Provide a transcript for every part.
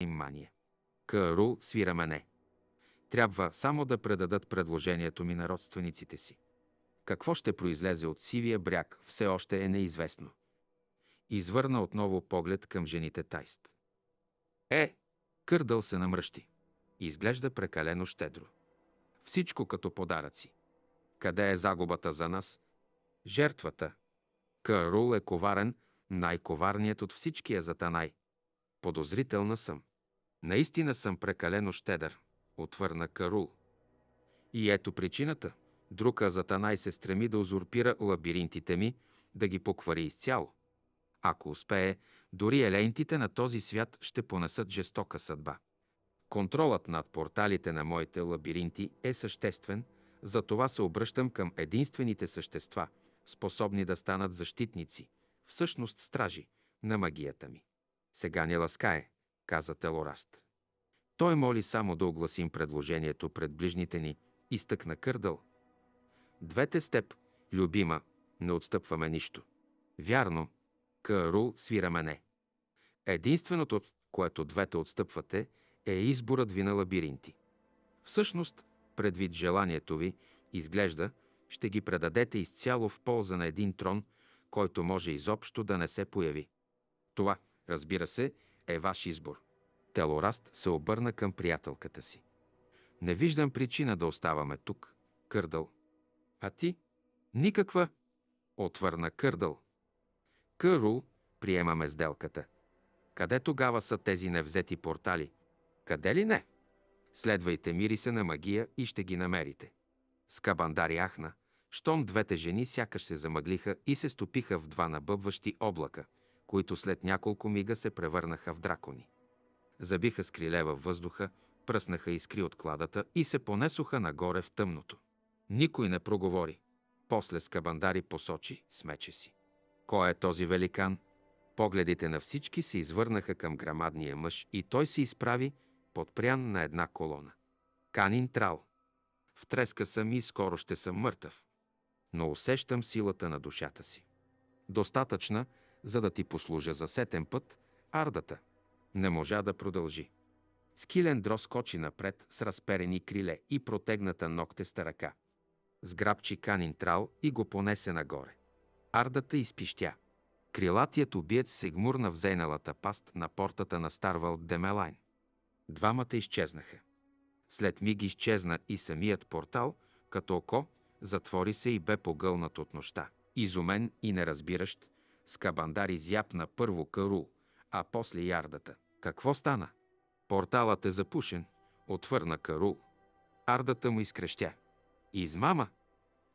внимание. Карул свира мене. Трябва само да предадат предложението ми на родствениците си. Какво ще произлезе от сивия бряг, все още е неизвестно. Извърна отново поглед към жените Тайст. Е, кърдъл се намръщи. Изглежда прекалено щедро. Всичко като подаръци. Къде е загубата за нас? Жертвата. Карул е коварен, най-коварният от всичкия за Танай. Подозрителна съм. Наистина съм прекалено щедър, отвърна Карул. И ето причината. Друг Азатанай се стреми да узурпира лабиринтите ми, да ги поквари изцяло. Ако успее, дори елентите на този свят ще понесат жестока съдба. Контролът над порталите на моите лабиринти е съществен, затова се обръщам към единствените същества, способни да станат защитници, всъщност стражи, на магията ми. Сега не ласкае, каза Телораст. Той моли само да огласим предложението пред ближните ни и стъкна кърдъл. Двете степ, любима, не отстъпваме нищо. Вярно, Карул свира мене. Единственото, което двете отстъпвате, е изборът ви на лабиринти. Всъщност, предвид желанието ви, изглежда, ще ги предадете изцяло в полза на един трон, който може изобщо да не се появи. Това, разбира се, е ваш избор. Телораст се обърна към приятелката си. Не виждам причина да оставаме тук, Кърдъл. А ти? Никаква, отвърна Кърдъл. Кърул, приемаме сделката. Къде тогава са тези невзети портали? Къде ли не? Следвайте мириса на магия и ще ги намерите. Скабандар яхна, щом двете жени сякаш се замъглиха и се стопиха в два набъбващи облака, които след няколко мига се превърнаха в дракони. Забиха с криле във въздуха, пръснаха искри от кладата и се понесоха нагоре в тъмното. Никой не проговори. После скабандари посочи с мече си. Кой е този великан? Погледите на всички се извърнаха към грамадния мъж и той се изправи, подпрян на една колона. Канин трал. В треска съм и скоро ще съм мъртъв. Но усещам силата на душата си. Достатъчна, за да ти послужа за сетен път, ардата. Не можа да продължи. Скилен дро скочи напред с разперени криле и протегната ногтеста ръка. Сграбчи канин трал и го понесе нагоре. Ардата изпищя. Крилатият убиец се гмурна в зейналата паст на портата на Старвалд Демелайн. Двамата изчезнаха. След миг изчезна и самият портал, като око, затвори се и бе погълнат от нощта. Изумен и неразбиращ, Скабандар изяпна първо Кару, а после ярдата. Какво стана? Порталът е запушен, отвърна Кару. Ардата му изкрещя. Измама!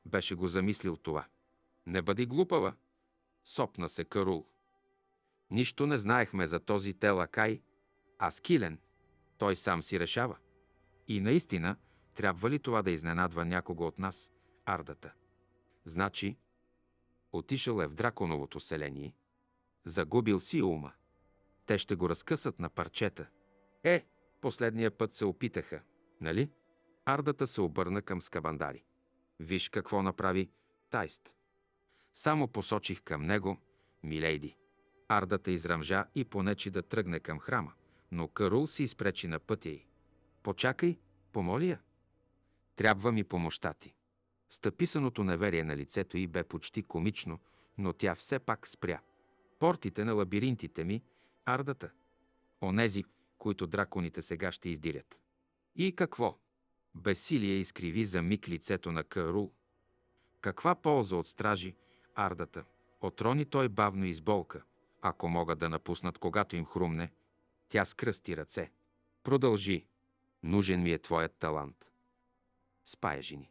Беше го замислил това. Не бъди глупава! Сопна се Карул. Нищо не знаехме за този Телакай, а Скилен. Той сам си решава. И наистина, трябва ли това да изненадва някого от нас, Ардата? Значи, Отишъл е в драконовото селение. Загубил си ума. Те ще го разкъсат на парчета. Е, последния път се опитаха, нали? Ардата се обърна към скабандари. Виж какво направи Тайст. Само посочих към него, милейди. Ардата израмжа и понечи да тръгне към храма, но Карул се изпречи на пътя й. Почакай, помоля я. Трябва ми помощта ти. Стъписаното неверие на лицето й бе почти комично, но тя все пак спря. Портите на лабиринтите ми, ардата. Онези, които драконите сега ще издирят. И какво? Бесилие изкриви за миг лицето на Карул. Каква полза от стражи, ардата? Отрони той бавно изболка. Ако могат да напуснат, когато им хрумне. Тя скръсти ръце. Продължи. Нужен ми е твоят талант. Спая жени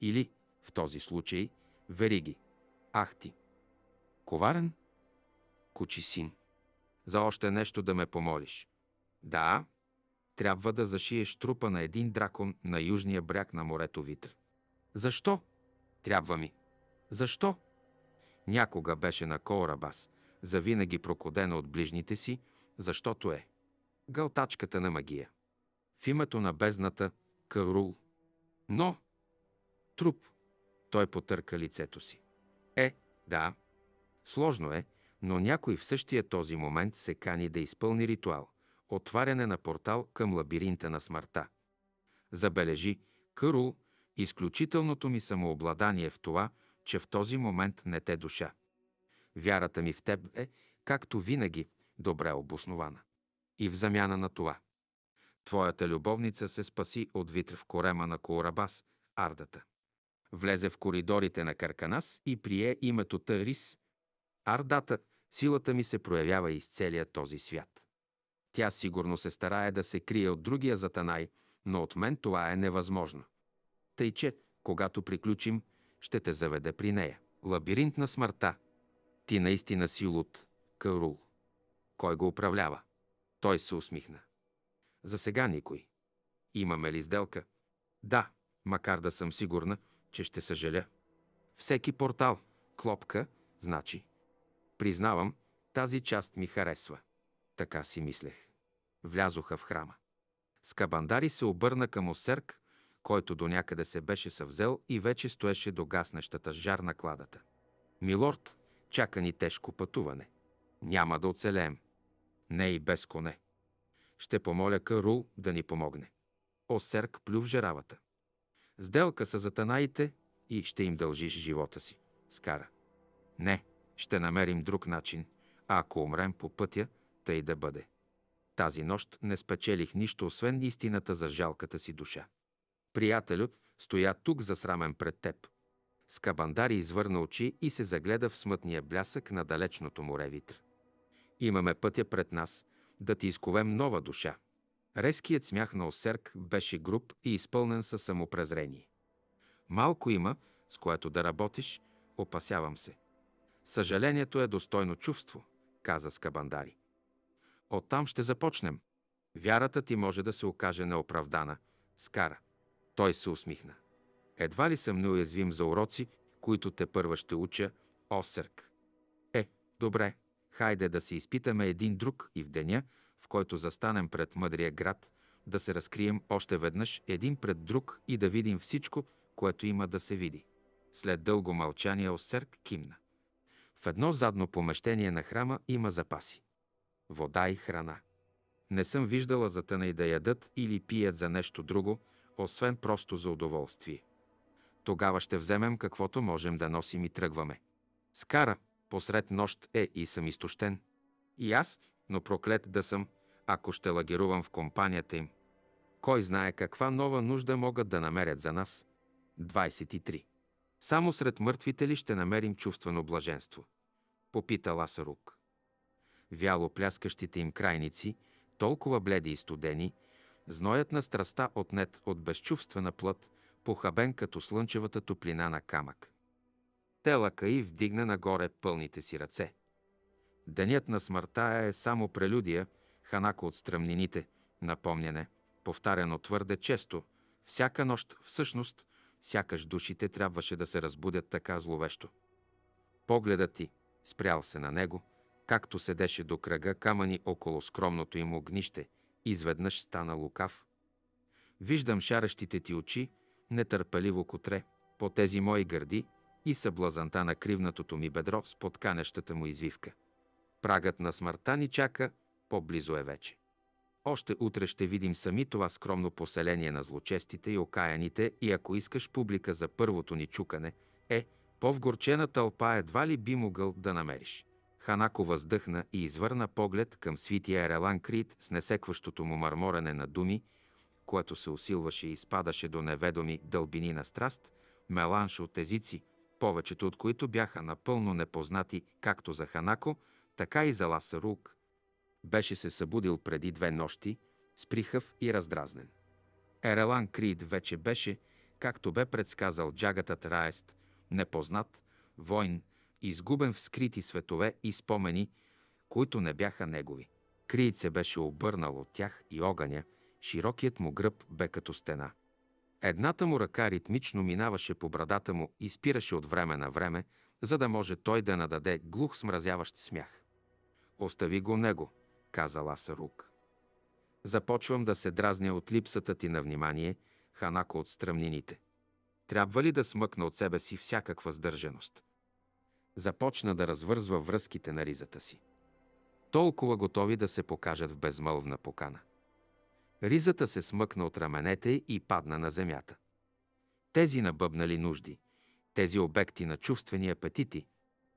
или, в този случай, вериги. Ахти. Коварен? Кучи син. За още нещо да ме помолиш. Да, трябва да зашиеш трупа на един дракон на южния бряг на морето Витър. Защо? Трябва ми. Защо? Някога беше на Коорабас, завинаги прокодена от ближните си, защото е. Гълтачката на магия. В името на бездната – Карул. Но, Труп. Той потърка лицето си. Е, да. Сложно е, но някой в същия този момент се кани да изпълни ритуал – отваряне на портал към лабиринта на смъртта. Забележи, Кърул, изключителното ми самообладание в това, че в този момент не те душа. Вярата ми в теб е, както винаги, добре обоснована. И в замяна на това. Твоята любовница се спаси от витр в корема на Коурабас, ардата влезе в коридорите на Карканас и прие името Тарис. Ардата, силата ми се проявява из целия този свят. Тя сигурно се старае да се крие от другия Затанай, но от мен това е невъзможно. Тъй, че, когато приключим, ще те заведа при нея. Лабиринт на смъртта. Ти наистина си луд, Карул. Кой го управлява? Той се усмихна. За сега никой. Имаме ли сделка? Да, макар да съм сигурна, че ще съжаля. Всеки портал, клопка, значи. Признавам, тази част ми харесва. Така си мислех. Влязоха в храма. Скабандари се обърна към Осерк, който до някъде се беше съвзел и вече стоеше до гаснещата жар на кладата. Милорд, чака ни тежко пътуване. Няма да оцелеем. Не и без коне. Ще помоля Карул да ни помогне. Осерк плю в жеравата. Сделка са затанаите и ще им дължиш живота си. Скара. Не, ще намерим друг начин, а ако умрем по пътя, тъй да бъде. Тази нощ не спечелих нищо, освен истината за жалката си душа. Приятелю, стоя тук засрамен пред теб. Скабандари извърна очи и се загледа в смътния блясък на далечното море витр. Имаме пътя пред нас да ти изковем нова душа – Резкият смях на Осерк беше груб и изпълнен със самопрезрение. Малко има, с което да работиш, опасявам се. Съжалението е достойно чувство, каза Скабандари. Оттам ще започнем. Вярата ти може да се окаже неоправдана, скара. Той се усмихна. Едва ли съм неуязвим за уроци, които те първа ще уча, Осърк. Е, добре, хайде да се изпитаме един друг и в деня, в който застанем пред мъдрия град, да се разкрием още веднъж един пред друг и да видим всичко, което има да се види. След дълго мълчание Осерк кимна. В едно задно помещение на храма има запаси. Вода и храна. Не съм виждала за тъна и да ядат или пият за нещо друго, освен просто за удоволствие. Тогава ще вземем каквото можем да носим и тръгваме. Скара, посред нощ е и съм изтощен. И аз, но проклет да съм, ако ще лагерувам в компанията им. Кой знае каква нова нужда могат да намерят за нас? 23. Само сред мъртвите ли ще намерим чувствено блаженство? Попита Ласарук. Вяло пляскащите им крайници, толкова бледи и студени, зноят на страста отнет от безчувствена плът, похабен като слънчевата топлина на камък. Телака и вдигна нагоре пълните си ръце – Денят на смъртта е само прелюдия, ханако от стръмнините, напомняне, повтаряно твърде често, всяка нощ всъщност, сякаш душите трябваше да се разбудят така зловещо. Погледът ти, спрял се на него, както седеше до кръга камъни около скромното им огнище, изведнъж стана лукав. Виждам шаращите ти очи, нетърпеливо котре, по тези мои гърди и съблазанта на кривнатото ми бедро с подканещата му извивка – Прагът на смъртта ни чака, по-близо е вече. Още утре ще видим сами това скромно поселение на злочестите и окаяните и ако искаш публика за първото ни чукане, е, по-вгорчена тълпа едва ли би могъл да намериш. Ханако въздъхна и извърна поглед към свития Ерелан Крит с несекващото му мърморене на думи, което се усилваше и спадаше до неведоми дълбини на страст, меланш от езици, повечето от които бяха напълно непознати както за Ханако, така и за Ласа Рук. Беше се събудил преди две нощи, сприхъв и раздразнен. Ерелан Крид вече беше, както бе предсказал джагатът Раест, непознат, войн, изгубен в скрити светове и спомени, които не бяха негови. Крид се беше обърнал от тях и огъня, широкият му гръб бе като стена. Едната му ръка ритмично минаваше по брадата му и спираше от време на време, за да може той да нададе глух смразяващ смях остави го него, каза Ласарук. Започвам да се дразня от липсата ти на внимание, Ханако от стръмнините. Трябва ли да смъкна от себе си всякаква сдържаност? Започна да развързва връзките на ризата си. Толкова готови да се покажат в безмълвна покана. Ризата се смъкна от раменете и падна на земята. Тези набъбнали нужди, тези обекти на чувствени апетити,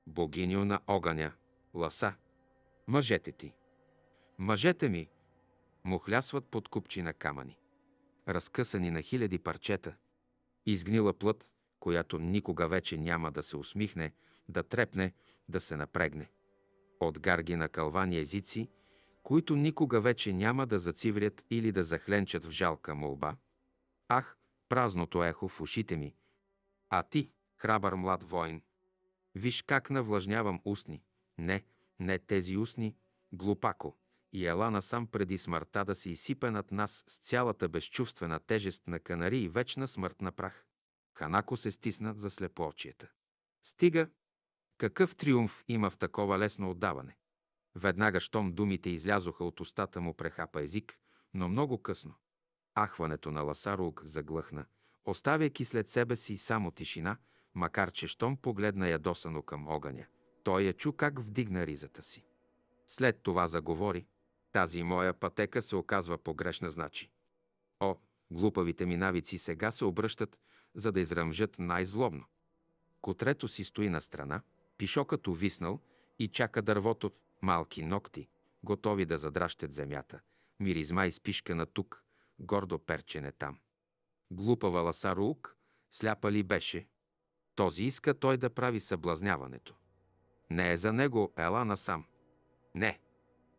богиньо на огъня, ласа – мъжете ти. Мъжете ми Мухлясват под купчи на камъни, разкъсани на хиляди парчета, изгнила плът, която никога вече няма да се усмихне, да трепне, да се напрегне. От гарги на калвани езици, които никога вече няма да зациврят или да захленчат в жалка молба. Ах, празното ехо в ушите ми! А ти, храбър млад воин, виж как навлажнявам устни. Не, не тези устни, глупако, и ела насам преди смъртта да се изсипе над нас с цялата безчувствена тежест на канари и вечна смърт на прах. Ханако се стисна за слепоочията. Стига! Какъв триумф има в такова лесно отдаване? Веднага, щом думите излязоха от устата му, прехапа език, но много късно. Ахването на Ласарук заглъхна, оставяйки след себе си само тишина, макар че щом погледна ядосано към огъня – той я чу как вдигна ризата си. След това заговори. Тази моя пътека се оказва погрешна, значи. О, глупавите ми навици сега се обръщат, за да изръмжат най-злобно. Котрето си стои на страна, пишокът увиснал и чака дървото, малки ногти, готови да задращат земята, миризма изпишка на тук, гордо перчене там. Глупава ласа рук, сляпа ли беше? Този иска той да прави съблазняването. Не е за него, ела насам. Не.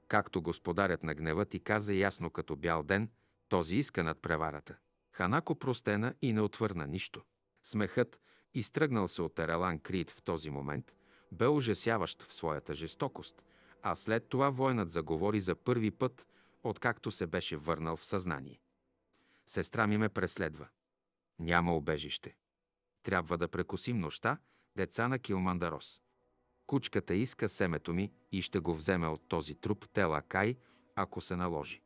Както господарят на гнева ти каза ясно като бял ден, този иска над преварата. Ханако простена и не отвърна нищо. Смехът, изтръгнал се от Ерелан Крит в този момент, бе ужасяващ в своята жестокост, а след това войнат заговори за първи път, откакто се беше върнал в съзнание. Сестра ми ме преследва. Няма обежище. Трябва да прекусим нощта, деца на Килмандарос. Кучката иска семето ми и ще го вземе от този труп тела кай, ако се наложи.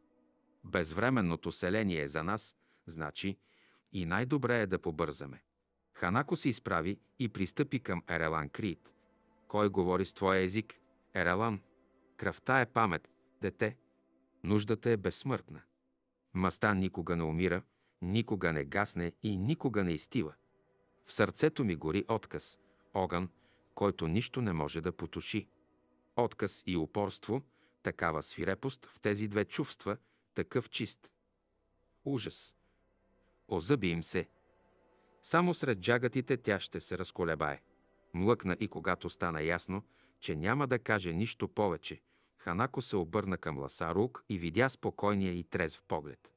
Безвременното селение е за нас, значи, и най-добре е да побързаме. Ханако се изправи и пристъпи към Ерелан Крит. Кой говори с твоя език? Ерелан. Кръвта е памет, дете. Нуждата е безсмъртна. Маста никога не умира, никога не гасне и никога не изтива. В сърцето ми гори отказ, огън – който нищо не може да потуши. Отказ и упорство, такава свирепост в тези две чувства, такъв чист. Ужас. Озъби им се. Само сред джагатите тя ще се разколебае. Млъкна и когато стана ясно, че няма да каже нищо повече, Ханако се обърна към Ласарук и видя спокойния и трезв поглед.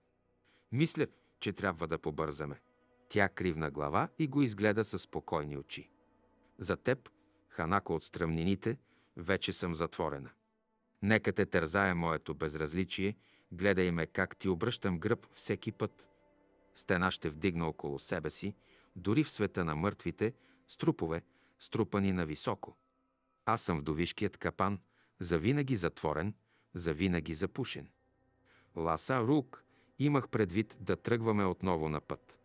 Мисля, че трябва да побързаме. Тя кривна глава и го изгледа със спокойни очи. За теб Ханако от стръмнините, вече съм затворена. Нека те тързае моето безразличие, гледай ме как ти обръщам гръб всеки път. Стена ще вдигна около себе си, дори в света на мъртвите, струпове, струпани на високо. Аз съм вдовишкият капан, завинаги затворен, завинаги запушен. Ласа Рук, имах предвид да тръгваме отново на път.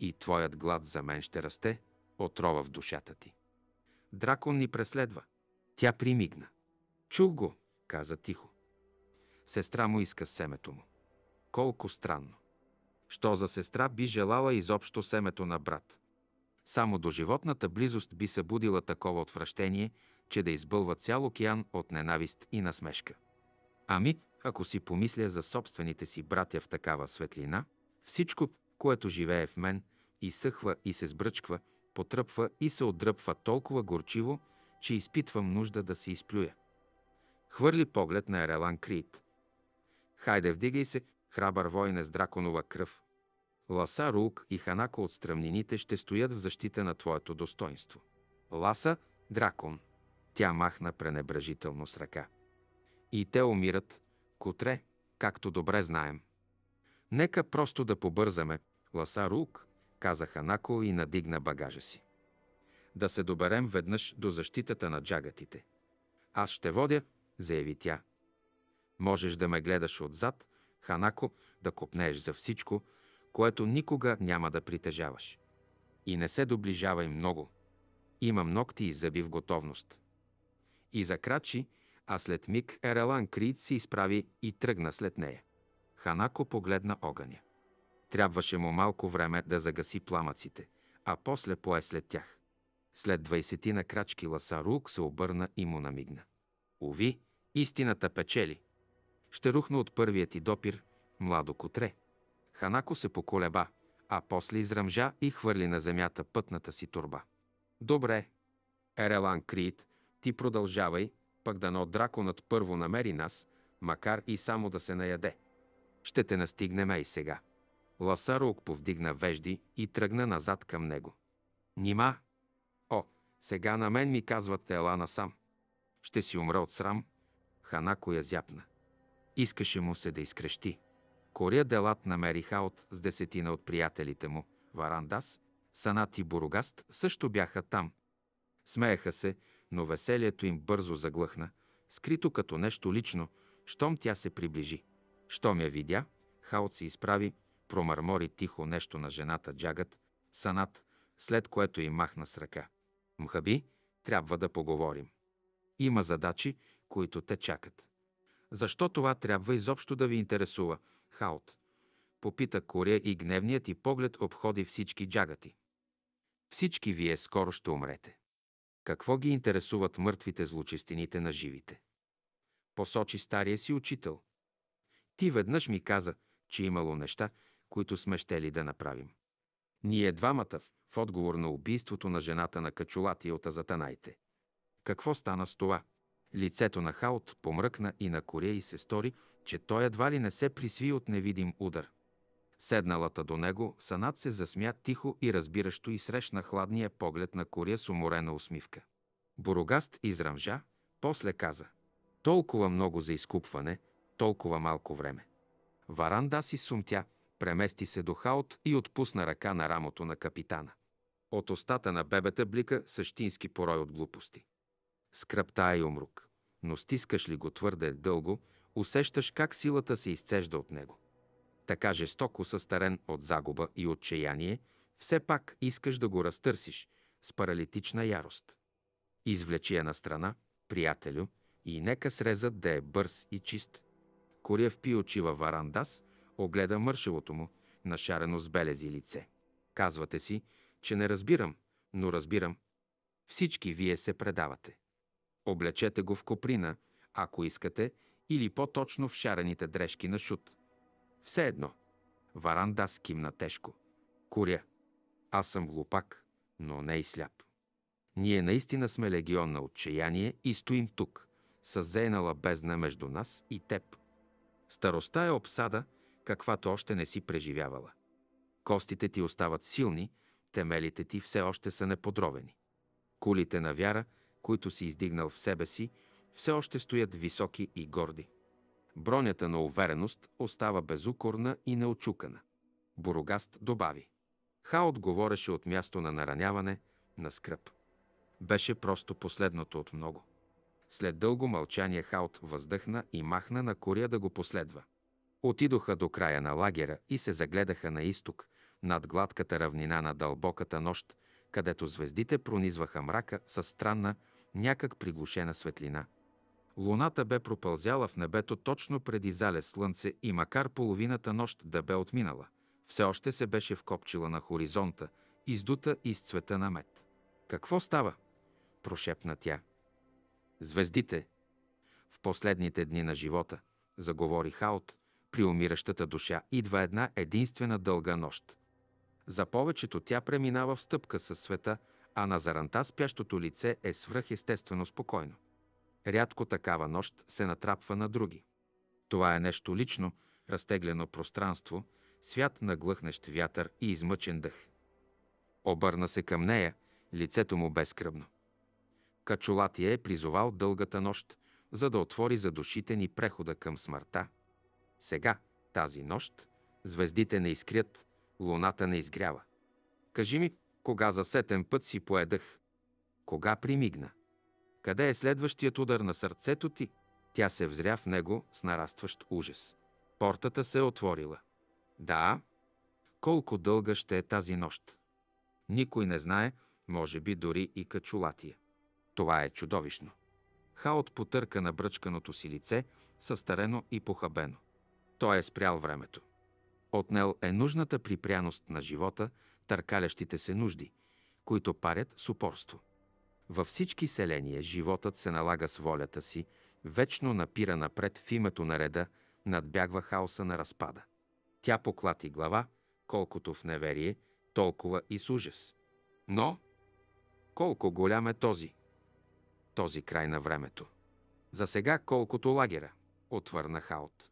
И твоят глад за мен ще расте, отрова в душата ти. Дракон ни преследва. Тя примигна. Чух го, каза тихо. Сестра му иска семето му. Колко странно. Що за сестра би желала изобщо семето на брат? Само до животната близост би събудила такова отвращение, че да избълва цял океан от ненавист и насмешка. Ами, ако си помисля за собствените си братя в такава светлина, всичко, което живее в мен, изсъхва и се сбръчква – потръпва и се отдръпва толкова горчиво, че изпитвам нужда да се изплюя. Хвърли поглед на Ерелан Крит. Хайде, вдигай се, храбър войне с драконова кръв. Ласа Рук и Ханако от стръмнините ще стоят в защита на твоето достоинство. Ласа – дракон. Тя махна пренебрежително с ръка. И те умират, котре, както добре знаем. Нека просто да побързаме. Ласа Рук каза Ханако и надигна багажа си. Да се доберем веднъж до защитата на джагатите. Аз ще водя, заяви тя. Можеш да ме гледаш отзад, Ханако, да копнееш за всичко, което никога няма да притежаваш. И не се доближавай много. Имам ногти и зъби в готовност. И закрачи, а след миг Ерелан Крит се изправи и тръгна след нея. Ханако погледна огъня. Трябваше му малко време да загаси пламъците, а после пое след тях. След двайсетина крачки Ласарук се обърна и му намигна. Ови, истината печели. Ще рухна от първият ти допир, младо котре. Ханако се поколеба, а после изръмжа и хвърли на земята пътната си турба. Добре, Ерелан Крит, ти продължавай, пък дано драконът първо намери нас, макар и само да се наяде. Ще те настигнем и сега. Ласарок повдигна вежди и тръгна назад към него. Нима? О, сега на мен ми казват ела насам. Ще си умра от срам. Ханако я зяпна. Искаше му се да изкрещи. Коря делат намери Хаот с десетина от приятелите му. Варандас, Санат и Бурогаст също бяха там. Смееха се, но веселието им бързо заглъхна, скрито като нещо лично, щом тя се приближи. Щом я видя, Хаот се изправи, промърмори тихо нещо на жената Джагът, Санат, след което и махна с ръка. Мхаби, трябва да поговорим. Има задачи, които те чакат. Защо това трябва изобщо да ви интересува, Хаот? Попита Коря и гневният и поглед обходи всички джагати. Всички вие скоро ще умрете. Какво ги интересуват мъртвите злочестините на живите? Посочи стария си учител. Ти веднъж ми каза, че имало неща, които сме щели да направим. Ние двамата в отговор на убийството на жената на Качулати от азатанайте. Какво стана с това? Лицето на Хаот помръкна и на и се стори, че той едва ли не се присви от невидим удар. Седналата до него, Санат се засмя тихо и разбиращо и срещна хладния поглед на Кория с уморена усмивка. Борогаст израмжа, после каза «Толкова много за изкупване, толкова малко време». Варанда си сумтя – Премести се до Хаот и отпусна ръка на рамото на капитана. От устата на бебета блика същински порой от глупости. Скръпта е умрук, но стискаш ли го твърде дълго, усещаш как силата се изцежда от него. Така жестоко състарен от загуба и отчаяние, все пак искаш да го разтърсиш с паралитична ярост. Извлечи я на страна, приятелю, и нека срезът да е бърз и чист. Коря впи очи във Варандас огледа мършевото му, нашарено с белези лице. Казвате си, че не разбирам, но разбирам. Всички вие се предавате. Облечете го в коприна, ако искате, или по-точно в шарените дрежки на шут. Все едно. Варанда скимна тежко. Куря. Аз съм глупак, но не и сляп. Ние наистина сме легион на отчаяние и стоим тук, със зейнала бездна между нас и теб. Старостта е обсада – каквато още не си преживявала. Костите ти остават силни, темелите ти все още са неподровени. Кулите на вяра, които си издигнал в себе си, все още стоят високи и горди. Бронята на увереност остава безукорна и неочукана. Борогаст добави. Хаот говореше от място на нараняване, на скръп. Беше просто последното от много. След дълго мълчание Хаот въздъхна и махна на Кория да го последва. Отидоха до края на лагера и се загледаха на изток, над гладката равнина на дълбоката нощ, където звездите пронизваха мрака със странна, някак приглушена светлина. Луната бе пропълзяла в небето точно преди зале слънце и макар половината нощ да бе отминала, все още се беше вкопчила на хоризонта, издута из цвета на мед. «Какво става?» – прошепна тя. «Звездите!» В последните дни на живота, заговори Хаот, при умиращата душа идва една единствена дълга нощ. За повечето тя преминава в стъпка със света, а на заранта спящото лице е свръхестествено спокойно. Рядко такава нощ се натрапва на други. Това е нещо лично, разтеглено пространство, свят на глъхнещ вятър и измъчен дъх. Обърна се към нея, лицето му безкръбно. Качулатия е призовал дългата нощ, за да отвори за душите ни прехода към смъртта, сега, тази нощ, звездите не изкрят, луната не изгрява. Кажи ми, кога за сетен път си поедах? Кога примигна? Къде е следващият удар на сърцето ти? Тя се взря в него с нарастващ ужас. Портата се е отворила. Да, колко дълга ще е тази нощ? Никой не знае, може би дори и качулатия. Това е чудовищно. Хаот потърка на бръчканото си лице, състарено и похабено. Той е спрял времето. Отнел е нужната припряност на живота, търкалящите се нужди, които парят с упорство. Във всички селения животът се налага с волята си, вечно напира напред в името на реда, надбягва хаоса на разпада. Тя поклати глава, колкото в неверие, толкова и с ужас. Но колко голям е този? Този край на времето. За сега колкото лагера, отвърна Хаот.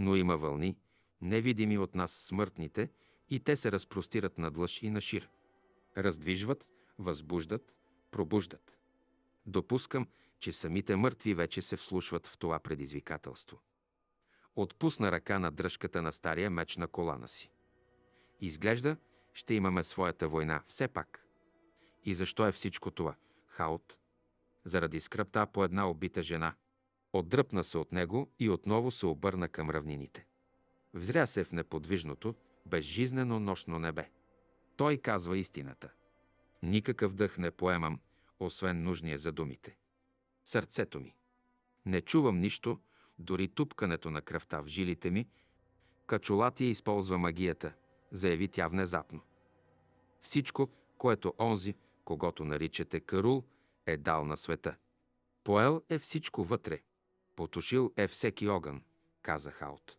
Но има вълни, невидими от нас смъртните, и те се разпростират надлъж и нашир. Раздвижват, възбуждат, пробуждат. Допускам, че самите мъртви вече се вслушват в това предизвикателство. Отпусна ръка на дръжката на стария меч на колана си. Изглежда, ще имаме своята война все пак. И защо е всичко това? Хаот? Заради скръпта по една убита жена – Отдръпна се от него и отново се обърна към равнините. Взря се в неподвижното, безжизнено нощно небе. Той казва истината. Никакъв дъх не поемам, освен нужния за думите. Сърцето ми. Не чувам нищо, дори тупкането на кръвта в жилите ми. Качулати използва магията, заяви тя внезапно. Всичко, което онзи, когато наричате Карул, е дал на света. Поел е всичко вътре. Потушил е всеки огън, каза Халт.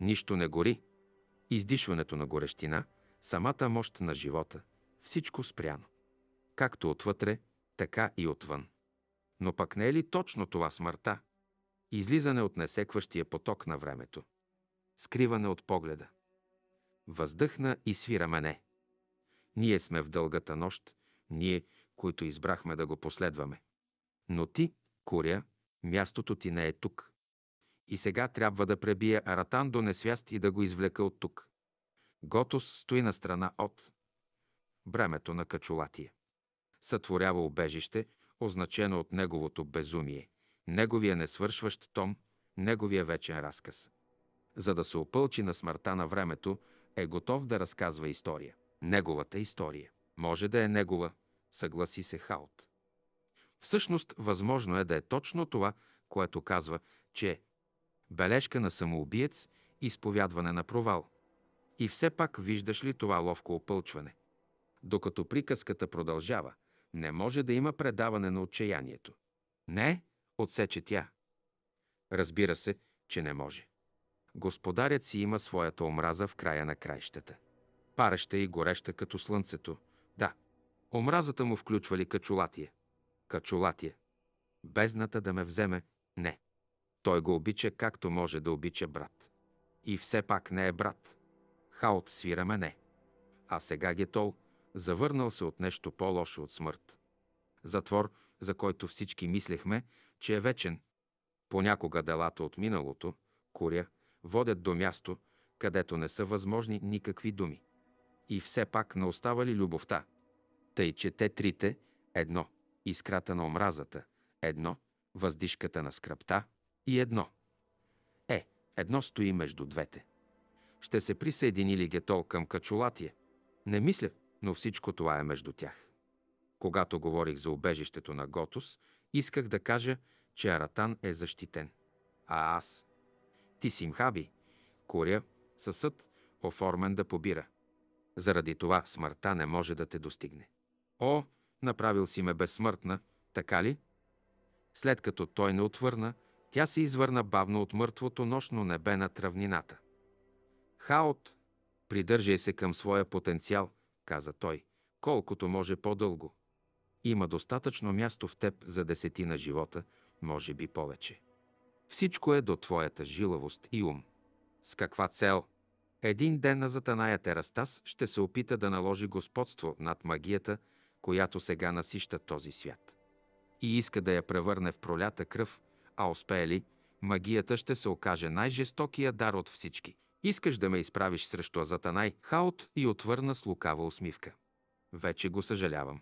Нищо не гори. Издишването на горещина, самата мощ на живота, всичко спряно. Както отвътре, така и отвън. Но пък не е ли точно това смъртта? Излизане от несекващия поток на времето. Скриване от погледа. Въздъхна и свира мене. Ние сме в дългата нощ, ние, които избрахме да го последваме. Но ти, Куря, мястото ти не е тук. И сега трябва да пребия Аратан до несвяст и да го извлека от тук. Готос стои на страна от бремето на Качулатия. Сътворява обежище, означено от неговото безумие, неговия несвършващ том, неговия вечен разказ. За да се опълчи на смъртта на времето, е готов да разказва история. Неговата история. Може да е негова, съгласи се Хаот. Всъщност, възможно е да е точно това, което казва, че е бележка на самоубиец, изповядване на провал. И все пак виждаш ли това ловко опълчване? Докато приказката продължава, не може да има предаване на отчаянието. Не, отсече тя. Разбира се, че не може. Господарят си има своята омраза в края на краищата. Пареща и гореща като слънцето, да. Омразата му включва ли качулатие? Качулатие. Бездната да ме вземе, не. Той го обича както може да обича брат. И все пак не е брат. Хаот свира мене. А сега Гетол завърнал се от нещо по-лошо от смърт. Затвор, за който всички мислехме, че е вечен. Понякога делата от миналото, куря, водят до място, където не са възможни никакви думи. И все пак не остава ли любовта? Тъй, че те трите – едно – искрата на омразата, едно, въздишката на скръпта и едно. Е, едно стои между двете. Ще се присъедини ли Гетол към Качулатие? Не мисля, но всичко това е между тях. Когато говорих за убежището на Готус, исках да кажа, че Аратан е защитен. А аз? Ти си мхаби, със съсъд, оформен да побира. Заради това смъртта не може да те достигне. О, направил си ме безсмъртна, така ли? След като той не отвърна, тя се извърна бавно от мъртвото нощно небе на травнината. Хаот, придържай се към своя потенциал, каза той, колкото може по-дълго. Има достатъчно място в теб за десетина живота, може би повече. Всичко е до твоята жилавост и ум. С каква цел? Един ден на Затаная Терастас ще се опита да наложи господство над магията – която сега насища този свят. И иска да я превърне в пролята кръв, а успее ли, магията ще се окаже най-жестокия дар от всички. Искаш да ме изправиш срещу Азатанай, Хаот и отвърна с лукава усмивка. Вече го съжалявам.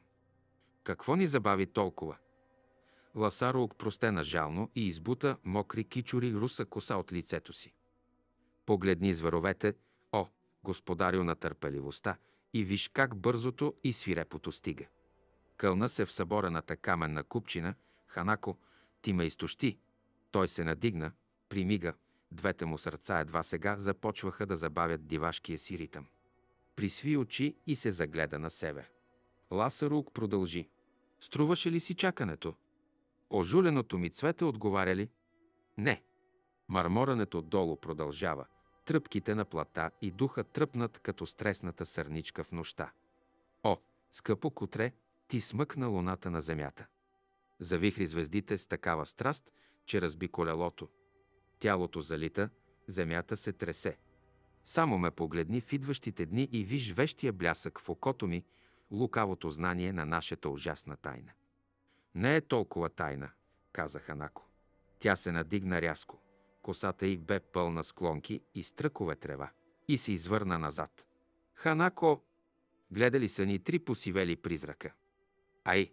Какво ни забави толкова? Ласаро простена жално и избута мокри кичури руса коса от лицето си. Погледни зверовете, о, господарю на търпеливостта, и виж как бързото и свирепото стига. Кълна се в съборената каменна купчина, Ханако, ти ме изтощи. Той се надигна, примига, двете му сърца едва сега започваха да забавят дивашкия си ритъм. Присви очи и се загледа на север. Ласарук продължи. Струваше ли си чакането? Ожуленото ми цвете отговаря ли? Не. Мърморането долу продължава, тръпките на плата и духа тръпнат като стресната сърничка в нощта. О, скъпо котре, ти смъкна луната на земята. Завихри звездите с такава страст, че разби колелото. Тялото залита, земята се тресе. Само ме погледни в идващите дни и виж вещия блясък в окото ми, лукавото знание на нашата ужасна тайна. Не е толкова тайна, каза Ханако. Тя се надигна рязко. Косата й бе пълна с клонки и стръкове трева. И се извърна назад. Ханако! Гледали са ни три посивели призрака. Ай!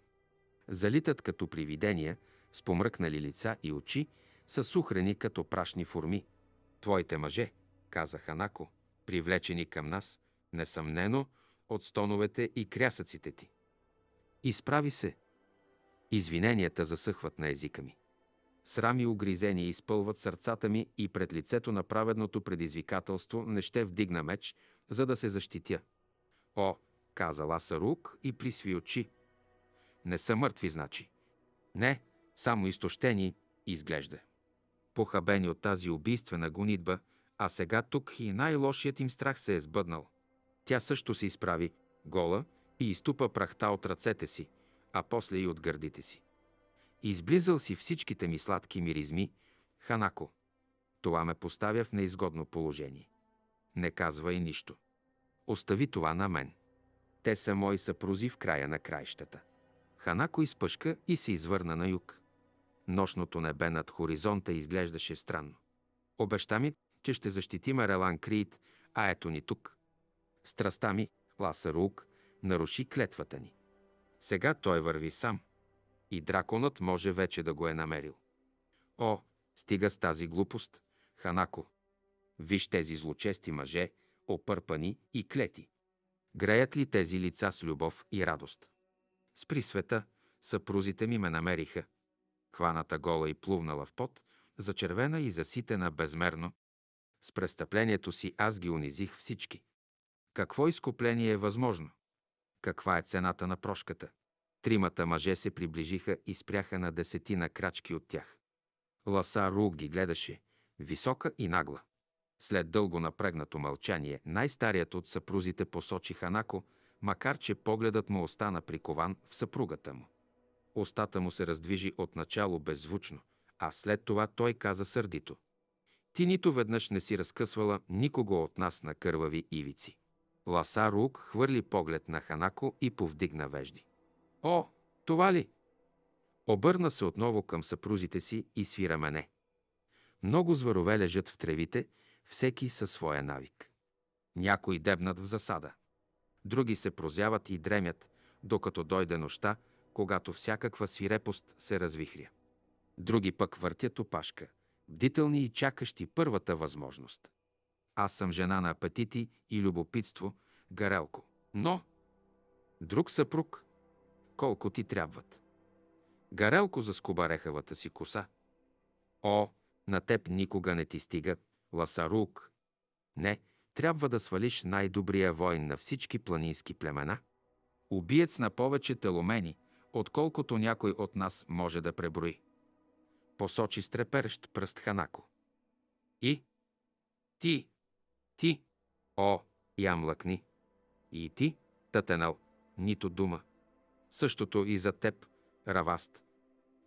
Залитат като привидения, с помръкнали лица и очи, са сухрени като прашни форми. Твоите мъже, каза Ханако, привлечени към нас, несъмнено, от стоновете и крясъците ти. Изправи се. Извиненията засъхват на езика ми. Срам и огризение изпълват сърцата ми и пред лицето на праведното предизвикателство не ще вдигна меч, за да се защитя. О, каза Ласарук и присви очи. Не са мъртви, значи. Не, само изтощени, изглежда. Похабени от тази убийствена гонитба, а сега тук и най-лошият им страх се е сбъднал. Тя също се изправи, гола, и изтупа прахта от ръцете си, а после и от гърдите си изблизал си всичките ми сладки миризми, Ханако. Това ме поставя в неизгодно положение. Не казва и нищо. Остави това на мен. Те са мои съпрузи в края на краищата. Ханако изпъшка и се извърна на юг. Нощното небе над хоризонта изглеждаше странно. Обеща ми, че ще защитим Арелан Криит, а ето ни тук. Страста ми, Ласа Рук, наруши клетвата ни. Сега той върви сам – и драконът може вече да го е намерил. О, стига с тази глупост, Ханако. Виж тези злочести мъже, опърпани и клети. Греят ли тези лица с любов и радост? Спри света, съпрузите ми ме намериха. Хваната гола и плувнала в пот, зачервена и заситена безмерно. С престъплението си аз ги унизих всички. Какво изкупление е възможно? Каква е цената на прошката? Тримата мъже се приближиха и спряха на десетина крачки от тях. Ласа Рул ги гледаше, висока и нагла. След дълго напрегнато мълчание, най-старият от съпрузите посочи Ханако, макар че погледът му остана прикован в съпругата му. Остата му се раздвижи отначало беззвучно, а след това той каза сърдито. Ти нито веднъж не си разкъсвала никого от нас на кървави ивици. Ласа Рук хвърли поглед на Ханако и повдигна вежди. О, това ли? Обърна се отново към съпрузите си и свира мене. Много зварове лежат в тревите, всеки със своя навик. Някои дебнат в засада. Други се прозяват и дремят, докато дойде нощта, когато всякаква свирепост се развихря. Други пък въртят опашка, бдителни и чакащи първата възможност. Аз съм жена на апетити и любопитство, Гарелко. Но друг съпруг, колко ти трябват. Гарелко заскуба рехавата си коса. О, на теб никога не ти стига, ласарук. Не, трябва да свалиш най-добрия воин на всички планински племена. Убиец на повече теломени, отколкото някой от нас може да преброи. Посочи стреперещ пръст Ханако. И? Ти? Ти? О, я млъкни. И ти, Татенал, нито дума. Същото и за теб, Раваст.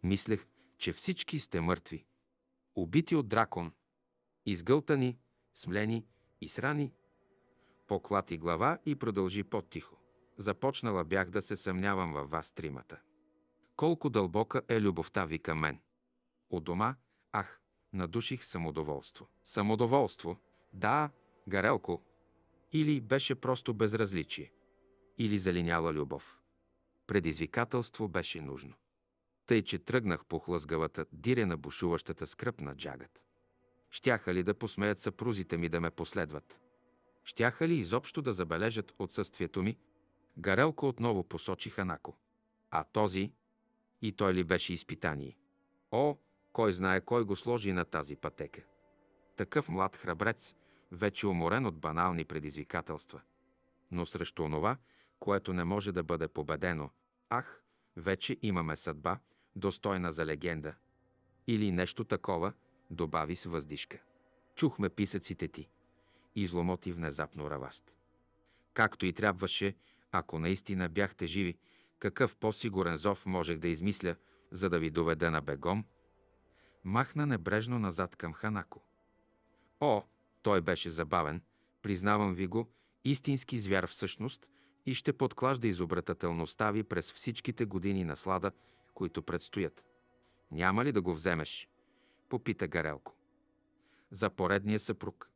Мислех, че всички сте мъртви. Убити от дракон. Изгълтани, смлени и срани. Поклати глава и продължи по-тихо. Започнала бях да се съмнявам във вас тримата. Колко дълбока е любовта ви към мен. От дома, ах, надуших самодоволство. Самодоволство? Да, Гарелко. Или беше просто безразличие. Или залиняла любов. Предизвикателство беше нужно. Тъй, че тръгнах по хлъзгавата дирена бушуващата скръп на джагът. Щяха ли да посмеят съпрузите ми да ме последват? Щяха ли изобщо да забележат отсъствието ми? Гарелко отново посочи Ханако. А този? И той ли беше изпитание? О, кой знае кой го сложи на тази пътека. Такъв млад храбрец, вече уморен от банални предизвикателства. Но срещу онова, което не може да бъде победено. Ах, вече имаме съдба, достойна за легенда. Или нещо такова, добави с въздишка. Чухме писъците ти. Изломоти внезапно Раваст. Както и трябваше, ако наистина бяхте живи, какъв по-сигурен зов можех да измисля, за да ви доведа на бегом? Махна небрежно назад към Ханако. О, той беше забавен, признавам ви го, истински звяр всъщност, и ще подклажда изобретателността ви през всичките години наслада, които предстоят. Няма ли да го вземеш? Попита Гарелко. За поредния съпруг.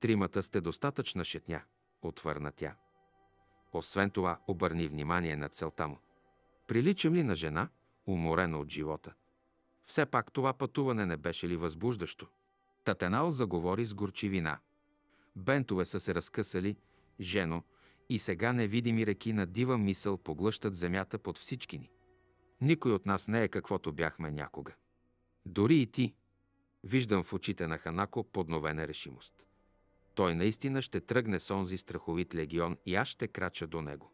Тримата сте достатъчна шетня, отвърна тя. Освен това, обърни внимание на целта му. Приличам ли на жена, уморена от живота? Все пак това пътуване не беше ли възбуждащо? Татенал заговори с горчивина. Бентове са се разкъсали, жено, и сега невидими реки на дива мисъл поглъщат земята под всички ни. Никой от нас не е каквото бяхме някога. Дори и ти. Виждам в очите на Ханако подновена решимост. Той наистина ще тръгне с онзи страховит легион и аз ще крача до него.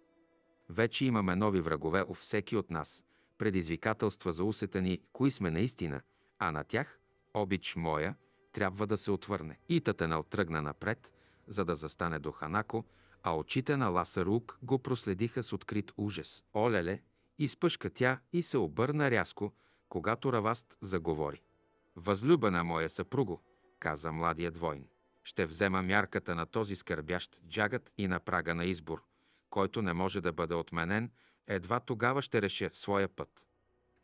Вече имаме нови врагове у всеки от нас, предизвикателства за усета ни, кои сме наистина, а на тях, обич моя, трябва да се отвърне. Итатенал тръгна напред, за да застане до Ханако, а очите на Ласарук го проследиха с открит ужас. Олеле, изпъшка тя и се обърна рязко, когато Раваст заговори. Възлюбена моя съпруго, каза младият войн, ще взема мярката на този скърбящ джагът и на прага на избор, който не може да бъде отменен, едва тогава ще реша своя път.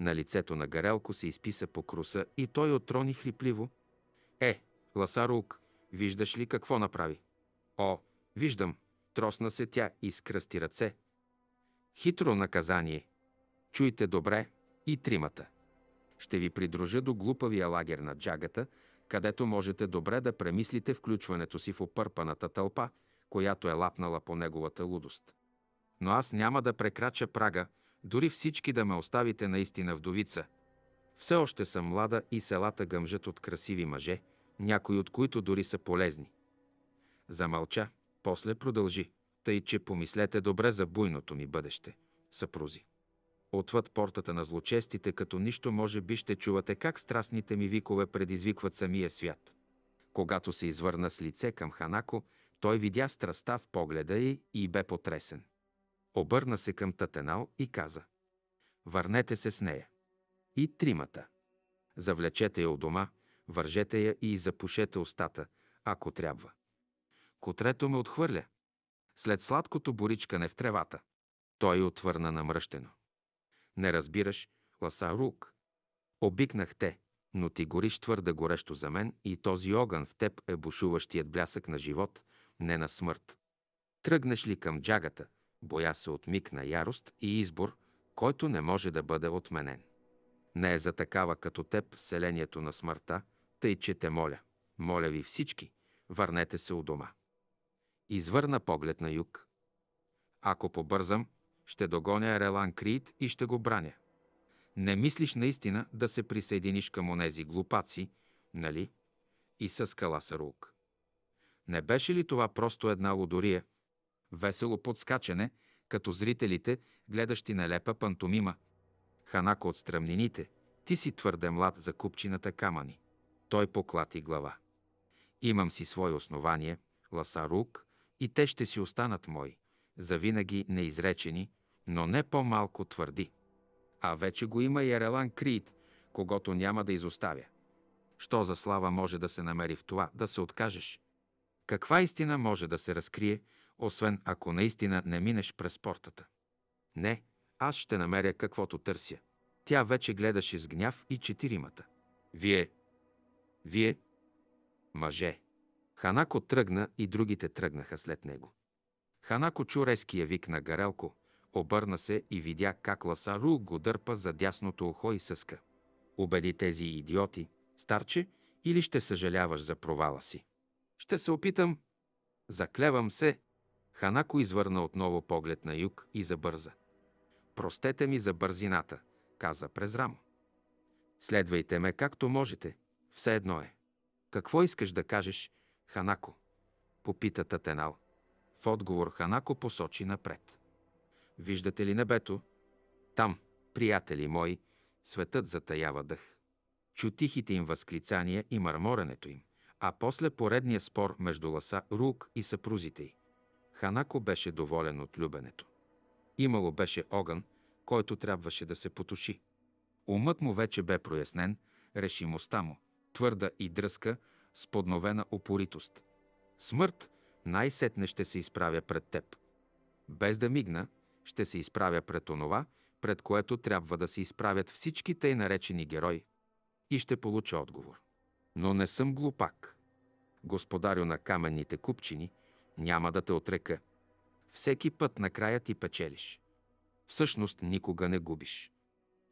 На лицето на Гарелко се изписа покруса и той отрони хрипливо. Е, Ласарук, виждаш ли какво направи? О, виждам, Тросна се тя и скръсти ръце. Хитро наказание. Чуйте добре и тримата. Ще ви придружа до глупавия лагер на джагата, където можете добре да премислите включването си в опърпаната тълпа, която е лапнала по неговата лудост. Но аз няма да прекрача прага, дори всички да ме оставите наистина вдовица. Все още съм млада и селата гъмжат от красиви мъже, някои от които дори са полезни. Замълча, после продължи. Тъй, че помислете добре за буйното ми бъдеще, съпрузи. Отвъд портата на злочестите, като нищо може би ще чувате как страстните ми викове предизвикват самия свят. Когато се извърна с лице към Ханако, той видя страста в погледа й и бе потресен. Обърна се към Татенал и каза «Върнете се с нея». И тримата. Завлечете я у дома, вържете я и запушете устата, ако трябва. Котрето ме отхвърля. След сладкото боричкане в тревата. Той отвърна намръщено. Не разбираш, ласа рук. Обикнах те, но ти гориш твърде горещо за мен и този огън в теб е бушуващият блясък на живот, не на смърт. Тръгнеш ли към джагата, боя се от миг на ярост и избор, който не може да бъде отменен. Не е за такава като теб селението на смъртта, тъй че те моля, моля ви всички, върнете се у дома. Извърна поглед на юг. Ако побързам, ще догоня Релан Крит и ще го браня. Не мислиш наистина да се присъединиш към онези глупаци, нали? И със скала Сарук. Не беше ли това просто една лодория? Весело подскачане, като зрителите, гледащи нелепа пантомима. Ханако от стръмнините, ти си твърде млад за купчината камъни. Той поклати глава. Имам си свое основание, Ласа Рук, и те ще си останат мои, завинаги неизречени, но не по-малко твърди. А вече го има и Ерелан Криит, когато няма да изоставя. Що за слава може да се намери в това да се откажеш? Каква истина може да се разкрие, освен ако наистина не минеш през портата? Не, аз ще намеря каквото търся. Тя вече гледаше с гняв и четиримата. Вие. Вие. Мъже. Ханако тръгна и другите тръгнаха след него. Ханако чу резкия вик на Гарелко, обърна се и видя как Ласару го дърпа за дясното ухо и съска. Убеди тези идиоти, старче, или ще съжаляваш за провала си. Ще се опитам. Заклевам се. Ханако извърна отново поглед на юг и забърза. Простете ми за бързината, каза през рамо. Следвайте ме както можете, все едно е. Какво искаш да кажеш, Ханако. Попита Татенал. В отговор Ханако посочи напред. Виждате ли небето? Там, приятели мои, светът затаява дъх. Чутихите им възклицания и мърморенето им, а после поредния спор между ласа Рук и съпрузите й. Ханако беше доволен от любенето. Имало беше огън, който трябваше да се потуши. Умът му вече бе прояснен, решимостта му, твърда и дръска, с подновена упоритост. Смърт най-сетне ще се изправя пред теб. Без да мигна, ще се изправя пред онова, пред което трябва да се изправят всички тъй наречени герои. И ще получа отговор. Но не съм глупак. Господарю на каменните купчини, няма да те отрека. Всеки път накрая ти печелиш. Всъщност никога не губиш.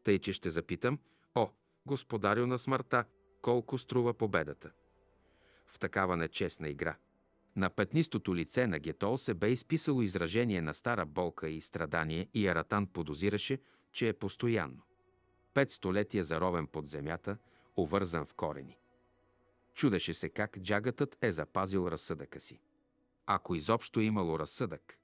Тъй, че ще запитам, о, господарю на смърта, колко струва победата? в такава нечестна игра. На петнистото лице на Гетол се бе изписало изражение на стара болка и страдание и Аратан подозираше, че е постоянно. Пет столетия заровен под земята, увързан в корени. Чудеше се как джагатът е запазил разсъдъка си. Ако изобщо е имало разсъдък.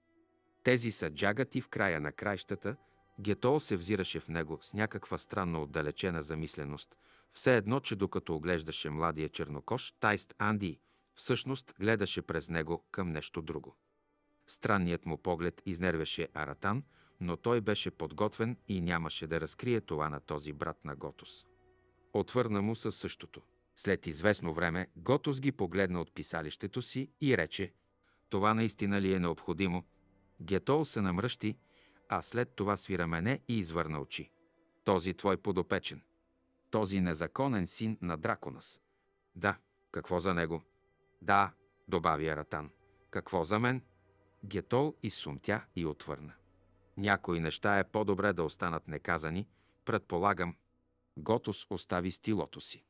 Тези са джагати в края на краищата, Гетол се взираше в него с някаква странно отдалечена замисленост – все едно, че докато оглеждаше младия чернокош, Тайст Анди всъщност гледаше през него към нещо друго. Странният му поглед изнервяше Аратан, но той беше подготвен и нямаше да разкрие това на този брат на Готос. Отвърна му със същото. След известно време Готос ги погледна от писалището си и рече «Това наистина ли е необходимо?» Гетол се намръщи, а след това свира мене и извърна очи. «Този твой подопечен този незаконен син на Драконас. Да, какво за него? Да, добави Аратан. Какво за мен? Гетол изсумтя и отвърна. Някои неща е по-добре да останат неказани, предполагам. Готос остави стилото си.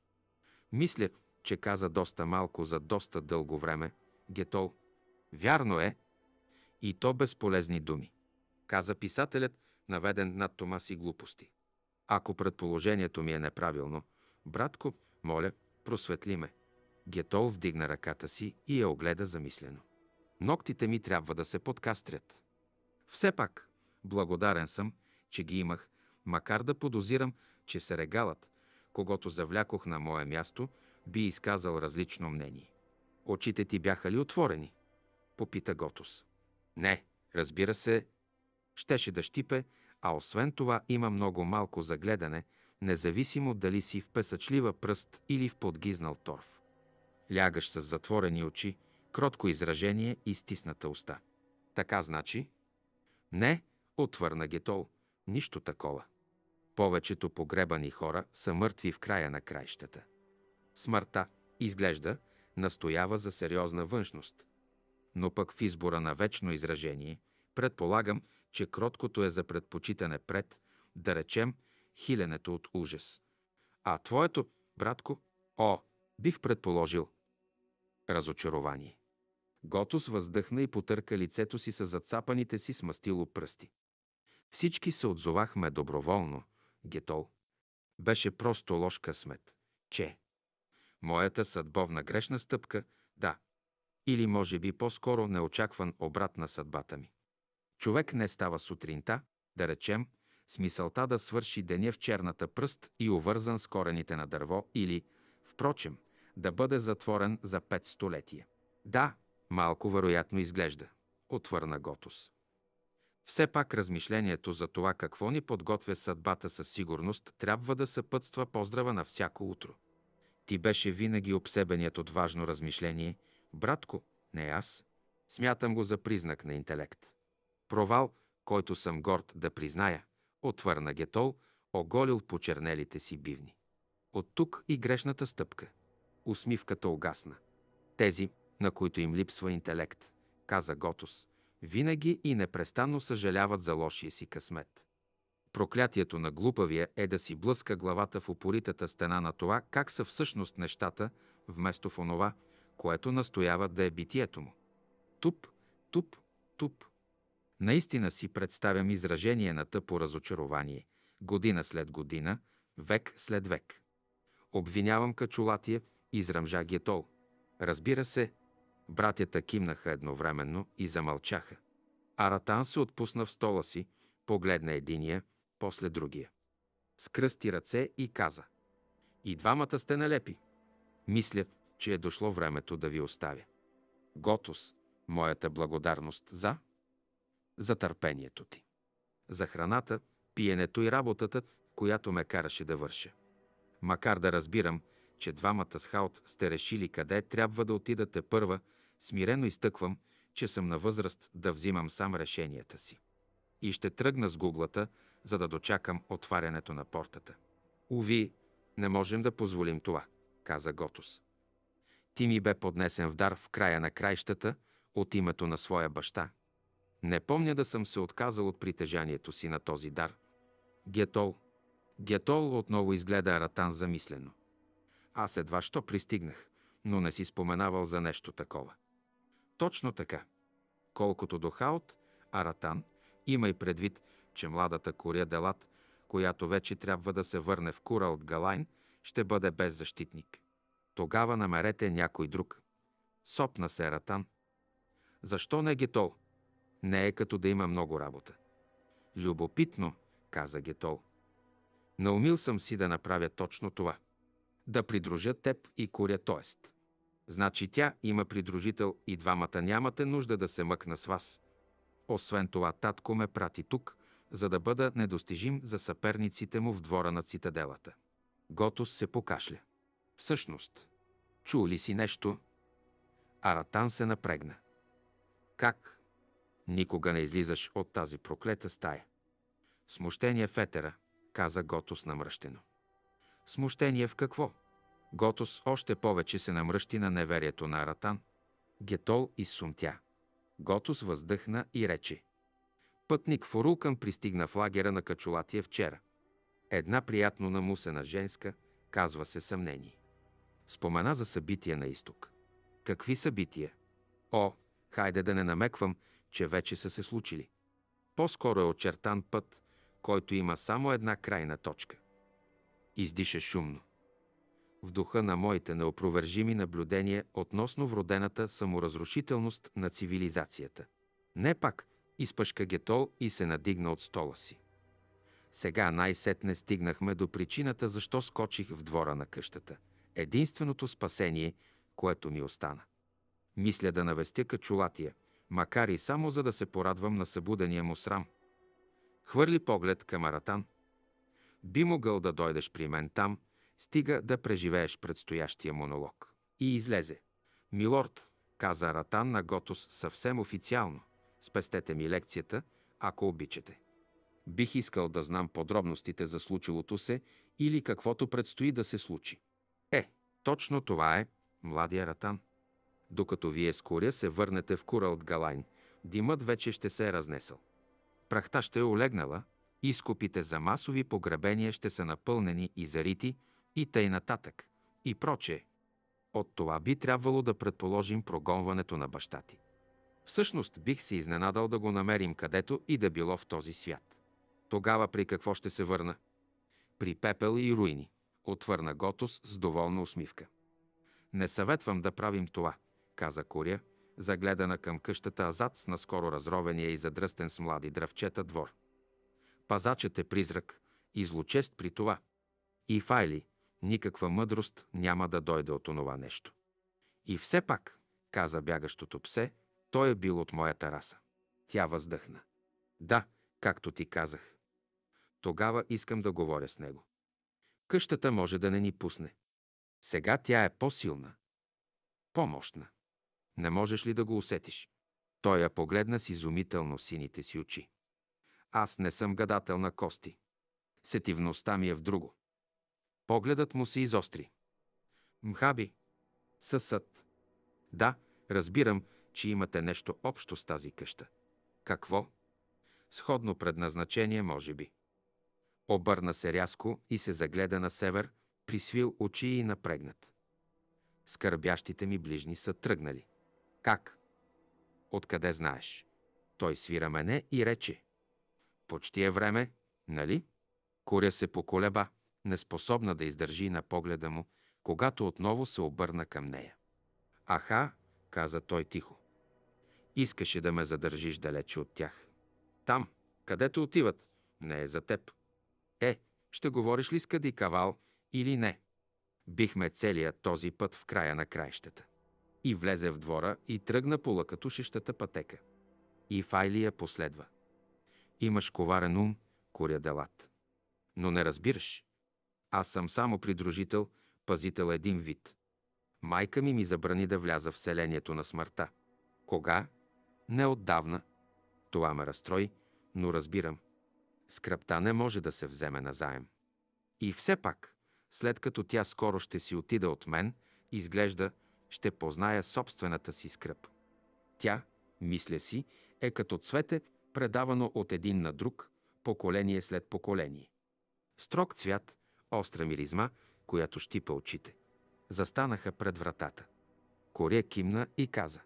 Мисля, че каза доста малко за доста дълго време. Гетол. Вярно е. И то безполезни думи. Каза писателят, наведен над тома си глупости. Ако предположението ми е неправилно, братко, моля, просветли ме. Гетол вдигна ръката си и я огледа замислено. Ноктите ми трябва да се подкастрят. Все пак, благодарен съм, че ги имах, макар да подозирам, че се регалът, когато завлякох на мое място, би изказал различно мнение. Очите ти бяха ли отворени? Попита Готос. Не, разбира се. Щеше да щипе, а освен това има много малко загледане, независимо дали си в песъчлива пръст или в подгизнал торф. Лягаш с затворени очи, кротко изражение и стисната уста. Така значи? Не, отвърна Гетол, нищо такова. Повечето погребани хора са мъртви в края на краищата. Смъртта, изглежда, настоява за сериозна външност. Но пък в избора на вечно изражение, предполагам, че кроткото е за предпочитане пред, да речем, хиленето от ужас. А твоето, братко, о, бих предположил. Разочарование. Готос въздъхна и потърка лицето си с зацапаните си с мастило пръсти. Всички се отзовахме доброволно, Гетол. Беше просто лош късмет. Че? Моята съдбовна грешна стъпка, да. Или може би по-скоро неочакван обрат на съдбата ми. Човек не става сутринта, да речем, с мисълта да свърши деня в черната пръст и увързан с корените на дърво или, впрочем, да бъде затворен за пет столетия. Да, малко вероятно изглежда, отвърна Готус. Все пак размишлението за това какво ни подготвя съдбата със сигурност трябва да съпътства поздрава на всяко утро. Ти беше винаги обсебеният от важно размишление, братко, не аз. Смятам го за признак на интелект. Провал, който съм горд да призная, отвърна Гетол, оголил почернелите си бивни. От тук и грешната стъпка. Усмивката огасна. Тези, на които им липсва интелект, каза Готос, винаги и непрестанно съжаляват за лошия си късмет. Проклятието на глупавия е да си блъска главата в упоритата стена на това, как са всъщност нещата, вместо в онова, което настоява да е битието му. Туп, туп, туп, Наистина си представям изражение на тъпо разочарование, година след година, век след век. Обвинявам Качулатия и Зрамжа Гетол. Разбира се, братята кимнаха едновременно и замълчаха. Аратан се отпусна в стола си, погледна единия, после другия. Скръсти ръце и каза. И двамата сте налепи. Мисля, че е дошло времето да ви оставя. Готос, моята благодарност за за търпението ти, за храната, пиенето и работата, която ме караше да върша. Макар да разбирам, че двамата с хаот сте решили къде трябва да отидате първа, смирено изтъквам, че съм на възраст да взимам сам решенията си. И ще тръгна с гуглата, за да дочакам отварянето на портата. Уви, не можем да позволим това, каза Готос. Ти ми бе поднесен в дар в края на краищата от името на своя баща. Не помня да съм се отказал от притежанието си на този дар. Гетол. Гетол отново изгледа Аратан замислено. Аз едва що пристигнах, но не си споменавал за нещо такова. Точно така. Колкото до хаот, Аратан, имай предвид, че младата коря Делат, която вече трябва да се върне в кура от Галайн, ще бъде без защитник. Тогава намерете някой друг. Сопна се Аратан. Защо не Гетол? Не е като да има много работа. Любопитно, каза Гетол. Наумил съм си да направя точно това. Да придружа теб и куря, т.е. Значи тя има придружител и двамата нямате нужда да се мъкна с вас. Освен това, татко ме прати тук, за да бъда недостижим за съперниците му в двора на цитаделата. Готос се покашля. Всъщност, чу ли си нещо? Аратан се напрегна. Как? Никога не излизаш от тази проклета стая. Смущение в етера, каза Готос намръщено. Смущение в какво? Готос още повече се намръщи на неверието на Аратан. Гетол и сумтя. Готос въздъхна и рече. Пътник Форулкан пристигна в лагера на Качулатия вчера. Една приятно намусена женска, казва се съмнение. Спомена за събития на изток. Какви събития? О, хайде да не намеквам, че вече са се случили. По-скоро е очертан път, който има само една крайна точка. Издиша шумно. В духа на моите неопровержими наблюдения относно вродената саморазрушителност на цивилизацията. Не пак изпъшка Гетол и се надигна от стола си. Сега най-сетне стигнахме до причината защо скочих в двора на къщата. Единственото спасение, което ми остана. Мисля да навестя Качулатия – макар и само за да се порадвам на събудения му срам. Хвърли поглед към Аратан. Би могъл да дойдеш при мен там, стига да преживееш предстоящия монолог. И излезе. Милорд, каза Аратан на Готос съвсем официално. Спестете ми лекцията, ако обичате. Бих искал да знам подробностите за случилото се или каквото предстои да се случи. Е, точно това е, младия Ратан. Докато вие с коря се върнете в Куралт Галайн, димът вече ще се е разнесъл. Прахта ще е олегнала, изкопите за масови погребения ще са напълнени и зарити, и тъй нататък, и прочее. От това би трябвало да предположим прогонването на баща ти. Всъщност бих се изненадал да го намерим където и да било в този свят. Тогава при какво ще се върна? При пепел и руини, отвърна Готос с доволна усмивка. Не съветвам да правим това – каза Коря, загледана към къщата зад с наскоро разровения и задръстен с млади дръвчета двор. Пазачът е призрак и злочест при това. И файли, никаква мъдрост няма да дойде от онова нещо. И все пак, каза бягащото псе, той е бил от моята раса. Тя въздъхна. Да, както ти казах. Тогава искам да говоря с него. Къщата може да не ни пусне. Сега тя е по-силна, по-мощна. Не можеш ли да го усетиш? Той я погледна с изумително сините си очи. Аз не съм гадател на кости. Сетивността ми е в друго. Погледът му се изостри. Мхаби. Съсът. Да, разбирам, че имате нещо общо с тази къща. Какво? Сходно предназначение, може би. Обърна се рязко и се загледа на север, присвил очи и напрегнат. Скърбящите ми ближни са тръгнали. Как? Откъде знаеш? Той свира мене и рече. Почти е време, нали? Коря се поколеба, неспособна да издържи на погледа му, когато отново се обърна към нея. Аха, каза той тихо. Искаше да ме задържиш далече от тях. Там, където отиват, не е за теб. Е, ще говориш ли с Кадикавал или не? Бихме целият този път в края на краищата. И влезе в двора и тръгна по лъкатушещата пътека. И Файлия последва. Имаш коварен ум, коря делат. Но не разбираш. Аз съм само придружител, пазител един вид. Майка ми ми забрани да вляза в селението на смъртта. Кога? Не отдавна. Това ме разстрои, но разбирам. Скръпта не може да се вземе назаем. И все пак, след като тя скоро ще си отида от мен, изглежда, ще позная собствената си скръп. Тя, мисля си, е като цвете, предавано от един на друг, поколение след поколение. Строг цвят, остра миризма, която щипа очите. Застанаха пред вратата. Коря кимна и каза.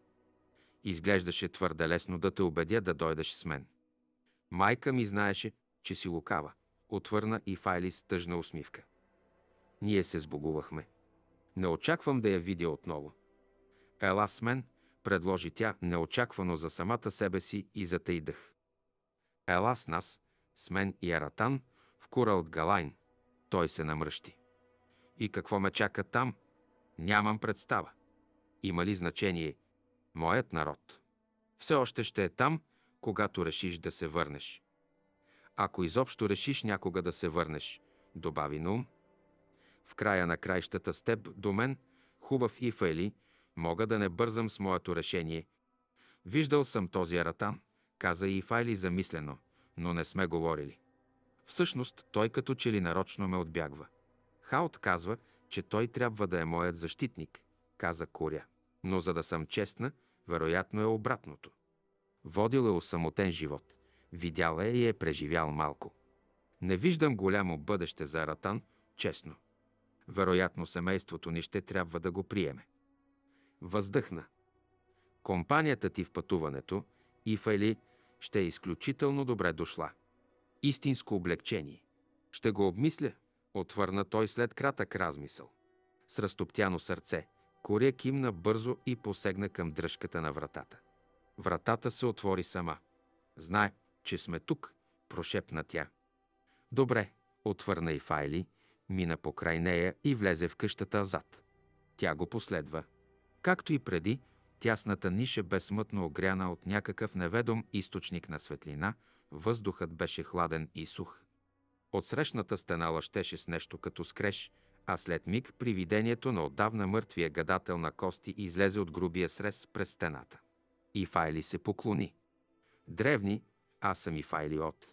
Изглеждаше твърде лесно да те убедя да дойдеш с мен. Майка ми знаеше, че си лукава, отвърна и Файлис тъжна усмивка. Ние се сбогувахме. Не очаквам да я видя отново. Ела с мен, предложи тя неочаквано за самата себе си и за Тейдъх. Ела с нас, с мен и Аратан, в кура от Галайн. Той се намръщи. И какво ме чака там? Нямам представа. Има ли значение моят народ? Все още ще е там, когато решиш да се върнеш. Ако изобщо решиш някога да се върнеш, добави Наум, в края на краищата с теб до мен, хубав и файли, мога да не бързам с моето решение. Виждал съм този аратан, каза и Файли замислено, но не сме говорили. Всъщност той като че ли нарочно ме отбягва. Хаот казва, че той трябва да е моят защитник, каза Куря. Но за да съм честна, вероятно е обратното. Водил е осамотен живот. Видял е и е преживял малко. Не виждам голямо бъдеще за Аратан, честно. Вероятно семейството ни ще трябва да го приеме. Въздъхна. Компанията ти в пътуването, Ифайли, ще е изключително добре дошла. Истинско облегчение. Ще го обмисля, отвърна той след кратък размисъл. С разтоптяно сърце, Коря кимна бързо и посегна към дръжката на вратата. Вратата се отвори сама. Знае, че сме тук, прошепна тя. Добре, отвърна Ифайли. Файли, мина покрай нея и влезе в къщата зад. Тя го последва. Както и преди, тясната ниша бе смътно огряна от някакъв неведом източник на светлина, въздухът беше хладен и сух. От срещната стена лъщеше с нещо като скреж, а след миг привидението на отдавна мъртвия гадател на кости излезе от грубия срез през стената. И Файли се поклони. Древни, аз съм и Файли от.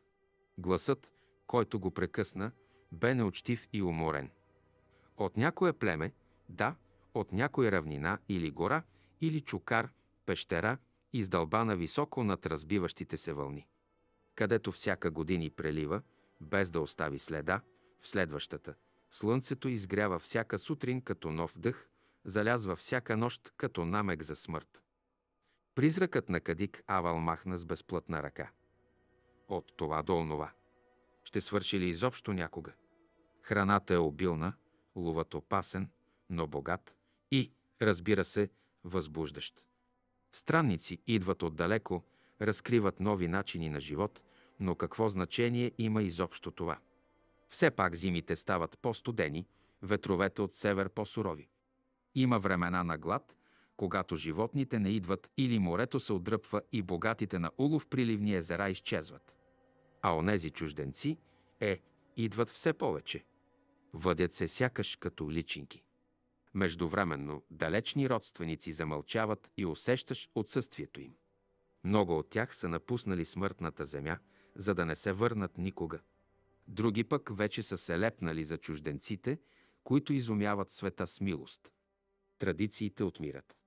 Гласът, който го прекъсна, бе неучтив и уморен. От някое племе, да, от някоя равнина или гора, или чукар, пещера, издълбана високо над разбиващите се вълни. Където всяка години прелива, без да остави следа, в следващата, слънцето изгрява всяка сутрин като нов дъх, залязва всяка нощ като намек за смърт. Призракът на Кадик Авал махна с безплътна ръка. От това до онова ще свърши ли изобщо някога. Храната е обилна, ловът опасен, но богат и, разбира се, възбуждащ. Странници идват отдалеко, разкриват нови начини на живот, но какво значение има изобщо това? Все пак зимите стават по-студени, ветровете от север по-сурови. Има времена на глад, когато животните не идват или морето се отдръпва и богатите на улов приливни езера изчезват а онези чужденци, е, идват все повече. Въдят се сякаш като личинки. Междувременно далечни родственици замълчават и усещаш отсъствието им. Много от тях са напуснали смъртната земя, за да не се върнат никога. Други пък вече са се лепнали за чужденците, които изумяват света с милост. Традициите отмират.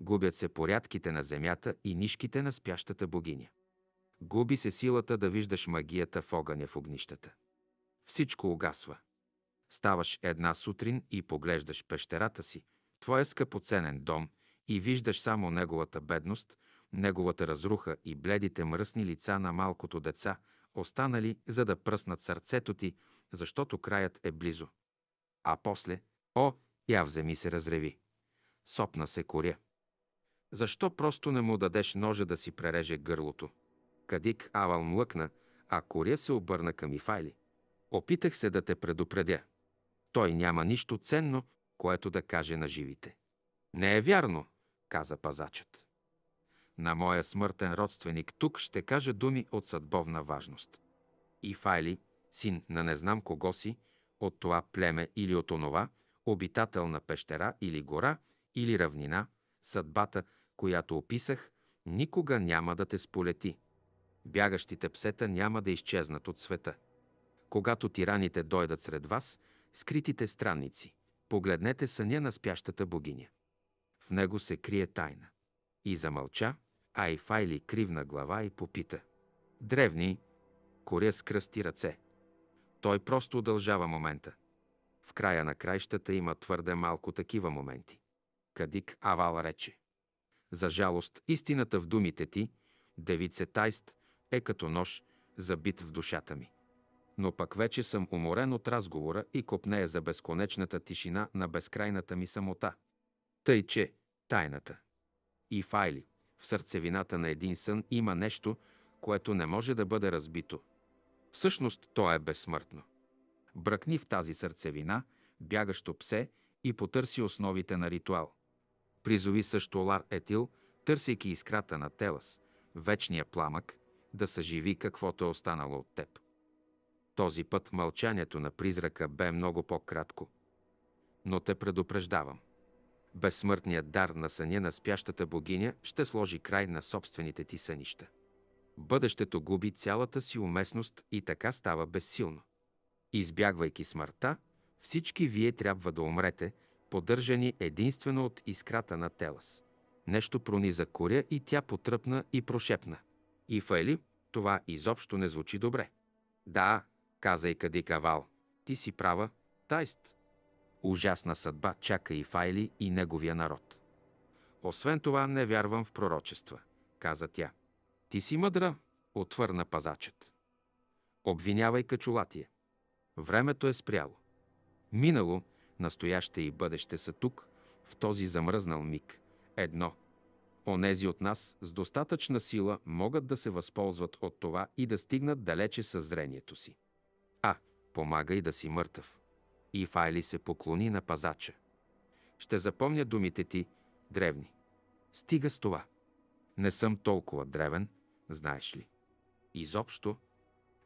Губят се порядките на земята и нишките на спящата богиня. Губи се силата да виждаш магията в огъня в огнищата. Всичко угасва. Ставаш една сутрин и поглеждаш пещерата си, твоя скъпоценен дом, и виждаш само неговата бедност, неговата разруха и бледите мръсни лица на малкото деца, останали за да пръснат сърцето ти, защото краят е близо. А после, о, я вземи се разреви. Сопна се коря. Защо просто не му дадеш ножа да си пререже гърлото? Кадик Авал млъкна, а Коря се обърна към Ифайли. Опитах се да те предупредя. Той няма нищо ценно, което да каже на живите. Не е вярно, каза пазачът. На моя смъртен родственик тук ще кажа думи от съдбовна важност. Ифайли, син на не знам кого си, от това племе или от онова, обитател на пещера или гора или равнина, съдбата, която описах, никога няма да те сполети. Бягащите псета няма да изчезнат от света. Когато тираните дойдат сред вас, скритите странници, погледнете съня на спящата богиня. В него се крие тайна. И замълча, а и файли кривна глава и попита. Древни, коря с кръсти ръце. Той просто удължава момента. В края на краищата има твърде малко такива моменти. Кадик Авал рече. За жалост, истината в думите ти, девице Тайст, е като нож, забит в душата ми. Но пък вече съм уморен от разговора и копнея за безконечната тишина на безкрайната ми самота. Тъй, че тайната. И файли, в сърцевината на един сън има нещо, което не може да бъде разбито. Всъщност то е безсмъртно. Бръкни в тази сърцевина, бягащо псе, и потърси основите на ритуал. Призови също Лар Етил, търсейки искрата на Телас, вечния пламък, да съживи каквото е останало от теб. Този път мълчанието на призрака бе много по-кратко. Но те предупреждавам. Безсмъртният дар на съня на спящата богиня ще сложи край на собствените ти сънища. Бъдещето губи цялата си уместност и така става безсилно. Избягвайки смъртта, всички вие трябва да умрете, поддържани единствено от искрата на Телас. Нещо прониза коря и тя потръпна и прошепна – и Файли, това изобщо не звучи добре. Да, каза и къде Кавал, ти си права, тайст. Ужасна съдба чака и Файли и неговия народ. Освен това не вярвам в пророчества, каза тя. Ти си мъдра, отвърна пазачът. Обвинявай качулатие. Времето е спряло. Минало, настояще и бъдеще са тук, в този замръзнал миг. Едно, Онези от нас с достатъчна сила могат да се възползват от това и да стигнат далече със зрението си. А. Помагай да си мъртъв. И Файли се поклони на пазача. Ще запомня думите ти, древни. Стига с това. Не съм толкова древен, знаеш ли. Изобщо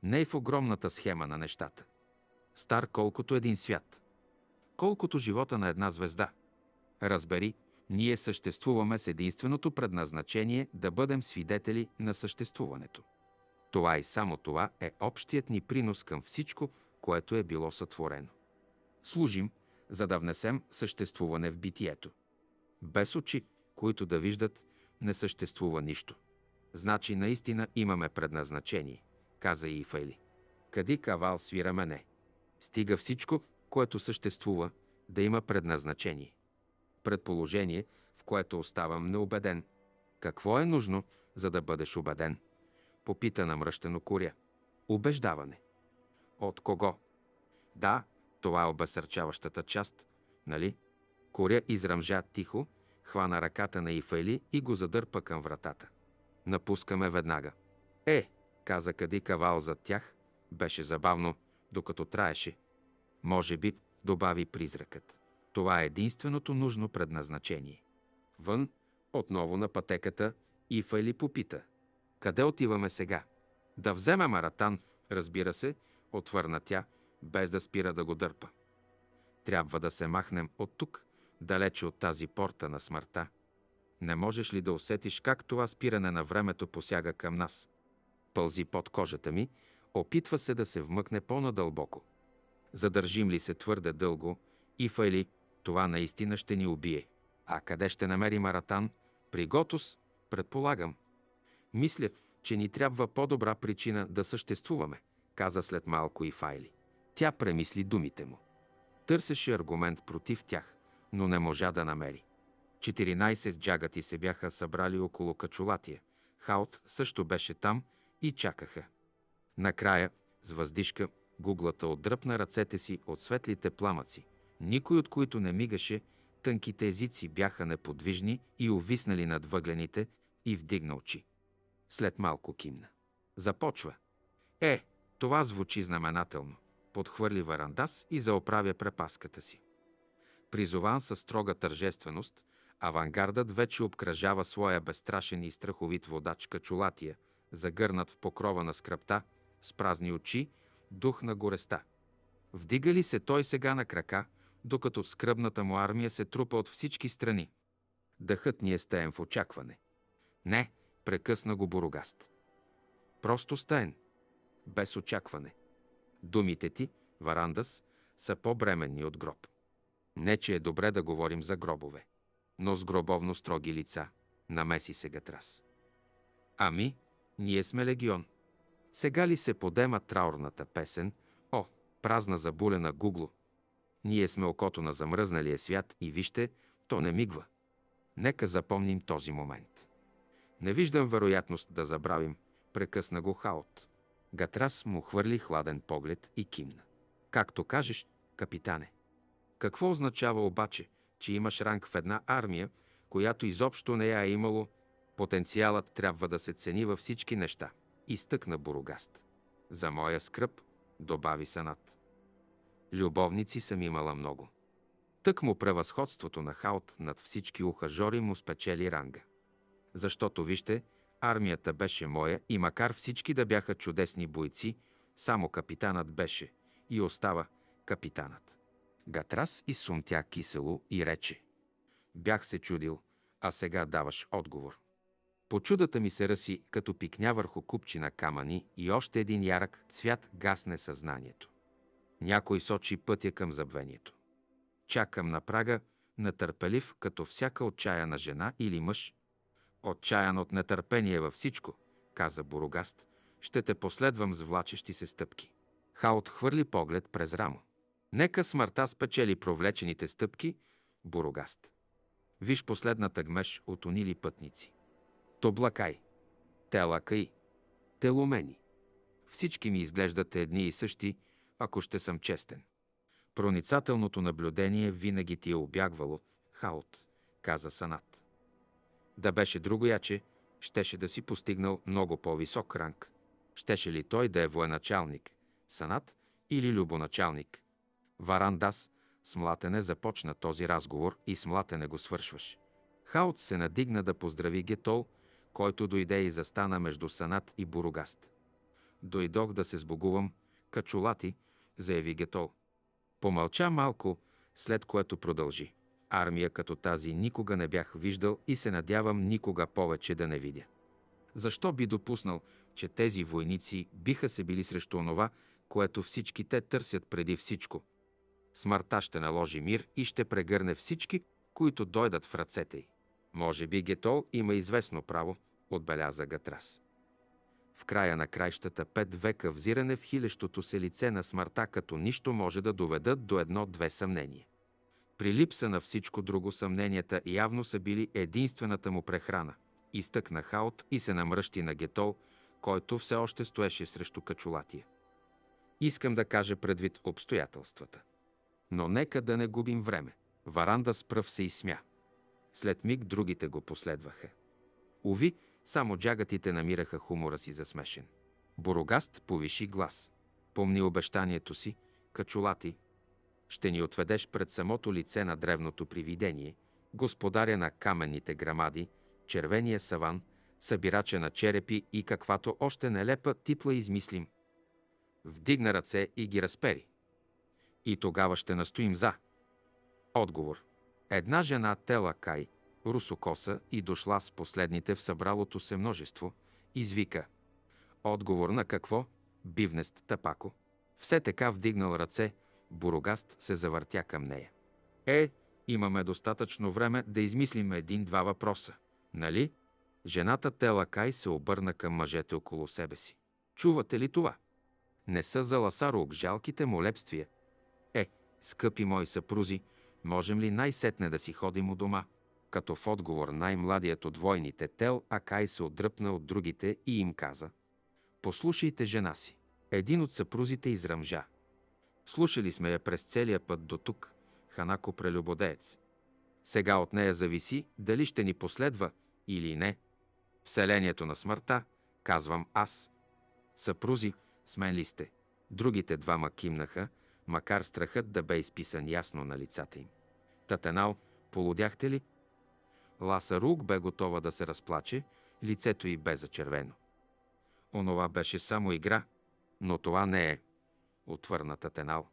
не е в огромната схема на нещата. Стар колкото един свят. Колкото живота на една звезда. Разбери, ние съществуваме с единственото предназначение да бъдем свидетели на съществуването. Това и само това е общият ни принос към всичко, което е било сътворено. Служим, за да внесем съществуване в битието. Без очи, които да виждат, не съществува нищо. Значи наистина имаме предназначение, каза и Файли. Къди кавал свира мене? Стига всичко, което съществува, да има предназначение предположение, в което оставам неубеден. Какво е нужно, за да бъдеш убеден? Попита намръщено куря. Убеждаване. От кого? Да, това е обесърчаващата част, нали? Коря изръмжа тихо, хвана ръката на Ифайли и го задърпа към вратата. Напускаме веднага. Е, каза къди Кавал зад тях. Беше забавно, докато траеше. Може би, добави призракът. Това е единственото нужно предназначение. Вън, отново на пътеката, Ифа или попита. Къде отиваме сега? Да вземе маратан, разбира се, отвърна тя, без да спира да го дърпа. Трябва да се махнем от тук, далече от тази порта на смъртта. Не можеш ли да усетиш как това спиране на времето посяга към нас? Пълзи под кожата ми, опитва се да се вмъкне по-надълбоко. Задържим ли се твърде дълго, Ифа или това наистина ще ни убие. А къде ще намери Маратан? При Готос, предполагам. Мисля, че ни трябва по-добра причина да съществуваме, каза след малко и Файли. Тя премисли думите му. Търсеше аргумент против тях, но не можа да намери. 14 джагати се бяха събрали около качулатия. Хаот също беше там и чакаха. Накрая, с въздишка, гуглата отдръпна ръцете си от светлите пламъци – никой от които не мигаше, тънките езици бяха неподвижни и увиснали над въглените и вдигна очи. След малко кимна. Започва. Е, това звучи знаменателно. Подхвърли Варандас и заоправя препаската си. Призован със строга тържественост, авангардът вече обкръжава своя безстрашен и страховит водач Качулатия, загърнат в покрова на скръпта, с празни очи, дух на гореста. Вдига ли се той сега на крака, докато скръбната му армия се трупа от всички страни. Дъхът ни е стаен в очакване. Не, прекъсна го Борогаст. Просто стаен. Без очакване. Думите ти, Варандас, са по-бременни от гроб. Не, че е добре да говорим за гробове, но с гробовно строги лица намеси се Гатрас. Ами, ние сме легион. Сега ли се подема траурната песен, о, празна забулена гугло, ние сме окото на замръзналия свят и вижте, то не мигва. Нека запомним този момент. Не виждам вероятност да забравим, прекъсна го хаот. Гатрас му хвърли хладен поглед и кимна. Както кажеш, капитане. Какво означава обаче, че имаш ранг в една армия, която изобщо не я е имало? Потенциалът трябва да се цени във всички неща, изтъкна Бурогаст. За моя скръп, добави Санат. Любовници съм имала много. Тък му превъзходството на Хаот над всички ухажори му спечели ранга. Защото вижте, армията беше моя и макар всички да бяха чудесни бойци, само капитанът беше и остава капитанът. Гатрас и сумтя кисело и рече. Бях се чудил, а сега даваш отговор. По чудата ми се ръси, като пикня върху купчина камъни и още един ярък цвят гасне съзнанието. Някой сочи пътя към забвението. Чакам на прага, нетърпелив като всяка отчаяна жена или мъж. Отчаян от нетърпение във всичко, каза Бурогаст, ще те последвам с влачещи се стъпки. Ха отхвърли поглед през рамо. Нека смъртта спечели провлечените стъпки, Бурогаст. Виж последната гмеш от унили пътници. Тоблакай, телакай, теломени. Всички ми изглеждат едни и същи, ако ще съм честен. Проницателното наблюдение винаги ти е обягвало, хаот, каза Санат. Да беше другояче, щеше да си постигнал много по-висок ранг. Щеше ли той да е военачалник, Санат или любоначалник? Варандас, с млатене започна този разговор и с млатене го свършваш. Хаот се надигна да поздрави Гетол, който дойде и застана между Санат и Бурогаст. Дойдох да се сбогувам, качулати, заяви Гетол. Помълча малко, след което продължи. Армия като тази никога не бях виждал и се надявам никога повече да не видя. Защо би допуснал, че тези войници биха се били срещу онова, което всички те търсят преди всичко? Смъртта ще наложи мир и ще прегърне всички, които дойдат в ръцете й. Може би Гетол има известно право, отбеляза Гатрас. В края на крайщата пет века взиране в хилещото се лице на смъртта като нищо може да доведат до едно-две съмнения. При липса на всичко друго съмненията явно са били единствената му прехрана. Изтъкна хаот и се намръщи на Гетол, който все още стоеше срещу качулатия. Искам да кажа предвид обстоятелствата. Но нека да не губим време. Варанда с пръв се изсмя. След миг другите го последваха. Уви. Само джагатите намираха хумора си за смешен. Борогаст повиши глас. Помни обещанието си, качулати. Ще ни отведеш пред самото лице на древното привидение, господаря на каменните грамади, червения саван, събирача на черепи и каквато още нелепа титла измислим. Вдигна ръце и ги разпери. И тогава ще настоим за. Отговор. Една жена Тела Кай – русокоса и дошла с последните в събралото се множество, извика. Отговор на какво? Бивнест тапако. Все така вдигнал ръце, Бурогаст се завъртя към нея. Е, имаме достатъчно време да измислим един-два въпроса, нали? Жената Телакай се обърна към мъжете около себе си. Чувате ли това? Не са за Ласаро жалките молебствия. Е, скъпи мои съпрузи, можем ли най-сетне да си ходим у дома? като в отговор най-младият от войните Тел Акай се отдръпна от другите и им каза «Послушайте жена си». Един от съпрузите изръмжа. Слушали сме я през целия път до тук, Ханако прелюбодеец. Сега от нея зависи дали ще ни последва или не. Вселението на смъртта, казвам аз. Съпрузи, с мен ли сте? Другите двама кимнаха, макар страхът да бе изписан ясно на лицата им. Татенал, полудяхте ли? Ласа Рук бе готова да се разплаче, лицето й бе зачервено. Онова беше само игра, но това не е, отвърна Татенал.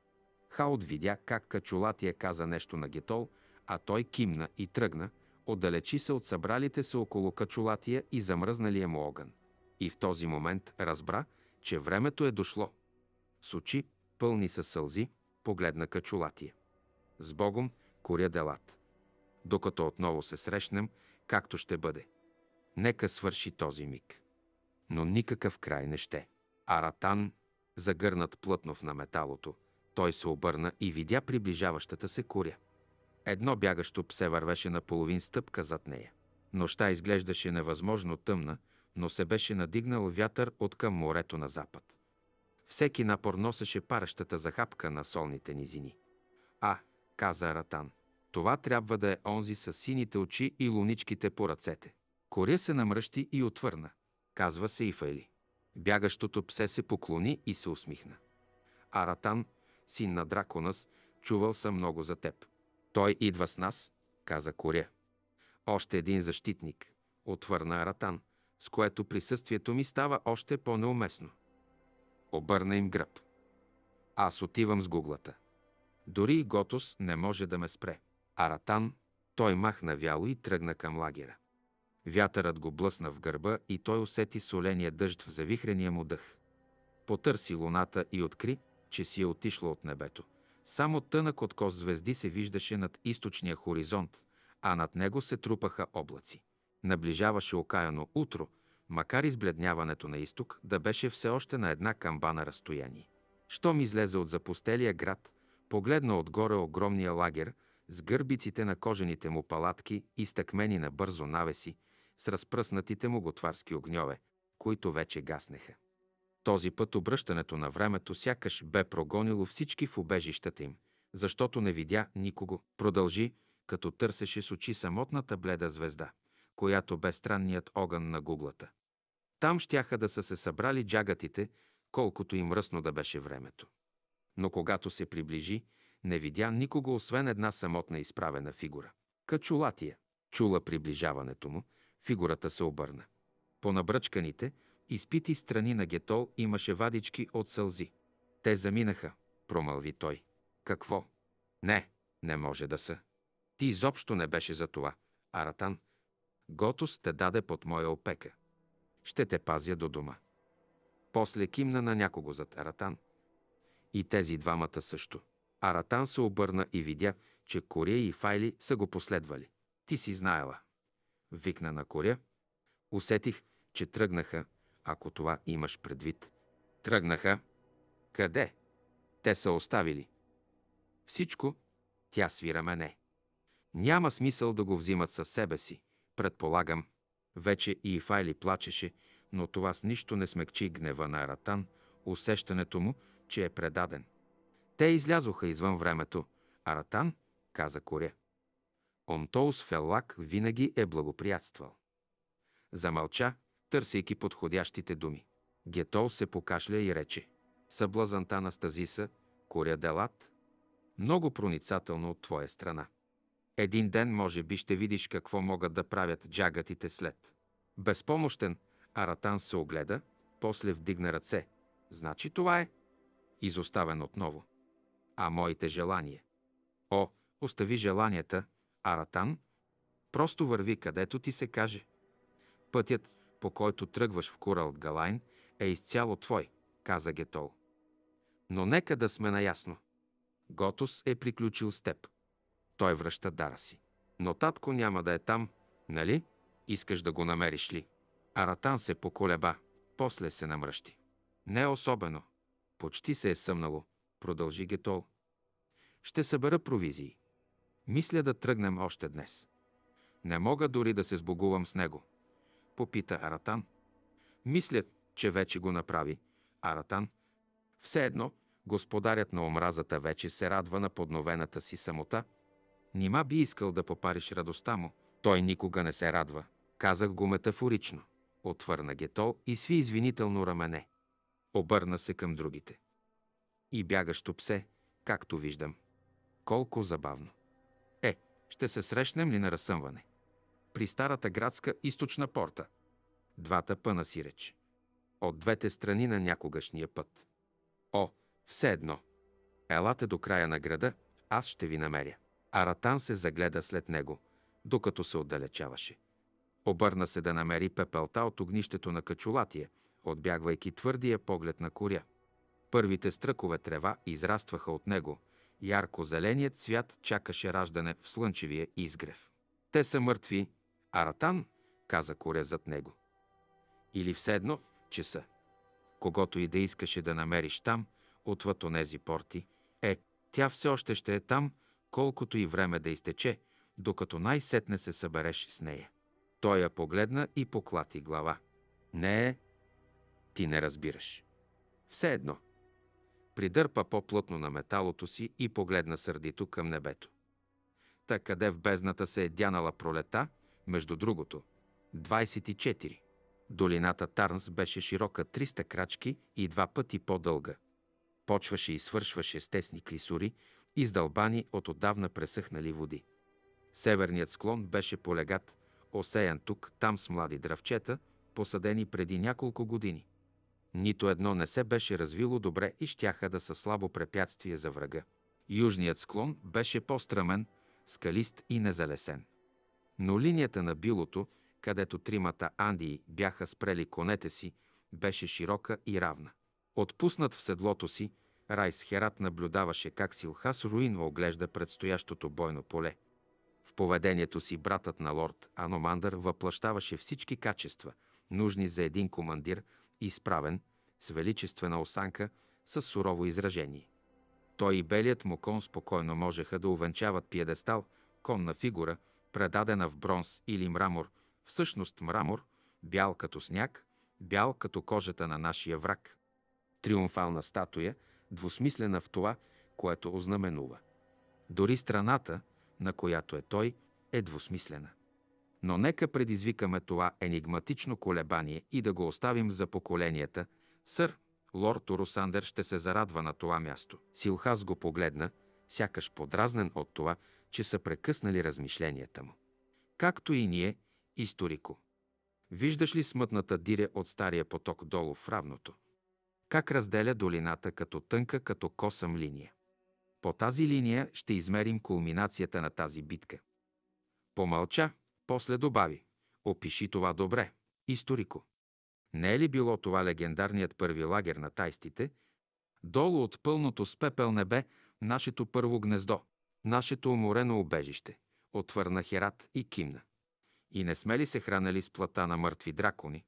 Хаот видя как Качулатия каза нещо на Гетол, а той кимна и тръгна, отдалечи се от събралите се около Качулатия и замръзналия е му огън. И в този момент разбра, че времето е дошло. С очи, пълни със сълзи, погледна Качулатия. С Богом, коря делат докато отново се срещнем, както ще бъде. Нека свърши този миг. Но никакъв край не ще. Аратан, загърнат плътнов на металото, той се обърна и видя приближаващата се куря. Едно бягащо псе вървеше на половин стъпка зад нея. Нощта изглеждаше невъзможно тъмна, но се беше надигнал вятър от към морето на запад. Всеки напор носеше паращата захапка на солните низини. А, каза Аратан – това трябва да е онзи с сините очи и луничките по ръцете. Коря се намръщи и отвърна. Казва се Ифайли. Бягащото псе се поклони и се усмихна. Аратан, син на Драконас, чувал съм много за теб. Той идва с нас, каза Коря. Още един защитник, отвърна Аратан, с което присъствието ми става още по-неуместно. Обърна им гръб. Аз отивам с гуглата. Дори и Готос не може да ме спре. Аратан, той махна вяло и тръгна към лагера. Вятърът го блъсна в гърба и той усети соления дъжд в завихрения му дъх. Потърси луната и откри, че си е отишла от небето. Само тънък от кос звезди се виждаше над източния хоризонт, а над него се трупаха облаци. Наближаваше окаяно утро, макар избледняването на изток да беше все още на една камбана разстояние. Щом излезе от запустелия град, погледна отгоре огромния лагер – с гърбиците на кожените му палатки и стъкмени на бързо навеси, с разпръснатите му готварски огньове, които вече гаснеха. Този път обръщането на времето сякаш бе прогонило всички в убежищата им, защото не видя никого. Продължи, като търсеше с очи самотната бледа звезда, която бе странният огън на гуглата. Там щяха да са се събрали джагатите, колкото им ръсно да беше времето. Но когато се приближи, не видя никого, освен една самотна изправена фигура. Качулатия. Чула приближаването му, фигурата се обърна. По набръчканите, изпити страни на Гетол имаше вадички от сълзи. Те заминаха, промълви той. Какво? Не, не може да са. Ти изобщо не беше за това, Аратан. Готос те даде под моя опека. Ще те пазя до дома. После кимна на някого зад Аратан. И тези двамата също. Аратан се обърна и видя, че Коря и Файли са го последвали. Ти си знаела. Викна на Коря. Усетих, че тръгнаха, ако това имаш предвид. Тръгнаха. Къде? Те са оставили. Всичко. Тя свира мене. Няма смисъл да го взимат със себе си, предполагам. Вече и Файли плачеше, но това с нищо не смекчи гнева на Аратан, усещането му, че е предаден. Те излязоха извън времето. Аратан, каза Коря. Омтоус Феллак винаги е благоприятствал. Замълча, търсейки подходящите думи. Гетол се покашля и рече. Съблазанта на Стазиса, Коря Делат. Много проницателно от твоя страна. Един ден, може би, ще видиш какво могат да правят джагатите след. Безпомощен, Аратан се огледа, после вдигна ръце. Значи това е. Изоставен отново а моите желания. О, остави желанията, Аратан. просто върви където ти се каже. Пътят, по който тръгваш в Курал Галайн, е изцяло твой, каза Гетол. Но нека да сме наясно. Готос е приключил с теб. Той връща дара си. Но татко няма да е там, нали? Искаш да го намериш ли? Аратан се поколеба, после се намръщи. Не особено. Почти се е съмнало продължи Гетол. Ще събера провизии. Мисля да тръгнем още днес. Не мога дори да се сбогувам с него. Попита Аратан. Мисля, че вече го направи. Аратан. Все едно, господарят на омразата вече се радва на подновената си самота. Нима би искал да попариш радостта му. Той никога не се радва. Казах го метафорично. Отвърна Гетол и сви извинително рамене. Обърна се към другите и бягащо псе, както виждам. Колко забавно! Е, ще се срещнем ли на разсъмване? При старата градска източна порта. Двата пъна си реч. От двете страни на някогашния път. О, все едно. Елате до края на града, аз ще ви намеря. Аратан се загледа след него, докато се отдалечаваше. Обърна се да намери пепелта от огнището на качулатия, отбягвайки твърдия поглед на коря. Първите стръкове трева израстваха от него. Ярко-зеленият цвят чакаше раждане в слънчевия изгрев. Те са мъртви, а Ратан, каза коря зад него. Или все едно, че са. Когато и да искаше да намериш там, отвъд онези порти, е, тя все още ще е там, колкото и време да изтече, докато най-сетне се събереш с нея. Той я погледна и поклати глава. Не, е, ти не разбираш. Все едно придърпа по-плътно на металото си и погледна сърдито към небето. Та къде в бездната се е дянала пролета, между другото. 24. Долината Тарнс беше широка 300 крачки и два пъти по-дълга. Почваше и свършваше с тесни клисури, издълбани от отдавна пресъхнали води. Северният склон беше полегат, осеян тук, там с млади дравчета, посадени преди няколко години. Нито едно не се беше развило добре и щяха да са слабо препятствие за врага. Южният склон беше по-стръмен, скалист и незалесен. Но линията на билото, където тримата андии бяха спрели конете си, беше широка и равна. Отпуснат в седлото си, Райс Херат наблюдаваше как Силхас руин оглежда предстоящото бойно поле. В поведението си братът на лорд Аномандър въплащаваше всички качества, нужни за един командир, изправен, с величествена осанка, с сурово изражение. Той и белият му кон спокойно можеха да увенчават пиедестал, конна фигура, предадена в бронз или мрамор, всъщност мрамор, бял като сняг, бял като кожата на нашия враг. Триумфална статуя, двусмислена в това, което ознаменува. Дори страната, на която е той, е двусмислена. Но нека предизвикаме това енигматично колебание и да го оставим за поколенията. Сър, лорд Орусандер ще се зарадва на това място. Силхас го погледна, сякаш подразнен от това, че са прекъснали размишленията му. Както и ние, историко. Виждаш ли смътната диря от стария поток долу в равното? Как разделя долината като тънка, като косъм линия? По тази линия ще измерим кулминацията на тази битка. Помълча, после добави, опиши това добре, историко. Не е ли било това легендарният първи лагер на тайстите, долу от пълното с пепел небе, нашето първо гнездо, нашето уморено убежище, отвърна Херат и кимна. И не сме ли се хранали с плата на мъртви дракони?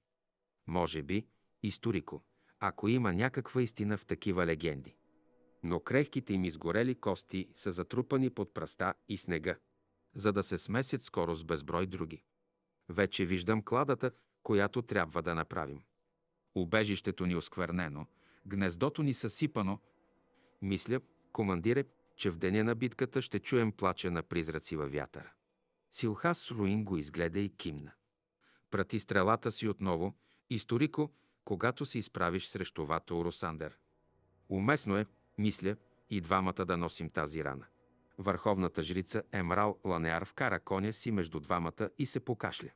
Може би, историко, ако има някаква истина в такива легенди. Но крехките им изгорели кости са затрупани под пръста и снега за да се смесят скоро с безброй други. Вече виждам кладата, която трябва да направим. Убежището ни е осквернено, гнездото ни съсипано. Мисля, командире, че в деня на битката ще чуем плача на призраци във вятъра. Силхас Руин го изгледа и кимна. Прати стрелата си отново, историко, когато се изправиш срещу Вато Росандер. Уместно е, мисля, и двамата да носим тази рана. Върховната жрица Емрал Ланеар вкара коня си между двамата и се покашля.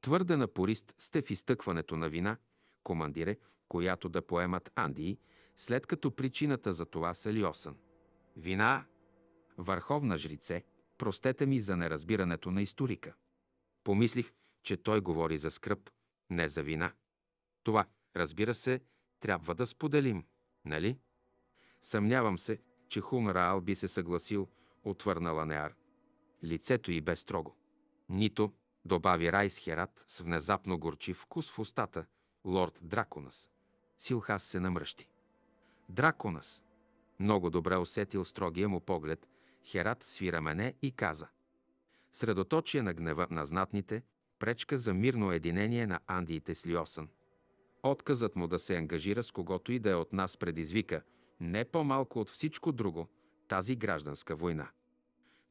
Твърде напорист сте в изтъкването на вина, командире, която да поемат Андии, след като причината за това са Лиосън. Вина, върховна жрице, простете ми за неразбирането на историка. Помислих, че той говори за скръп, не за вина. Това, разбира се, трябва да споделим, нали? Съмнявам се, че Раал би се съгласил отвърна Ланеар. Лицето й бе строго. Нито, добави Райс Херат с внезапно горчив вкус в устата, лорд Драконас. Силхас се намръщи. Драконас! Много добре усетил строгия му поглед, Херат свира мене и каза. Средоточие на гнева на знатните, пречка за мирно единение на андиите с Лиосън. Отказът му да се ангажира с когото и да е от нас предизвика, не по-малко от всичко друго – тази гражданска война.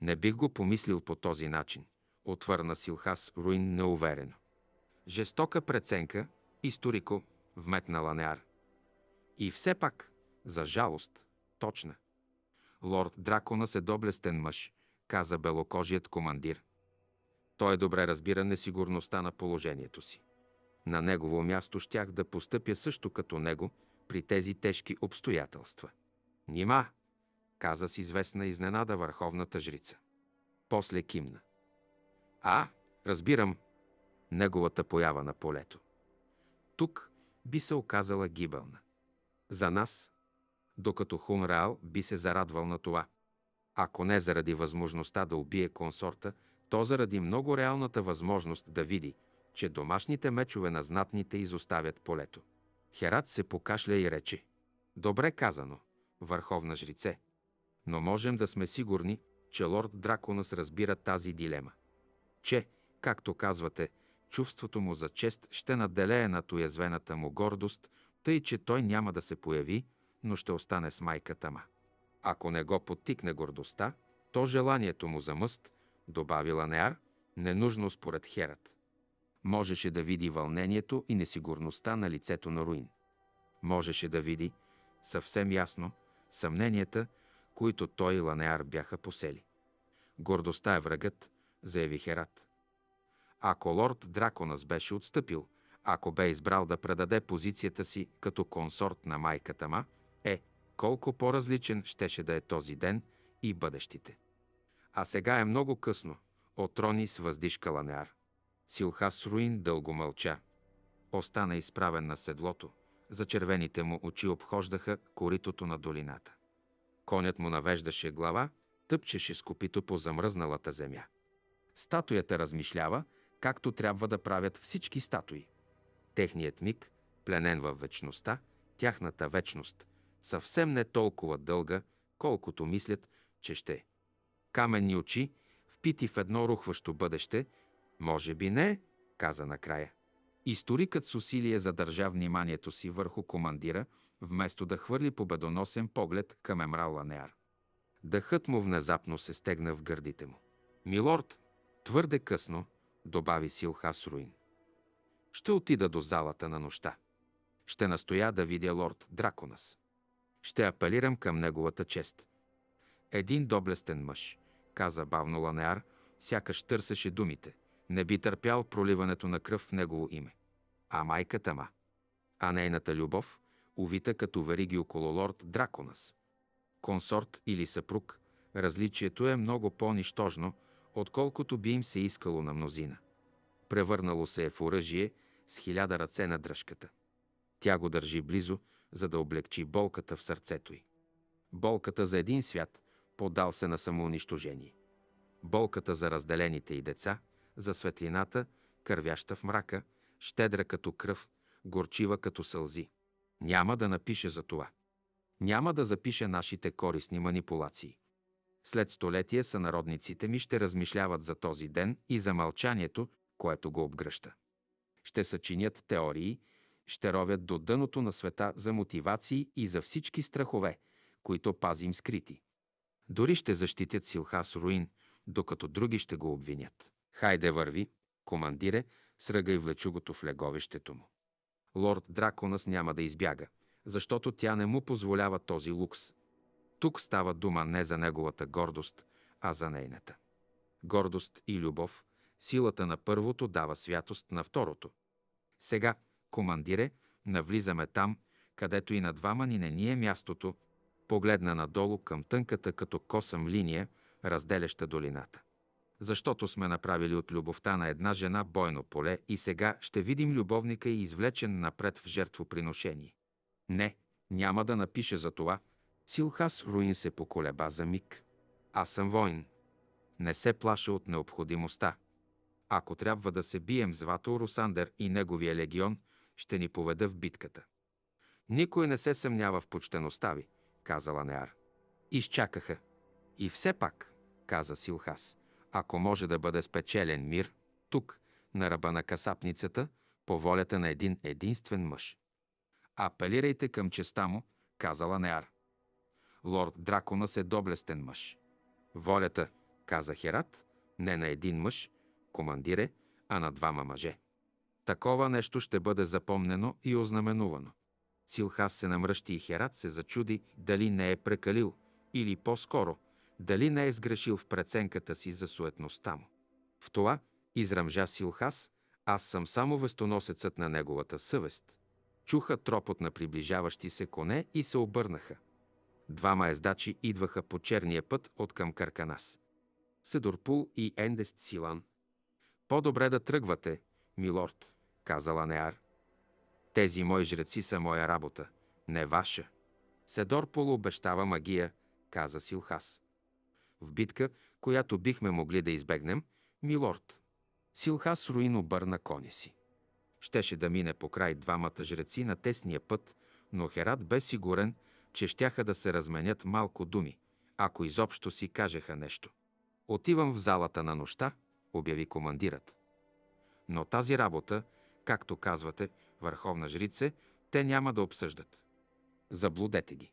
Не бих го помислил по този начин, отвърна Силхас Руин неуверено. Жестока преценка, историко, вметна Ланеар. И все пак, за жалост, точна. Лорд Дракона се доблестен мъж, каза белокожият командир. Той е добре разбира несигурността на положението си. На негово място щях да постъпя също като него при тези тежки обстоятелства. Нима, каза с известна изненада върховната жрица. После кимна. А, разбирам, неговата поява на полето. Тук би се оказала гибелна. За нас, докато Хунраал би се зарадвал на това. Ако не заради възможността да убие консорта, то заради много реалната възможност да види, че домашните мечове на знатните изоставят полето. Херат се покашля и рече. Добре казано, върховна жрице но можем да сме сигурни, че лорд Драконас разбира тази дилема. Че, както казвате, чувството му за чест ще наделее над уязвената му гордост, тъй че той няма да се появи, но ще остане с майката ма. Ако не го подтикне гордостта, то желанието му за мъст, добавила Неар, ненужно според Херат. Можеше да види вълнението и несигурността на лицето на Руин. Можеше да види, съвсем ясно, съмненията, които той и Ланеар бяха посели. Гордостта е врагът, заяви Херат. Ако лорд Драконас беше отстъпил, ако бе избрал да предаде позицията си като консорт на майката ма, е, колко по-различен щеше да е този ден и бъдещите. А сега е много късно, отрони с въздишка Ланеар. Силхас Руин дълго мълча. Остана изправен на седлото, зачервените му очи обхождаха коритото на долината. Конят му навеждаше глава, тъпчеше с копито по замръзналата земя. Статуята размишлява, както трябва да правят всички статуи. Техният миг, пленен във вечността, тяхната вечност, съвсем не толкова дълга, колкото мислят, че ще. Каменни очи, впити в едно рухващо бъдеще, може би не, каза накрая. Историкът с усилие задържа вниманието си върху командира – вместо да хвърли победоносен поглед към Емрал Ланеар. Дъхът му внезапно се стегна в гърдите му. «Милорд, твърде късно», добави Силхас Руин. «Ще отида до залата на нощта. Ще настоя да видя лорд Драконас. Ще апелирам към неговата чест». Един доблестен мъж, каза бавно Ланеар, сякаш търсеше думите. Не би търпял проливането на кръв в негово име. А майката ма, а нейната любов – увита като вериги около лорд Драконас. Консорт или съпруг, различието е много по-нищожно, отколкото би им се искало на мнозина. Превърнало се е в оръжие с хиляда ръце на дръжката. Тя го държи близо, за да облегчи болката в сърцето й. Болката за един свят, подал се на самоунищожение. Болката за разделените й деца, за светлината, кървяща в мрака, щедра като кръв, горчива като сълзи. Няма да напише за това. Няма да запише нашите корисни манипулации. След са сънародниците ми ще размишляват за този ден и за мълчанието, което го обгръща. Ще съчинят теории, ще ровят до дъното на света за мотивации и за всички страхове, които пазим скрити. Дори ще защитят Силхас Руин, докато други ще го обвинят. Хайде върви, командире, сръгай влечугото в леговището му лорд Драконас няма да избяга, защото тя не му позволява този лукс. Тук става дума не за неговата гордост, а за нейната. Гордост и любов, силата на първото дава святост на второто. Сега, командире, навлизаме там, където и на двама ни не ни е мястото, погледна надолу към тънката като косъм линия, разделяща долината защото сме направили от любовта на една жена бойно поле и сега ще видим любовника и извлечен напред в жертвоприношение. Не, няма да напише за това. Силхас Руин се поколеба за миг. Аз съм воин. Не се плаша от необходимостта. Ако трябва да се бием с Вато Русандер и неговия легион, ще ни поведа в битката. Никой не се съмнява в почтеността ви, казала Неар. Изчакаха. И все пак, каза Силхас. Ако може да бъде спечелен мир, тук, на ръба на касапницата, по волята на един единствен мъж. Апелирайте към честа му, казала Неар. Лорд Драконас е доблестен мъж. Волята, каза Херат, не на един мъж, командире, а на двама мъже. Такова нещо ще бъде запомнено и ознаменувано. Силхас се намръщи и Херат се зачуди дали не е прекалил, или по-скоро – дали не е сгрешил в преценката си за суетността му. В това израмжа Силхас, аз съм само вестоносецът на неговата съвест. Чуха тропот на приближаващи се коне и се обърнаха. Двама ездачи идваха по черния път от към Карканас. Седорпул и Ендест Силан. По-добре да тръгвате, милорд, каза Ланеар. Тези мои жреци са моя работа, не ваша. Седорпул обещава магия, каза Силхас в битка, която бихме могли да избегнем, милорд. Силхас Руин обърна коня си. Щеше да мине по край двамата жреци на тесния път, но Херат бе сигурен, че щяха да се разменят малко думи, ако изобщо си кажеха нещо. Отивам в залата на нощта, обяви командират. Но тази работа, както казвате, върховна жрице, те няма да обсъждат. Заблудете ги.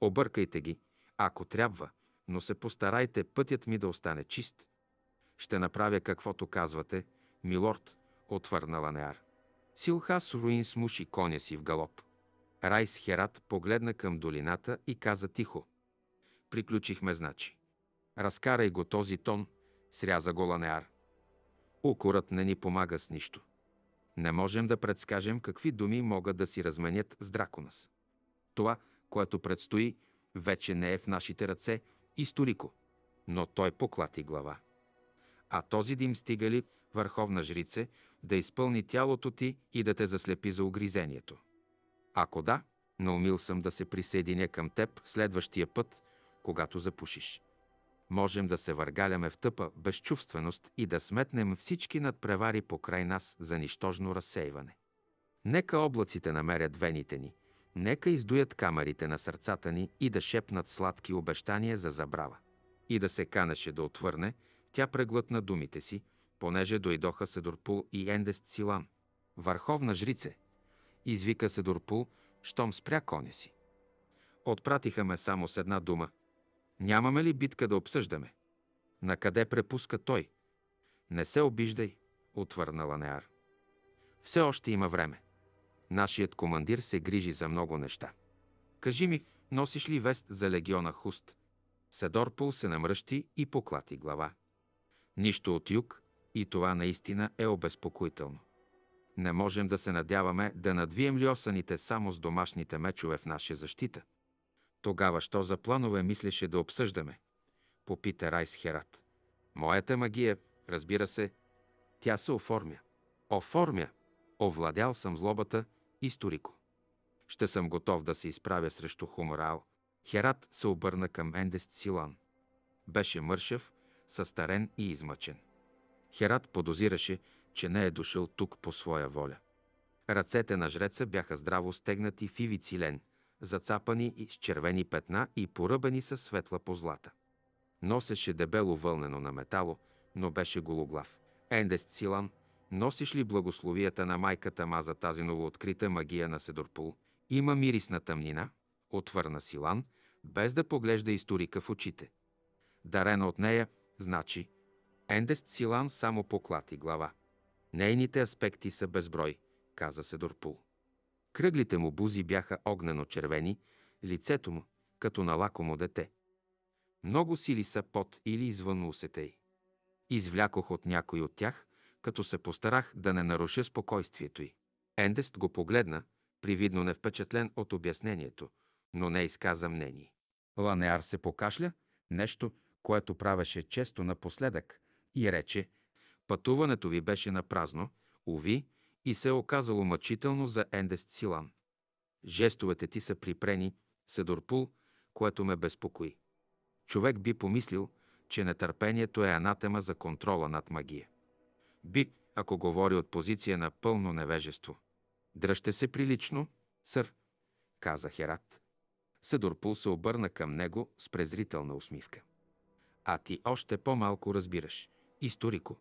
Объркайте ги, ако трябва, но се постарайте пътят ми да остане чист. Ще направя каквото казвате, милорд, отвърна Ланеар. Силхас Руин смуши коня си в галоп. Райс Херат погледна към долината и каза тихо. Приключихме, значи. Разкарай го този тон, сряза го Ланеар. Укорът не ни помага с нищо. Не можем да предскажем какви думи могат да си разменят с Драконас. Това, което предстои, вече не е в нашите ръце, историко. Но той поклати глава. А този дим стига ли, върховна жрице, да изпълни тялото ти и да те заслепи за огризението? Ако да, наумил съм да се присъединя към теб следващия път, когато запушиш. Можем да се въргаляме в тъпа безчувственост и да сметнем всички надпревари покрай нас за нищожно разсейване. Нека облаците намерят вените ни – Нека издуят камерите на сърцата ни и да шепнат сладки обещания за забрава. И да се канеше да отвърне, тя преглътна думите си, понеже дойдоха Седорпул и Ендест Силан. Върховна жрице, извика Седорпул, щом спря коня си. Отпратиха ме само с една дума. Нямаме ли битка да обсъждаме? Накъде препуска той? Не се обиждай, отвърнала Неар. Все още има време. Нашият командир се грижи за много неща. Кажи ми, носиш ли вест за легиона Хуст? Седорпол се намръщи и поклати глава. Нищо от юг и това наистина е обезпокоително. Не можем да се надяваме да надвием льосаните само с домашните мечове в наша защита. Тогава що за планове мислеше да обсъждаме? Попита Райс Херат. Моята магия, разбира се, тя се оформя. Оформя! Овладял съм злобата – Историко. Ще съм готов да се изправя срещу Хуморал. Херат се обърна към Ендест Силан. Беше мършев, състарен и измъчен. Херат подозираше, че не е дошъл тук по своя воля. Ръцете на жреца бяха здраво стегнати в ивици лен, зацапани и с червени петна и поръбени със светла позлата. Носеше дебело вълнено на метало, но беше гологлав. Ендест Силан Носиш ли благословията на майката ма за тази новооткрита магия на Седорпул? Има мирисна тъмнина, отвърна Силан, без да поглежда историка в очите. Дарена от нея, значи, Ендест Силан само поклати глава. Нейните аспекти са безброй, каза Седорпул. Кръглите му бузи бяха огнено червени, лицето му, като на лакомо дете. Много сили са под или извън усета й. Извлякох от някой от тях като се постарах да не наруша спокойствието й. Ендест го погледна, привидно не впечатлен от обяснението, но не изказа мнение. Ланеар се покашля, нещо, което правеше често напоследък, и рече, пътуването ви беше на празно, уви, и се е оказало мъчително за Ендест Силан. Жестовете ти са припрени, Седорпул, което ме безпокои. Човек би помислил, че нетърпението е анатема за контрола над магия. Би, ако говори от позиция на пълно невежество. Дръжте се прилично, сър, каза Херат. Съдорпул се обърна към него с презрителна усмивка. А ти още по-малко разбираш, историко.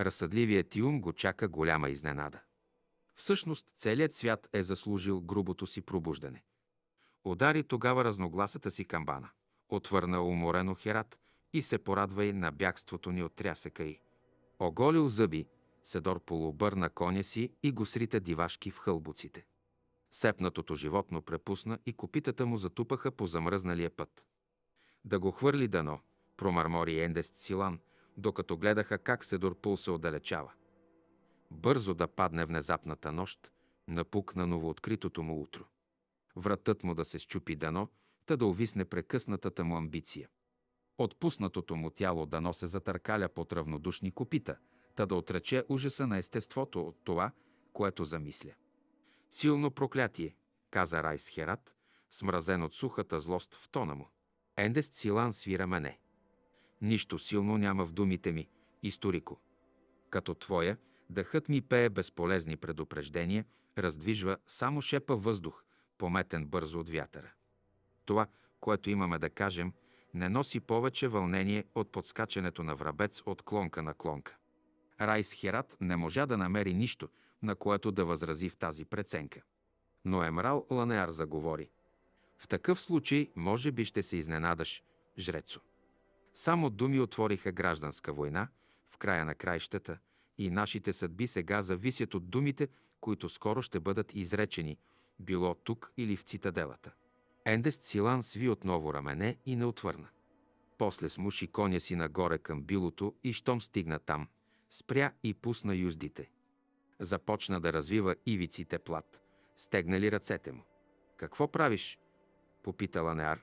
Разсъдливият ти ум го чака голяма изненада. Всъщност целият свят е заслужил грубото си пробуждане. Удари тогава разногласата си камбана. Отвърна уморено Херат и се порадва и на бягството ни от трясъка й. Оголил зъби, Седор полуобърна коня си и го срита дивашки в хълбуците. Сепнатото животно препусна и копитата му затупаха по замръзналия път. Да го хвърли дано, промърмори Ендест Силан, докато гледаха как Седор Пул се отдалечава. Бързо да падне внезапната нощ, напукна новооткритото му утро. Вратът му да се счупи дано, та да увисне прекъснатата му амбиция. Отпуснатото му тяло но се затъркаля под равнодушни копита, та да отрече ужаса на естеството от това, което замисля. Силно проклятие, каза Райс Херат, смразен от сухата злост в тона му. Ендест Силан свира мене. Нищо силно няма в думите ми, историко. Като твоя, дъхът ми пее безполезни предупреждения, раздвижва само шепа въздух, пометен бързо от вятъра. Това, което имаме да кажем – не носи повече вълнение от подскачането на врабец от клонка на клонка. Райс Хират не можа да намери нищо, на което да възрази в тази преценка. Но Емрал Ланеар заговори. В такъв случай, може би ще се изненадаш, жрецо. Само думи отвориха гражданска война, в края на краищата, и нашите съдби сега зависят от думите, които скоро ще бъдат изречени, било тук или в цитаделата. Ендест Силан сви отново рамене и не отвърна. После смуши коня си нагоре към билото и щом стигна там, спря и пусна юздите. Започна да развива ивиците плат, стегнали ръцете му. «Какво правиш?» – попита Ланеар.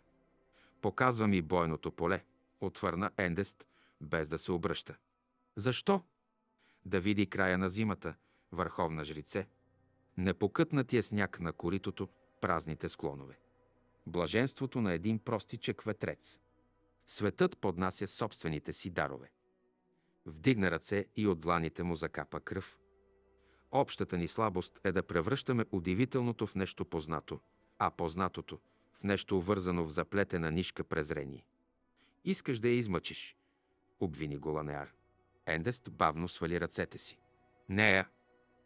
«Показва ми бойното поле», отвърна Ендест, без да се обръща. «Защо?» «Да види края на зимата, върховна жрице. Непокътнатия сняг на коритото, празните склонове блаженството на един простичък ветрец. Светът поднася собствените си дарове. Вдигна ръце и от дланите му закапа кръв. Общата ни слабост е да превръщаме удивителното в нещо познато, а познатото в нещо увързано в заплетена нишка презрение. Искаш да я измъчиш, обвини го Ланеар. Ендест бавно свали ръцете си. Нея!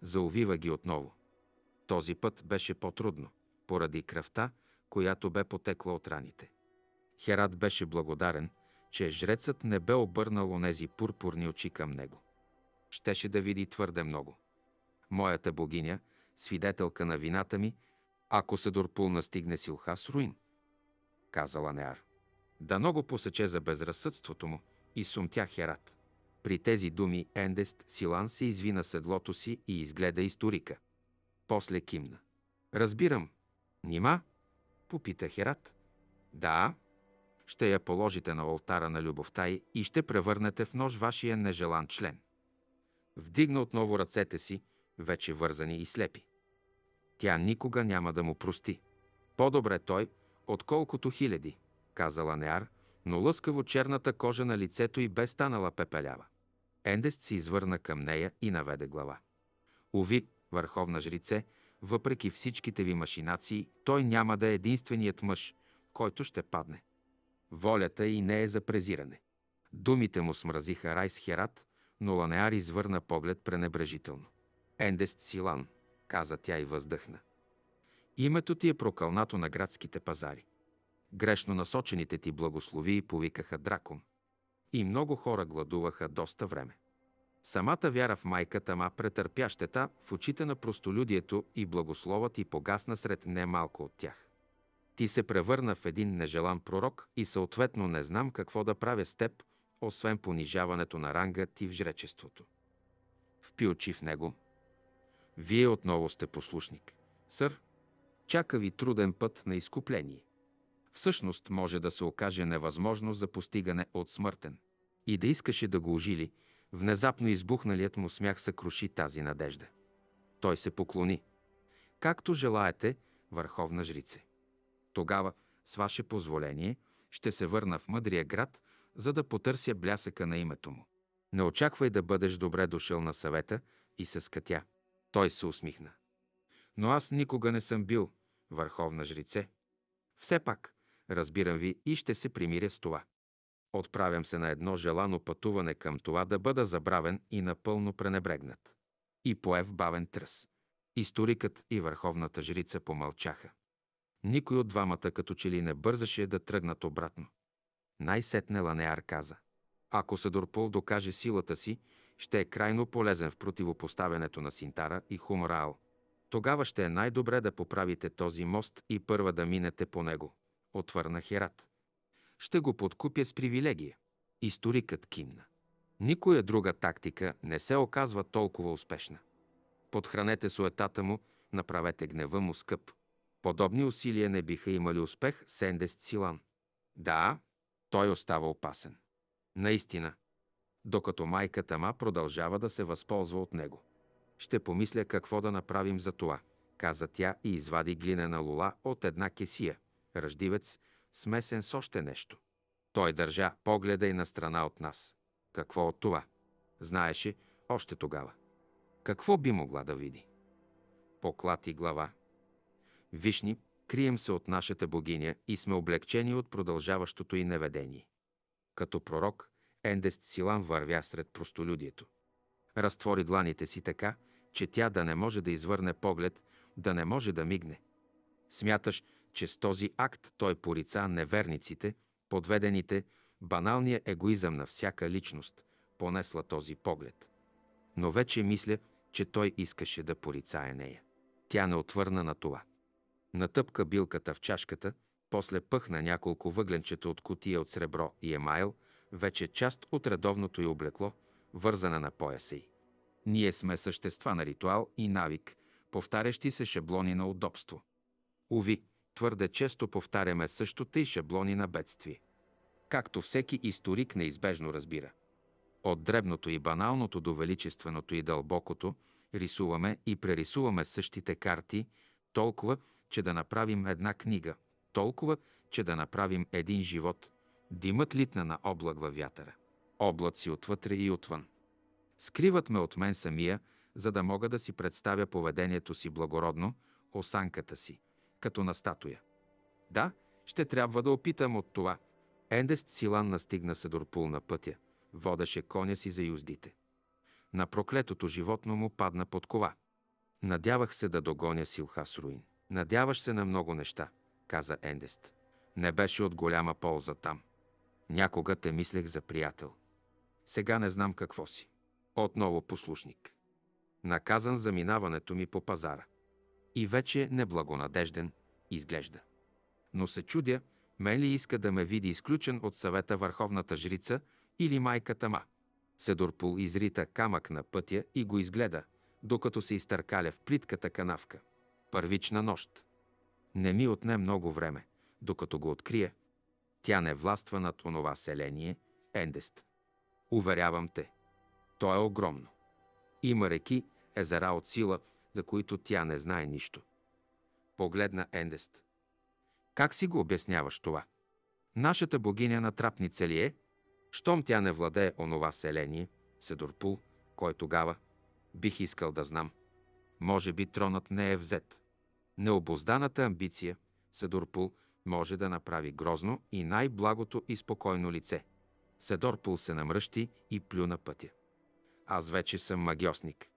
Заувива ги отново. Този път беше по-трудно, поради кръвта, която бе потекла от раните. Херат беше благодарен, че жрецът не бе обърнал онези пурпурни очи към него. Щеше да види твърде много. Моята богиня, свидетелка на вината ми, ако Седорпул настигне Силхас руин, казала Неар. Да го посече за безразсъдството му и сумтя Херат. При тези думи Ендест Силан се изви на седлото си и изгледа историка. После кимна. Разбирам. Нима? Попита Херат. Да. Ще я положите на алтара на любовта й и ще превърнете в нож вашия нежелан член. Вдигна отново ръцете си, вече вързани и слепи. Тя никога няма да му прости. По-добре той, отколкото хиляди, казала Неар, но лъскаво черната кожа на лицето й бе станала пепелява. Ендест се извърна към нея и наведе глава. Уви, върховна жрице, въпреки всичките ви машинации, той няма да е единственият мъж, който ще падне. Волята и не е за презиране. Думите му смразиха Райс Херат, но Ланеар извърна поглед пренебрежително. Ендест Силан, каза тя и въздъхна. Името ти е прокълнато на градските пазари. Грешно насочените ти благослови повикаха дракон. И много хора гладуваха доста време. Самата вяра в майката ма претърпя щета в очите на простолюдието и благословът и погасна сред немалко от тях. Ти се превърна в един нежелан пророк и съответно не знам какво да правя с теб, освен понижаването на ранга ти в жречеството. Впи очи в него. Вие отново сте послушник. Сър, чака ви труден път на изкупление. Всъщност може да се окаже невъзможно за постигане от смъртен. И да искаше да го ожили – Внезапно избухналият му смях съкруши тази надежда. Той се поклони. Както желаете, върховна жрице. Тогава, с ваше позволение, ще се върна в мъдрия град, за да потърся блясъка на името му. Не очаквай да бъдеш добре дошъл на съвета и се скътя. Той се усмихна. Но аз никога не съм бил върховна жрице. Все пак, разбирам ви и ще се примиря с това. Отправям се на едно желано пътуване към това да бъда забравен и напълно пренебрегнат. И поев бавен тръс. Историкът и върховната жрица помълчаха. Никой от двамата като че ли не бързаше да тръгнат обратно. Най-сетне Ланеар каза. Ако Садурпол докаже силата си, ще е крайно полезен в противопоставянето на Синтара и Хумраал. Тогава ще е най-добре да поправите този мост и първа да минете по него, отвърна Херат ще го подкупя с привилегия. Историкът кимна. Никоя друга тактика не се оказва толкова успешна. Подхранете суетата му, направете гнева му скъп. Подобни усилия не биха имали успех с Ендест Силан. Да, той остава опасен. Наистина, докато майката Ма продължава да се възползва от него. Ще помисля какво да направим за това, каза тя и извади глинена лула от една кесия, ръждивец, смесен с още нещо. Той държа погледа и на страна от нас. Какво от това? Знаеше още тогава. Какво би могла да види? Поклад и глава. Вишни, крием се от нашата богиня и сме облегчени от продължаващото и неведение. Като пророк, Ендест Силан вървя сред простолюдието. Разтвори дланите си така, че тя да не може да извърне поглед, да не може да мигне. Смяташ, че с този акт той порица неверниците, подведените, баналния егоизъм на всяка личност, понесла този поглед. Но вече мисля, че той искаше да порицае нея. Тя не отвърна на това. Натъпка билката в чашката, после пъхна няколко въгленчета от кутия от сребро и емайл, вече част от редовното й облекло, вързана на пояса й. Ние сме същества на ритуал и навик, повтарящи се шаблони на удобство. Уви, Твърде често повтаряме също тъй шаблони на бедствие. Както всеки историк неизбежно разбира. От дребното и баналното до величественото и дълбокото рисуваме и прерисуваме същите карти, толкова, че да направим една книга, толкова, че да направим един живот. Димът литна на облак във вятъра. Облаци отвътре и отвън. Скриват ме от мен самия, за да мога да си представя поведението си благородно, осанката си, като на статуя. Да, ще трябва да опитам от това. Ендест Силан настигна Седорпул на пътя. Водеше коня си за юздите. На проклетото животно му падна под кола. Надявах се да догоня Силхас Руин. Надяваш се на много неща, каза Ендест. Не беше от голяма полза там. Някога те мислех за приятел. Сега не знам какво си. Отново послушник. Наказан за минаването ми по пазара и вече неблагонадежден изглежда. Но се чудя, ме ли иска да ме види изключен от съвета върховната жрица или майката ма. Седорпул изрита камък на пътя и го изгледа, докато се изтъркаля в плитката канавка. Първична нощ. Не ми отне много време, докато го открия. Тя не властва над онова селение, Ендест. Уверявам те, то е огромно. Има реки, езера от сила, за които тя не знае нищо. Погледна Ендест. Как си го обясняваш това? Нашата богиня на трапница ли е? Щом тя не владее онова селение, Седорпул, кой тогава? Бих искал да знам. Може би тронът не е взет. Необозданата амбиция, Седорпул, може да направи грозно и най-благото и спокойно лице. Седорпул се намръщи и плю на пътя. Аз вече съм магиосник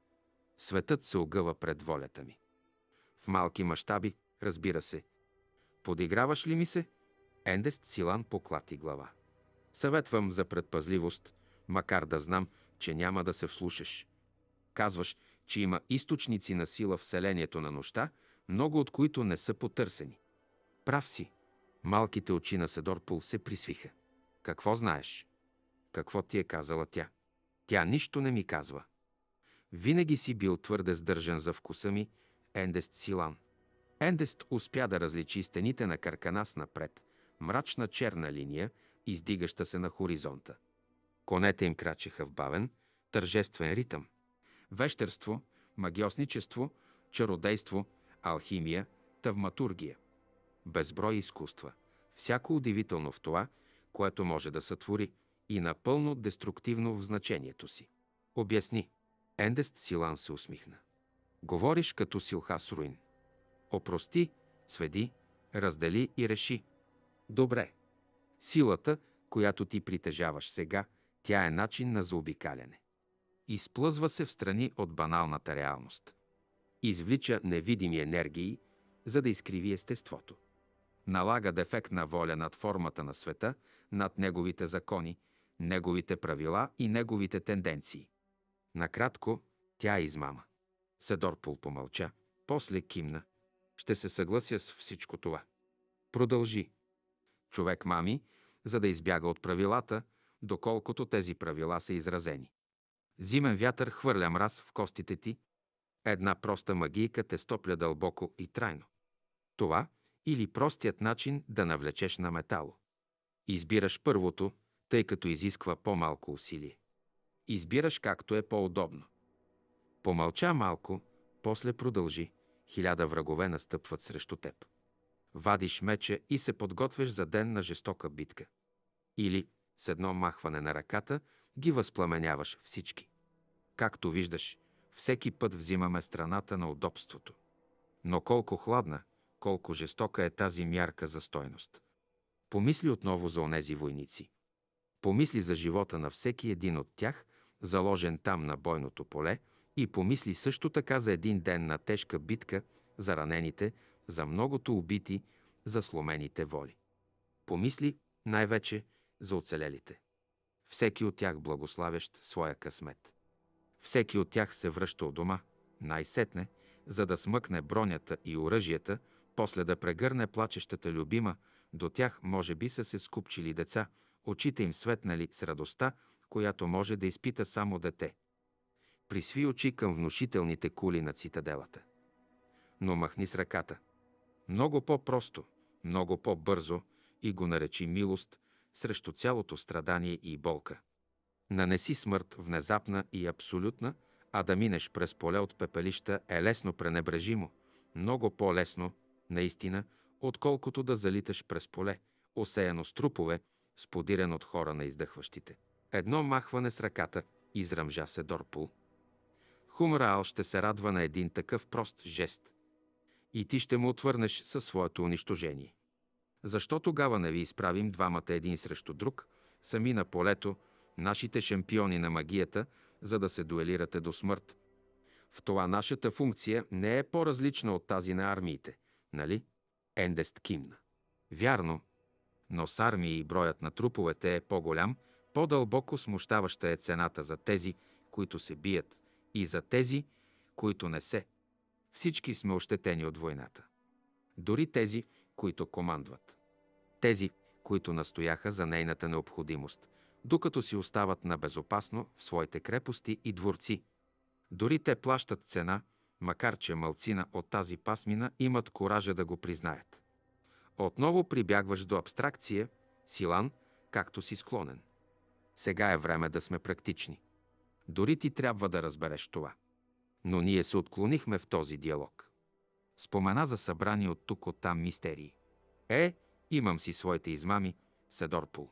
светът се огъва пред волята ми. В малки мащаби, разбира се. Подиграваш ли ми се? Ендест Силан поклати глава. Съветвам за предпазливост, макар да знам, че няма да се вслушаш. Казваш, че има източници на сила в селението на нощта, много от които не са потърсени. Прав си. Малките очи на Седорпол се присвиха. Какво знаеш? Какво ти е казала тя? Тя нищо не ми казва. Винаги си бил твърде сдържан за вкуса ми, Ендест Силан. Ендест успя да различи стените на Карканас напред, мрачна черна линия, издигаща се на хоризонта. Конете им крачеха в бавен, тържествен ритъм. Вещерство, магиосничество, чародейство, алхимия, тавматургия. Безброй изкуства. Всяко удивително в това, което може да сътвори и напълно деструктивно в значението си. Обясни – Ендест Силан се усмихна. Говориш като Силхас Руин. Опрости, сведи, раздели и реши. Добре. Силата, която ти притежаваш сега, тя е начин на заобикаляне. Изплъзва се в страни от баналната реалност. Извлича невидими енергии, за да изкриви естеството. Налага дефект на воля над формата на света, над неговите закони, неговите правила и неговите тенденции. Накратко, тя е измама. Седорпол помълча, после кимна. Ще се съглася с всичко това. Продължи. Човек мами, за да избяга от правилата, доколкото тези правила са изразени. Зимен вятър хвърля мраз в костите ти, една проста магийка те стопля дълбоко и трайно. Това или простият начин да навлечеш на метало. Избираш първото, тъй като изисква по-малко усилие. Избираш както е по-удобно. Помълча малко, после продължи. Хиляда врагове настъпват срещу теб. Вадиш меча и се подготвяш за ден на жестока битка. Или с едно махване на ръката ги възпламеняваш всички. Както виждаш, всеки път взимаме страната на удобството. Но колко хладна, колко жестока е тази мярка за стойност. Помисли отново за онези войници. Помисли за живота на всеки един от тях заложен там на бойното поле, и помисли също така за един ден на тежка битка, за ранените, за многото убити, за сломените воли. Помисли най-вече за оцелелите. Всеки от тях благославящ своя късмет. Всеки от тях се връща от дома, най-сетне, за да смъкне бронята и оръжията, после да прегърне плачещата любима, до тях може би са се скупчили деца, очите им светнали с радостта която може да изпита само дете. Присви очи към внушителните кули на цитаделата. Но махни с ръката. Много по-просто, много по-бързо и го наречи милост срещу цялото страдание и болка. Нанеси смърт внезапна и абсолютна, а да минеш през поле от пепелища е лесно пренебрежимо, много по-лесно, наистина, отколкото да залиташ през поле, осеяно с трупове, сподирен от хора на издъхващите. Едно махване с ръката, изръмжа се Дорпул. Хумраал ще се радва на един такъв прост жест. И ти ще му отвърнеш със своето унищожение. Защо тогава не ви изправим двамата един срещу друг, сами на полето, нашите шампиони на магията, за да се дуелирате до смърт? В това нашата функция не е по-различна от тази на армиите, нали? Ендест кимна. Вярно, но с армии броят на труповете е по-голям – по-дълбоко смущаваща е цената за тези, които се бият, и за тези, които не се. Всички сме ощетени от войната. Дори тези, които командват. Тези, които настояха за нейната необходимост, докато си остават на безопасно в своите крепости и дворци. Дори те плащат цена, макар че мълцина от тази пасмина имат коража да го признаят. Отново прибягваш до абстракция, силан, както си склонен. Сега е време да сме практични. Дори ти трябва да разбереш това. Но ние се отклонихме в този диалог. Спомена за събрани от тук от там мистерии. Е, имам си своите измами, Седорпул.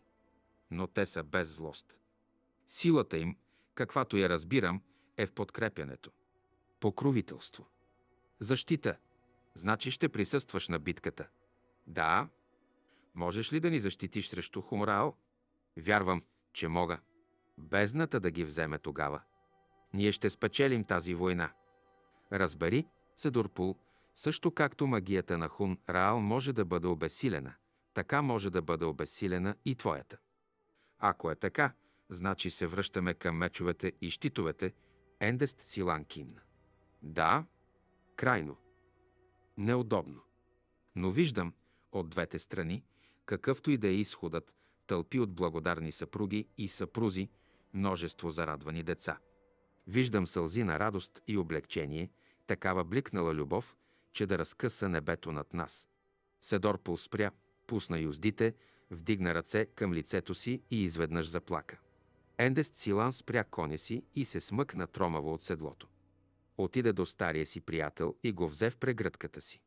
Но те са без злост. Силата им, каквато я разбирам, е в подкрепянето. Покровителство. Защита. Значи ще присъстваш на битката. Да. Можеш ли да ни защитиш срещу Хумрао? Вярвам, че мога. Бездната да ги вземе тогава. Ние ще спечелим тази война. Разбери, Седорпул, също както магията на Хун Раал може да бъде обесилена, така може да бъде обесилена и твоята. Ако е така, значи се връщаме към мечовете и щитовете, Ендест Силанкин. Да, крайно. Неудобно. Но виждам, от двете страни, какъвто и да е изходът, тълпи от благодарни съпруги и съпрузи, множество зарадвани деца. Виждам сълзи на радост и облегчение, такава бликнала любов, че да разкъса небето над нас. Седор полспря, пусна юздите, вдигна ръце към лицето си и изведнъж заплака. Ендест Силан спря коня си и се смъкна тромаво от седлото. Отиде до стария си приятел и го взе в прегръдката си.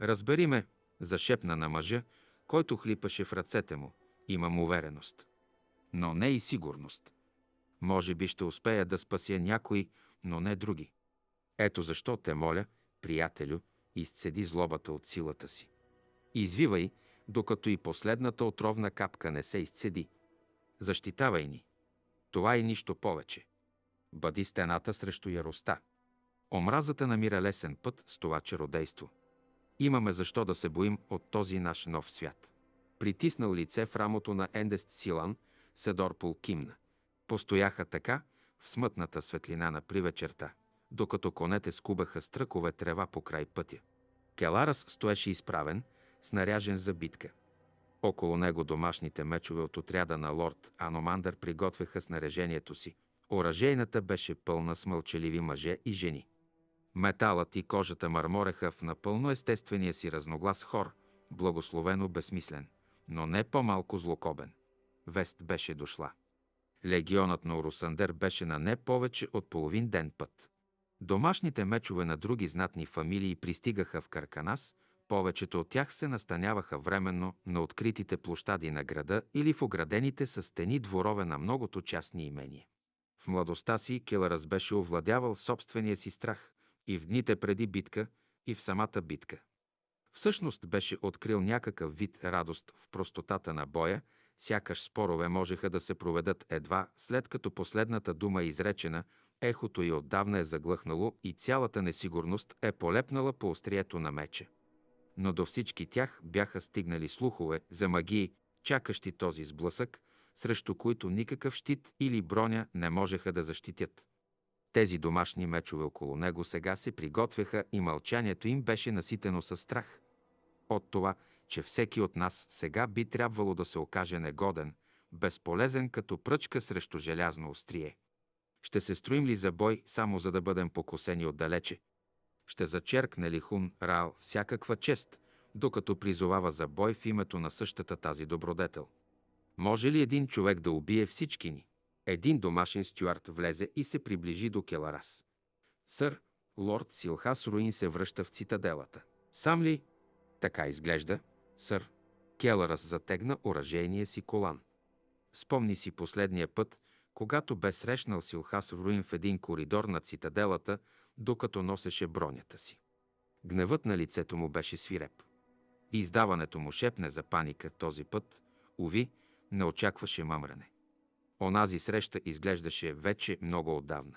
Разбери ме, зашепна на мъжа, който хлипаше в ръцете му – Имам увереност. Но не и сигурност. Може би ще успея да спася някои, но не други. Ето защо те моля, приятелю, изцеди злобата от силата си. Извивай, докато и последната отровна капка не се изцеди. Защитавай ни. Това и нищо повече. Бъди стената срещу яроста. Омразата намира лесен път с това чародейство. Имаме защо да се боим от този наш нов свят притиснал лице в рамото на Ендест Силан, Седор кимна. Постояха така, в смътната светлина на привечерта, докато конете скубаха стръкове трева по край пътя. Келарас стоеше изправен, снаряжен за битка. Около него домашните мечове от отряда на лорд Аномандър приготвяха снаряжението си. Оръжейната беше пълна с мълчаливи мъже и жени. Металът и кожата мърмореха в напълно естествения си разноглас хор, благословено безсмислен но не по-малко злокобен. Вест беше дошла. Легионът на Орусандер беше на не повече от половин ден път. Домашните мечове на други знатни фамилии пристигаха в Карканас, повечето от тях се настаняваха временно на откритите площади на града или в оградените с стени дворове на многото частни имения. В младостта си Келарас беше овладявал собствения си страх и в дните преди битка, и в самата битка. Всъщност беше открил някакъв вид радост в простотата на боя, сякаш спорове можеха да се проведат едва след като последната дума е изречена, ехото й отдавна е заглъхнало и цялата несигурност е полепнала по острието на меча. Но до всички тях бяха стигнали слухове за магии, чакащи този сблъсък, срещу които никакъв щит или броня не можеха да защитят. Тези домашни мечове около него сега се приготвяха и мълчанието им беше наситено със страх от това, че всеки от нас сега би трябвало да се окаже негоден, безполезен като пръчка срещу желязно острие. Ще се строим ли за бой, само за да бъдем покосени отдалече? Ще зачеркне ли Хун Рао всякаква чест, докато призовава за бой в името на същата тази добродетел? Може ли един човек да убие всички ни? Един домашен стюард влезе и се приближи до Келарас. Сър, лорд Силхас Руин се връща в цитаделата. Сам ли така изглежда, сър. Келърас затегна оръжейния си колан. Спомни си последния път, когато бе срещнал Силхас Руин в един коридор на цитаделата, докато носеше бронята си. Гневът на лицето му беше свиреп. И издаването му шепне за паника този път, уви, не очакваше мъмране. Онази среща изглеждаше вече много отдавна.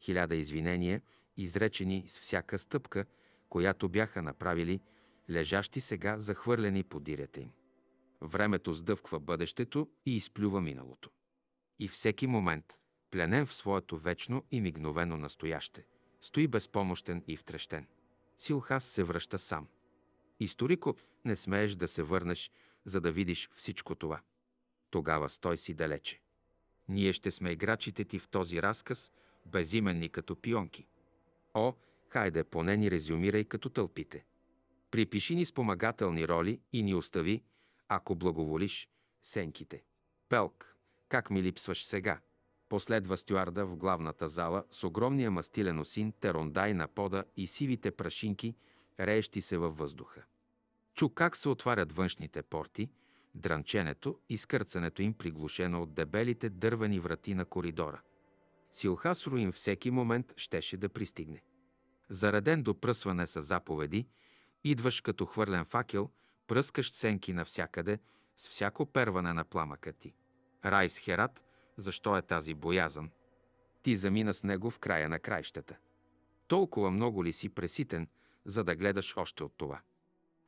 Хиляда извинения, изречени с всяка стъпка, която бяха направили – лежащи сега захвърлени по дирята им. Времето сдъвква бъдещето и изплюва миналото. И всеки момент, пленен в своето вечно и мигновено настояще, стои безпомощен и втрещен. Силхас се връща сам. Историко, не смееш да се върнеш, за да видиш всичко това. Тогава стой си далече. Ние ще сме играчите ти в този разказ, безименни като пионки. О, хайде, поне ни резюмирай като тълпите припиши ни спомагателни роли и ни остави, ако благоволиш, сенките. Пелк, как ми липсваш сега? Последва стюарда в главната зала с огромния мастилен осин терондай на пода и сивите прашинки, реещи се във въздуха. Чу как се отварят външните порти, дранченето и скърцането им приглушено от дебелите дървени врати на коридора. Силхас Руин всеки момент щеше да пристигне. Зареден до пръсване с заповеди, Идваш като хвърлен факел, пръскаш сенки навсякъде, с всяко перване на пламъка ти. Райс Херат, защо е тази боязан? Ти замина с него в края на краищата. Толкова много ли си преситен, за да гледаш още от това?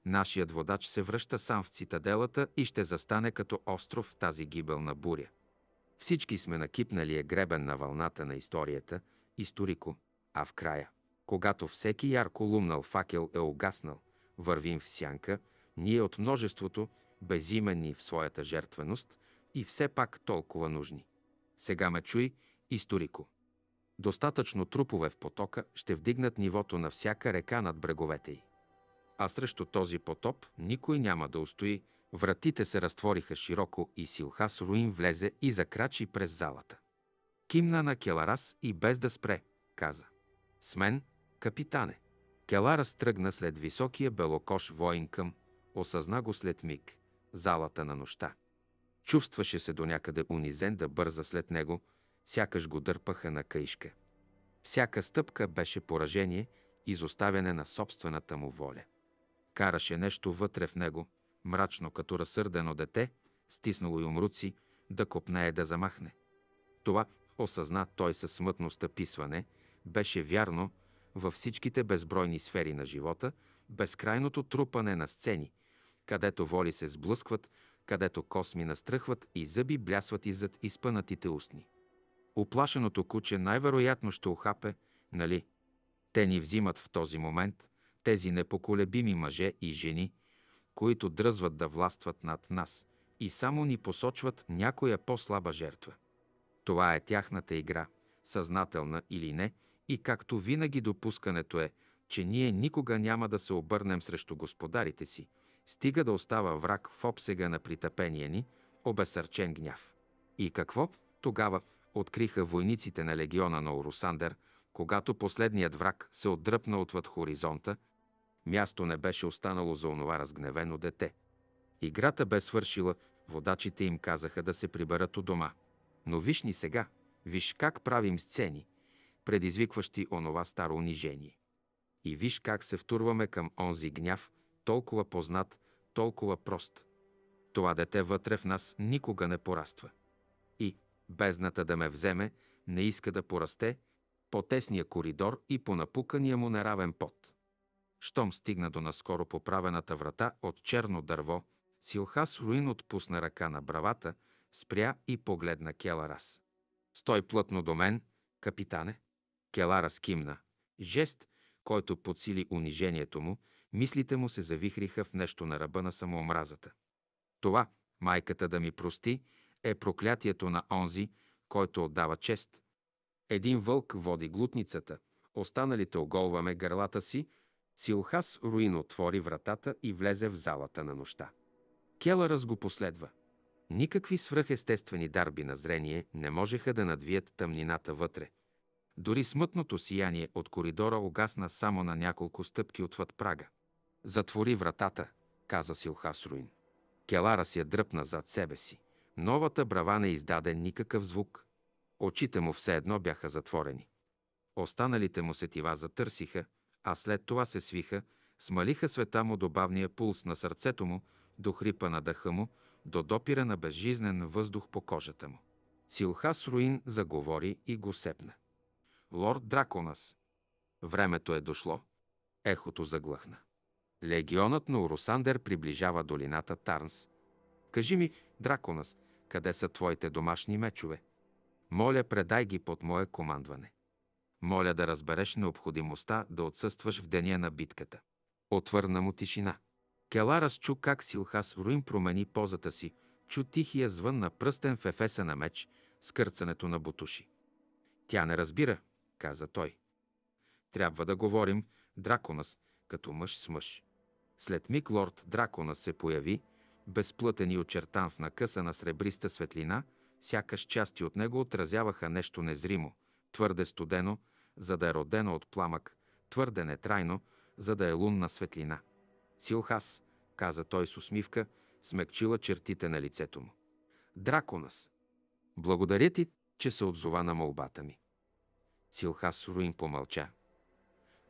Нашият водач се връща сам в цитаделата и ще застане като остров в тази гибелна буря. Всички сме накипнали е гребен на вълната на историята, историко, а в края – когато всеки ярко лумнал факел е угаснал, вървим в сянка, ние от множеството, безименни в своята жертвеност и все пак толкова нужни. Сега ме чуй, историко. Достатъчно трупове в потока ще вдигнат нивото на всяка река над бреговете й. А срещу този потоп никой няма да устои, вратите се разтвориха широко и Силхас Руин влезе и закрачи през залата. Кимна на Келарас и без да спре, каза. С мен Капитане! Кела разтръгна след високия белокош воин към, осъзна го след миг, залата на нощта. Чувстваше се до някъде унизен да бърза след него, сякаш го дърпаха на каишка. Всяка стъпка беше поражение, изоставяне на собствената му воля. Караше нещо вътре в него, мрачно като разсърдено дете, стиснало и умруци, да копнее да замахне. Това, осъзна той със смътно стъписване, беше вярно, във всичките безбройни сфери на живота, безкрайното трупане на сцени, където воли се сблъскват, където косми настръхват и зъби блясват иззад изпънатите устни. Оплашеното куче най-вероятно ще охапе, нали? Те ни взимат в този момент, тези непоколебими мъже и жени, които дръзват да властват над нас и само ни посочват някоя по-слаба жертва. Това е тяхната игра, съзнателна или не – и както винаги допускането е, че ние никога няма да се обърнем срещу господарите си, стига да остава враг в обсега на притъпения ни, обесърчен гняв. И какво тогава откриха войниците на легиона на Орусандер, когато последният враг се отдръпна отвъд хоризонта, място не беше останало за онова разгневено дете. Играта бе свършила, водачите им казаха да се приберат у дома. Но виж ни сега, виж как правим сцени, предизвикващи онова старо унижение. И виж как се втурваме към онзи гняв, толкова познат, толкова прост. Това дете вътре в нас никога не пораства. И, бездната да ме вземе, не иска да порасте по тесния коридор и по напукания му неравен пот. Щом стигна до наскоро поправената врата от черно дърво, Силхас Руин отпусна ръка на бравата, спря и погледна Келарас. Стой плътно до мен, капитане. Келара скимна. Жест, който подсили унижението му, мислите му се завихриха в нещо на ръба на самоомразата. Това, майката да ми прости, е проклятието на онзи, който отдава чест. Един вълк води глутницата, останалите оголваме гърлата си, Силхас Руин отвори вратата и влезе в залата на нощта. Келарас го последва. Никакви свръхестествени дарби на зрение не можеха да надвият тъмнината вътре – дори смътното сияние от коридора огасна само на няколко стъпки отвъд прага. Затвори вратата, каза си Келара си я дръпна зад себе си. Новата брава не издаде никакъв звук. Очите му все едно бяха затворени. Останалите му сетива затърсиха, а след това се свиха, смалиха света му до бавния пулс на сърцето му, до хрипа на дъха му, до допира на безжизнен въздух по кожата му. Силхас Руин заговори и го сепна лорд Драконас. Времето е дошло. Ехото заглъхна. Легионът на Урусандер приближава долината Тарнс. Кажи ми, Драконас, къде са твоите домашни мечове? Моля, предай ги под мое командване. Моля да разбереш необходимостта да отсъстваш в деня на битката. Отвърна му тишина. Кела разчу как Силхас Руин промени позата си, чу тихия звън на пръстен в ефеса на меч, скърцането на бутуши. Тя не разбира, каза той. Трябва да говорим, Драконас, като мъж с мъж. След миг лорд Драконас се появи, безплътен и очертан в накъса на сребриста светлина, сякаш части от него отразяваха нещо незримо, твърде студено, за да е родено от пламък, твърде нетрайно, за да е лунна светлина. Силхас, каза той с усмивка, смекчила чертите на лицето му. Драконас, благодаря ти, че се отзова на молбата ми. Силхас Руин помълча.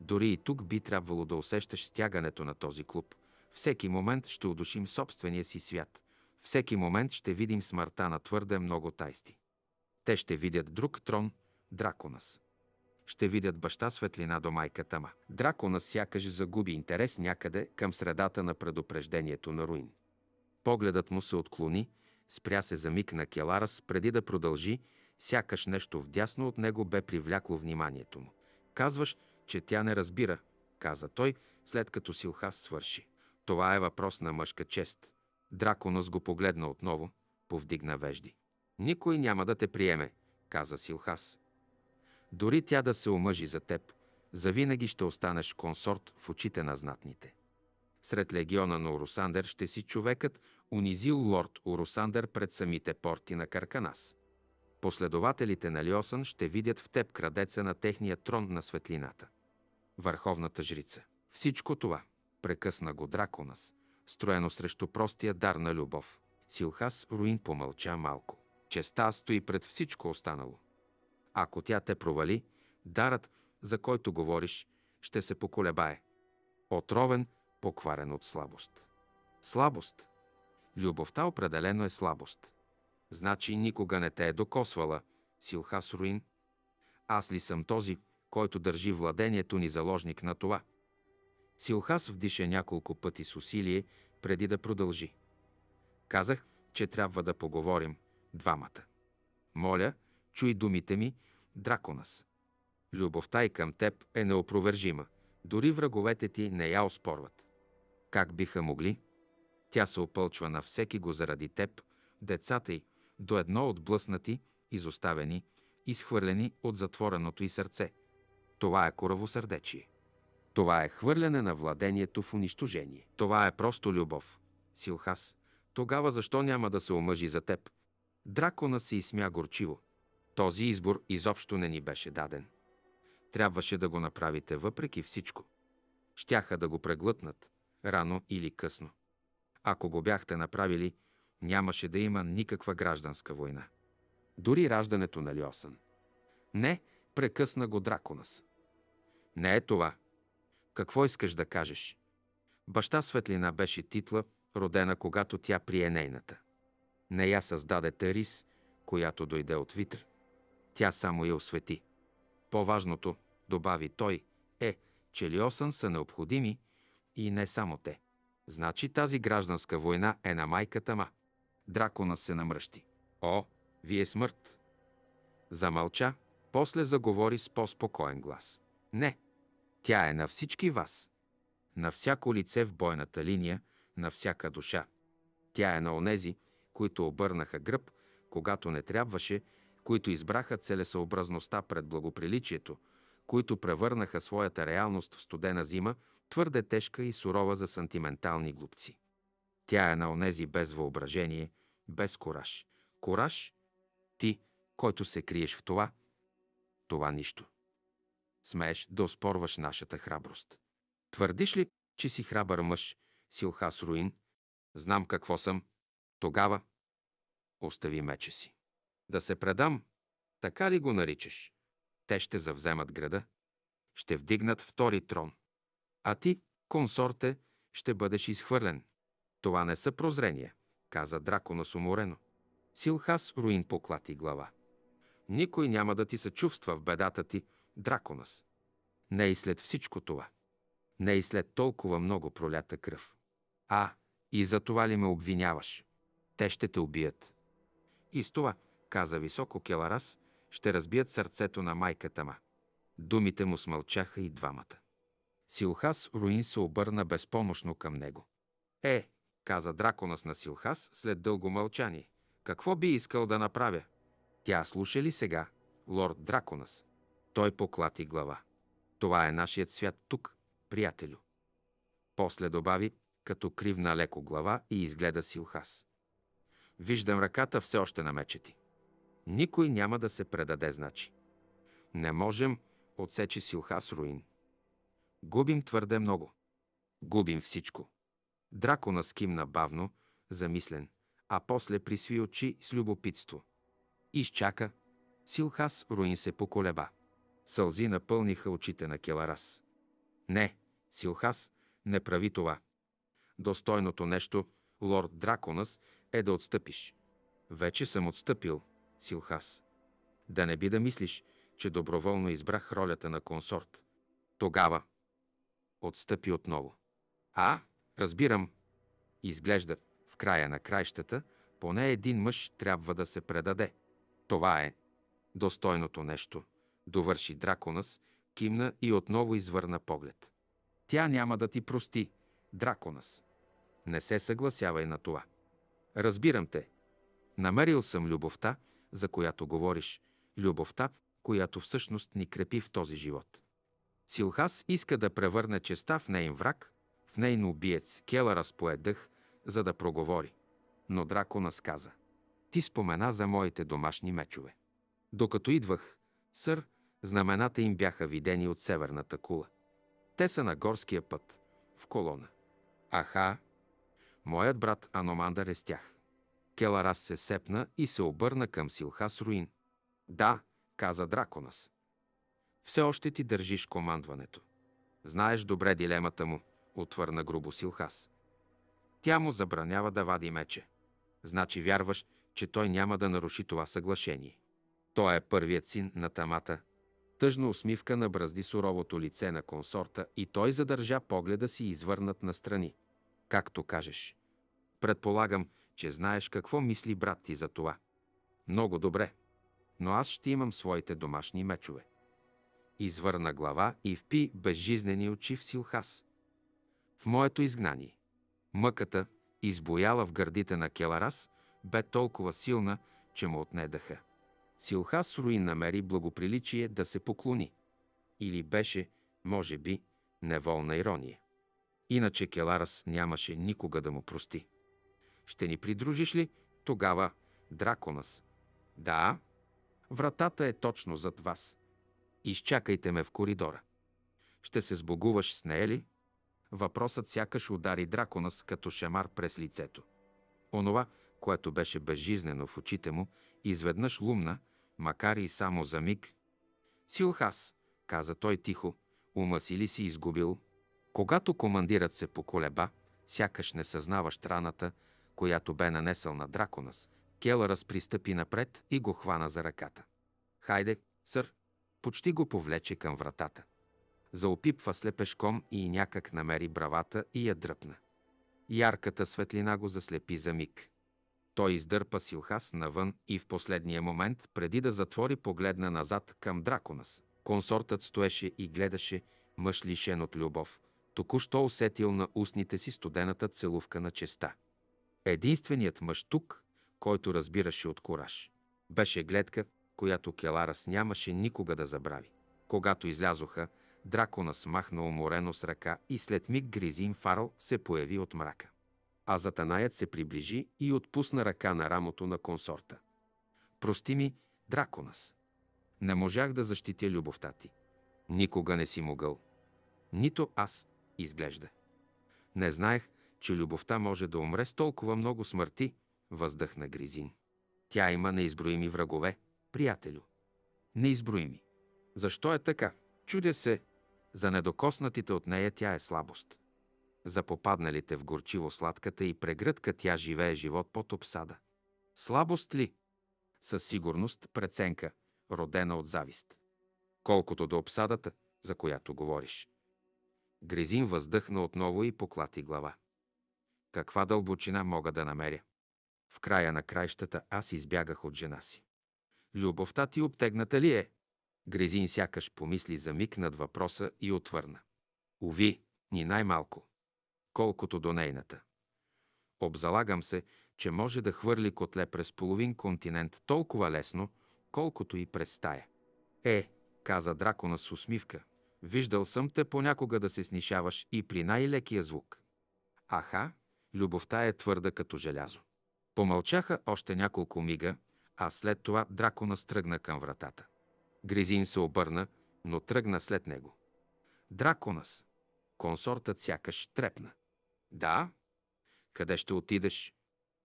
Дори и тук би трябвало да усещаш стягането на този клуб. Всеки момент ще удушим собствения си свят. Всеки момент ще видим смъртта на твърде много тайсти. Те ще видят друг трон, Драконас. Ще видят баща светлина до майката ма. Драконас сякаш загуби интерес някъде към средата на предупреждението на Руин. Погледът му се отклони, спря се за миг на Келарас преди да продължи Сякаш нещо вдясно от него бе привлякло вниманието му. Казваш, че тя не разбира, каза той, след като Силхас свърши. Това е въпрос на мъжка чест. Драконос го погледна отново, повдигна вежди. Никой няма да те приеме, каза Силхас. Дори тя да се омъжи за теб, завинаги ще останеш консорт в очите на знатните. Сред легиона на Урусандър ще си човекът унизил лорд Урусандър пред самите порти на Карканас. Последователите на Лиосън ще видят в теб крадеца на техния трон на светлината. Върховната жрица. Всичко това прекъсна го Драконас, строено срещу простия дар на любов. Силхас Руин помълча малко. Честа стои пред всичко останало. Ако тя те провали, дарът, за който говориш, ще се поколебае. Отровен, покварен от слабост. Слабост. Любовта определено е слабост. Значи никога не те е докосвала, Силхас Руин. Аз ли съм този, който държи владението ни заложник на това? Силхас вдиша няколко пъти с усилие, преди да продължи. Казах, че трябва да поговорим, двамата. Моля, чуй думите ми, Драконас. Любовта и към теб е неопровержима, дори враговете ти не я оспорват. Как биха могли? Тя се опълчва на всеки го заради теб, децата й, до едно отблъснати, изоставени, изхвърлени от затвореното и сърце. Това е коравосърдечие. Това е хвърляне на владението в унищожение. Това е просто любов. Силхас, тогава защо няма да се омъжи за теб? Дракона се изсмя горчиво. Този избор изобщо не ни беше даден. Трябваше да го направите въпреки всичко. Щяха да го преглътнат, рано или късно. Ако го бяхте направили, Нямаше да има никаква гражданска война. Дори раждането на Льосън. Не, прекъсна го Драконас. Не е това. Какво искаш да кажеш? Баща Светлина беше титла, родена когато тя прие нейната. Не я създаде Тарис, която дойде от Витър. Тя само я освети. По-важното, добави той, е, че Лиосън са необходими и не само те. Значи тази гражданска война е на майката ма. Дракона се намръщи. О, вие смърт! Замълча, после заговори с по-спокоен глас. Не, тя е на всички вас. На всяко лице в бойната линия, на всяка душа. Тя е на онези, които обърнаха гръб, когато не трябваше, които избраха целесъобразността пред благоприличието, които превърнаха своята реалност в студена зима, твърде тежка и сурова за сантиментални глупци. Тя е на онези без въображение, без кораж. Кораж – ти, който се криеш в това, това нищо. Смееш да оспорваш нашата храброст. Твърдиш ли, че си храбър мъж, Силхас Руин? Знам какво съм. Тогава остави меча си. Да се предам, така ли го наричаш? Те ще завземат града, ще вдигнат втори трон. А ти, консорте, ще бъдеш изхвърлен. Това не са прозрения каза драконът уморено. Силхас Руин поклати глава. Никой няма да ти съчувства в бедата ти, драконас. Не и след всичко това. Не и след толкова много пролята кръв. А, и за това ли ме обвиняваш? Те ще те убият. И с това, каза високо Келарас, ще разбият сърцето на майката ма. Думите му смълчаха и двамата. Силхас Руин се обърна безпомощно към него. Е, каза драконът на Силхас след дълго мълчание. Какво би искал да направя? Тя слуша ли сега, лорд Драконас? Той поклати глава. Това е нашият свят тук, приятелю. После добави, като кривна леко глава и изгледа Силхас. Виждам ръката все още на меча ти. Никой няма да се предаде, значи. Не можем, отсече Силхас Руин. Губим твърде много. Губим всичко. Дракона скимна бавно, замислен, а после присви очи с любопитство. Изчака. Силхас Руин се поколеба. Сълзи напълниха очите на Келарас. Не, Силхас не прави това. Достойното нещо, лорд Драконас, е да отстъпиш. Вече съм отстъпил, Силхас. Да не би да мислиш, че доброволно избрах ролята на консорт. Тогава отстъпи отново. А, Разбирам. Изглежда, в края на краищата, поне един мъж трябва да се предаде. Това е достойното нещо, довърши Драконас, кимна и отново извърна поглед. Тя няма да ти прости, Драконас. Не се съгласявай на това. Разбирам те. Намерил съм любовта, за която говориш, любовта, която всъщност ни крепи в този живот. Силхас иска да превърне честа в нейн враг, в нейно убиец Келъра дъх, за да проговори. Но дракона сказа. Ти спомена за моите домашни мечове. Докато идвах, сър, знамената им бяха видени от северната кула. Те са на горския път, в колона. Аха! Моят брат Аномандър е с тях. Келарас се сепна и се обърна към Силхас Руин. Да, каза Драконас. Все още ти държиш командването. Знаеш добре дилемата му отвърна грубо Силхас. Тя му забранява да вади мече. Значи вярваш, че той няма да наруши това съглашение. Той е първият син на Тамата. Тъжна усмивка набразди суровото лице на консорта и той задържа погледа си извърнат настрани. Както кажеш. Предполагам, че знаеш какво мисли брат ти за това. Много добре. Но аз ще имам своите домашни мечове. Извърна глава и впи безжизнени очи в Силхас в моето изгнание. Мъката, избояла в гърдите на Келарас, бе толкова силна, че му отнедаха. Силхас Руи намери благоприличие да се поклони. Или беше, може би, неволна ирония. Иначе Келарас нямаше никога да му прости. Ще ни придружиш ли тогава, Драконас? Да, вратата е точно зад вас. Изчакайте ме в коридора. Ще се сбогуваш с нея ли? Въпросът сякаш удари Драконас като шамар през лицето. Онова, което беше безжизнено в очите му, изведнъж лумна, макар и само за миг. Силхас, каза той тихо, ума си ли си изгубил? Когато командирът се поколеба, сякаш не съзнаваш раната, която бе нанесъл на драконас, Келърас пристъпи напред и го хвана за ръката. Хайде, сър! Почти го повлече към вратата заопипва слепешком и някак намери бравата и я дръпна. Ярката светлина го заслепи за миг. Той издърпа Силхас навън и в последния момент, преди да затвори, погледна назад към Драконас. Консортът стоеше и гледаше, мъж лишен от любов, току-що усетил на устните си студената целувка на честа. Единственият мъж тук, който разбираше от кораж. Беше гледка, която Келарас нямаше никога да забрави. Когато излязоха, Дракона смахна уморено с ръка и след миг Гризин Фарл се появи от мрака. А Затанаят се приближи и отпусна ръка на рамото на консорта. Прости ми, Драконас. Не можах да защитя любовта ти. Никога не си могъл. Нито аз, изглежда. Не знаех, че любовта може да умре с толкова много смърти, въздъхна Гризин. Тя има неизброими врагове, приятелю. Неизброими. Защо е така? Чудя се, за недокоснатите от нея тя е слабост. За попадналите в горчиво сладката и прегръдка тя живее живот под обсада. Слабост ли? Със сигурност преценка, родена от завист. Колкото до обсадата, за която говориш. Гризин въздъхна отново и поклати глава. Каква дълбочина мога да намеря? В края на краищата аз избягах от жена си. Любовта ти обтегната ли е? Грезин сякаш помисли за миг над въпроса и отвърна. Уви, ни най-малко, колкото до нейната. Обзалагам се, че може да хвърли котле през половин континент толкова лесно, колкото и през стая. Е, каза дракона с усмивка, виждал съм те понякога да се снишаваш и при най-лекия звук. Аха, любовта е твърда като желязо. Помълчаха още няколко мига, а след това дракона стръгна към вратата. Гризин се обърна, но тръгна след него. Драконас. Консортът сякаш трепна. Да? Къде ще отидеш?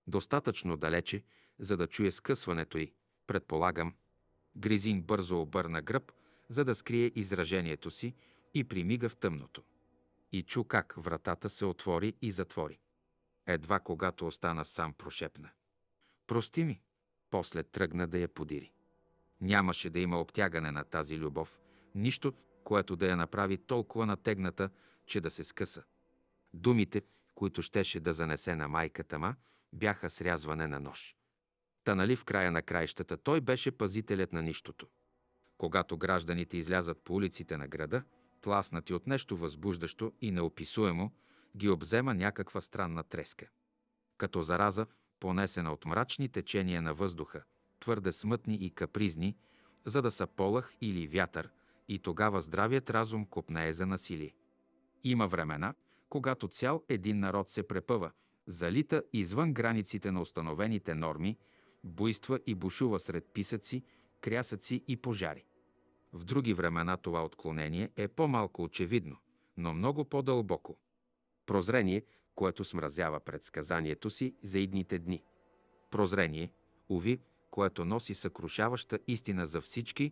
Достатъчно далече, за да чуя скъсването й, предполагам. Гризин бързо обърна гръб, за да скрие изражението си и примига в тъмното. И чу как вратата се отвори и затвори. Едва когато остана сам прошепна. Прости ми. После тръгна да я подири. Нямаше да има обтягане на тази любов, нищо, което да я направи толкова натегната, че да се скъса. Думите, които щеше да занесе на майката ма, бяха срязване на нож. Та нали в края на краищата той беше пазителят на нищото. Когато гражданите излязат по улиците на града, тласнати от нещо възбуждащо и неописуемо, ги обзема някаква странна треска. Като зараза, понесена от мрачни течения на въздуха – твърде смътни и капризни, за да са полъх или вятър, и тогава здравият разум копнее за насилие. Има времена, когато цял един народ се препъва, залита извън границите на установените норми, буйства и бушува сред писъци, крясъци и пожари. В други времена това отклонение е по-малко очевидно, но много по-дълбоко. Прозрение, което смразява предсказанието си за идните дни. Прозрение, уви, което носи съкрушаваща истина за всички,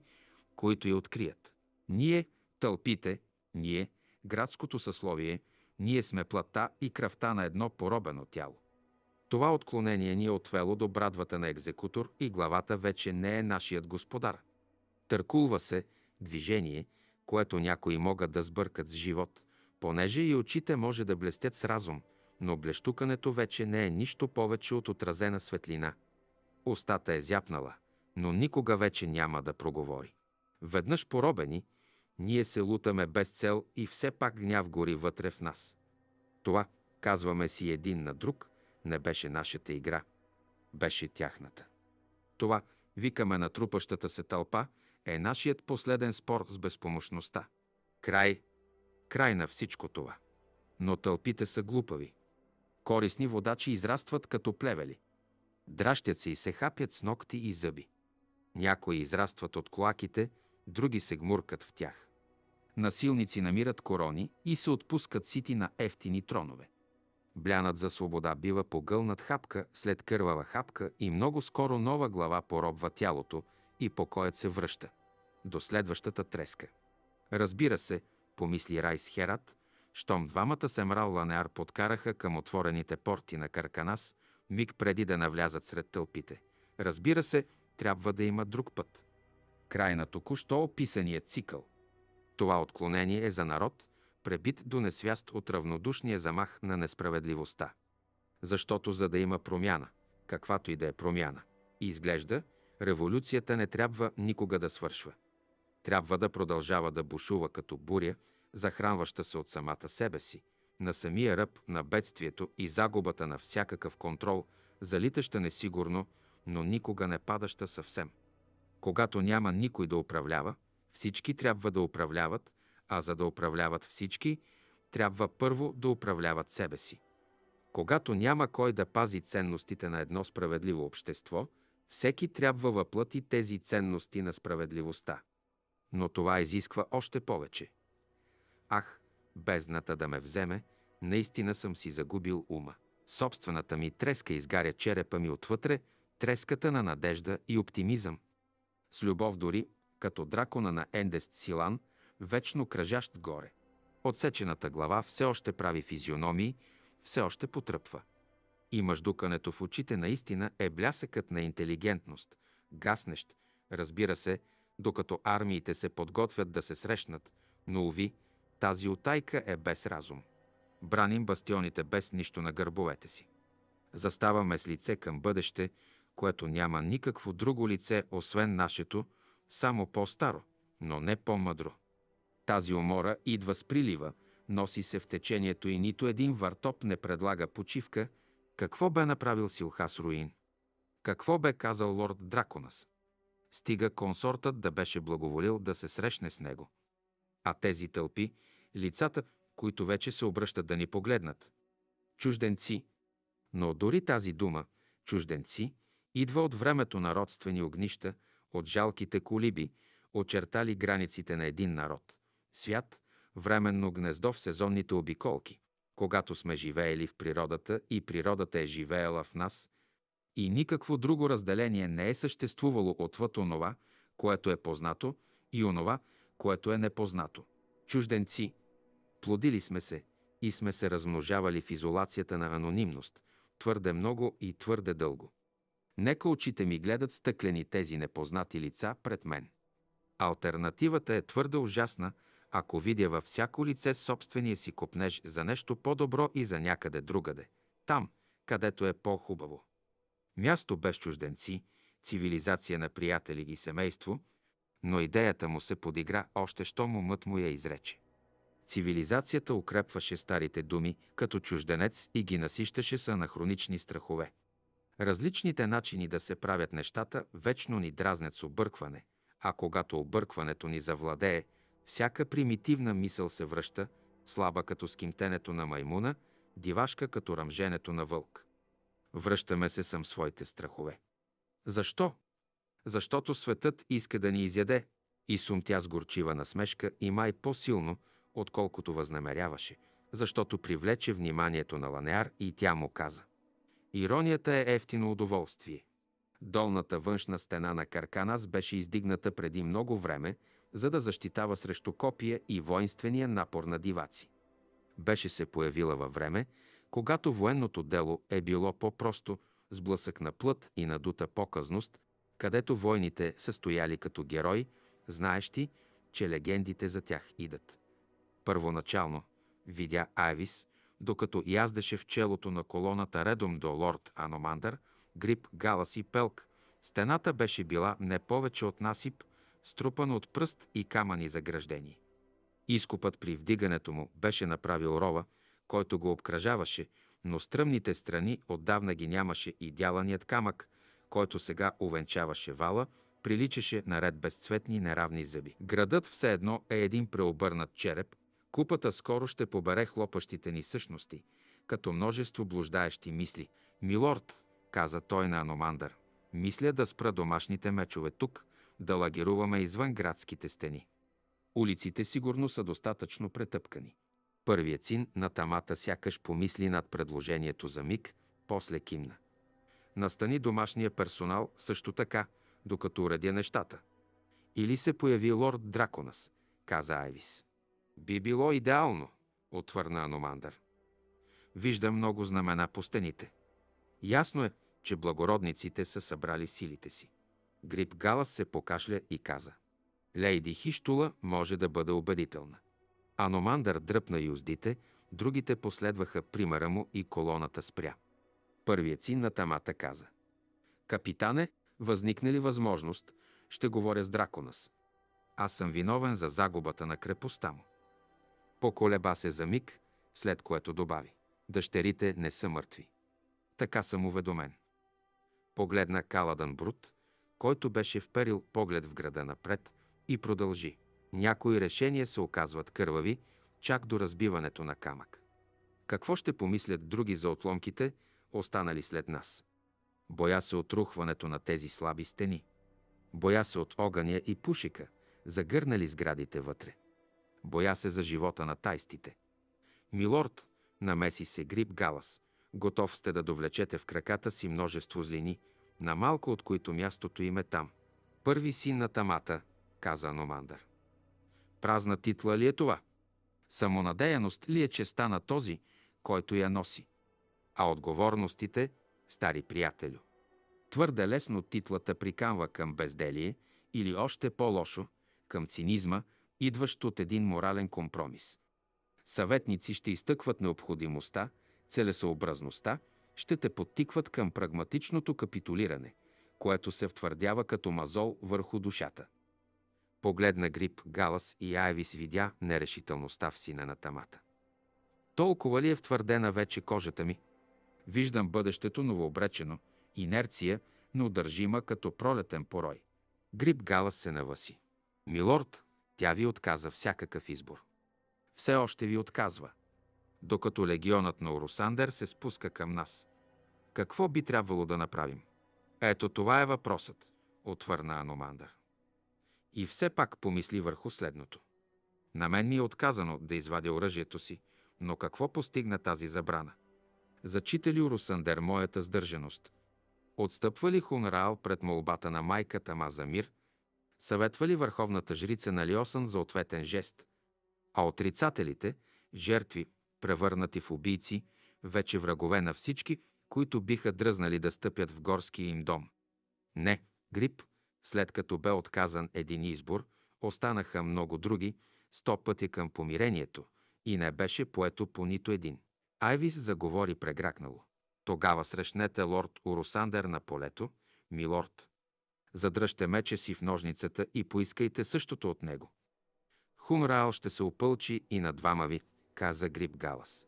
които я открият. Ние, тълпите, ние, градското съсловие, ние сме плата и кръвта на едно поробено тяло. Това отклонение ни е отвело до брадвата на екзекутор и главата вече не е нашият господар. Търкулва се движение, което някои могат да сбъркат с живот, понеже и очите може да блестят с разум, но блещукането вече не е нищо повече от отразена светлина – Остата е зяпнала, но никога вече няма да проговори. Веднъж поробени, ние се лутаме без цел и все пак гняв гори вътре в нас. Това, казваме си един на друг, не беше нашата игра, беше тяхната. Това, викаме на трупащата се тълпа, е нашият последен спор с безпомощността. Край, край на всичко това. Но тълпите са глупави. Корисни водачи израстват като плевели – Дращят се и се хапят с ногти и зъби. Някои израстват от клаките, други се гмуркат в тях. Насилници намират корони и се отпускат сити на ефтини тронове. Блянат за свобода бива погълнат хапка след кървава хапка и много скоро нова глава поробва тялото и покоят се връща. До следващата треска. Разбира се, помисли Райс Херат, щом двамата Семрал Ланеар подкараха към отворените порти на Карканас, миг преди да навлязат сред тълпите. Разбира се, трябва да има друг път. Край на току-що описания цикъл. Това отклонение е за народ, пребит до несвяст от равнодушния замах на несправедливостта. Защото за да има промяна, каквато и да е промяна, и изглежда, революцията не трябва никога да свършва. Трябва да продължава да бушува като буря, захранваща се от самата себе си, на самия ръб на бедствието и загубата на всякакъв контрол, залитаща несигурно, но никога не падаща съвсем. Когато няма никой да управлява, всички трябва да управляват, а за да управляват всички, трябва първо да управляват себе си. Когато няма кой да пази ценностите на едно справедливо общество, всеки трябва въплати тези ценности на справедливостта. Но това изисква още повече. Ах, бездната да ме вземе, наистина съм си загубил ума. Собствената ми треска изгаря черепа ми отвътре, треската на надежда и оптимизъм. С любов дори, като дракона на Ендест Силан, вечно кръжащ горе. Отсечената глава все още прави физиономии, все още потръпва. И мъждукането в очите наистина е блясъкът на интелигентност, гаснещ, разбира се, докато армиите се подготвят да се срещнат, но уви, тази отайка е без разум. Браним бастионите без нищо на гърбовете си. Заставаме с лице към бъдеще, което няма никакво друго лице, освен нашето, само по-старо, но не по-мъдро. Тази умора идва с прилива, носи се в течението и нито един въртоп не предлага почивка. Какво бе направил Силхас Руин? Какво бе казал лорд Драконас? Стига консортът да беше благоволил да се срещне с него. А тези тълпи, лицата, които вече се обръщат да ни погледнат. Чужденци. Но дори тази дума, чужденци, идва от времето на родствени огнища, от жалките колиби, очертали границите на един народ. Свят, временно гнездо в сезонните обиколки. Когато сме живеели в природата и природата е живеела в нас, и никакво друго разделение не е съществувало отвъд онова, което е познато и онова, което е непознато. Чужденци – Плодили сме се и сме се размножавали в изолацията на анонимност, твърде много и твърде дълго. Нека очите ми гледат стъклени тези непознати лица пред мен. Алтернативата е твърде ужасна, ако видя във всяко лице собствения си копнеж за нещо по-добро и за някъде другаде, там, където е по-хубаво. Място без чужденци, цивилизация на приятели и семейство, но идеята му се подигра още, що му мът му я изрече. Цивилизацията укрепваше старите думи като чужденец и ги насищаше с анахронични страхове. Различните начини да се правят нещата вечно ни дразнят с объркване, а когато объркването ни завладее, всяка примитивна мисъл се връща, слаба като скимтенето на маймуна, дивашка като ръмженето на вълк. Връщаме се съм своите страхове. Защо? Защото светът иска да ни изяде. И сумтя с горчива насмешка и май по-силно – отколкото възнамеряваше, защото привлече вниманието на Ланеар и тя му каза. Иронията е ефтино удоволствие. Долната външна стена на Карканас беше издигната преди много време, за да защитава срещу копия и воинствения напор на диваци. Беше се появила във време, когато военното дело е било по-просто с блъсък на плът и надута показност, където войните са стояли като герои, знаещи, че легендите за тях идат. Първоначално видя Айвис, докато яздеше в челото на колоната редом до лорд Аномандър, гриб, галас и пелк. Стената беше била не повече от насип, струпан от пръст и камъни заграждени. Изкупът при вдигането му беше направил рова, който го обкръжаваше, но стръмните страни отдавна ги нямаше и дяланият камък, който сега увенчаваше вала, приличаше на ред безцветни неравни зъби. Градът все едно е един преобърнат череп, Купата скоро ще побере хлопащите ни същности, като множество блуждаещи мисли. Милорд, каза той на Аномандър, мисля да спра домашните мечове тук, да лагеруваме извън градските стени. Улиците сигурно са достатъчно претъпкани. Първият син на тамата сякаш помисли над предложението за миг, после кимна. Настани домашния персонал също така, докато уредя нещата. Или се появи лорд Драконас, каза Айвис. Би било идеално, отвърна Аномандър. Вижда много знамена по стените. Ясно е, че благородниците са събрали силите си. Грип Галас се покашля и каза. Лейди Хиштула може да бъде убедителна. Аномандър дръпна юздите, другите последваха примера му и колоната спря. Първият син на Тамата каза. Капитане, възникне ли възможност, ще говоря с драконас. Аз съм виновен за загубата на крепостта му. Поколеба се за миг, след което добави. Дъщерите не са мъртви. Така съм уведомен. Погледна Каладан Брут, който беше вперил поглед в града напред и продължи. Някои решения се оказват кървави, чак до разбиването на камък. Какво ще помислят други за отломките, останали след нас? Боя се от рухването на тези слаби стени. Боя се от огъня и пушика, загърнали сградите вътре. Боя се за живота на тайстите. Милорд, намеси се грип Галас. Готов сте да довлечете в краката си множество злини, на малко от които мястото им е там. Първи син на тамата, каза Номандър. Празна титла ли е това? Самонадеяност ли е честа на този, който я носи? А отговорностите, стари приятелю. Твърде лесно титлата приканва към безделие или още по-лошо, към цинизма, идващ от един морален компромис. Съветници ще изтъкват необходимостта, целесообразността, ще те подтикват към прагматичното капитулиране, което се втвърдява като мазол върху душата. Погледна Грип, Галас и Айвис видя нерешителността в сина на тамата. Толкова ли е втвърдена вече кожата ми? Виждам бъдещето новообречено, инерция, неудържима като пролетен порой. Грип Галас се наваси. Милорд, тя ви отказа всякакъв избор. Все още ви отказва. Докато легионът на Орусандер се спуска към нас. Какво би трябвало да направим? Ето това е въпросът, отвърна Аномандър. И все пак помисли върху следното. На мен ми е отказано да извадя оръжието си, но какво постигна тази забрана? Зачита ли Орусандер моята сдържаност? Отстъпва ли Хунраал пред молбата на майката Маза за мир – съветва ли върховната жрица на Лиосън за ответен жест, а отрицателите, жертви, превърнати в убийци, вече врагове на всички, които биха дръзнали да стъпят в горския им дом. Не, Грип, след като бе отказан един избор, останаха много други, сто пъти към помирението и не беше поето по нито един. Айвис заговори прегракнало. Тогава срещнете лорд Урусандер на полето, милорд, задръжте меча си в ножницата и поискайте същото от него. Хумраал ще се опълчи и на двама ви, каза Гриб Галас.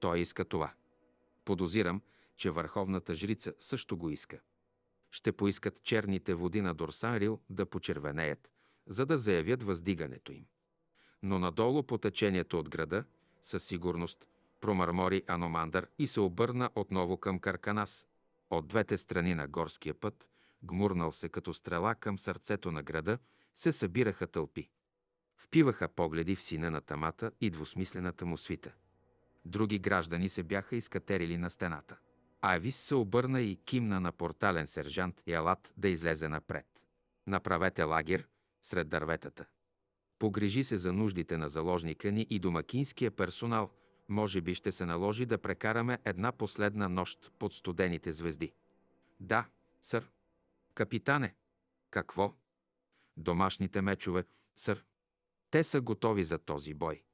Той иска това. Подозирам, че върховната жрица също го иска. Ще поискат черните води на Дорсарил да почервенеят, за да заявят въздигането им. Но надолу по течението от града, със сигурност, промърмори Аномандър и се обърна отново към Карканас. От двете страни на горския път – гмурнал се като стрела към сърцето на града, се събираха тълпи. Впиваха погледи в сина на тамата и двусмислената му свита. Други граждани се бяха изкатерили на стената. Айвис се обърна и кимна на портален сержант Ялат да излезе напред. Направете лагер сред дърветата. Погрижи се за нуждите на заложника ни и домакинския персонал. Може би ще се наложи да прекараме една последна нощ под студените звезди. Да, сър, Капитане, какво? Домашните мечове, сър. Те са готови за този бой.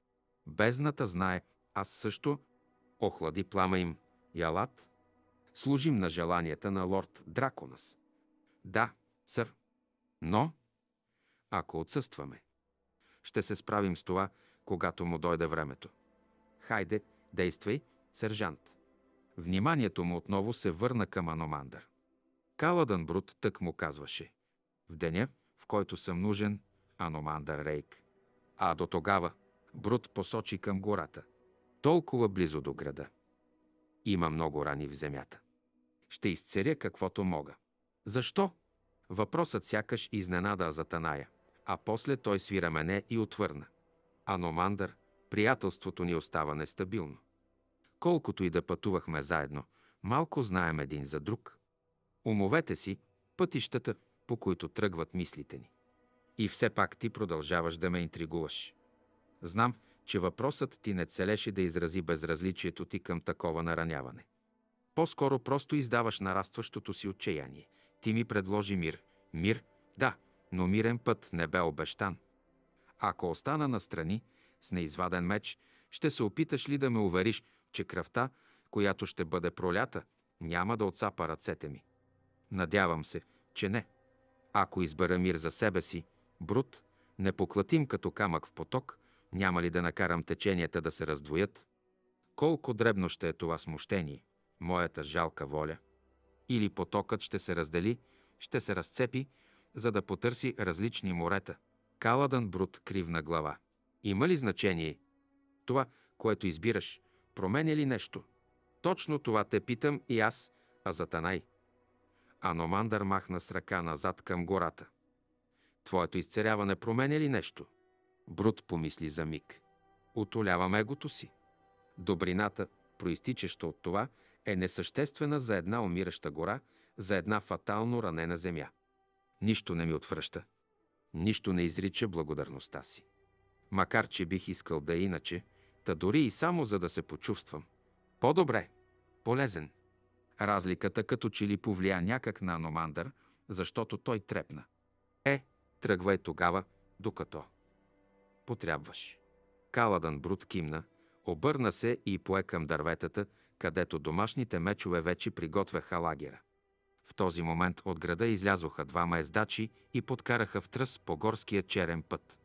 Безната знае, аз също. Охлади плама им. Ялат. Служим на желанията на лорд Драконас. Да, сър. Но, ако отсъстваме, ще се справим с това, когато му дойде времето. Хайде, действай, сержант. Вниманието му отново се върна към Аномандър. Каладан Брут тък му казваше. В деня, в който съм нужен, аномандър Рейк. А до тогава Брут посочи към гората. Толкова близо до града. Има много рани в земята. Ще изцеря каквото мога. Защо? Въпросът сякаш изненада за Таная, а после той свира мене и отвърна. Аномандър, приятелството ни остава нестабилно. Колкото и да пътувахме заедно, малко знаем един за друг – Умовете си пътищата, по които тръгват мислите ни. И все пак ти продължаваш да ме интригуваш. Знам, че въпросът ти не целеше да изрази безразличието ти към такова нараняване. По-скоро просто издаваш нарастващото си отчаяние. Ти ми предложи мир. Мир? Да, но мирен път не бе обещан. Ако остана настрани, с неизваден меч, ще се опиташ ли да ме увериш, че кръвта, която ще бъде пролята, няма да отцапа ръцете ми? Надявам се, че не. Ако избера мир за себе си, не непоклатим като камък в поток, няма ли да накарам теченията да се раздвоят? Колко дребно ще е това смущение, моята жалка воля? Или потокът ще се раздели, ще се разцепи, за да потърси различни морета. Каладън Бруд кривна глава. Има ли значение? Това, което избираш, променя ли нещо? Точно това те питам и аз, а за Танай. А Номандър махна с ръка назад към гората. Твоето изцеряване променя ли нещо? Брут помисли за миг. Отолявам егото си. Добрината, проистичаща от това, е несъществена за една умираща гора, за една фатално ранена земя. Нищо не ми отвръща. Нищо не изрича благодарността си. Макар, че бих искал да е иначе, та дори и само за да се почувствам. По-добре, полезен – Разликата като че ли повлия някак на Аномандър, защото той трепна. Е, тръгвай тогава, докато. Потрябваш. Каладан Брут кимна, обърна се и пое към дърветата, където домашните мечове вече приготвяха лагера. В този момент от града излязоха двама ездачи и подкараха в тръс по горския черен път.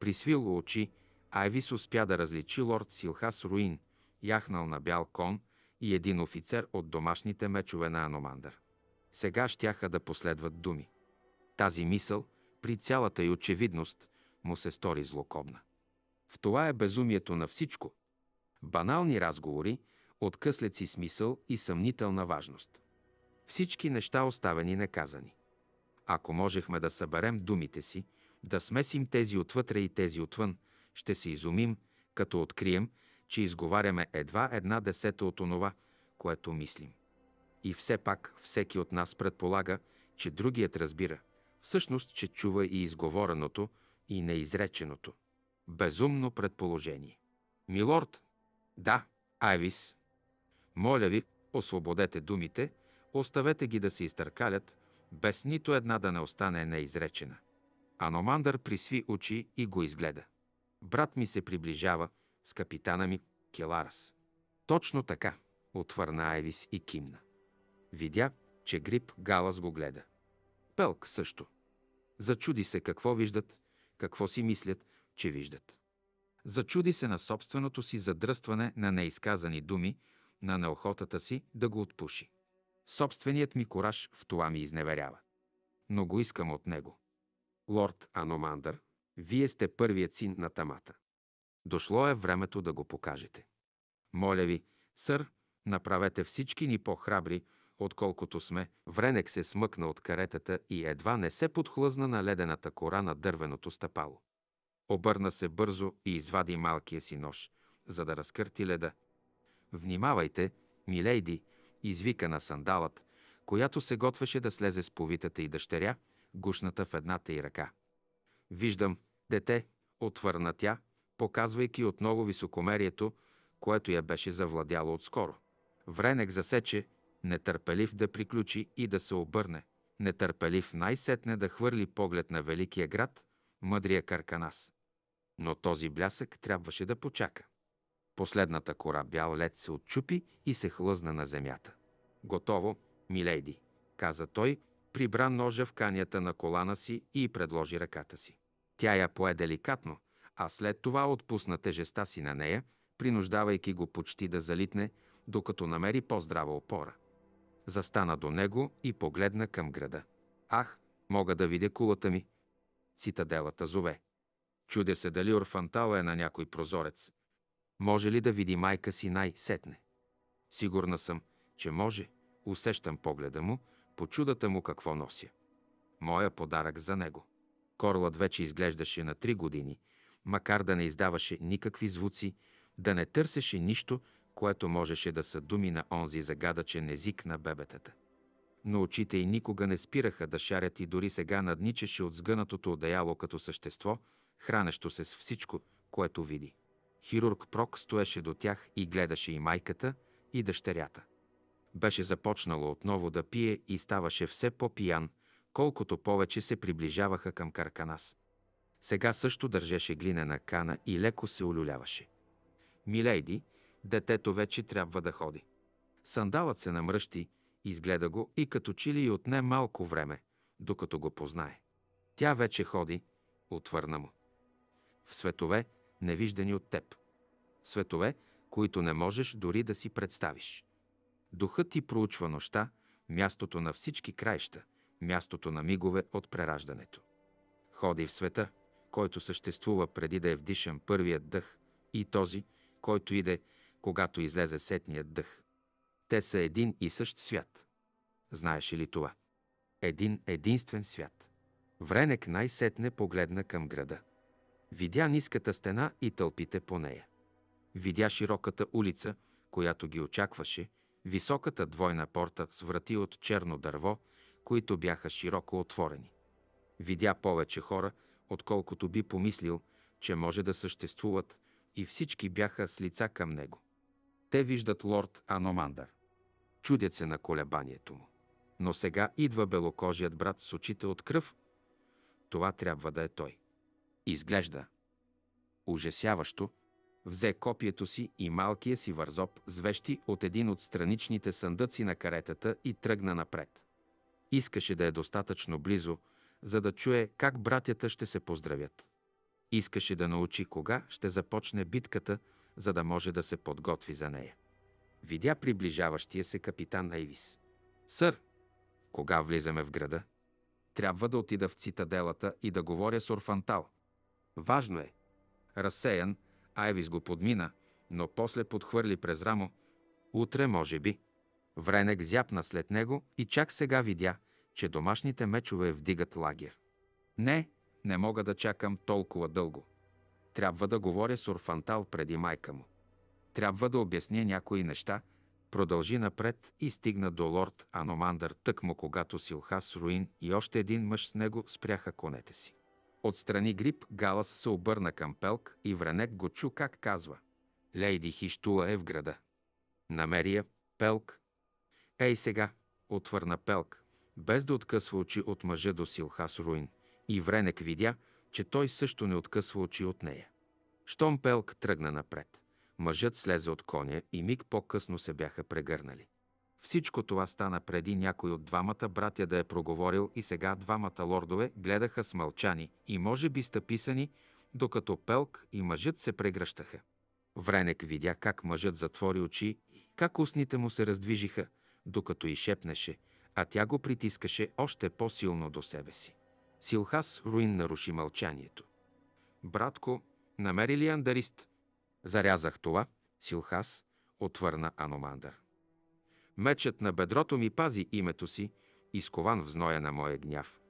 При свило очи, Айвис успя да различи лорд Силхас Руин, яхнал на бял кон – и един офицер от домашните мечове на Аномандър. Сега щяха да последват думи. Тази мисъл, при цялата й очевидност, му се стори злокобна. В това е безумието на всичко. Банални разговори, откъслеци смисъл и съмнителна важност. Всички неща оставени неказани. Ако можехме да съберем думите си, да смесим тези отвътре и тези отвън, ще се изумим, като открием, че изговаряме едва една десета от онова, което мислим. И все пак всеки от нас предполага, че другият разбира, всъщност, че чува и изговореното, и неизреченото. Безумно предположение. Милорд, да, Айвис, моля ви, освободете думите, оставете ги да се изтъркалят, без нито една да не остане неизречена. Аномандър присви очи и го изгледа. Брат ми се приближава, с капитана ми Келарас. Точно така, отвърна Айвис и кимна. Видя, че грип Галас го гледа. Пелк също. Зачуди се какво виждат, какво си мислят, че виждат. Зачуди се на собственото си задръстване на неизказани думи, на неохотата си да го отпуши. Собственият ми кораж в това ми изневерява. Но го искам от него. Лорд Аномандър, вие сте първият син на тамата. Дошло е времето да го покажете. Моля ви, сър, направете всички ни по-храбри, отколкото сме. Вренек се смъкна от каретата и едва не се подхлъзна на ледената кора на дървеното стъпало. Обърна се бързо и извади малкия си нож, за да разкърти леда. «Внимавайте, милейди!» извика на сандалът, която се готвеше да слезе с повитата и дъщеря, гушната в едната й ръка. «Виждам, дете!» отвърна тя показвайки отново високомерието, което я беше завладяло отскоро. Вренек засече, нетърпелив да приключи и да се обърне, нетърпелив най-сетне да хвърли поглед на великия град, мъдрия Карканас. Но този блясък трябваше да почака. Последната кора бял лед се отчупи и се хлъзна на земята. Готово, милейди, каза той, прибра ножа в канята на колана си и предложи ръката си. Тя я пое деликатно, а след това отпусна тежеста си на нея, принуждавайки го почти да залитне, докато намери по-здрава опора. Застана до него и погледна към града. Ах, мога да видя кулата ми! Цитаделата зове. Чудя се дали Орфантала е на някой прозорец. Може ли да види майка си най-сетне? Сигурна съм, че може. Усещам погледа му, по чудата му какво нося. Моя подарък за него. Корлът вече изглеждаше на три години – макар да не издаваше никакви звуци, да не търсеше нищо, което можеше да са думи на онзи загадъчен език на бебетата. Но очите й никога не спираха да шарят и дори сега надничеше от сгънатото одеяло като същество, хранещо се с всичко, което види. Хирург Прок стоеше до тях и гледаше и майката, и дъщерята. Беше започнало отново да пие и ставаше все по-пиян, колкото повече се приближаваха към Карканас. Сега също държеше глинена кана и леко се олюляваше. Милейди, детето вече трябва да ходи. Сандалът се намръщи, изгледа го и като че ли и отне малко време, докато го познае. Тя вече ходи, отвърна му. В светове, невиждани от теб. Светове, които не можеш дори да си представиш. Духът ти проучва нощта, мястото на всички краища, мястото на мигове от прераждането. Ходи в света, който съществува преди да е вдишан първият дъх, и този, който иде, когато излезе сетният дъх. Те са един и същ свят. Знаеше ли това? Един единствен свят. Вренек най-сетне погледна към града. Видя ниската стена и тълпите по нея. Видя широката улица, която ги очакваше, високата двойна порта с врати от черно дърво, които бяха широко отворени. Видя повече хора, отколкото би помислил, че може да съществуват и всички бяха с лица към него. Те виждат лорд Аномандър. Чудят се на колебанието му. Но сега идва белокожият брат с очите от кръв. Това трябва да е той. Изглежда. Ужасяващо, взе копието си и малкия си вързоп с вещи от един от страничните съндъци на каретата и тръгна напред. Искаше да е достатъчно близо, за да чуе как братята ще се поздравят. Искаше да научи кога ще започне битката, за да може да се подготви за нея. Видя приближаващия се капитан Ейвис. Сър, кога влизаме в града? Трябва да отида в цитаделата и да говоря с Орфантал. Важно е. Разсеян, Айвис го подмина, но после подхвърли през рамо. Утре, може би. Вренек зяпна след него и чак сега видя, че домашните мечове вдигат лагер. Не, не мога да чакам толкова дълго. Трябва да говоря с Орфантал преди майка му. Трябва да обясня някои неща, продължи напред и стигна до лорд Аномандър тъкмо когато Силхас Руин и още един мъж с него спряха конете си. Отстрани грип, Галас се обърна към Пелк и вренек го чу как казва. Лейди Хиштула е в града. Намерия, Пелк. Ей сега, отвърна Пелк без да откъсва очи от мъжа до Силхас Руин, и Вренек видя, че той също не откъсва очи от нея. Щом Пелк тръгна напред, мъжът слезе от коня и миг по-късно се бяха прегърнали. Всичко това стана преди някой от двамата братя да е проговорил и сега двамата лордове гледаха смълчани и може би стъписани, докато Пелк и мъжът се прегръщаха. Вренек видя как мъжът затвори очи, как устните му се раздвижиха, докато и шепнеше – а тя го притискаше още по-силно до себе си. Силхас Руин наруши мълчанието. «Братко, намери ли андарист?» Зарязах това, Силхас, отвърна Аномандър. Мечът на бедрото ми пази името си, изкован в зноя на моя гняв.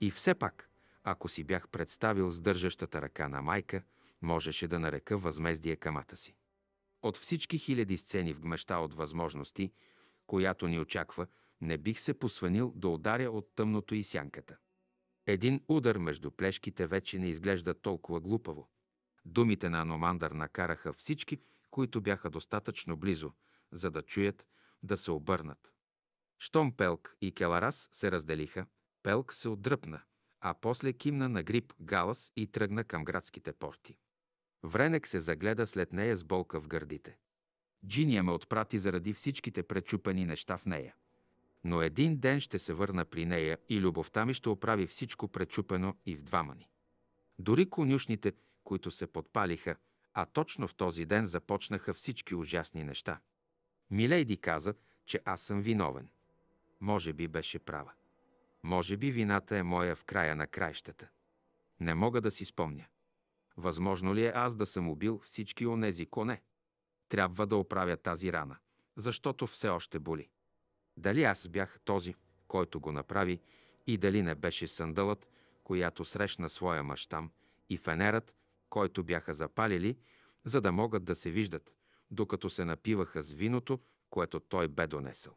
И все пак, ако си бях представил сдържащата ръка на майка, можеше да нарека възмездие камата си. От всички хиляди сцени в гмеща от възможности, която ни очаква, не бих се посвенил да ударя от тъмното и сянката. Един удар между плешките вече не изглежда толкова глупаво. Думите на Аномандър накараха всички, които бяха достатъчно близо, за да чуят, да се обърнат. Щом Пелк и Келарас се разделиха, Пелк се отдръпна, а после кимна на гриб Галас и тръгна към градските порти. Вренек се загледа след нея с болка в гърдите. Джиния ме отпрати заради всичките пречупени неща в нея но един ден ще се върна при нея и любовта ми ще оправи всичко пречупено и в двама ни. Дори конюшните, които се подпалиха, а точно в този ден започнаха всички ужасни неща. Милейди каза, че аз съм виновен. Може би беше права. Може би вината е моя в края на краищата. Не мога да си спомня. Възможно ли е аз да съм убил всички онези коне? Трябва да оправя тази рана, защото все още боли дали аз бях този, който го направи, и дали не беше съндълът, която срещна своя мащам, и фенерът, който бяха запалили, за да могат да се виждат, докато се напиваха с виното, което той бе донесъл.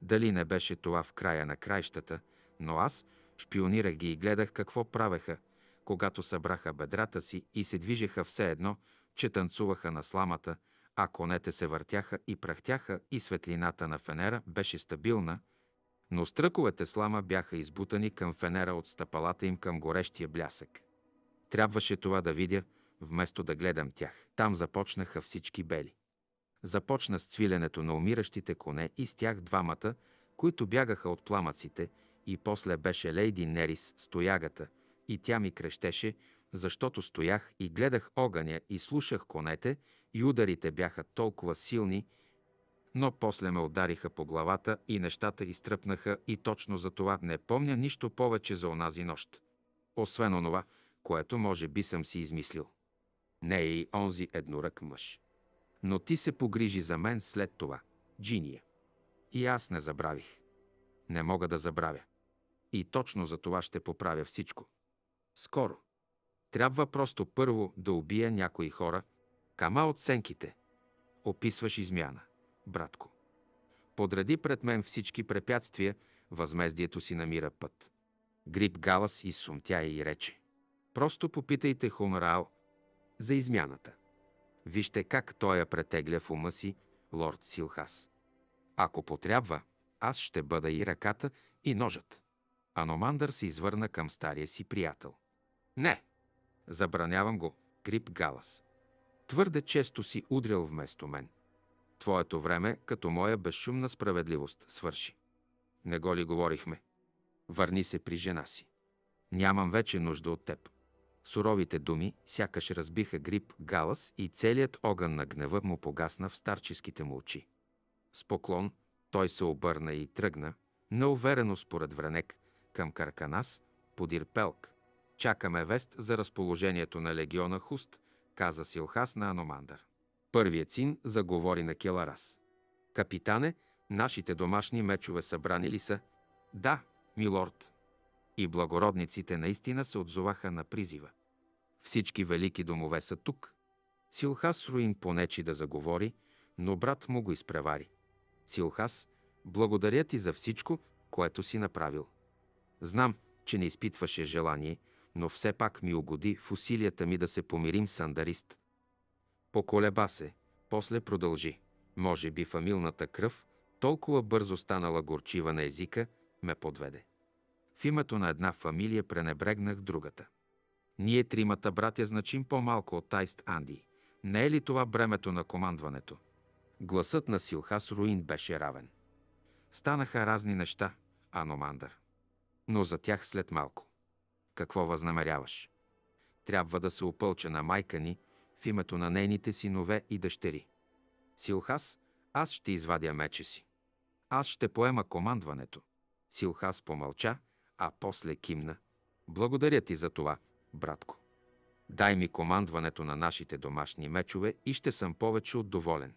Дали не беше това в края на краищата, но аз шпионирах ги и гледах какво правеха, когато събраха бедрата си и се движеха все едно, че танцуваха на сламата – а конете се въртяха и прахтяха и светлината на фенера беше стабилна, но стръковете слама бяха избутани към фенера от стъпалата им към горещия блясък. Трябваше това да видя, вместо да гледам тях. Там започнаха всички бели. Започна с цвиленето на умиращите коне и с тях двамата, които бягаха от пламъците, и после беше Лейди Нерис стоягата, и тя ми крещеше, защото стоях и гледах огъня и слушах конете и ударите бяха толкова силни, но после ме удариха по главата и нещата изтръпнаха и точно за това не помня нищо повече за онази нощ. Освен онова, което може би съм си измислил. Не е и онзи еднорък мъж. Но ти се погрижи за мен след това, Джиния. И аз не забравих. Не мога да забравя. И точно за това ще поправя всичко. Скоро. Трябва просто първо да убия някои хора – Кама от сенките. Описваш измяна, братко. Подреди пред мен всички препятствия, възмездието си намира път. Грип Галас и сумтя и рече. Просто попитайте хонорал за измяната. Вижте как той я претегля в ума си, лорд Силхас. Ако потрябва, аз ще бъда и ръката, и ножът. Аномандър се извърна към стария си приятел. Не! Забранявам го, грип Галас. Твърде често си удрял вместо мен. Твоето време, като моя безшумна справедливост, свърши. Не го ли говорихме? Върни се при жена си. Нямам вече нужда от теб. Суровите думи сякаш разбиха грип галас и целият огън на гнева му погасна в старческите му очи. С поклон той се обърна и тръгна, неуверено според Вранек, към Карканас, подир Пелк. Чакаме вест за разположението на легиона Хуст, каза Силхас на Аномандър. Първият син заговори на Келарас. Капитане, нашите домашни мечове събрани ли са? Да, милорд. И благородниците наистина се отзоваха на призива. Всички велики домове са тук. Силхас Руин понечи да заговори, но брат му го изпревари. Силхас, благодаря ти за всичко, което си направил. Знам, че не изпитваше желание – но все пак ми угоди в усилията ми да се помирим с Андарист. Поколеба се, после продължи. Може би фамилната кръв, толкова бързо станала горчива на езика, ме подведе. В името на една фамилия пренебрегнах другата. Ние тримата братя значим по-малко от Тайст Анди. Не е ли това бремето на командването? Гласът на Силхас Руин беше равен. Станаха разни неща, Аномандър. Но за тях след малко. Какво възнамеряваш? Трябва да се опълча на майка ни в името на нейните синове и дъщери. Силхас, аз ще извадя мече си. Аз ще поема командването. Силхас помълча, а после кимна. Благодаря ти за това, братко. Дай ми командването на нашите домашни мечове и ще съм повече от доволен.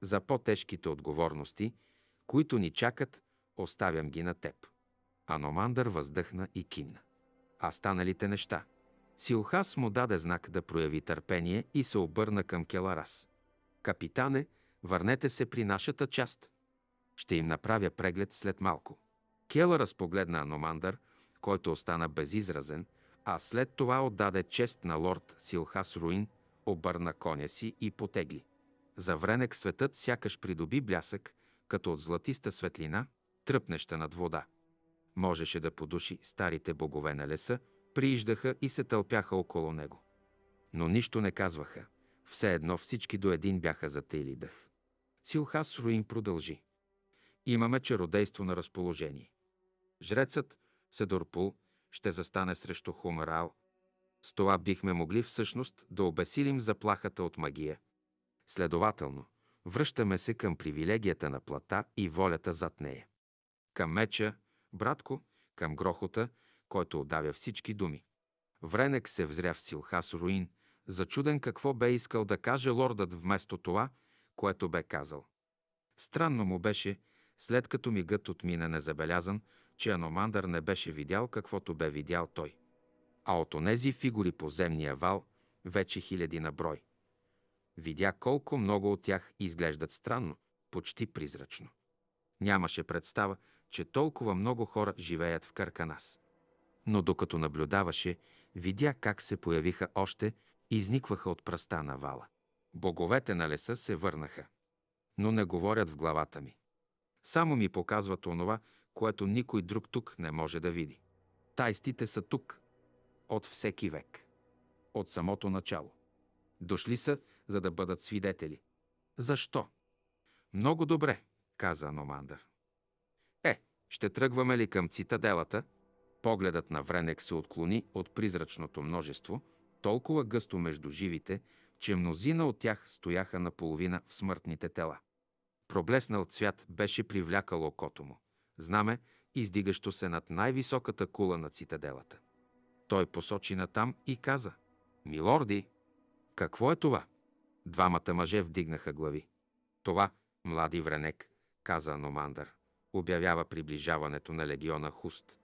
За по-тежките отговорности, които ни чакат, оставям ги на теб. Аномандър въздъхна и кимна а станалите неща. Силхас му даде знак да прояви търпение и се обърна към Келарас. Капитане, върнете се при нашата част. Ще им направя преглед след малко. Келарас погледна Аномандър, който остана безизразен, а след това отдаде чест на лорд Силхас Руин, обърна коня си и потегли. За вренек светът сякаш придоби блясък, като от златиста светлина, тръпнеща над вода можеше да подуши старите богове на леса, прииждаха и се тълпяха около него. Но нищо не казваха. Все едно всички до един бяха затейли дъх. Силхас Руин продължи. Имаме чародейство на разположение. Жрецът Седорпул ще застане срещу Хумарал. С това бихме могли всъщност да обесилим заплахата от магия. Следователно, връщаме се към привилегията на плата и волята зад нея. Към меча, братко, към грохота, който отдавя всички думи. Вренек се взря в Силхас Руин, зачуден какво бе искал да каже лордът вместо това, което бе казал. Странно му беше, след като мигът отмина незабелязан, че Аномандър не беше видял каквото бе видял той. А от онези фигури по земния вал, вече хиляди на брой. Видя колко много от тях изглеждат странно, почти призрачно. Нямаше представа че толкова много хора живеят в Карканас. Но докато наблюдаваше, видя как се появиха още и изникваха от пръста на вала. Боговете на леса се върнаха, но не говорят в главата ми. Само ми показват онова, което никой друг тук не може да види. Тайстите са тук, от всеки век, от самото начало. Дошли са, за да бъдат свидетели. Защо? Много добре, каза Номандър. Ще тръгваме ли към цитаделата? Погледът на Вренек се отклони от призрачното множество, толкова гъсто между живите, че мнозина от тях стояха наполовина в смъртните тела. Проблеснал цвят беше привлякал окото му. Знаме, издигащо се над най-високата кула на цитаделата. Той посочи натам и каза «Милорди, какво е това?» Двамата мъже вдигнаха глави. «Това, млади Вренек», каза Номандър обявява приближаването на легиона Хуст.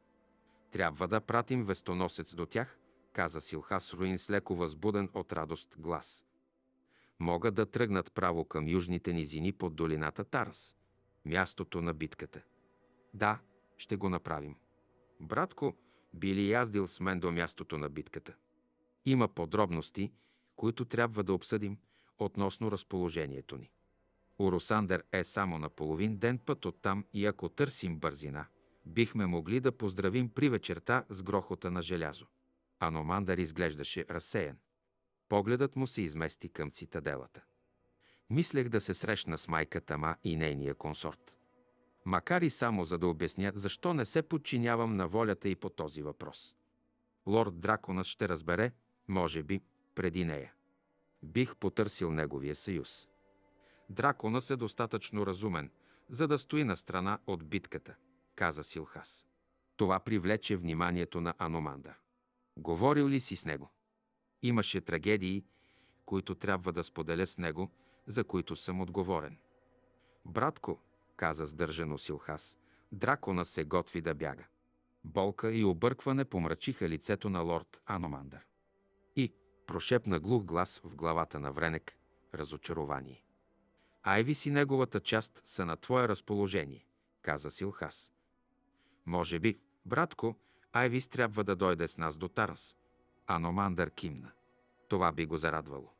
Трябва да пратим вестоносец до тях, каза Силхас Руин с леко възбуден от радост глас. Могат да тръгнат право към южните низини под долината Тарс, мястото на битката. Да, ще го направим. Братко, би ли яздил с мен до мястото на битката? Има подробности, които трябва да обсъдим относно разположението ни. Урусандер е само на половин ден път оттам и ако търсим бързина, бихме могли да поздравим при вечерта с грохота на желязо. Аномандър изглеждаше разсеян. Погледът му се измести към цитаделата. Мислех да се срещна с майка Тама и нейния консорт. Макар и само за да обясня защо не се подчинявам на волята и по този въпрос. Лорд Драконът ще разбере, може би, преди нея. Бих потърсил неговия съюз. Драконът е достатъчно разумен, за да стои на страна от битката, каза Силхас. Това привлече вниманието на Аноманда. Говорил ли си с него? Имаше трагедии, които трябва да споделя с него, за които съм отговорен. Братко, каза сдържано Силхас, дракона се готви да бяга. Болка и объркване помрачиха лицето на лорд Аномандър. И прошепна глух глас в главата на Вренек разочарование. Айвис и неговата част са на твое разположение, каза Силхас. Може би, братко, Айвис трябва да дойде с нас до Тарас. Аномандър кимна. Това би го зарадвало.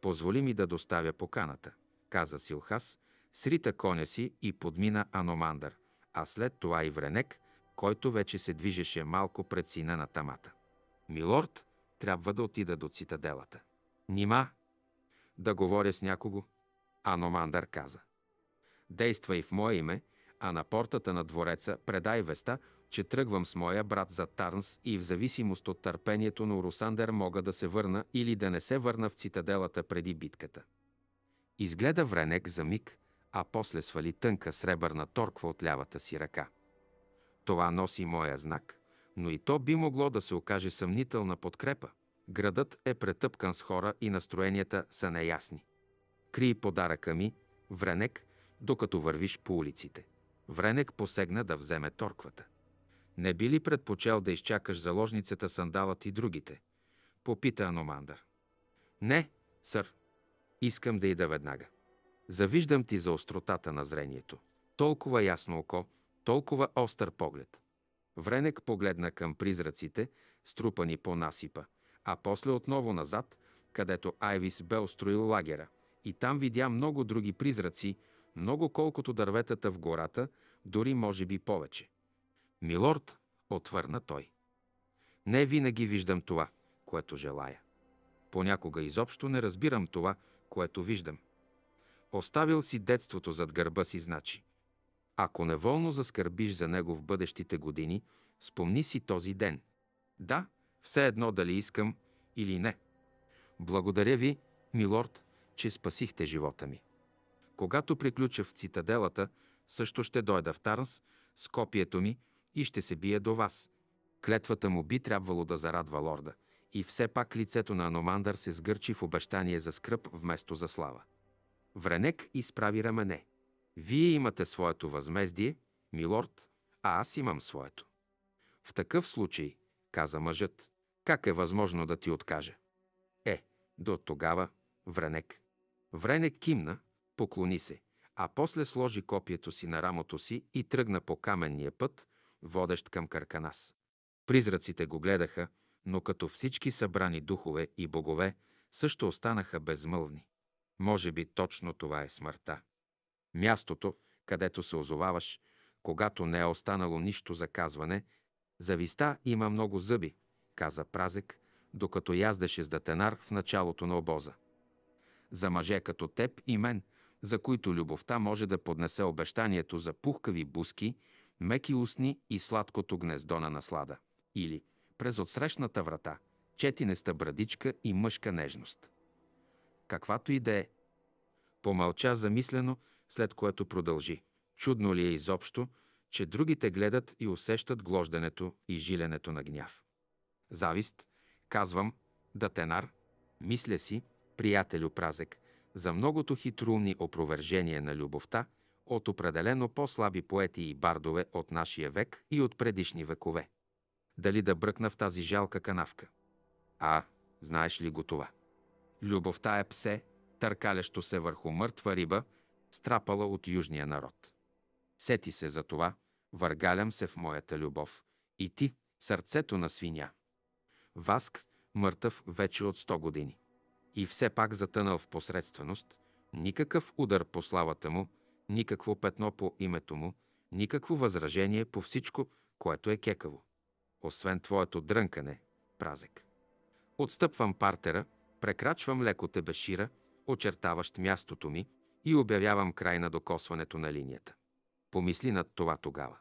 Позволи ми да доставя поканата, каза Силхас, срита коня си и подмина Аномандър, а след това и Вренек, който вече се движеше малко пред сина на тамата. Милорд трябва да отида до цитаделата. Нима? Да говоря с някого, Аномандър каза. Действай в мое име, а на портата на двореца предай веста, че тръгвам с моя брат за Тарнс и в зависимост от търпението на Урусандер мога да се върна или да не се върна в цитаделата преди битката. Изгледа Вренек за миг, а после свали тънка сребърна торква от лявата си ръка. Това носи моя знак, но и то би могло да се окаже съмнителна подкрепа. Градът е претъпкан с хора и настроенията са неясни крий подаръка ми, Вренек, докато вървиш по улиците. Вренек посегна да вземе торквата. Не би ли предпочел да изчакаш заложницата, сандалът и другите? Попита Аномандър. Не, сър. Искам да ида веднага. Завиждам ти за остротата на зрението. Толкова ясно око, толкова остър поглед. Вренек погледна към призраците, струпани по насипа, а после отново назад, където Айвис бе устроил лагера – и там видя много други призраци, много колкото дърветата в гората, дори може би повече. Милорд, отвърна той. Не винаги виждам това, което желая. Понякога изобщо не разбирам това, което виждам. Оставил си детството зад гърба си, значи. Ако неволно заскърбиш за него в бъдещите години, спомни си този ден. Да, все едно дали искам или не. Благодаря ви, милорд, че спасихте живота ми. Когато приключа в цитаделата, също ще дойда в Тарнс с копието ми и ще се бия до вас. Клетвата му би трябвало да зарадва лорда. И все пак лицето на Аномандър се сгърчи в обещание за скръп вместо за слава. Вренек изправи рамене. Вие имате своето възмездие, милорд, а аз имам своето. В такъв случай, каза мъжът, как е възможно да ти откажа? Е, до тогава, Вренек, Врене кимна, поклони се, а после сложи копието си на рамото си и тръгна по каменния път, водещ към Карканас. Призраците го гледаха, но като всички събрани духове и богове, също останаха безмълвни. Може би точно това е смъртта. Мястото, където се озоваваш, когато не е останало нищо за казване, зависта има много зъби, каза празек, докато яздеше с датенар в началото на обоза за мъже като теб и мен, за които любовта може да поднесе обещанието за пухкави буски, меки устни и сладкото гнездо на наслада. Или през отсрещната врата, четинеста брадичка и мъжка нежност. Каквато и да е. Помълча замислено, след което продължи. Чудно ли е изобщо, че другите гледат и усещат глождането и жиленето на гняв. Завист, казвам, датенар, мисля си, приятелю празък, за многото хитроумни опровержения на любовта от определено по-слаби поети и бардове от нашия век и от предишни векове. Дали да бръкна в тази жалка канавка? А, знаеш ли го това? Любовта е псе, търкалящо се върху мъртва риба, страпала от южния народ. Сети се за това, въргалям се в моята любов. И ти, сърцето на свиня. Васк, мъртъв вече от 100 години и все пак затънал в посредственост, никакъв удар по славата му, никакво петно по името му, никакво възражение по всичко, което е кекаво. Освен твоето дрънкане, празек. Отстъпвам партера, прекрачвам леко тебешира, очертаващ мястото ми и обявявам край на докосването на линията. Помисли над това тогава.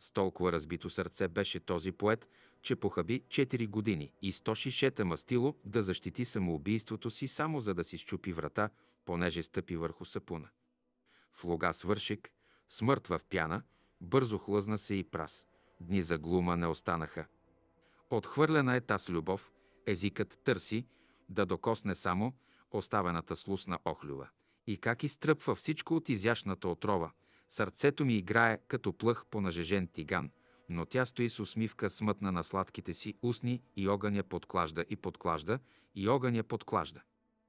С толкова разбито сърце беше този поет, че похаби 4 години и шишета мастило да защити самоубийството си само за да си щупи врата, понеже стъпи върху сапуна. Влога свършек, смърт в пяна, бързо хлъзна се и прас. Дни за глума не останаха. Отхвърлена е таз любов, езикът търси да докосне само оставената слусна охлюва. И как изтръпва всичко от изящната отрова, сърцето ми играе като плъх по нажежен тиган – но тя стои с усмивка смътна на сладките си устни и огъня подклажда и подклажда и огъня подклажда.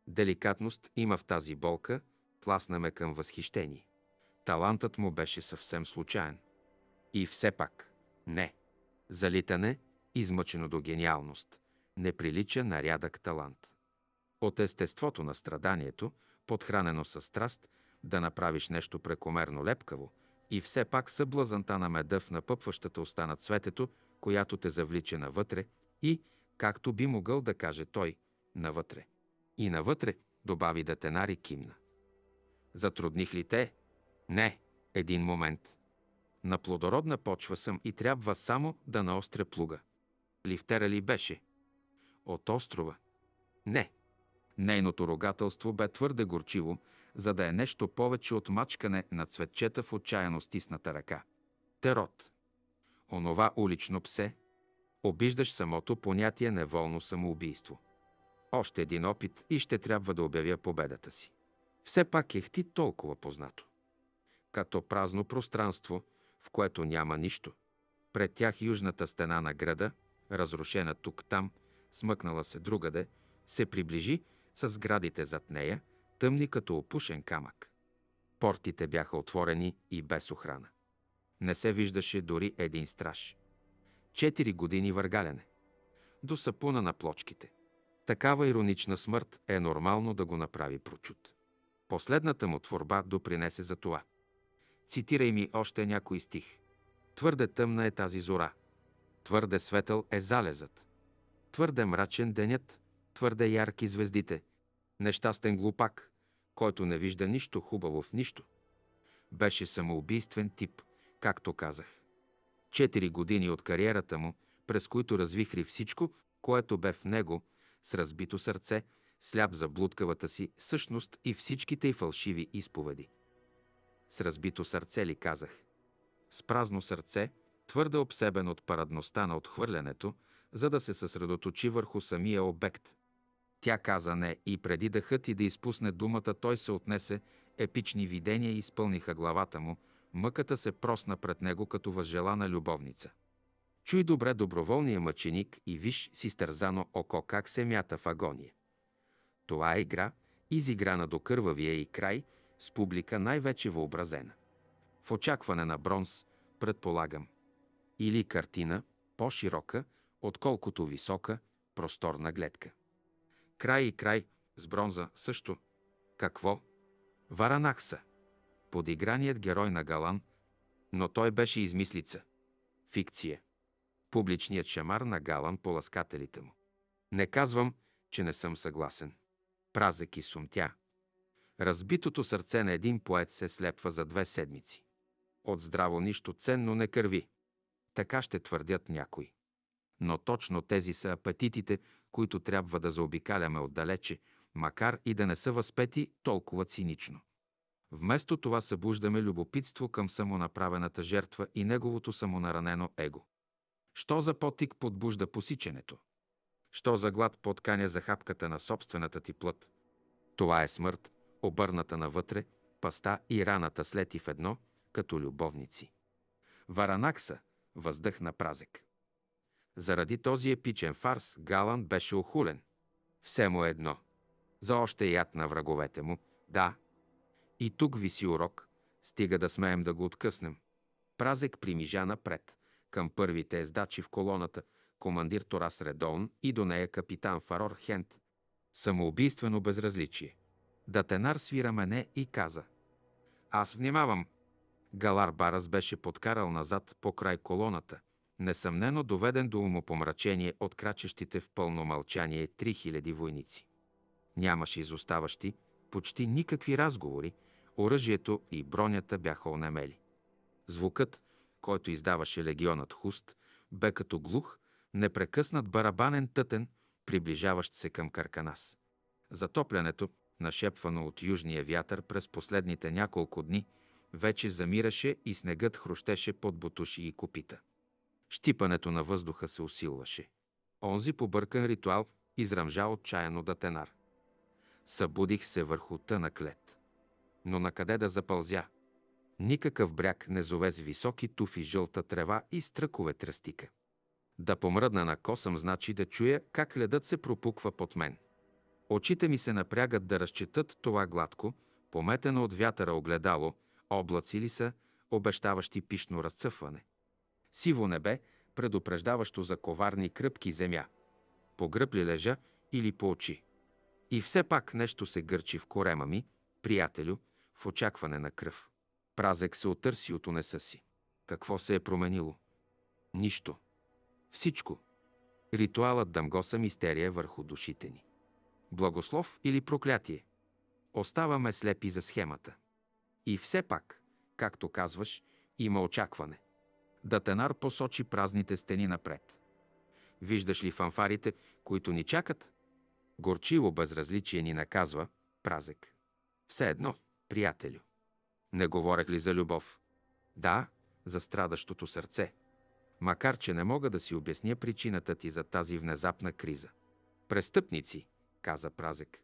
Деликатност има в тази болка, ме към възхищение. Талантът му беше съвсем случайен. И все пак, не. Залитане, измъчено до гениалност, не прилича на рядък талант. От естеството на страданието, подхранено с страст, да направиш нещо прекомерно лепкаво – и все пак съблазанта на меда в напъпващата уста на цветето, която те завлича навътре и, както би могъл да каже той, навътре. И навътре, добави да тенари кимна. Затрудних ли те? Не, един момент. На плодородна почва съм и трябва само да наостря плуга. Лифтера ли беше? От острова? Не. Нейното рогателство бе твърде горчиво, за да е нещо повече от мачкане на цветчета в отчаяно стисната ръка. Терот. Онова улично псе. Обиждаш самото понятие неволно самоубийство. Още един опит и ще трябва да обявя победата си. Все пак ти толкова познато. Като празно пространство, в което няма нищо. Пред тях южната стена на града, разрушена тук-там, смъкнала се другаде, се приближи с градите зад нея – тъмни като опушен камък. Портите бяха отворени и без охрана. Не се виждаше дори един страж. Четири години въргаляне. До сапуна на плочките. Такава иронична смърт е нормално да го направи прочут. Последната му творба допринесе за това. Цитирай ми още някой стих. Твърде тъмна е тази зора. Твърде светъл е залезът. Твърде мрачен денят, твърде ярки звездите. Нещастен глупак, който не вижда нищо хубаво в нищо. Беше самоубийствен тип, както казах. Четири години от кариерата му, през които развихри всичко, което бе в него, с разбито сърце, сляп за блудкавата си същност и всичките й фалшиви изповеди. С разбито сърце ли казах? С празно сърце, твърде обсебен от парадността на отхвърлянето, за да се съсредоточи върху самия обект – тя каза не и преди дъхът и да изпусне думата, той се отнесе, епични видения изпълниха главата му, мъката се просна пред него като възжелана любовница. Чуй добре доброволния мъченик и виж си стързано око как се мята в агония. Това е игра, изиграна до кървавия и край, с публика най-вече въобразена. В очакване на бронз, предполагам. Или картина, по-широка, отколкото висока, просторна гледка. Край и край, с бронза също. Какво? Варанахса. Подиграният герой на Галан, но той беше измислица. Фикция. Публичният шамар на Галан по ласкателите му. Не казвам, че не съм съгласен. Празък и сумтя. Разбитото сърце на един поет се слепва за две седмици. От здраво нищо ценно не кърви. Така ще твърдят някои. Но точно тези са апетитите, които трябва да заобикаляме отдалече, макар и да не са възпети толкова цинично. Вместо това събуждаме любопитство към самонаправената жертва и неговото самонаранено его. Що за потик подбужда посиченето? Що за глад подканя за хапката на собствената ти плът? Това е смърт, обърната навътре, паста и раната след и в едно, като любовници. Варанакса въздъхна празек. Заради този епичен фарс Галан беше охулен. Все му е едно. За още яд на враговете му, да. И тук виси урок, стига да смеем да го откъснем. Празек примижа напред, към първите ездачи в колоната, командир Торас Редон и до нея капитан Фарор Хент. Самоубийствено безразличие. Датенар свира мене и каза. Аз внимавам. Галар Барас беше подкарал назад по край колоната – несъмнено доведен до умопомрачение от крачещите в пълно мълчание 3000 войници. Нямаше изоставащи, почти никакви разговори, оръжието и бронята бяха онемели. Звукът, който издаваше легионът Хуст, бе като глух, непрекъснат барабанен тътен, приближаващ се към Карканас. Затоплянето, нашепвано от южния вятър през последните няколко дни, вече замираше и снегът хрущеше под бутуши и копита. Щипането на въздуха се усилваше. Онзи побъркан ритуал изръмжа отчаяно да тенар. Събудих се върху тъна клет. Но накъде да запълзя? Никакъв бряг не зове с високи туфи жълта трева и стръкове тръстика. Да помръдна на косъм значи да чуя как ледът се пропуква под мен. Очите ми се напрягат да разчетат това гладко, пометено от вятъра огледало, облаци ли са, обещаващи пишно разцъфване сиво небе, предупреждаващо за коварни кръпки земя. По гръб ли лежа или по очи? И все пак нещо се гърчи в корема ми, приятелю, в очакване на кръв. Празек се отърси от унеса си. Какво се е променило? Нищо. Всичко. Ритуалът дъмгоса мистерия върху душите ни. Благослов или проклятие? Оставаме слепи за схемата. И все пак, както казваш, има очакване – Датенар посочи празните стени напред. Виждаш ли фанфарите, които ни чакат? Горчиво безразличие ни наказва празек. Все едно, приятелю. Не говорех ли за любов? Да, за страдащото сърце. Макар, че не мога да си обясня причината ти за тази внезапна криза. Престъпници, каза празек.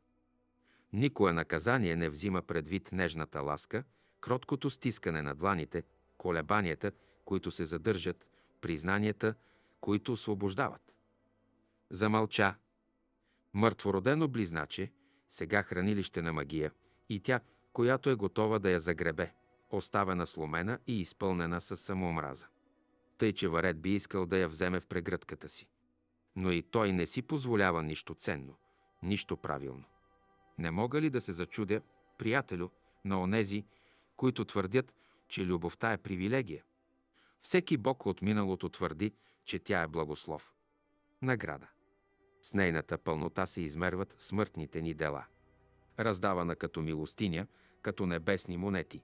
Никое наказание не взима предвид нежната ласка, кроткото стискане на дланите, колебанията – които се задържат, признанията, които освобождават. Замълча. Мъртвородено близначе, сега хранилище на магия, и тя, която е готова да я загребе, оставена сломена и изпълнена с самоомраза. Тъй, че Варет би искал да я вземе в прегръдката си. Но и той не си позволява нищо ценно, нищо правилно. Не мога ли да се зачудя, приятелю, на онези, които твърдят, че любовта е привилегия – всеки бог от миналото твърди, че тя е благослов. Награда. С нейната пълнота се измерват смъртните ни дела. Раздавана като милостиня, като небесни монети,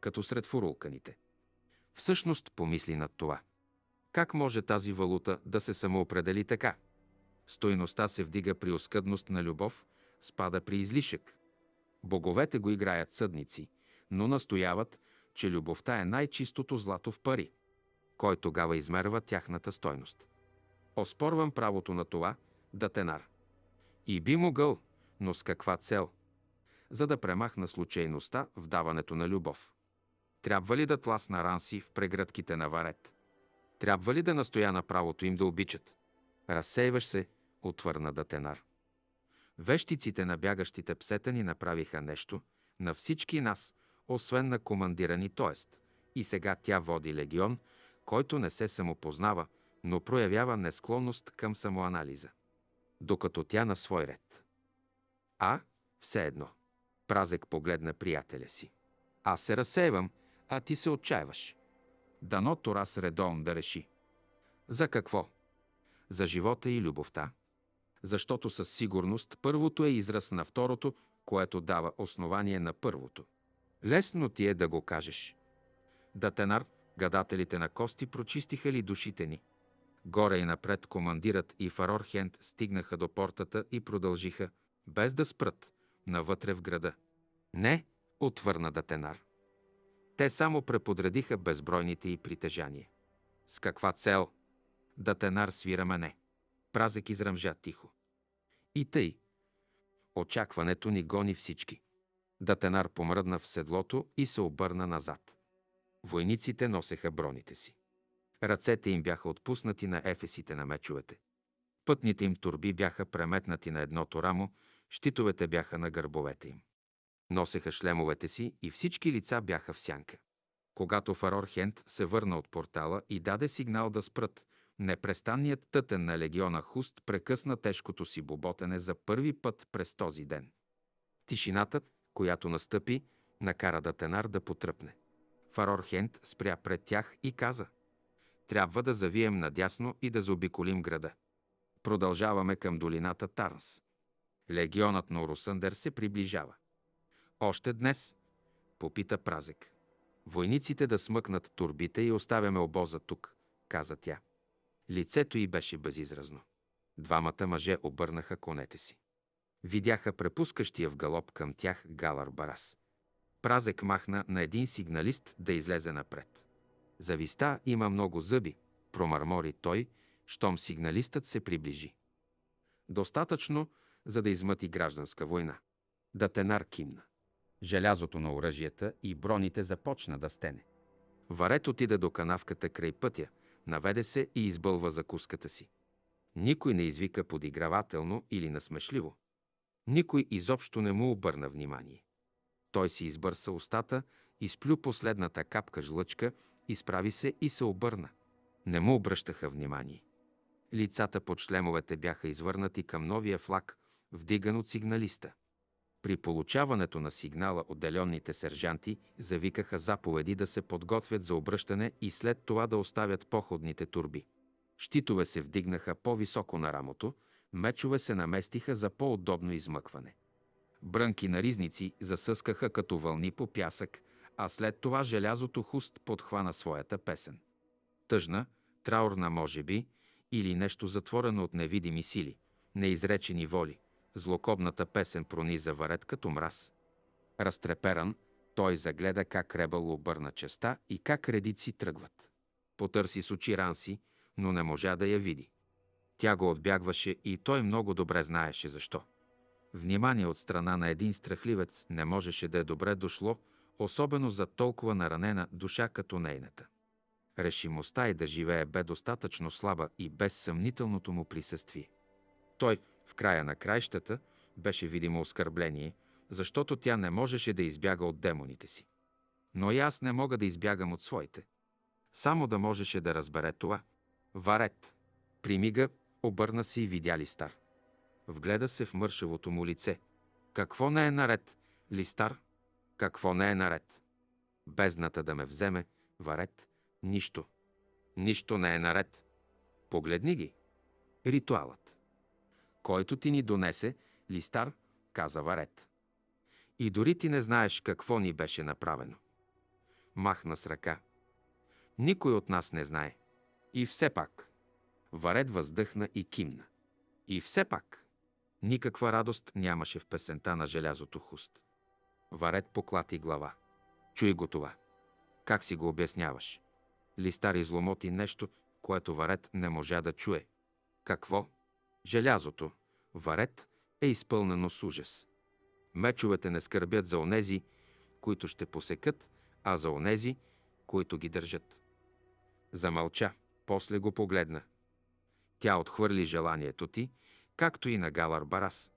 като сред фурулканите. Всъщност помисли над това. Как може тази валута да се самоопредели така? Стойността се вдига при оскъдност на любов, спада при излишък. Боговете го играят съдници, но настояват, че любовта е най-чистото злато в пари. Кой тогава измерва тяхната стойност? Оспорвам правото на това да тенар. И би могъл, но с каква цел? За да премахна случайността в даването на любов. Трябва ли да тласна ранси в преградките на варет? Трябва ли да настоя на правото им да обичат? Разсейваш се, отвърна Датенар. Вещиците на бягащите псета ни направиха нещо, на всички нас, освен на командирани, т.е. и сега тя води легион, който не се самопознава, но проявява несклонност към самоанализа. Докато тя на свой ред. А, все едно. Празек погледна приятеля си. Аз се разсеявам, а ти се отчаиваш. Дано Торас Редон да реши. За какво? За живота и любовта. Защото със сигурност първото е израз на второто, което дава основание на първото. Лесно ти е да го кажеш. Датенар гадателите на кости прочистиха ли душите ни. Горе и напред командират и фарор Хент стигнаха до портата и продължиха, без да спрат, навътре в града. Не, отвърна Датенар. Те само преподредиха безбройните и притежания. С каква цел? Датенар свира мене. Празък изръмжа тихо. И тъй. Очакването ни гони всички. Датенар помръдна в седлото и се обърна назад. Войниците носеха броните си. Ръцете им бяха отпуснати на ефесите на мечовете. Пътните им турби бяха преметнати на едното рамо, щитовете бяха на гърбовете им. Носеха шлемовете си и всички лица бяха в сянка. Когато Фарор Хент се върна от портала и даде сигнал да спрат, непрестанният тътен на легиона Хуст прекъсна тежкото си боботене за първи път през този ден. Тишината, която настъпи, накара Датенар да потръпне. Фарор Хенд спря пред тях и каза «Трябва да завием надясно и да заобиколим града». Продължаваме към долината Тарнс. Легионът на Орусъндър се приближава. Още днес, попита празек. Войниците да смъкнат турбите и оставяме обоза тук, каза тя. Лицето й беше безизразно. Двамата мъже обърнаха конете си. Видяха препускащия в галоп към тях Галар Барас. Празек махна на един сигналист да излезе напред. Зависта има много зъби, промърмори той, щом сигналистът се приближи. Достатъчно, за да измъти гражданска война. Датенар кимна. Желязото на оръжията и броните започна да стене. Варет отида до канавката край пътя, наведе се и избълва закуската си. Никой не извика подигравателно или насмешливо. Никой изобщо не му обърна внимание. Той си избърса устата, изплю последната капка жлъчка, изправи се и се обърна. Не му обръщаха внимание. Лицата под шлемовете бяха извърнати към новия флаг, вдиган от сигналиста. При получаването на сигнала отделенните сержанти завикаха заповеди да се подготвят за обръщане и след това да оставят походните турби. Щитове се вдигнаха по-високо на рамото, мечове се наместиха за по-удобно измъкване. Брънки ризници засъскаха като вълни по пясък, а след това желязото хуст подхвана своята песен. Тъжна, траурна може би, или нещо затворено от невидими сили, неизречени воли. Злокобната песен прониза варет като мраз. Разтреперан, той загледа как Ребъл обърна честа и как редици тръгват. Потърси с очи Ранси, но не можа да я види. Тя го отбягваше и той много добре знаеше защо. Внимание от страна на един страхливец не можеше да е добре дошло, особено за толкова наранена душа като нейната. Решимостта и да живее бе достатъчно слаба и без съмнителното му присъствие. Той, в края на краищата, беше видимо оскърбление, защото тя не можеше да избяга от демоните си. Но и аз не мога да избягам от своите. Само да можеше да разбере това. Варет. Примига, обърна се и видя ли стар. Вгледа се в мършевото му лице. Какво не е наред, листар? Какво не е наред? Бездната да ме вземе, варет, нищо. Нищо не е наред. Погледни ги. Ритуалът. Който ти ни донесе, листар, каза варет. И дори ти не знаеш какво ни беше направено. Махна с ръка. Никой от нас не знае. И все пак. Варед въздъхна и кимна. И все пак. Никаква радост нямаше в песента на желязото хуст. Варет поклати глава. Чуй го това. Как си го обясняваш? Листар изломоти нещо, което Варет не можа да чуе. Какво? Желязото, Варет, е изпълнено с ужас. Мечовете не скърбят за онези, които ще посекат, а за онези, които ги държат. Замълча, после го погледна. Тя отхвърли желанието ти както и на Галар Барас.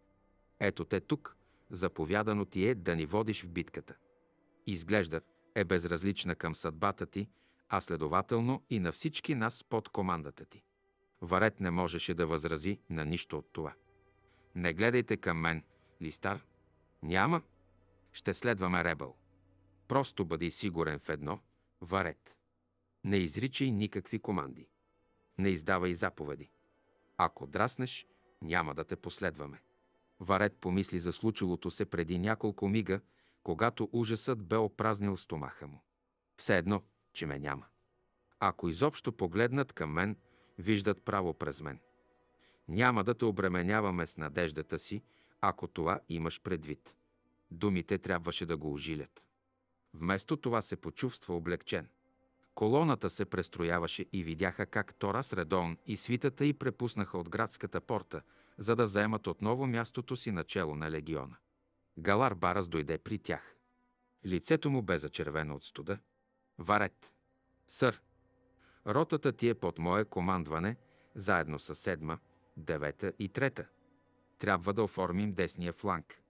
Ето те тук, заповядано ти е да ни водиш в битката. Изглежда е безразлична към съдбата ти, а следователно и на всички нас под командата ти. Варет не можеше да възрази на нищо от това. Не гледайте към мен, Листар. Няма. Ще следваме Ребъл. Просто бъди сигурен в едно. Варет. Не изричай никакви команди. Не издавай заповеди. Ако драснеш, няма да те последваме. Варет помисли за случилото се преди няколко мига, когато ужасът бе опразнил стомаха му. Все едно, че ме няма. Ако изобщо погледнат към мен, виждат право през мен. Няма да те обременяваме с надеждата си, ако това имаш предвид. Думите трябваше да го ожилят. Вместо това се почувства облегчен – Колоната се престрояваше и видяха как Торас Редон и свитата й препуснаха от градската порта, за да заемат отново мястото си чело на легиона. Галар Барас дойде при тях. Лицето му бе зачервено от студа. Варет. Сър, ротата ти е под мое командване, заедно с седма, девета и трета. Трябва да оформим десния фланг.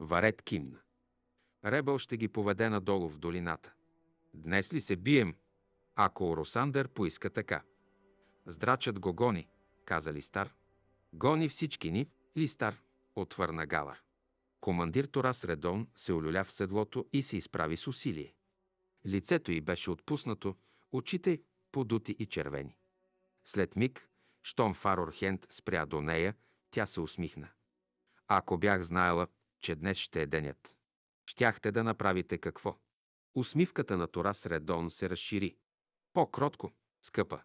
Варет кимна. Ребъл ще ги поведе надолу в долината. Днес ли се бием? ако Оросандър поиска така. Здрачът го гони, каза Листар. Гони всички ни, Листар, отвърна Галар. Командир Торас Редон се олюля в седлото и се изправи с усилие. Лицето й беше отпуснато, очите подути и червени. След миг, щом Фарор Хент спря до нея, тя се усмихна. Ако бях знаела, че днес ще е денят. Щяхте да направите какво? Усмивката на Торас Редон се разшири. По-кротко, скъпа.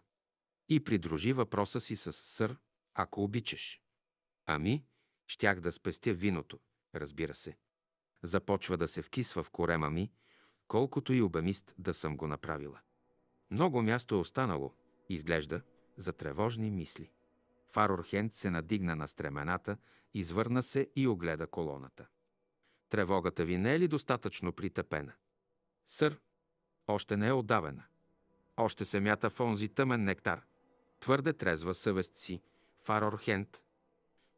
И придружи въпроса си с сър, ако обичаш. Ами, щях да спестя виното, разбира се. Започва да се вкисва в корема ми, колкото и обемист да съм го направила. Много място е останало, изглежда, за тревожни мисли. Фарорхенд се надигна на стремената, извърна се и огледа колоната. Тревогата ви не е ли достатъчно притъпена? Сър, още не е отдавена още се мята в онзи тъмен нектар. Твърде трезва съвест си, Фарор Хент.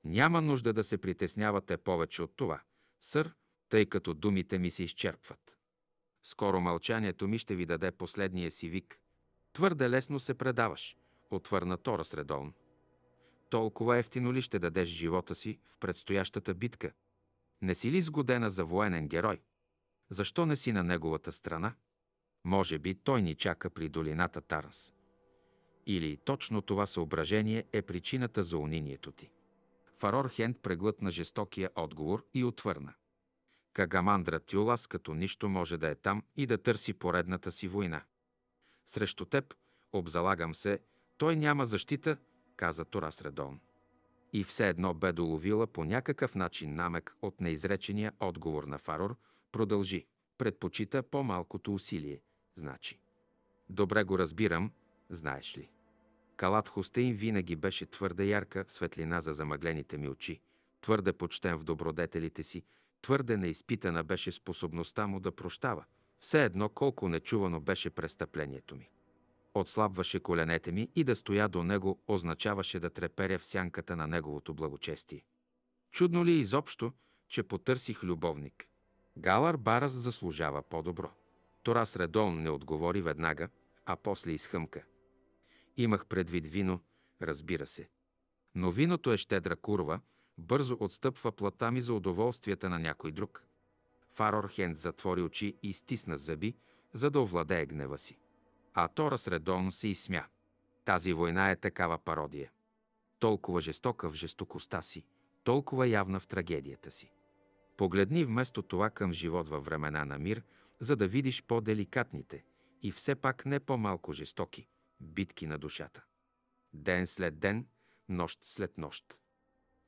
Няма нужда да се притеснявате повече от това, сър, тъй като думите ми се изчерпват. Скоро мълчанието ми ще ви даде последния си вик. Твърде лесно се предаваш, отвърна Тора средовно. Толкова ефтино ли ще дадеш живота си в предстоящата битка? Не си ли сгодена за военен герой? Защо не си на неговата страна? Може би той ни чака при долината Тарас. Или точно това съображение е причината за унинието ти. Фарор Хенд преглътна жестокия отговор и отвърна. Кагамандра Тюлас като нищо може да е там и да търси поредната си война. Срещу теб, обзалагам се, той няма защита, каза Торас Редон. И все едно бе доловила по някакъв начин намек от неизречения отговор на Фарор, продължи. Предпочита по-малкото усилие – значи. Добре го разбирам, знаеш ли. Калат Хустейн винаги беше твърде ярка светлина за замъглените ми очи, твърде почтен в добродетелите си, твърде неизпитана беше способността му да прощава. Все едно колко нечувано беше престъплението ми. Отслабваше коленете ми и да стоя до него означаваше да треперя в сянката на неговото благочестие. Чудно ли е изобщо, че потърсих любовник? Галар Барас заслужава по-добро. Торас Редон не отговори веднага, а после изхъмка. Имах предвид вино, разбира се. Но виното е щедра курва, бързо отстъпва плата ми за удоволствията на някой друг. Хенд затвори очи и стисна зъби, за да овладее гнева си. А Торас Редон се изсмя. Тази война е такава пародия. Толкова жестока в жестокостта си, толкова явна в трагедията си. Погледни вместо това към живот във времена на мир – за да видиш по-деликатните и все пак не по-малко жестоки битки на душата. Ден след ден, нощ след нощ.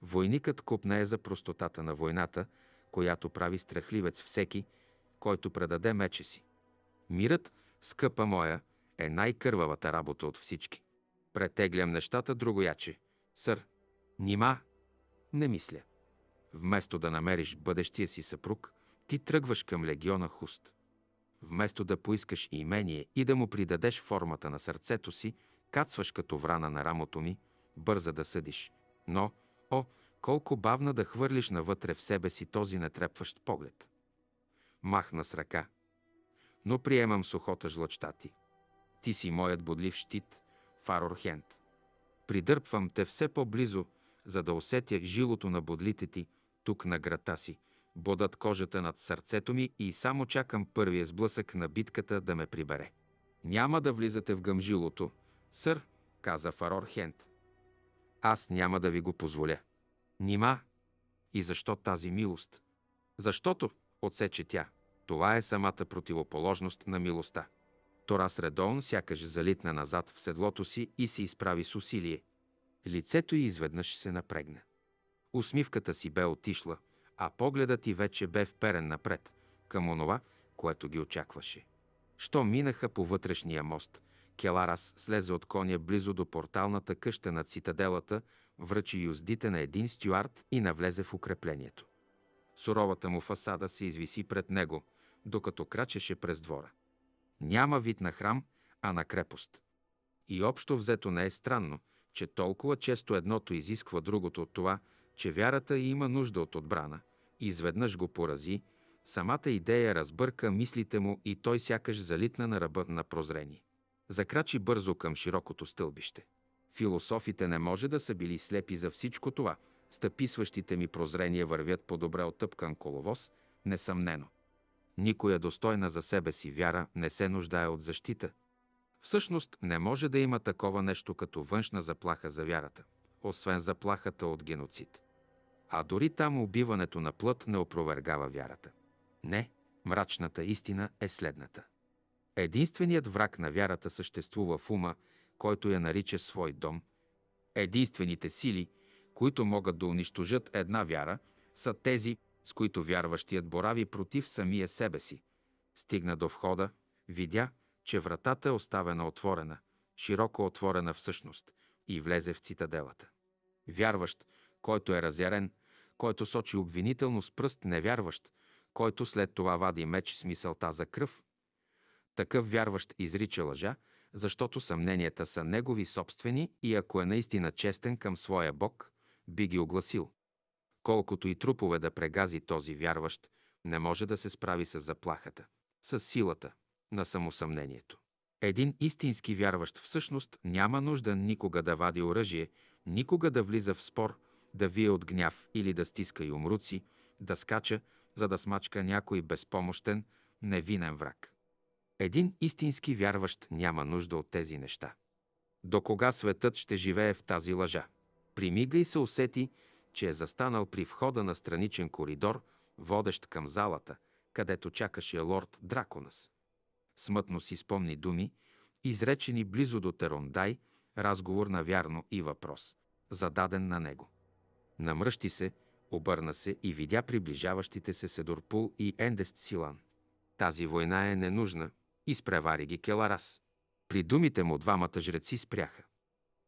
Войникът купне за простотата на войната, която прави страхливец всеки, който предаде мече си. Мирът, скъпа моя, е най-кървавата работа от всички. Претеглям нещата другояче. Сър, нима? Не мисля. Вместо да намериш бъдещия си съпруг, ти тръгваш към легиона Хуст. Вместо да поискаш имение и да му придадеш формата на сърцето си, кацваш като врана на рамото ми, бърза да съдиш. Но, о, колко бавна да хвърлиш навътре в себе си този натрепващ поглед. Махна с ръка. Но приемам сухота жлъчта ти. Ти си моят бодлив щит, Фарорхент. Придърпвам те все по-близо, за да усетя жилото на бодлите ти, тук на грата си, бодат кожата над сърцето ми и само чакам първия сблъсък на битката да ме прибере. Няма да влизате в гъмжилото, сър, каза Фарор Хент. Аз няма да ви го позволя. Нима? И защо тази милост? Защото, отсече тя, това е самата противоположност на милостта. Торас Редон сякаш залитна назад в седлото си и се изправи с усилие. Лицето й изведнъж се напрегна. Усмивката си бе отишла, а погледът и вече бе вперен напред, към онова, което ги очакваше. Що минаха по вътрешния мост, Келарас слезе от коня близо до порталната къща на цитаделата, връчи юздите на един стюард и навлезе в укреплението. Суровата му фасада се извиси пред него, докато крачеше през двора. Няма вид на храм, а на крепост. И общо взето не е странно, че толкова често едното изисква другото от това, че вярата има нужда от отбрана, Изведнъж го порази, самата идея разбърка мислите му и той сякаш залитна на ръба на прозрение. Закрачи бързо към широкото стълбище. Философите не може да са били слепи за всичко това. Стъписващите ми прозрения вървят по-добре от тъпкан коловоз, несъмнено. Никоя достойна за себе си вяра не се нуждае от защита. Всъщност не може да има такова нещо като външна заплаха за вярата, освен заплахата от геноцид. А дори там убиването на плът не опровергава вярата. Не, мрачната истина е следната. Единственият враг на вярата съществува в ума, който я нарича свой дом. Единствените сили, които могат да унищожат една вяра, са тези, с които вярващият борави против самия себе си. Стигна до входа, видя, че вратата е оставена отворена, широко отворена всъщност, и влезе в цитаделата. Вярващ, който е разярен, който сочи обвинително с пръст невярващ, който след това вади меч с мисълта за кръв. Такъв вярващ изрича лъжа, защото съмненията са негови собствени и ако е наистина честен към своя Бог, би ги огласил. Колкото и трупове да прегази този вярващ, не може да се справи с заплахата, с силата на самосъмнението. Един истински вярващ всъщност няма нужда никога да вади оръжие, никога да влиза в спор, да вие от гняв или да стиска и умруци, да скача, за да смачка някой безпомощен, невинен враг. Един истински вярващ няма нужда от тези неща. До кога светът ще живее в тази лъжа? Примига и се усети, че е застанал при входа на страничен коридор, водещ към залата, където чакаше лорд Драконас. Смътно си спомни думи, изречени близо до Терондай, разговор на вярно и въпрос, зададен на него. Намръщи се, обърна се и видя приближаващите се Седорпул и Ендест Силан. Тази война е ненужна, изпревари ги Келарас. При думите му двамата жреци спряха.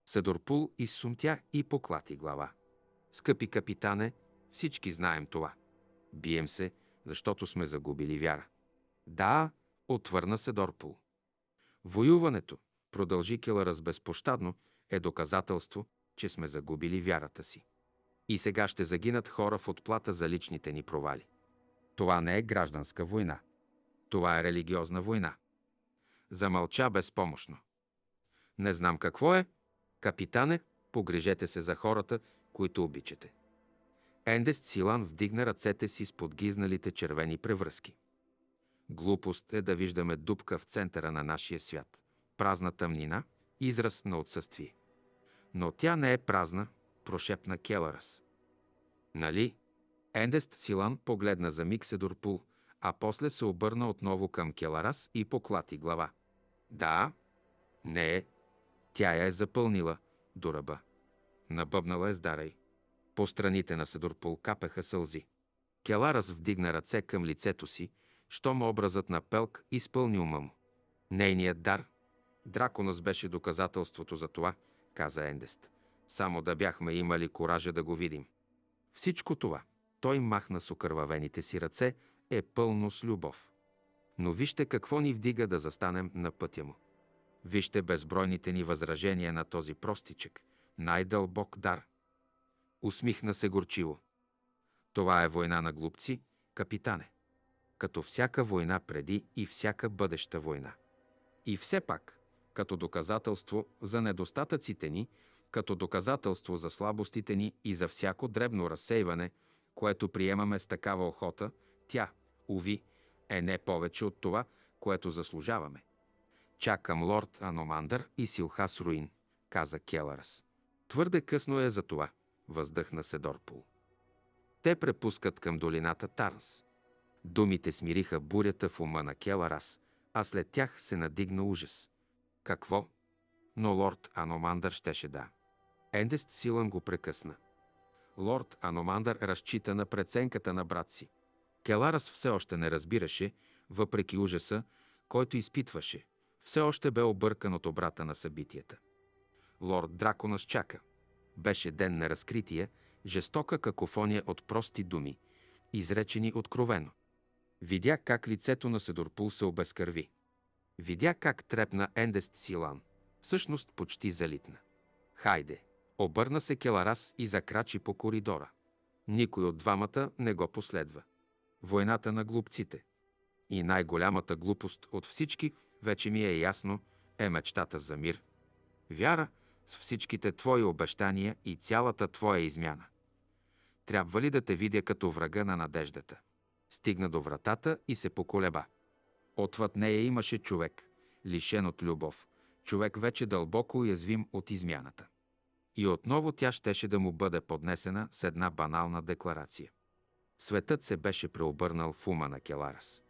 Седорпул изсумтя и поклати глава. Скъпи капитане, всички знаем това. Бием се, защото сме загубили вяра. Да, отвърна Седорпул. Воюването, продължи Келарас безпощадно, е доказателство, че сме загубили вярата си. И сега ще загинат хора в отплата за личните ни провали. Това не е гражданска война. Това е религиозна война. Замълча безпомощно. Не знам какво е. Капитане, погрежете се за хората, които обичате. Ендест Силан вдигна ръцете си с подгизналите червени превръзки. Глупост е да виждаме дупка в центъра на нашия свят. Празна тъмнина, израз на отсъствие. Но тя не е празна, прошепна Келарас. Нали? Ендест Силан погледна за миг Седорпул, а после се обърна отново към Келарас и поклати глава. Да, не е. Тя я е запълнила до ръба. Набъбнала е здарай. По страните на Седорпул капеха сълзи. Келарас вдигна ръце към лицето си, щом образът на Пелк изпълни ума му. Нейният дар – Драконът беше доказателството за това, каза Ендест. Само да бяхме имали коража да го видим. Всичко това той махна с окървавените си ръце е пълно с любов. Но вижте какво ни вдига да застанем на пътя му. Вижте безбройните ни възражения на този простичък, най-дълбок дар. Усмихна се горчиво. Това е война на глупци, капитане. Като всяка война преди и всяка бъдеща война. И все пак, като доказателство за недостатъците ни, като доказателство за слабостите ни и за всяко дребно разсейване, което приемаме с такава охота, тя, уви, е не повече от това, което заслужаваме. Чакам лорд Аномандър и Силхас Руин, каза Келарас. Твърде късно е за това, въздъхна Седорпул. Те препускат към долината Тарнс. Думите смириха бурята в ума на Келарас, а след тях се надигна ужас. Какво? Но лорд Аномандър щеше да. Ендест Силан го прекъсна. Лорд Аномандър разчита на преценката на брат си. Келарас все още не разбираше, въпреки ужаса, който изпитваше. Все още бе объркан от обрата на събитията. Лорд Драконас чака. Беше ден на разкритие, жестока какофония от прости думи, изречени откровено. Видя как лицето на Седорпул се обезкърви. Видя как трепна Ендест Силан. Всъщност почти залитна. Хайде! Обърна се Келарас и закрачи по коридора. Никой от двамата не го последва. Войната на глупците. И най-голямата глупост от всички, вече ми е ясно, е мечтата за мир. Вяра с всичките твои обещания и цялата твоя измяна. Трябва ли да те видя като врага на надеждата? Стигна до вратата и се поколеба. Отвъд нея имаше човек, лишен от любов, човек вече дълбоко уязвим от измяната. И отново тя щеше да му бъде поднесена с една банална декларация. Светът се беше преобърнал в ума на Келарас.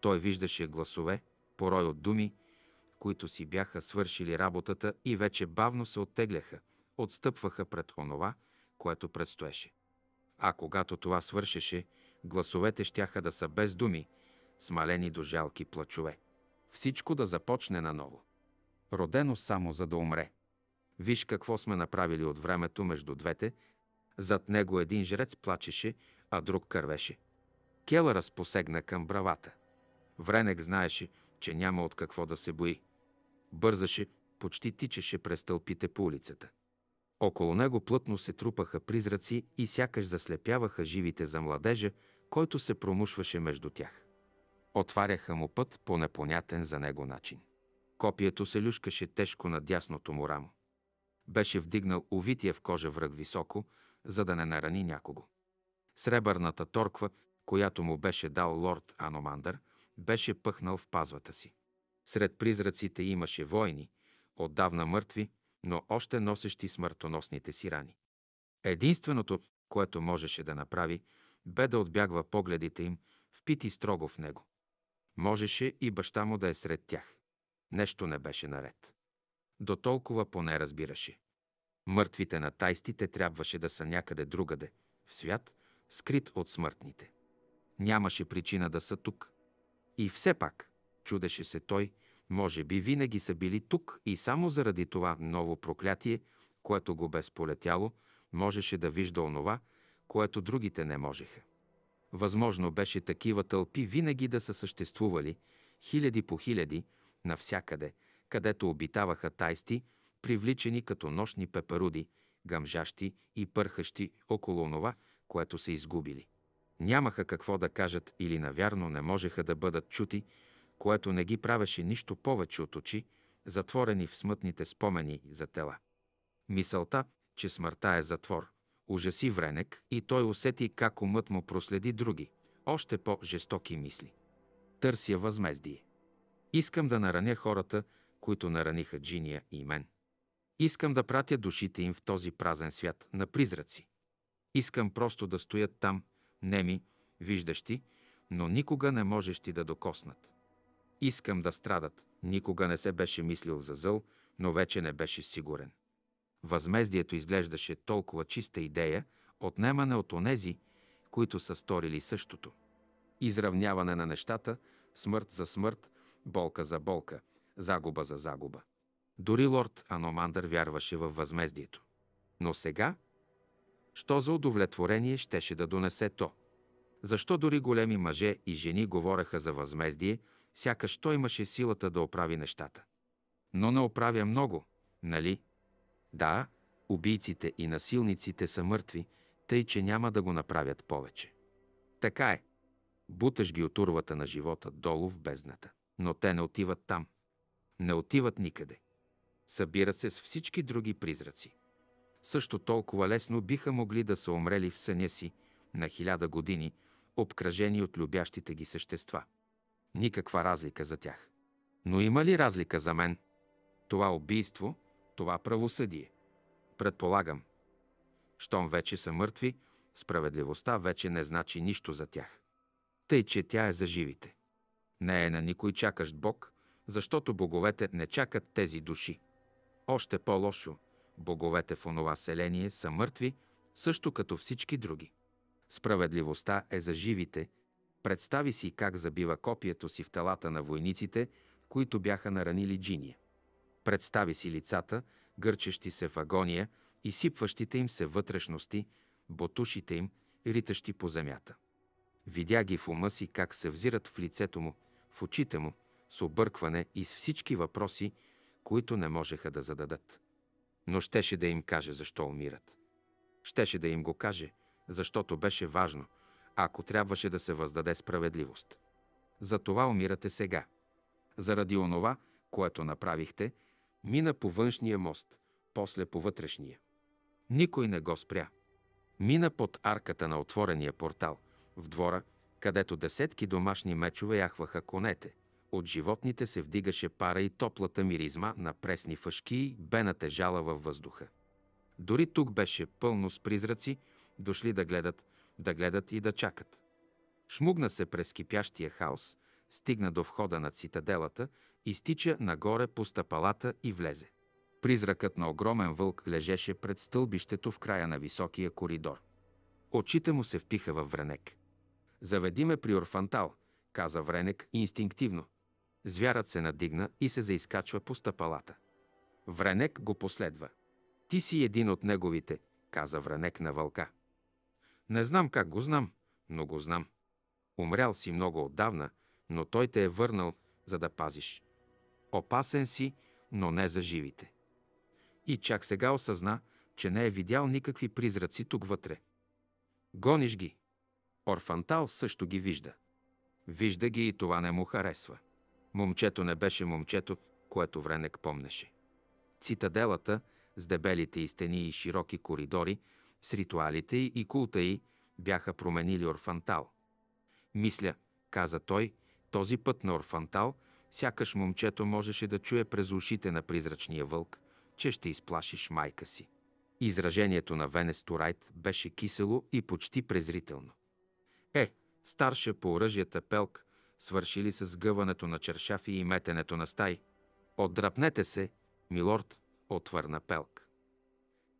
Той виждаше гласове, порой от думи, които си бяха свършили работата и вече бавно се оттегляха, отстъпваха пред онова, което предстоеше. А когато това свършеше, гласовете щяха да са без думи, смалени до жалки плачове. Всичко да започне наново. Родено само за да умре. Виж какво сме направили от времето между двете. Зад него един жрец плачеше, а друг кървеше. Кела разпосегна към бравата. Вренек знаеше, че няма от какво да се бои. Бързаше, почти тичаше през тълпите по улицата. Около него плътно се трупаха призраци и сякаш заслепяваха живите за младежа, който се промушваше между тях. Отваряха му път по непонятен за него начин. Копието се люшкаше тежко на дясното му рамо беше вдигнал увития в кожа връх високо, за да не нарани някого. Сребърната торква, която му беше дал лорд Аномандър, беше пъхнал в пазвата си. Сред призраците имаше войни, отдавна мъртви, но още носещи смъртоносните си рани. Единственото, което можеше да направи, бе да отбягва погледите им, впити строго в него. Можеше и баща му да е сред тях. Нещо не беше наред до толкова поне разбираше. Мъртвите на тайстите трябваше да са някъде другаде, в свят, скрит от смъртните. Нямаше причина да са тук. И все пак, чудеше се той, може би винаги са били тук и само заради това ново проклятие, което го безполетяло, можеше да вижда онова, което другите не можеха. Възможно беше такива тълпи винаги да са съществували, хиляди по хиляди, навсякъде – където обитаваха тайсти, привличани като нощни пеперуди, гъмжащи и пърхащи около онова, което са изгубили. Нямаха какво да кажат или навярно не можеха да бъдат чути, което не ги правеше нищо повече от очи, затворени в смътните спомени за тела. Мисълта, че смъртта е затвор, ужаси Вренек и той усети как умът му проследи други, още по-жестоки мисли. Търся възмездие. Искам да нараня хората, които нараниха Джиния и мен. Искам да пратя душите им в този празен свят на призраци. Искам просто да стоят там, неми, виждащи, но никога не можещи да докоснат. Искам да страдат. Никога не се беше мислил за зъл, но вече не беше сигурен. Възмездието изглеждаше толкова чиста идея, отнемане от онези, които са сторили същото. Изравняване на нещата, смърт за смърт, болка за болка, загуба за загуба. Дори лорд Аномандър вярваше във възмездието. Но сега? Що за удовлетворение щеше да донесе то? Защо дори големи мъже и жени говореха за възмездие, сякаш той имаше силата да оправи нещата? Но не оправя много, нали? Да, убийците и насилниците са мъртви, тъй че няма да го направят повече. Така е. Буташ ги от урвата на живота долу в бездната. Но те не отиват там – не отиват никъде. Събират се с всички други призраци. Също толкова лесно биха могли да са умрели в съня си на хиляда години, обкръжени от любящите ги същества. Никаква разлика за тях. Но има ли разлика за мен? Това убийство, това правосъдие. Предполагам. Щом вече са мъртви, справедливостта вече не значи нищо за тях. Тъй, че тя е за живите. Не е на никой чакащ Бог, защото боговете не чакат тези души. Още по-лошо, боговете в онова селение са мъртви, също като всички други. Справедливостта е за живите. Представи си как забива копието си в телата на войниците, които бяха наранили Джиния. Представи си лицата, гърчещи се в агония, и сипващите им се вътрешности, ботушите им, ритащи по земята. Видя ги в ума си как се взират в лицето му, в очите му, с объркване и с всички въпроси, които не можеха да зададат. Но щеше да им каже защо умират. Щеше да им го каже, защото беше важно, ако трябваше да се въздаде справедливост. За това умирате сега. Заради онова, което направихте, мина по външния мост, после по вътрешния. Никой не го спря. Мина под арката на отворения портал, в двора, където десетки домашни мечове яхваха конете, от животните се вдигаше пара и топлата миризма на пресни фашки бе натежала във въздуха. Дори тук беше пълно с призраци, дошли да гледат, да гледат и да чакат. Шмугна се през кипящия хаос, стигна до входа на цитаделата, изтича нагоре по стъпалата и влезе. Призракът на огромен вълк лежеше пред стълбището в края на високия коридор. Очите му се впиха във Вренек. Заведи ме при Орфантал, каза Вренек инстинктивно. Звярат се надигна и се заискачва по стъпалата. Вранек го последва. Ти си един от неговите, каза Вранек на вълка. Не знам как го знам, но го знам. Умрял си много отдавна, но той те е върнал, за да пазиш. Опасен си, но не за живите. И чак сега осъзна, че не е видял никакви призраци тук вътре. Гониш ги. Орфантал също ги вижда. Вижда ги и това не му харесва. Момчето не беше момчето, което Вренек помнеше. Цитаделата с дебелите и стени и широки коридори, с ритуалите й и култа й бяха променили Орфантал. Мисля, каза той, този път на Орфантал, сякаш момчето можеше да чуе през ушите на призрачния вълк, че ще изплашиш майка си. Изражението на Венес беше кисело и почти презрително. Е, старша по оръжията Пелк свършили с гъването на чершафи и метенето на стай. Отдръпнете се, милорд, отвърна Пелк.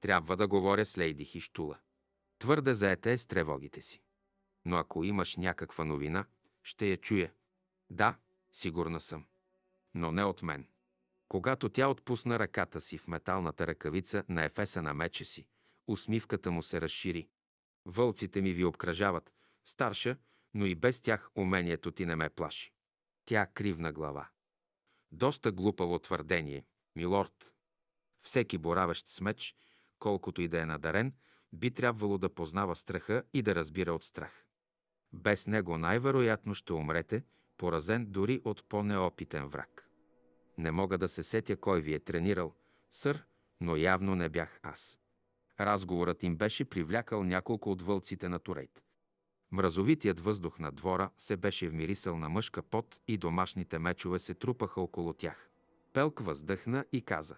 Трябва да говоря с лейди Хиштула. Твърде заете е с тревогите си. Но ако имаш някаква новина, ще я чуя. Да, сигурна съм. Но не от мен. Когато тя отпусна ръката си в металната ръкавица на ефеса на меча си, усмивката му се разшири. Вълците ми ви обкръжават, старша, но и без тях умението ти не ме плаши. Тя кривна глава. Доста глупаво твърдение, милорд. Всеки боравещ с меч, колкото и да е надарен, би трябвало да познава страха и да разбира от страх. Без него най-вероятно ще умрете, поразен дори от по-неопитен враг. Не мога да се сетя кой ви е тренирал, сър, но явно не бях аз. Разговорът им беше привлякал няколко от вълците на Турейт. Мразовитият въздух на двора се беше вмирисал на мъжка пот и домашните мечове се трупаха около тях. Пелк въздъхна и каза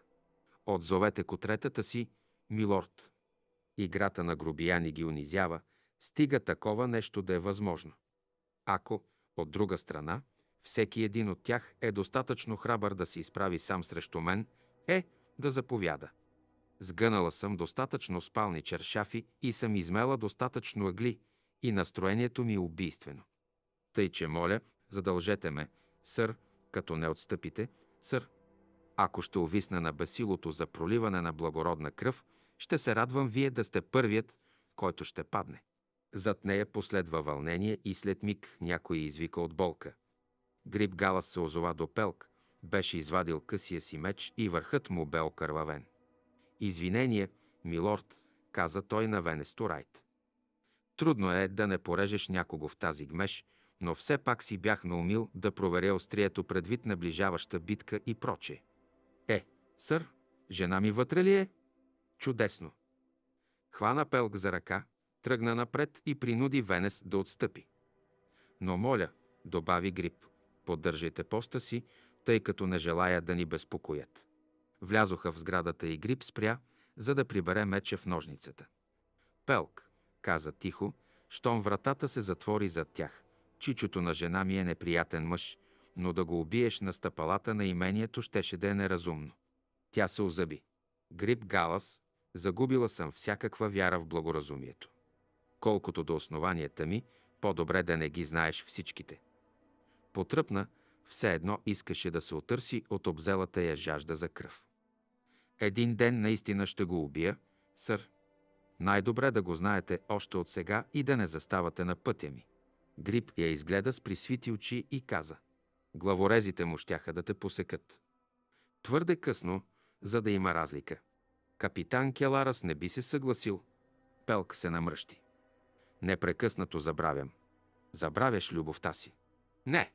«Отзовете котретата си, милорд». Играта на грубияни ги унизява, стига такова нещо да е възможно. Ако, от друга страна, всеки един от тях е достатъчно храбър да се изправи сам срещу мен, е да заповяда. Сгънала съм достатъчно спални чершафи и съм измела достатъчно агли – и настроението ми е убийствено. Тъй, че моля, задължете ме, сър, като не отстъпите, сър. Ако ще увисна на басилото за проливане на благородна кръв, ще се радвам вие да сте първият, който ще падне. Зад нея последва вълнение и след миг някой извика от болка. Гриб Галас се озова до пелк, беше извадил късия си меч и върхът му бе окървавен. Извинение, милорд, каза той на Венесторайт. Трудно е да не порежеш някого в тази гмеш, но все пак си бях наумил да проверя острието предвид наближаваща битка и проче. Е, сър, жена ми вътре ли е? Чудесно. Хвана Пелк за ръка, тръгна напред и принуди Венес да отстъпи. Но моля, добави Грип, поддържайте поста си, тъй като не желая да ни безпокоят. Влязоха в сградата и Грип спря, за да прибере меча в ножницата. Пелк, каза тихо, щом вратата се затвори зад тях. Чичото на жена ми е неприятен мъж, но да го убиеш на стъпалата на имението щеше да е неразумно. Тя се озъби. Грип Галас, загубила съм всякаква вяра в благоразумието. Колкото до основанията ми, по-добре да не ги знаеш всичките. Потръпна, все едно искаше да се отърси от обзелата я жажда за кръв. Един ден наистина ще го убия, сър, най-добре да го знаете още от сега и да не заставате на пътя ми. Грип я изгледа с присвити очи и каза. Главорезите му щяха да те посекат. Твърде късно, за да има разлика. Капитан Келарас не би се съгласил. Пелк се намръщи. Непрекъснато забравям. Забравяш любовта си. Не.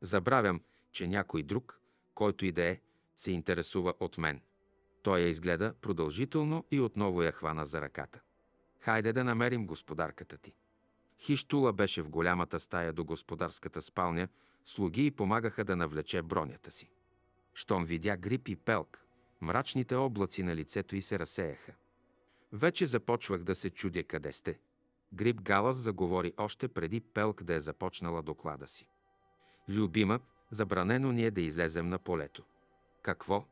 Забравям, че някой друг, който и да е, се интересува от мен. Той я изгледа продължително и отново я хвана за ръката. Хайде да намерим господарката ти. Хищула беше в голямата стая до господарската спалня, слуги и помагаха да навлече бронята си. Щом видя грип и пелк, мрачните облаци на лицето й се разсеяха. Вече започвах да се чудя къде сте. Грип Галас заговори още преди Пелк да е започнала доклада си. Любима, забранено ни е да излезем на полето. Какво?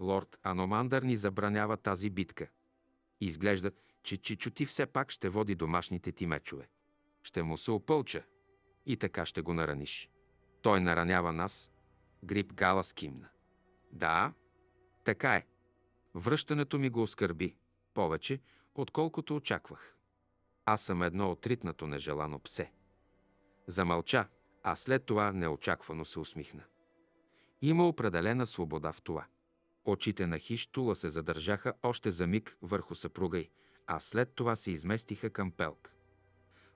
лорд Аномандър ни забранява тази битка. Изглежда, че Чичо ти все пак ще води домашните ти мечове. Ще му се опълча и така ще го нараниш. Той наранява нас. Грип Гала скимна. Да, така е. Връщането ми го оскърби повече, отколкото очаквах. Аз съм едно отритнато нежелано псе. Замълча, а след това неочаквано се усмихна. Има определена свобода в това. Очите на Хиштула се задържаха още за миг върху съпруга й, а след това се изместиха към Пелк.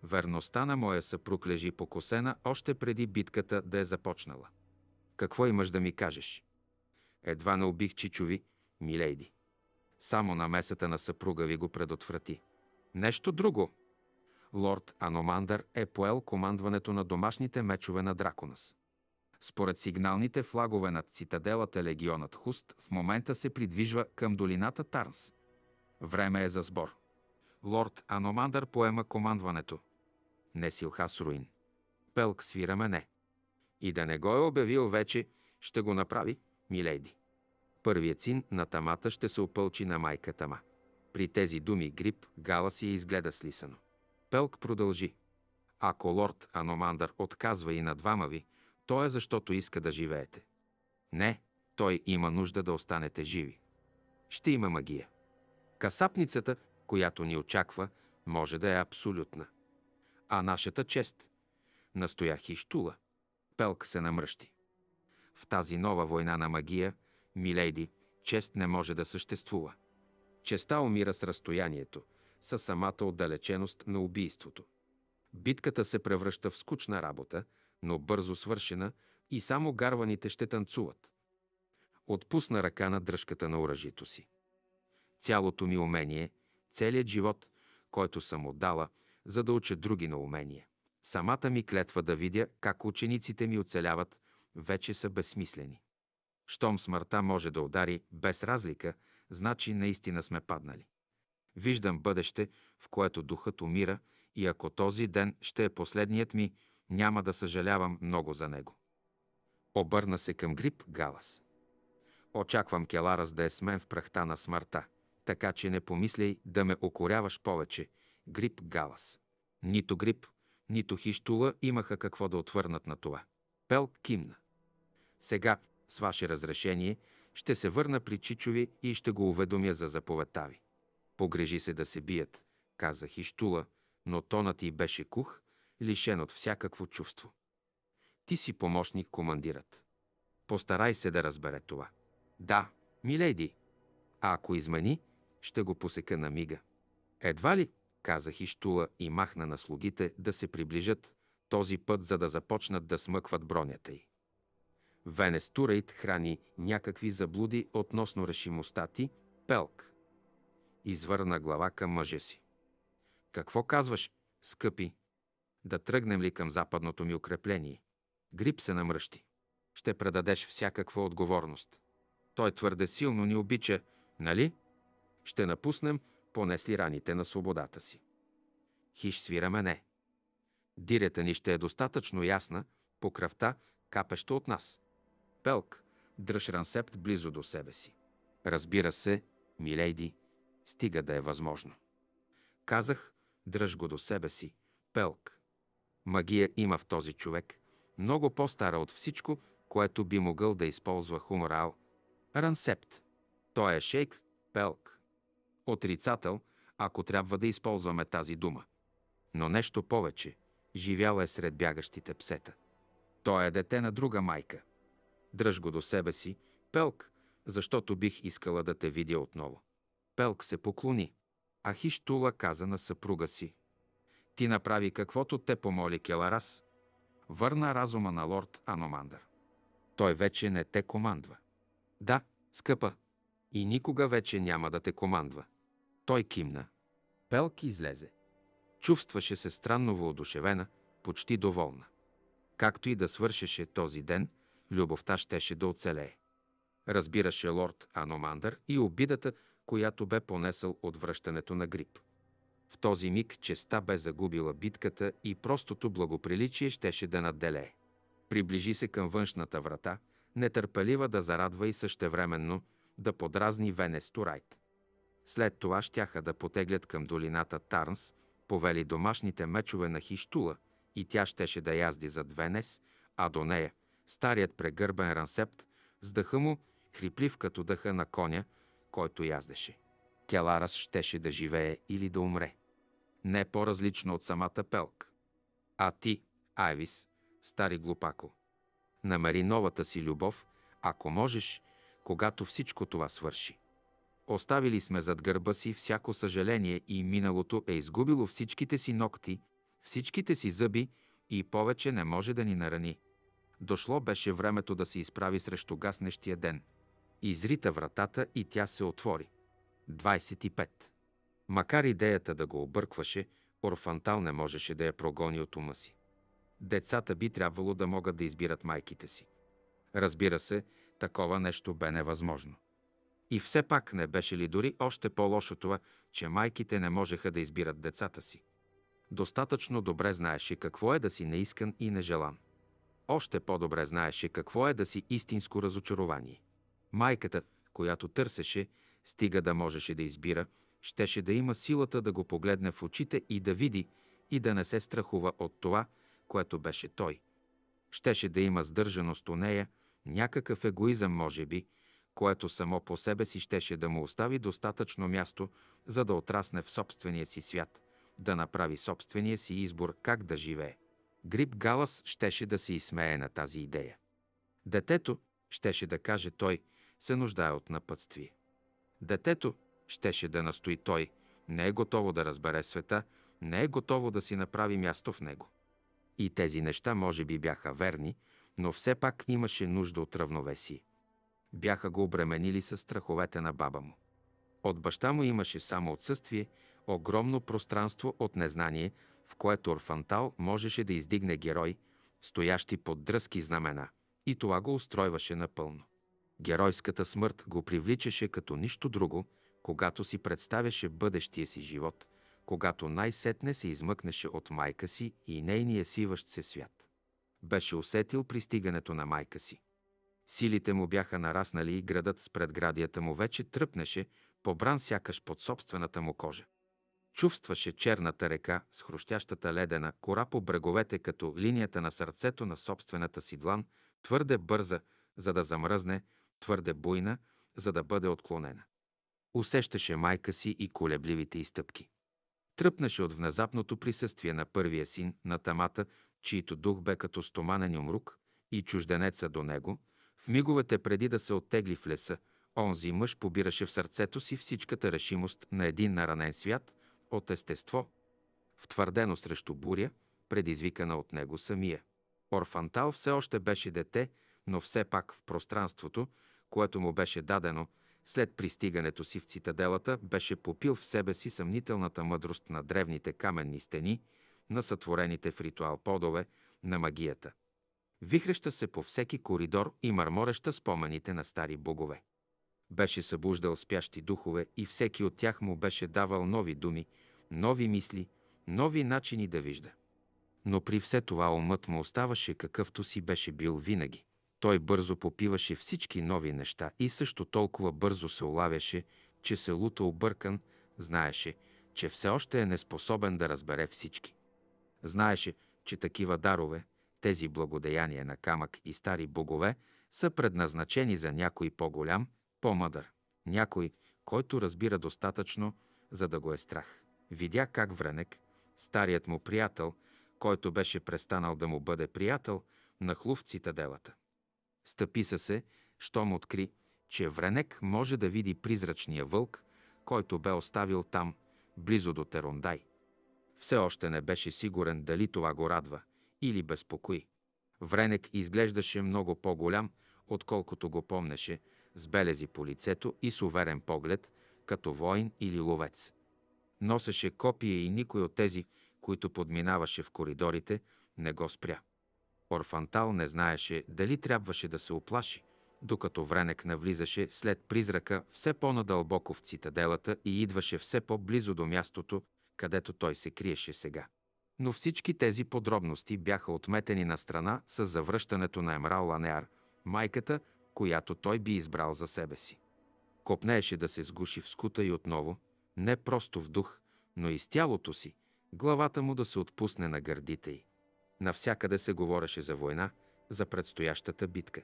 Верността на моя съпруг лежи покосена още преди битката да е започнала. Какво имаш да ми кажеш? Едва не убих Чичови, милейди. Само намесата на съпруга ви го предотврати. Нещо друго. Лорд Аномандър е поел командването на домашните мечове на Драконас. Според сигналните флагове над цитаделата легионът Хуст в момента се придвижва към долината Тарнс. Време е за сбор. Лорд Аномандър поема командването. Не Несилхас Руин. Пелк свира мене. И да не го е обявил вече, ще го направи, милейди. Първият син на тамата ще се опълчи на майка тама. При тези думи грип Гала си изгледа слисано. Пелк продължи. Ако лорд Аномандър отказва и на двама ви, то е защото иска да живеете. Не, той има нужда да останете живи. Ще има магия. Касапницата, която ни очаква, може да е абсолютна. А нашата чест, настоя штула. Пелк се намръщи. В тази нова война на магия, милейди, чест не може да съществува. Честа умира с разстоянието, със самата отдалеченост на убийството. Битката се превръща в скучна работа, но бързо свършена и само гарваните ще танцуват. Отпусна ръка на дръжката на оръжието си. Цялото ми умение, целият живот, който съм отдала, за да уча други на умение. Самата ми клетва да видя как учениците ми оцеляват, вече са безсмислени. Щом смъртта може да удари без разлика, значи наистина сме паднали. Виждам бъдеще, в което духът умира и ако този ден ще е последният ми, няма да съжалявам много за него. Обърна се към грип Галас. Очаквам Келарас да е с мен в прахта на смъртта, така че не помисляй да ме окоряваш повече, грип Галас. Нито грип, нито хищула имаха какво да отвърнат на това. Пел кимна. Сега, с ваше разрешение, ще се върна при Чичови и ще го уведомя за заповедта ви. Погрежи се да се бият, каза Хищула, но тонът й беше кух лишен от всякакво чувство. Ти си помощник командират. Постарай се да разбере това. Да, миледи. А ако измени, ще го посека на мига. Едва ли, каза Хиштула и махна на слугите да се приближат този път, за да започнат да смъкват бронята й. Венестурейт храни някакви заблуди относно решимостта ти, Пелк. Извърна глава към мъжа си. Какво казваш, скъпи? Да тръгнем ли към западното ми укрепление? Грип се намръщи. Ще предадеш всякаква отговорност. Той твърде силно ни обича, нали? Ще напуснем, понесли раните на свободата си. Хиш свира мене. Дирята ни ще е достатъчно ясна, по кръвта, капеща от нас. Пелк, дръж рансепт близо до себе си. Разбира се, милейди, стига да е възможно. Казах, дръж го до себе си, пелк. Магия има в този човек, много по-стара от всичко, което би могъл да използва хуморал. Рансепт. Той е шейк, пелк. Отрицател, ако трябва да използваме тази дума. Но нещо повече. Живял е сред бягащите псета. Той е дете на друга майка. Дръж го до себе си, пелк, защото бих искала да те видя отново. Пелк се поклони. Ахиштула каза на съпруга си. Ти направи каквото те помоли Келарас. Върна разума на лорд Аномандър. Той вече не те командва. Да, скъпа, и никога вече няма да те командва. Той кимна. Пелки излезе. Чувстваше се странно воодушевена, почти доволна. Както и да свършеше този ден, любовта щеше да оцелее. Разбираше лорд Аномандър и обидата, която бе понесъл от връщането на грип. В този миг честа бе загубила битката и простото благоприличие щеше да надделее. Приближи се към външната врата, нетърпелива да зарадва и същевременно да подразни Венес Турайт. След това щяха да потеглят към долината Тарнс, повели домашните мечове на Хиштула и тя щеше да язди зад Венес, а до нея старият прегърбен рансепт с дъха му, хриплив като дъха на коня, който яздеше. Келарас щеше да живее или да умре не е по различно от самата пелк. А ти, Айвис, стари глупако, намери новата си любов, ако можеш, когато всичко това свърши. Оставили сме зад гърба си всяко съжаление и миналото е изгубило всичките си ногти, всичките си зъби и повече не може да ни нарани. Дошло беше времето да се изправи срещу гаснещия ден. Изрита вратата и тя се отвори. 25. Макар идеята да го объркваше, Орфантал не можеше да я прогони от ума си. Децата би трябвало да могат да избират майките си. Разбира се, такова нещо бе невъзможно. И все пак не беше ли дори още по-лошо това, че майките не можеха да избират децата си? Достатъчно добре знаеше какво е да си неискан и нежелан. Още по-добре знаеше какво е да си истинско разочарование. Майката, която търсеше, стига да можеше да избира, щеше да има силата да го погледне в очите и да види и да не се страхува от това, което беше той. Щеше да има сдържаност у нея, някакъв егоизъм, може би, което само по себе си щеше да му остави достатъчно място, за да отрасне в собствения си свят, да направи собствения си избор как да живее. Грип Галас щеше да се изсмее на тази идея. Детето, щеше да каже той, се нуждае от напътствие. Детето, щеше да настои той, не е готово да разбере света, не е готово да си направи място в него. И тези неща може би бяха верни, но все пак имаше нужда от равновесие. Бяха го обременили с страховете на баба му. От баща му имаше само отсъствие, огромно пространство от незнание, в което Орфантал можеше да издигне герой, стоящи под дръзки знамена. И това го устройваше напълно. Геройската смърт го привличаше като нищо друго – когато си представяше бъдещия си живот, когато най-сетне се измъкнеше от майка си и нейния сиващ се свят. Беше усетил пристигането на майка си. Силите му бяха нараснали и градът с предградията му вече тръпнеше, побран сякаш под собствената му кожа. Чувстваше черната река с хрущящата ледена кора по бреговете като линията на сърцето на собствената си длан, твърде бърза, за да замръзне, твърде буйна, за да бъде отклонена. Усещаше майка си и колебливите изтъпки. Тръпнаше от внезапното присъствие на първия син на тамата, чийто дух бе като стоманен умрук и чужденеца до него, в миговете преди да се оттегли в леса, онзи мъж побираше в сърцето си всичката решимост на един наранен свят от естество, втвърдено срещу буря, предизвикана от него самия. Орфантал все още беше дете, но все пак в пространството, което му беше дадено, след пристигането си в цитаделата беше попил в себе си съмнителната мъдрост на древните каменни стени, на сътворените в ритуал подове, на магията. Вихреща се по всеки коридор и мърмореща спомените на стари богове. Беше събуждал спящи духове и всеки от тях му беше давал нови думи, нови мисли, нови начини да вижда. Но при все това умът му оставаше какъвто си беше бил винаги. Той бързо попиваше всички нови неща и също толкова бързо се улавяше, че се лута объркан, знаеше, че все още е неспособен да разбере всички. Знаеше, че такива дарове, тези благодеяния на камък и стари богове, са предназначени за някой по-голям, по-мъдър, някой, който разбира достатъчно, за да го е страх. Видя как Вренек, старият му приятел, който беше престанал да му бъде приятел, нахлув цитаделата. Стъписа се, щом откри, че Вренек може да види призрачния вълк, който бе оставил там, близо до Терондай. Все още не беше сигурен дали това го радва или безпокои. Вренек изглеждаше много по-голям, отколкото го помнеше, с белези по лицето и с уверен поглед, като воин или ловец. Носеше копие и никой от тези, които подминаваше в коридорите, не го спря. Орфантал не знаеше дали трябваше да се оплаши, докато Вренек навлизаше след призрака все по-надълбоко в цитаделата и идваше все по-близо до мястото, където той се криеше сега. Но всички тези подробности бяха отметени на страна с завръщането на Емрал Ланеар, майката, която той би избрал за себе си. Копнееше да се сгуши в скута и отново, не просто в дух, но и с тялото си, главата му да се отпусне на гърдите й. Навсякъде се говореше за война, за предстоящата битка.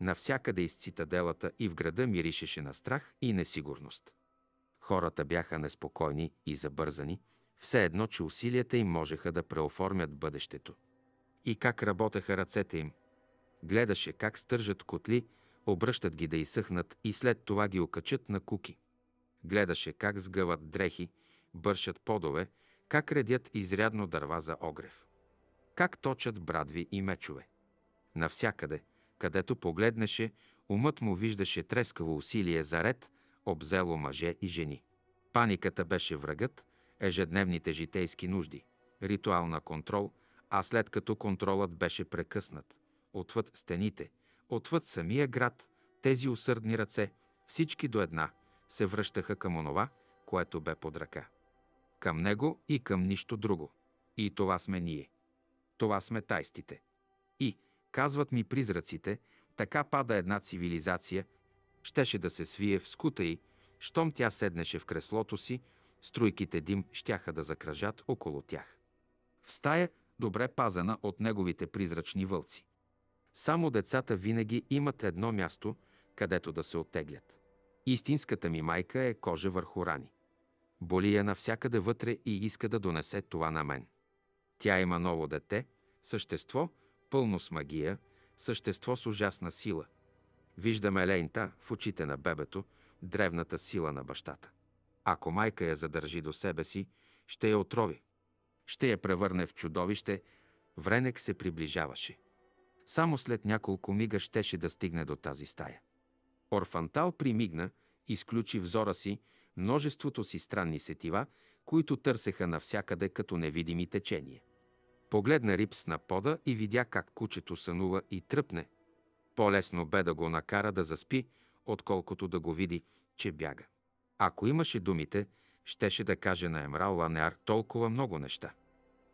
Навсякъде из цитаделата и в града миришеше на страх и несигурност. Хората бяха неспокойни и забързани, все едно, че усилията им можеха да преоформят бъдещето. И как работеха ръцете им. Гледаше как стържат котли, обръщат ги да изсъхнат и след това ги окачат на куки. Гледаше как сгъват дрехи, бършат подове, как редят изрядно дърва за огрев как точат брадви и мечове. Навсякъде, където погледнеше, умът му виждаше трескаво усилие за ред, обзело мъже и жени. Паниката беше врагът, ежедневните житейски нужди, ритуал на контрол, а след като контролът беше прекъснат, отвъд стените, отвъд самия град, тези усърдни ръце, всички до една, се връщаха към онова, което бе под ръка. Към него и към нищо друго. И това сме ние. Това сме тайстите. И, казват ми призраците, така пада една цивилизация, щеше да се свие в скута й, щом тя седнеше в креслото си, струйките дим щяха да закръжат около тях. В стая, добре пазена от неговите призрачни вълци. Само децата винаги имат едно място, където да се оттеглят. Истинската ми майка е кожа върху рани. Боли я навсякъде вътре и иска да донесе това на мен. Тя има ново дете, същество, пълно с магия, същество с ужасна сила. Виждаме лейнта в очите на бебето, древната сила на бащата. Ако майка я задържи до себе си, ще я отрови. Ще я превърне в чудовище. Вренек се приближаваше. Само след няколко мига щеше да стигне до тази стая. Орфантал примигна, изключи взора си множеството си странни сетива, които търсеха навсякъде като невидими течения. Погледна Рипс на пода и видя как кучето сънува и тръпне. По-лесно бе да го накара да заспи, отколкото да го види, че бяга. Ако имаше думите, щеше да каже на Емрал Ланеар толкова много неща.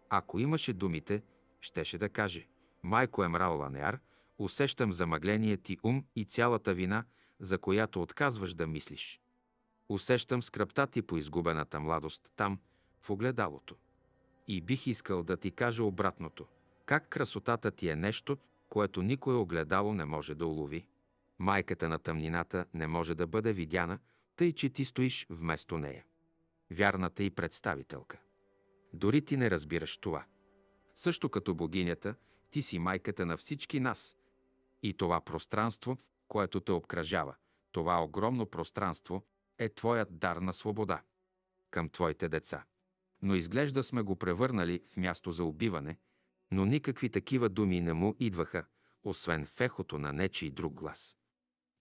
Ако имаше думите, щеше да каже «Майко Емрал Ланеар, усещам замъгление ти ум и цялата вина, за която отказваш да мислиш. Усещам скръпта ти по изгубената младост там, в огледалото. И бих искал да ти кажа обратното. Как красотата ти е нещо, което никое огледало не може да улови. Майката на тъмнината не може да бъде видяна, тъй че ти стоиш вместо нея. Вярната и представителка. Дори ти не разбираш това. Също като богинята, ти си майката на всички нас. И това пространство, което те обкръжава, това огромно пространство, е твоят дар на свобода към твоите деца но изглежда сме го превърнали в място за убиване, но никакви такива думи не му идваха, освен в ехото на нечий друг глас.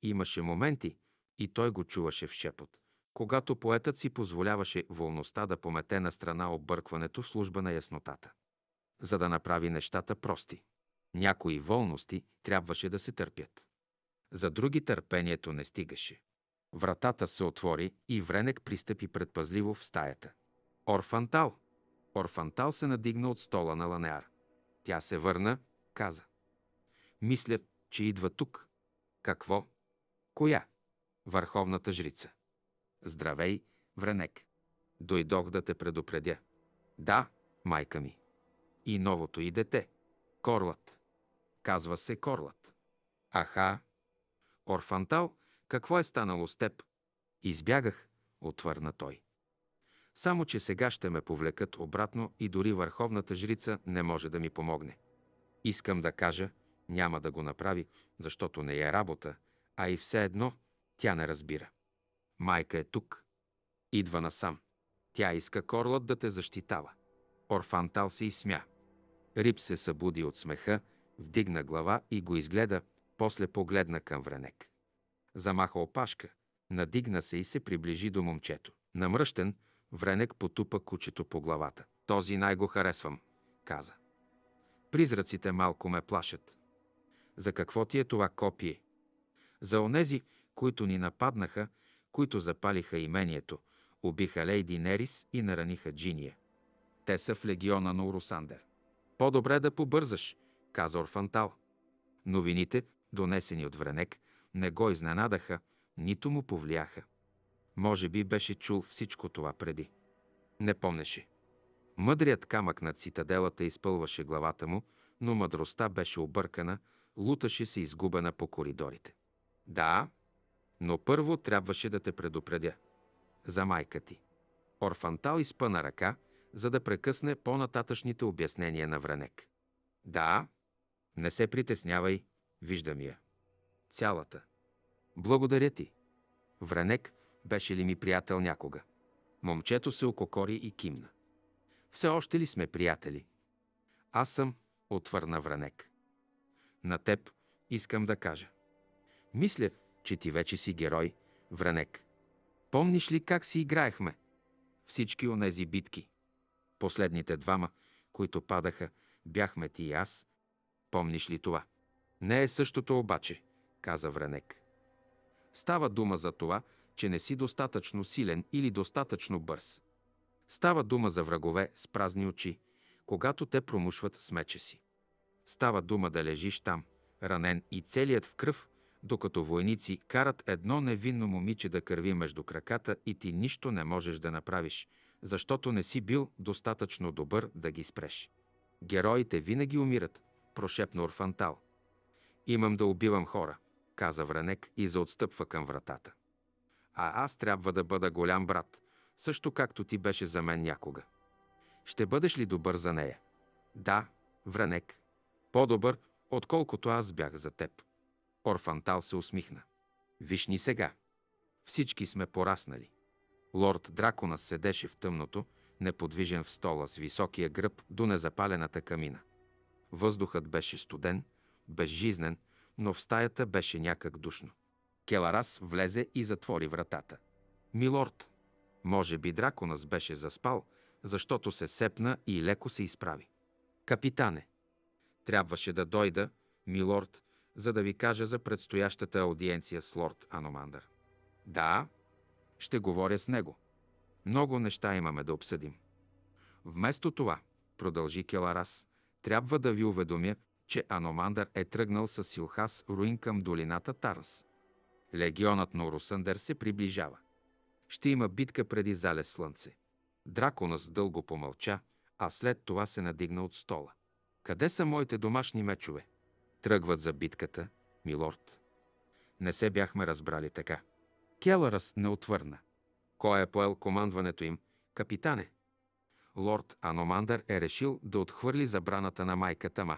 Имаше моменти, и той го чуваше в шепот, когато поетът си позволяваше волността да помете на страна объркването в служба на яснотата, за да направи нещата прости. Някои волности трябваше да се търпят. За други търпението не стигаше. Вратата се отвори и Вренек пристъпи предпазливо в стаята. Орфантал. Орфантал се надигна от стола на Ланеар. Тя се върна, каза. Мислят, че идва тук. Какво? Коя? Върховната жрица. Здравей, Вренек. Дойдох да те предупредя. Да, майка ми. И новото и дете. Корлат. Казва се Корлат. Аха. Орфантал, какво е станало с теб? Избягах, отвърна той. Само, че сега ще ме повлекат обратно и дори върховната жрица не може да ми помогне. Искам да кажа, няма да го направи, защото не е работа, а и все едно тя не разбира. Майка е тук. Идва насам. Тя иска Корлът да те защитава. Орфантал се изсмя. Риб се събуди от смеха, вдигна глава и го изгледа, после погледна към Вренек. Замаха опашка, надигна се и се приближи до момчето. Намръщен, Вренек потупа кучето по главата. Този най го харесвам, каза. Призраците малко ме плашат. За какво ти е това копие? За онези, които ни нападнаха, които запалиха имението, убиха Лейди Нерис и нараниха Джиния. Те са в легиона на Урусандер. По-добре да побързаш, каза Орфантал. Новините, донесени от Вренек, не го изненадаха, нито му повлияха. Може би беше чул всичко това преди. Не помнеше. Мъдрият камък на цитаделата изпълваше главата му, но мъдростта беше объркана, луташе се изгубена по коридорите. Да, но първо трябваше да те предупредя. За майка ти. Орфантал изпъна ръка, за да прекъсне по-нататъчните обяснения на Вранек. Да, не се притеснявай, виждам я. Цялата. Благодаря ти. Вранек беше ли ми приятел някога? Момчето се ококори и кимна. Все още ли сме приятели? Аз съм, отвърна Вранек. На теб искам да кажа. Мисля, че ти вече си герой, Вранек. Помниш ли как си играехме? Всички онези битки. Последните двама, които падаха, бяхме ти и аз. Помниш ли това? Не е същото обаче, каза Вранек. Става дума за това, че не си достатъчно силен или достатъчно бърз. Става дума за врагове с празни очи, когато те промушват с меча си. Става дума да лежиш там, ранен и целият в кръв, докато войници карат едно невинно момиче да кърви между краката и ти нищо не можеш да направиш, защото не си бил достатъчно добър да ги спреш. Героите винаги умират, прошепна Орфантал. Имам да убивам хора, каза Вранек и заотстъпва към вратата а аз трябва да бъда голям брат, също както ти беше за мен някога. Ще бъдеш ли добър за нея? Да, Вранек. По-добър, отколкото аз бях за теб. Орфантал се усмихна. Виж ни сега. Всички сме пораснали. Лорд Дракона седеше в тъмното, неподвижен в стола с високия гръб до незапалената камина. Въздухът беше студен, безжизнен, но в стаята беше някак душно. Келарас влезе и затвори вратата. Милорд, може би драконът беше заспал, защото се сепна и леко се изправи. Капитане, трябваше да дойда, милорд, за да ви кажа за предстоящата аудиенция с лорд Аномандър. Да, ще говоря с него. Много неща имаме да обсъдим. Вместо това, продължи Келарас, трябва да ви уведомя, че Аномандър е тръгнал с силхас Руин към долината Тарас. Легионът на Орусъндър се приближава. Ще има битка преди залез слънце. Драконът дълго помълча, а след това се надигна от стола. Къде са моите домашни мечове? Тръгват за битката, милорд. Не се бяхме разбрали така. Келарас не отвърна. Кой е поел командването им? Капитане. Лорд Аномандър е решил да отхвърли забраната на майка Тама.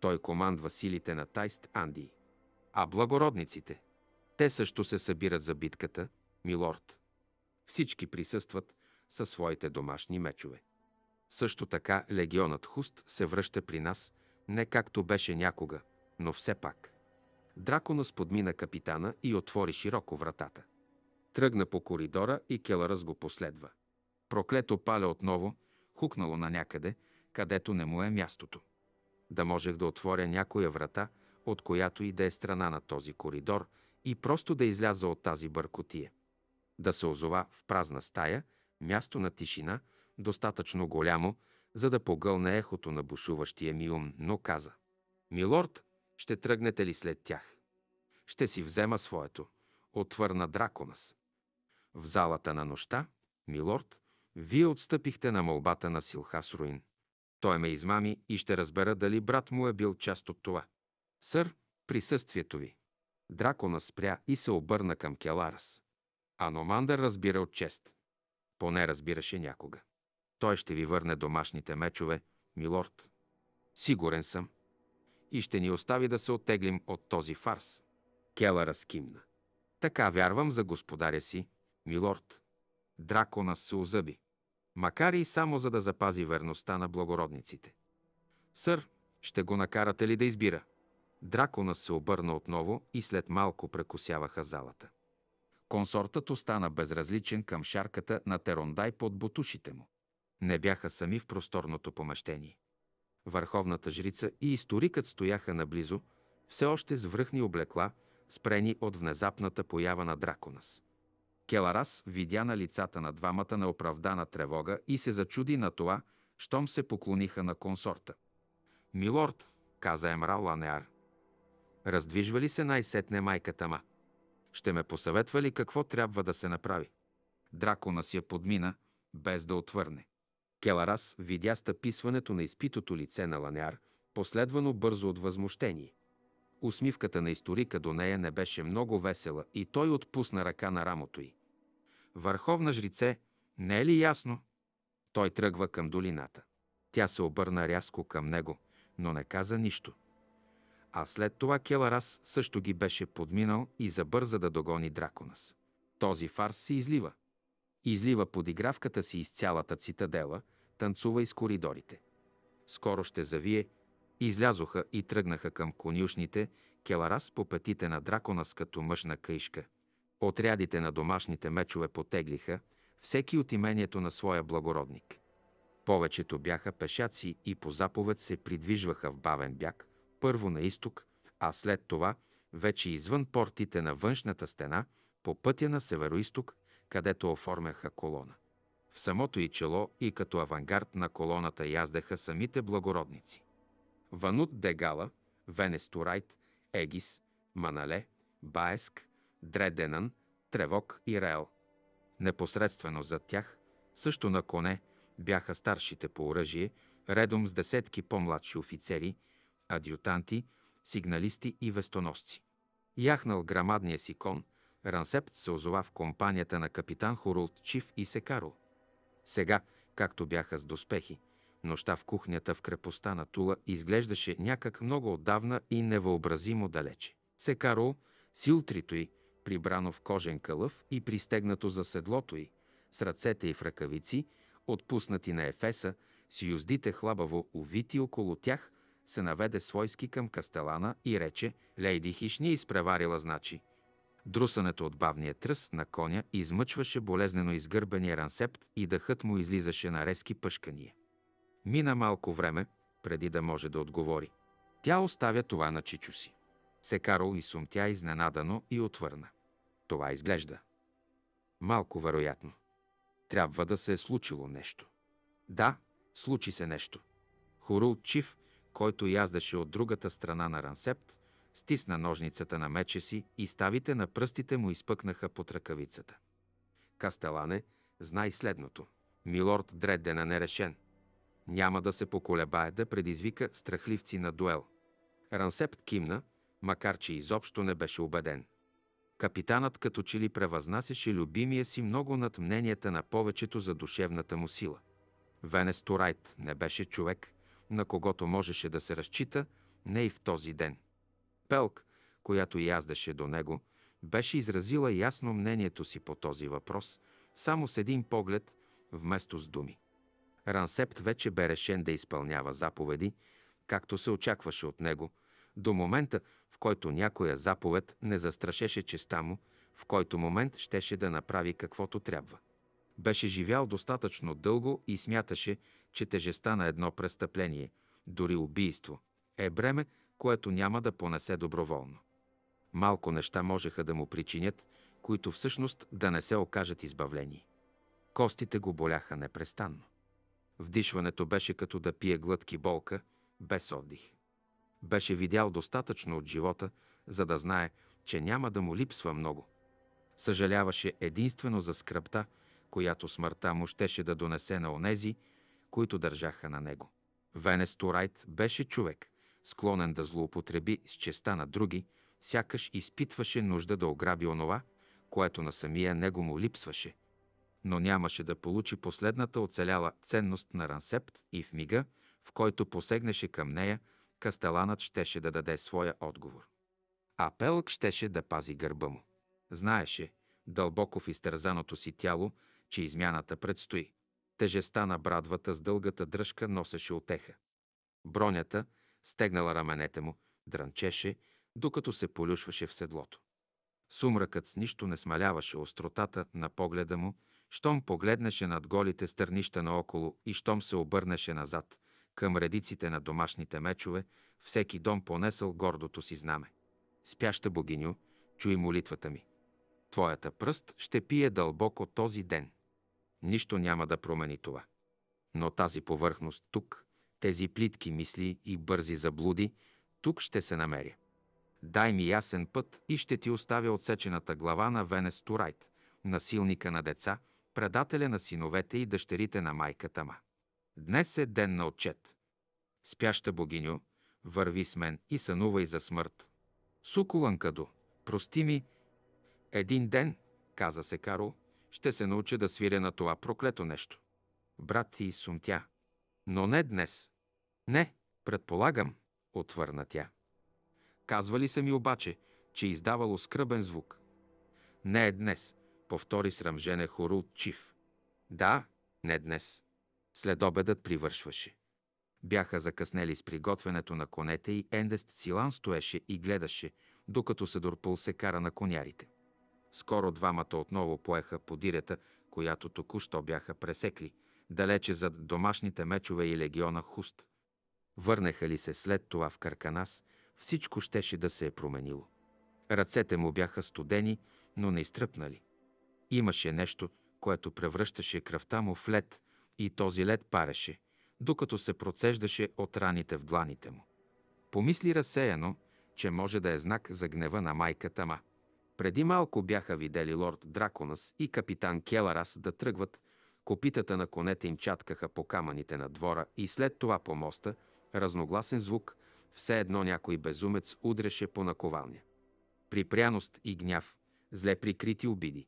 Той командва силите на Тайст Анди. А благородниците? Те също се събират за битката, милорд. Всички присъстват със своите домашни мечове. Също така легионът Хуст се връща при нас, не както беше някога, но все пак. Дракона сподмина капитана и отвори широко вратата. Тръгна по коридора и Келарас го последва. Проклето паля отново, хукнало на някъде, където не му е мястото. Да можех да отворя някоя врата, от която и да е страна на този коридор, и просто да изляза от тази бъркотия. Да се озова в празна стая, място на тишина, достатъчно голямо, за да погълне ехото на бушуващия ми ум, но каза. Милорд, ще тръгнете ли след тях? Ще си взема своето, отвърна драконас. В залата на нощта, милорд, вие отстъпихте на молбата на Силхас Руин. Той ме измами и ще разбера дали брат му е бил част от това. Сър, присъствието ви. Дракона спря и се обърна към Келарас. Аномандър разбира от чест. Поне разбираше някога. Той ще ви върне домашните мечове, милорд. Сигурен съм. И ще ни остави да се оттеглим от този фарс. Келара разкимна. Така вярвам за господаря си, милорд. Дракона се озъби. Макар и само за да запази верността на благородниците. Сър, ще го накарате ли да избира? Дракона се обърна отново и след малко прекусяваха залата. Консортът остана безразличен към шарката на Терондай под бутушите му. Не бяха сами в просторното помещение. Върховната жрица и историкът стояха наблизо, все още с връхни облекла, спрени от внезапната поява на Драконас. Келарас видя на лицата на двамата неоправдана тревога и се зачуди на това, щом се поклониха на консорта. «Милорд», каза Емрал Ланеар, Раздвижва ли се най-сетне майката ма? Ще ме посъветва ли какво трябва да се направи? Дракона си я подмина, без да отвърне. Келарас видя стъписването на изпитото лице на Ланяр, последвано бързо от възмущение. Усмивката на историка до нея не беше много весела и той отпусна ръка на рамото й. Върховна жрице, не е ли ясно? Той тръгва към долината. Тя се обърна рязко към него, но не каза нищо а след това Келарас също ги беше подминал и забърза да догони Драконас. Този фарс се излива. Излива подигравката си из цялата цитадела, танцува из коридорите. Скоро ще завие, излязоха и тръгнаха към конюшните, Келарас по петите на Драконас като мъжна каишка. Отрядите на домашните мечове потеглиха, всеки от имението на своя благородник. Повечето бяха пешаци и по заповед се придвижваха в бавен бяг – първо на изток, а след това вече извън портите на външната стена, по пътя на северо-исток, където оформяха колона. В самото и чело и като авангард на колоната яздаха самите благородници. Ванут Дегала, Венестурайт, Егис, Манале, Баеск, Дреденан, Тревок и Реал. Непосредствено зад тях, също на коне, бяха старшите по оръжие, редом с десетки по-младши офицери – адютанти, сигналисти и вестоносци. Яхнал грамадния си кон, Рансепт се озова в компанията на капитан Чиф и Секаро. Сега, както бяха с доспехи, нощта в кухнята в крепостта на Тула изглеждаше някак много отдавна и невъобразимо далече. Секаро, силтрито й, прибрано в кожен кълъв и пристегнато за седлото й, с ръцете й в ръкавици, отпуснати на Ефеса, с юздите хлабаво увити около тях, се наведе свойски към кастелана и рече «Лейди Хишни е изпреварила, значи». Друсането от бавния тръс на коня измъчваше болезнено изгърбения рансепт и дъхът му излизаше на резки пъшкания. Мина малко време, преди да може да отговори. Тя оставя това на чичо си. Секаро и сумтя изненадано и отвърна. Това изглежда. Малко вероятно. Трябва да се е случило нещо. Да, случи се нещо. Хорул Чив който яздаше от другата страна на Рансепт, стисна ножницата на меча си и ставите на пръстите му изпъкнаха под ръкавицата. Кастелане, знай следното. Милорд Дреддена е решен. нерешен. Няма да се поколебае да предизвика страхливци на дуел. Рансепт кимна, макар че изобщо не беше убеден. Капитанът като че ли превъзнасяше любимия си много над мненията на повечето за душевната му сила. Венесторайт, не беше човек, на когото можеше да се разчита, не и в този ден. Пелк, която яздаше до него, беше изразила ясно мнението си по този въпрос, само с един поглед, вместо с думи. Рансепт вече бе решен да изпълнява заповеди, както се очакваше от него, до момента, в който някоя заповед не застрашеше честа му, в който момент щеше да направи каквото трябва. Беше живял достатъчно дълго и смяташе, че тежестта на едно престъпление, дори убийство, е бреме, което няма да понесе доброволно. Малко неща можеха да му причинят, които всъщност да не се окажат избавлени. Костите го боляха непрестанно. Вдишването беше като да пие глътки болка, без отдих. Беше видял достатъчно от живота, за да знае, че няма да му липсва много. Съжаляваше единствено за скръпта, която смъртта му щеше да донесе на онези, които държаха на него. Венес Турайт беше човек, склонен да злоупотреби с честа на други, сякаш изпитваше нужда да ограби онова, което на самия него му липсваше, но нямаше да получи последната оцеляла ценност на Рансепт и в мига, в който посегнеше към нея, кастеланът щеше да даде своя отговор. А Пелък щеше да пази гърба му. Знаеше, дълбоко в изтързаното си тяло, че измяната предстои. Тежеста на брадвата с дългата дръжка носеше отеха. Бронята, стегнала раменете му, дрънчеше, докато се полюшваше в седлото. Сумракът с нищо не смаляваше остротата на погледа му, щом погледнеше над голите стърнища наоколо и щом се обърнеше назад, към редиците на домашните мечове, всеки дом понесъл гордото си знаме. Спяща богиню, чуй молитвата ми. Твоята пръст ще пие дълбоко този ден. Нищо няма да промени това. Но тази повърхност тук, тези плитки мисли и бързи заблуди, тук ще се намеря. Дай ми ясен път и ще ти оставя отсечената глава на Венес Турайт, насилника на деца, предателя на синовете и дъщерите на майката ма. Днес е ден на отчет. Спяща богиню, върви с мен и сънувай за смърт. Сукуланкадо, прости ми. Един ден, каза се Карл, ще се науча да свиря на това проклето нещо. Брат ти сумтя. Но не днес. Не, предполагам, отвърна тя. Казвали са ми обаче, че издавало скръбен звук. Не е днес, повтори срамжене Хорул Чиф. Да, не е днес. След обедът привършваше. Бяха закъснели с приготвянето на конете и Ендест Силан стоеше и гледаше, докато Седорпул се кара на конярите. Скоро двамата отново поеха подирята, която току-що бяха пресекли, далече зад домашните мечове и легиона Хуст. Върнаха ли се след това в Карканас, всичко щеше да се е променило. Ръцете му бяха студени, но не изтръпнали. Имаше нещо, което превръщаше кръвта му в лед, и този лед пареше, докато се процеждаше от раните в дланите му. Помисли разсеяно, че може да е знак за гнева на майката ма. Преди малко бяха видели лорд Драконас и капитан Келарас да тръгват, копитата на конете им чаткаха по камъните на двора и след това по моста, разногласен звук, все едно някой безумец удреше по наковалня. Припряност и гняв, зле прикрити обиди.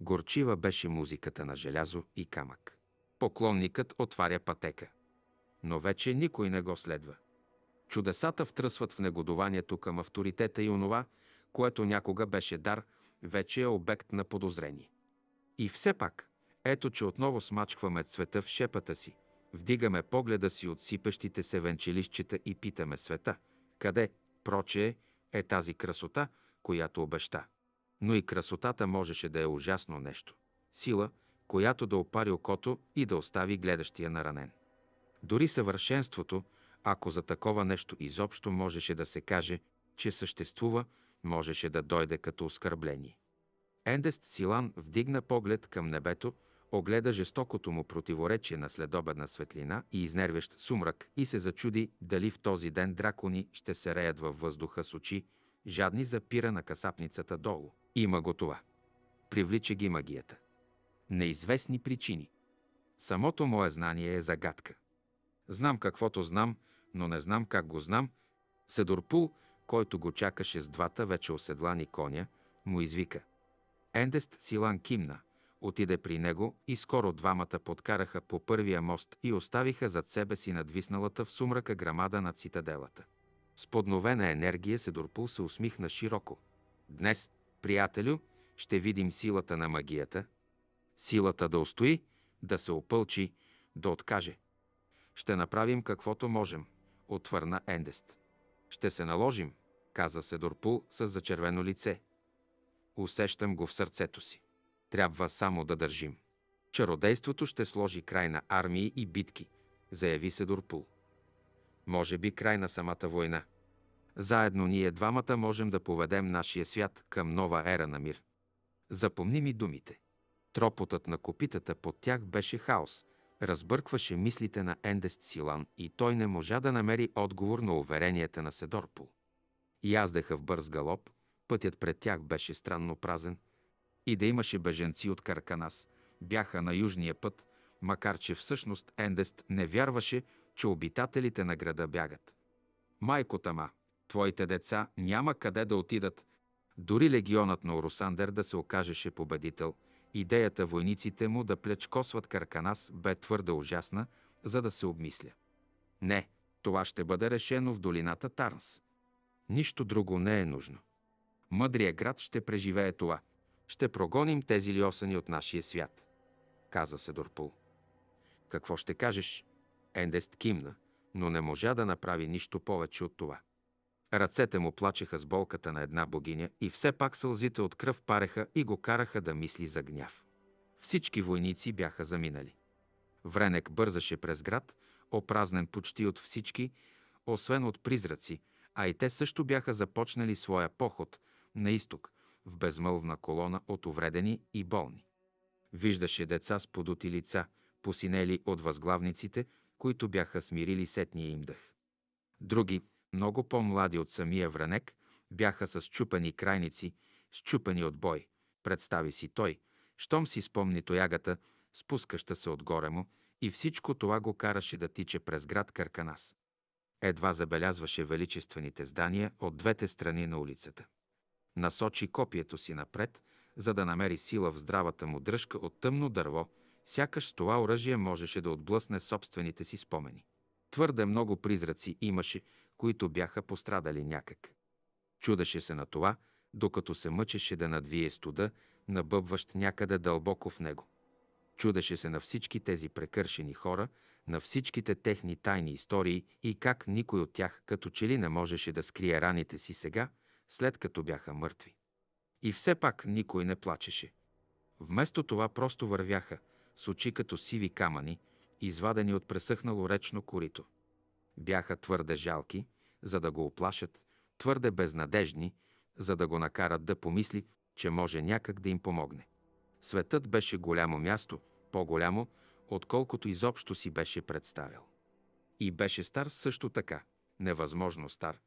Горчива беше музиката на желязо и камък. Поклонникът отваря пътека. Но вече никой не го следва. Чудесата втръсват в негодованието към авторитета и онова – което някога беше дар, вече е обект на подозрение. И все пак, ето че отново смачкваме цвета в шепата си, вдигаме погледа си от сипещите се венчелищчета и питаме света, къде, прочее, е тази красота, която обеща. Но и красотата можеше да е ужасно нещо. Сила, която да опари окото и да остави гледащия наранен. Дори съвършенството, ако за такова нещо изобщо можеше да се каже, че съществува, можеше да дойде като оскърбление. Ендест Силан вдигна поглед към небето, огледа жестокото му противоречие на следобедна светлина и изнервящ сумрак и се зачуди дали в този ден дракони ще се реят във въздуха с очи, жадни за пира на касапницата долу. Има го това. Привлича ги магията. Неизвестни причини. Самото мое знание е загадка. Знам каквото знам, но не знам как го знам. Седорпул който го чакаше с двата вече оседлани коня, му извика. Ендест Силан кимна, отиде при него и скоро двамата подкараха по първия мост и оставиха зад себе си надвисналата в сумрака грамада на цитаделата. С подновена енергия Седорпул се усмихна широко. Днес, приятелю, ще видим силата на магията. Силата да устои, да се опълчи, да откаже. Ще направим каквото можем, отвърна Ендест. Ще се наложим, каза Седорпул с зачервено лице. Усещам го в сърцето си. Трябва само да държим. Чародейството ще сложи край на армии и битки, заяви Седорпул. Може би край на самата война. Заедно ние двамата можем да поведем нашия свят към нова ера на мир. Запомни ми думите. Тропотът на копитата под тях беше хаос, разбъркваше мислите на Ендест Силан и той не можа да намери отговор на уверенията на Седорпол. Яздаха в бърз галоп, пътят пред тях беше странно празен и да имаше беженци от Карканас, бяха на южния път, макар че всъщност Ендест не вярваше, че обитателите на града бягат. Майко Тама, твоите деца няма къде да отидат, дори легионът на Орусандер да се окажеше победител – Идеята войниците му да плечкосват Карканас бе твърде ужасна, за да се обмисля. Не, това ще бъде решено в долината Тарнс. Нищо друго не е нужно. Мъдрия град ще преживее това. Ще прогоним тези лиосани от нашия свят, каза Седорпул. Какво ще кажеш? Ендест кимна, но не можа да направи нищо повече от това. Ръцете му плачеха с болката на една богиня и все пак сълзите от кръв пареха и го караха да мисли за гняв. Всички войници бяха заминали. Вренек бързаше през град, опразнен почти от всички, освен от призраци, а и те също бяха започнали своя поход на изток, в безмълвна колона от увредени и болни. Виждаше деца с подути лица, посинели от възглавниците, които бяха смирили сетния им дъх. Други, много по-млади от самия Вранек, бяха с чупани крайници, счупени от бой. Представи си той, щом си спомни тоягата, спускаща се отгоре му, и всичко това го караше да тича през град Карканас. Едва забелязваше величествените здания от двете страни на улицата. Насочи копието си напред, за да намери сила в здравата му дръжка от тъмно дърво, сякаш с това оръжие можеше да отблъсне собствените си спомени. Твърде много призраци имаше, които бяха пострадали някак. Чудеше се на това, докато се мъчеше да надвие студа, набъбващ някъде дълбоко в него. Чудеше се на всички тези прекършени хора, на всичките техни тайни истории и как никой от тях като че ли не можеше да скрие раните си сега, след като бяха мъртви. И все пак никой не плачеше. Вместо това просто вървяха, с очи като сиви камъни, извадени от пресъхнало речно корито. Бяха твърде жалки, за да го оплашат, твърде безнадежни, за да го накарат да помисли, че може някак да им помогне. Светът беше голямо място, по-голямо, отколкото изобщо си беше представил. И беше стар също така, невъзможно стар.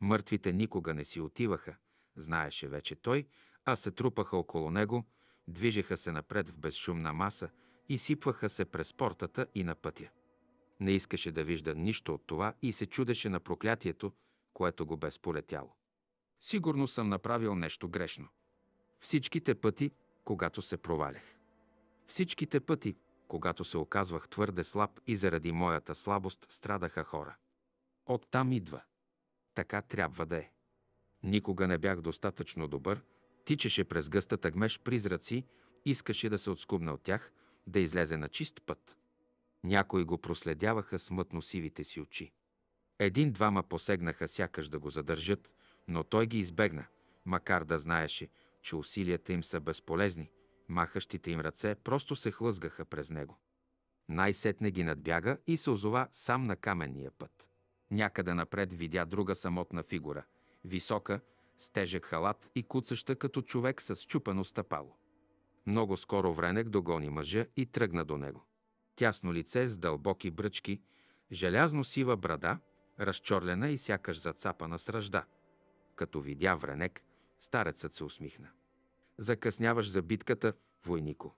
Мъртвите никога не си отиваха, знаеше вече той, а се трупаха около него, движеха се напред в безшумна маса и сипваха се през портата и на пътя. Не искаше да вижда нищо от това и се чудеше на проклятието, което го бе сполетяло. Сигурно съм направил нещо грешно. Всичките пъти, когато се провалях. Всичките пъти, когато се оказвах твърде слаб и заради моята слабост страдаха хора. Оттам идва. Така трябва да е. Никога не бях достатъчно добър, тичеше през гъстата гмеш призраци, искаше да се отскубне от тях, да излезе на чист път. Някои го проследяваха с мътносивите си очи. Един-двама посегнаха сякаш да го задържат, но той ги избегна, макар да знаеше, че усилията им са безполезни. Махащите им ръце просто се хлъзгаха през него. Най-сетне ги надбяга и се озова сам на каменния път. Някъде напред видя друга самотна фигура, висока, с тежък халат и куцаща като човек с чупено стъпало. Много скоро Вренек догони мъжа и тръгна до него тясно лице с дълбоки бръчки, желязно-сива брада, разчорлена и сякаш зацапана с ръжда. Като видя Вренек, старецът се усмихна. Закъсняваш за битката, войнико.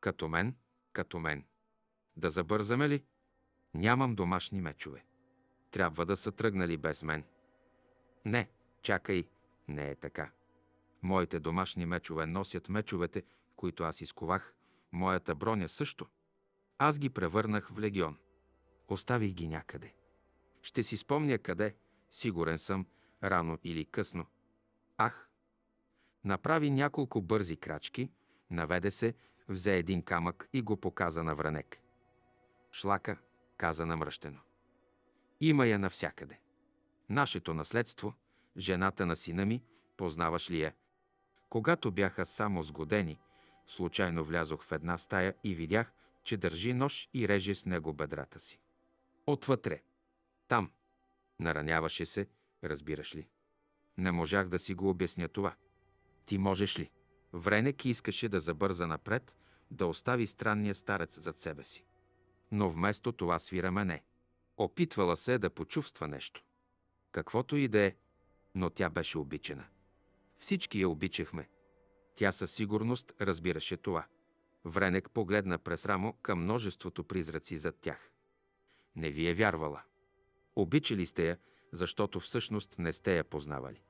Като мен, като мен. Да забързаме ли? Нямам домашни мечове. Трябва да са тръгнали без мен. Не, чакай, не е така. Моите домашни мечове носят мечовете, които аз изковах, моята броня също – аз ги превърнах в легион. Оставих ги някъде. Ще си спомня къде, сигурен съм, рано или късно. Ах! Направи няколко бързи крачки, наведе се, взе един камък и го показа на вранек. Шлака, каза намръщено. Има я навсякъде. Нашето наследство, жената на сина ми, познаваш ли я? Когато бяха само сгодени, случайно влязох в една стая и видях, че държи нож и реже с него бедрата си. Отвътре. Там. Нараняваше се, разбираш ли. Не можах да си го обясня това. Ти можеш ли? Вренек искаше да забърза напред, да остави странния старец зад себе си. Но вместо това свира мене. Опитвала се да почувства нещо. Каквото и да е, но тя беше обичана. Всички я обичахме. Тя със сигурност разбираше това. Вренек погледна през рамо към множеството призраци зад тях. Не ви е вярвала. Обичали сте я, защото всъщност не сте я познавали.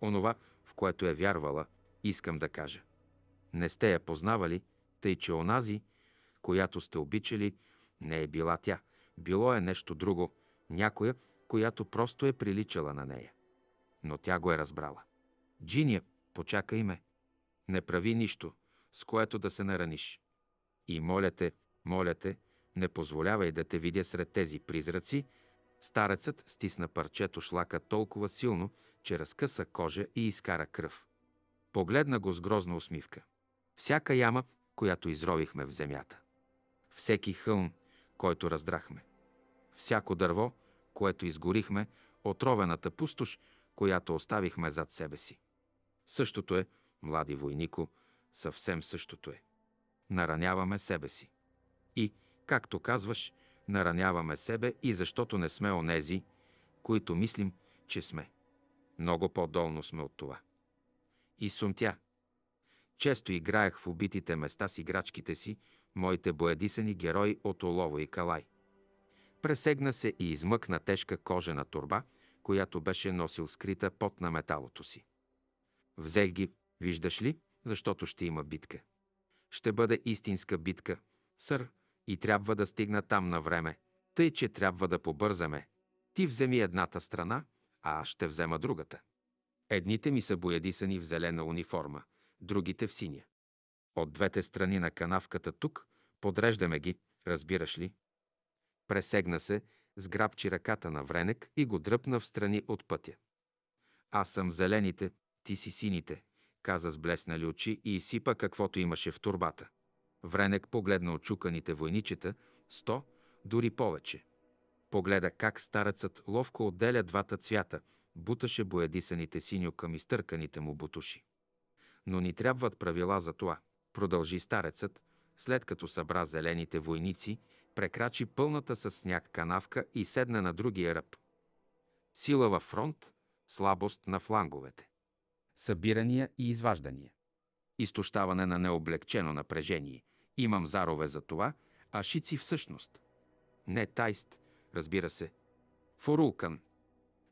Онова, в което е вярвала, искам да кажа. Не сте я познавали, тъй че онази, която сте обичали, не е била тя, било е нещо друго, някоя, която просто е приличала на нея. Но тя го е разбрала. Джиния, почакай ме. Не прави нищо, с което да се нараниш. И моля те, моля те, не позволявай да те видя сред тези призраци, старецът стисна парчето шлака толкова силно, че разкъса кожа и изкара кръв. Погледна го с грозна усмивка. Всяка яма, която изровихме в земята. Всеки хълм, който раздрахме. Всяко дърво, което изгорихме, отровената пустош, която оставихме зад себе си. Същото е, млади войнико, съвсем същото е. Нараняваме себе си. И, както казваш, нараняваме себе и защото не сме онези, които мислим, че сме. Много по-долно сме от това. И сумтя. Често играех в убитите места с играчките си, моите боядисани герои от олово и калай. Пресегна се и измъкна тежка кожена турба, която беше носил скрита пот на металото си. Взех ги, виждаш ли, защото ще има битка. Ще бъде истинска битка, сър, и трябва да стигна там на време, тъй, че трябва да побързаме. Ти вземи едната страна, а аз ще взема другата. Едните ми са боядисани в зелена униформа, другите в синя. От двете страни на канавката тук подреждаме ги, разбираш ли? Пресегна се, сграбчи ръката на Вренек и го дръпна в страни от пътя. Аз съм зелените, ти си сините каза с блеснали очи и изсипа каквото имаше в турбата. Вренек погледна очуканите войничета, сто, дори повече. Погледа как старецът ловко отделя двата цвята, буташе боядисаните синьо към изтърканите му бутуши. Но ни трябват правила за това, продължи старецът, след като събра зелените войници, прекрачи пълната с сняг канавка и седна на другия ръб. Сила във фронт, слабост на фланговете събирания и изваждания. Изтощаване на необлегчено напрежение. Имам зарове за това, а шици всъщност. Не тайст, разбира се. Форулкан.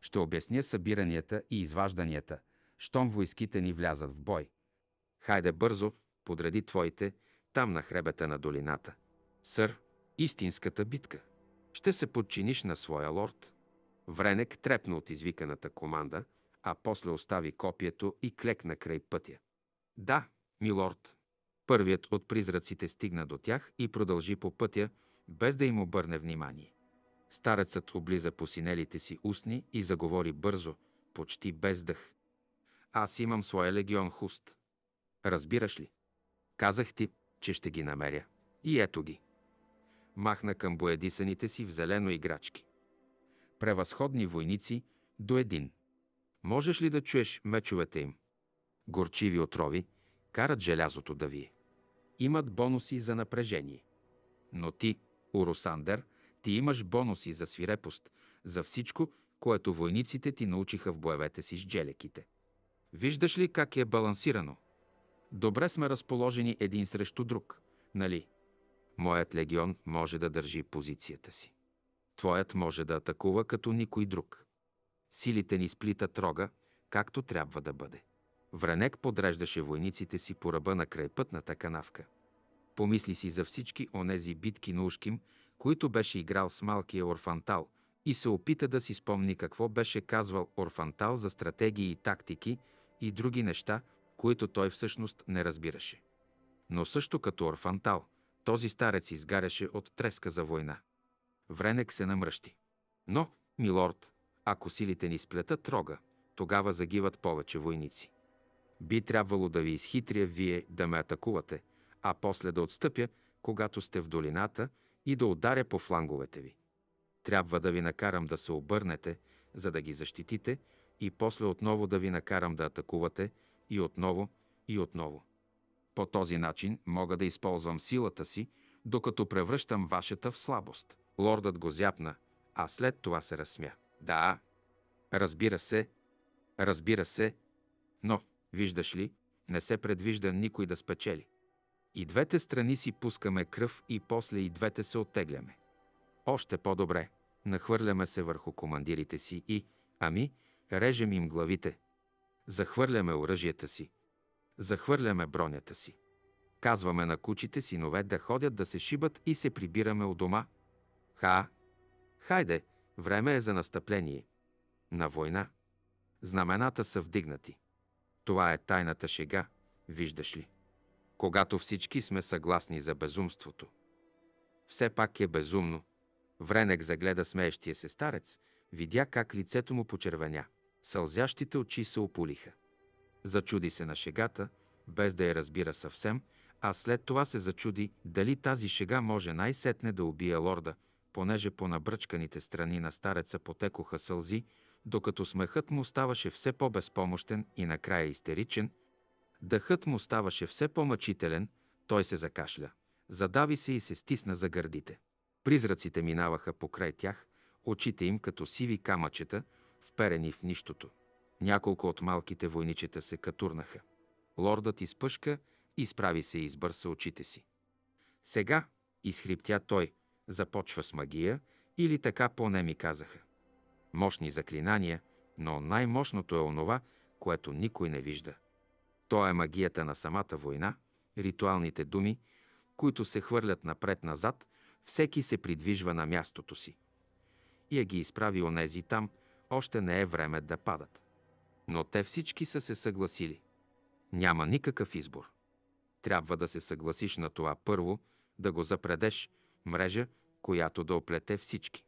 Ще обясня събиранията и изважданията, щом войските ни влязат в бой. Хайде бързо, подреди твоите, там на хребета на долината. Сър, истинската битка. Ще се подчиниш на своя лорд. Вренек трепна от извиканата команда – а после остави копието и клекна край пътя. Да, милорд. Първият от призраците стигна до тях и продължи по пътя, без да им обърне внимание. Старецът облиза посинелите си устни и заговори бързо, почти без дъх. Аз имам своя легион хуст. Разбираш ли? Казах ти, че ще ги намеря. И ето ги. Махна към боядисаните си в зелено играчки. Превъзходни войници до един. Можеш ли да чуеш мечовете им? Горчиви отрови карат желязото да вие. Имат бонуси за напрежение. Но ти, Урусандер, ти имаш бонуси за свирепост, за всичко, което войниците ти научиха в боевете си с джелеките. Виждаш ли как е балансирано? Добре сме разположени един срещу друг, нали? Моят легион може да държи позицията си. Твоят може да атакува като никой друг. Силите ни сплитат рога, както трябва да бъде. Вранек подреждаше войниците си по ръба на крайпътната канавка. Помисли си за всички онези битки на ушким, които беше играл с малкия Орфантал и се опита да си спомни какво беше казвал Орфантал за стратегии и тактики и други неща, които той всъщност не разбираше. Но също като Орфантал, този старец изгаряше от треска за война. Вренек се намръщи. Но, милорд, ако силите ни сплетат рога, тогава загиват повече войници. Би трябвало да ви изхитря вие да ме атакувате, а после да отстъпя, когато сте в долината и да ударя по фланговете ви. Трябва да ви накарам да се обърнете, за да ги защитите, и после отново да ви накарам да атакувате, и отново, и отново. По този начин мога да използвам силата си, докато превръщам вашата в слабост. Лордът го зяпна, а след това се разсмя. Да, разбира се, разбира се, но, виждаш ли, не се предвижда никой да спечели. И двете страни си пускаме кръв и после и двете се оттегляме. Още по-добре, нахвърляме се върху командирите си и, ами, режем им главите. Захвърляме оръжията си. Захвърляме бронята си. Казваме на кучите синове да ходят да се шибат и се прибираме у дома. Ха! Хайде, Време е за настъпление. На война. Знамената са вдигнати. Това е тайната шега, виждаш ли? Когато всички сме съгласни за безумството. Все пак е безумно. Вренек загледа смеещия се старец, видя как лицето му почервеня. Сълзящите очи се опулиха. Зачуди се на шегата, без да я разбира съвсем, а след това се зачуди дали тази шега може най-сетне да убие лорда – понеже по набръчканите страни на стареца потекоха сълзи, докато смехът му ставаше все по-безпомощен и накрая истеричен, дъхът му ставаше все по-мъчителен, той се закашля, задави се и се стисна за гърдите. Призраците минаваха покрай тях, очите им като сиви камъчета, вперени в нищото. Няколко от малките войничета се катурнаха. Лордът изпъшка, изправи се и избърса очите си. Сега, изхриптя той, започва с магия или така поне ми казаха. Мощни заклинания, но най-мощното е онова, което никой не вижда. То е магията на самата война, ритуалните думи, които се хвърлят напред-назад, всеки се придвижва на мястото си. И я ги изправи онези там, още не е време да падат. Но те всички са се съгласили. Няма никакъв избор. Трябва да се съгласиш на това първо, да го запредеш, мрежа, която да оплете всички.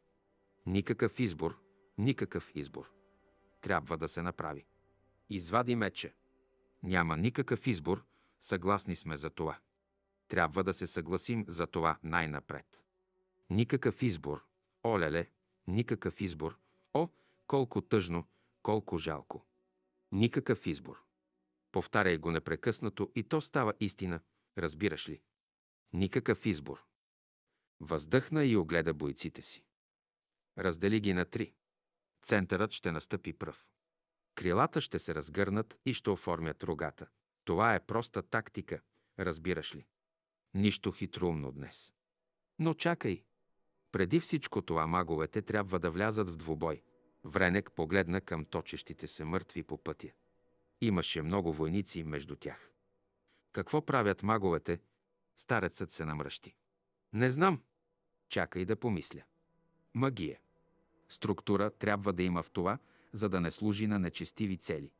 Никакъв избор, никакъв избор. Трябва да се направи. Извади меча. Няма никакъв избор, съгласни сме за това. Трябва да се съгласим за това най-напред. Никакъв избор, олеле, никакъв избор, о, колко тъжно, колко жалко. Никакъв избор. Повтаряй го непрекъснато и то става истина, разбираш ли? Никакъв избор. Въздъхна и огледа бойците си. Раздели ги на три. Центърът ще настъпи пръв. Крилата ще се разгърнат и ще оформят рогата. Това е проста тактика, разбираш ли? Нищо хитроумно днес. Но чакай. Преди всичко това маговете трябва да влязат в двубой. Вренек погледна към точещите се мъртви по пътя. Имаше много войници между тях. Какво правят маговете? Старецът се намръщи. Не знам, Чакай да помисля. Магия. Структура трябва да има в това, за да не служи на нечестиви цели.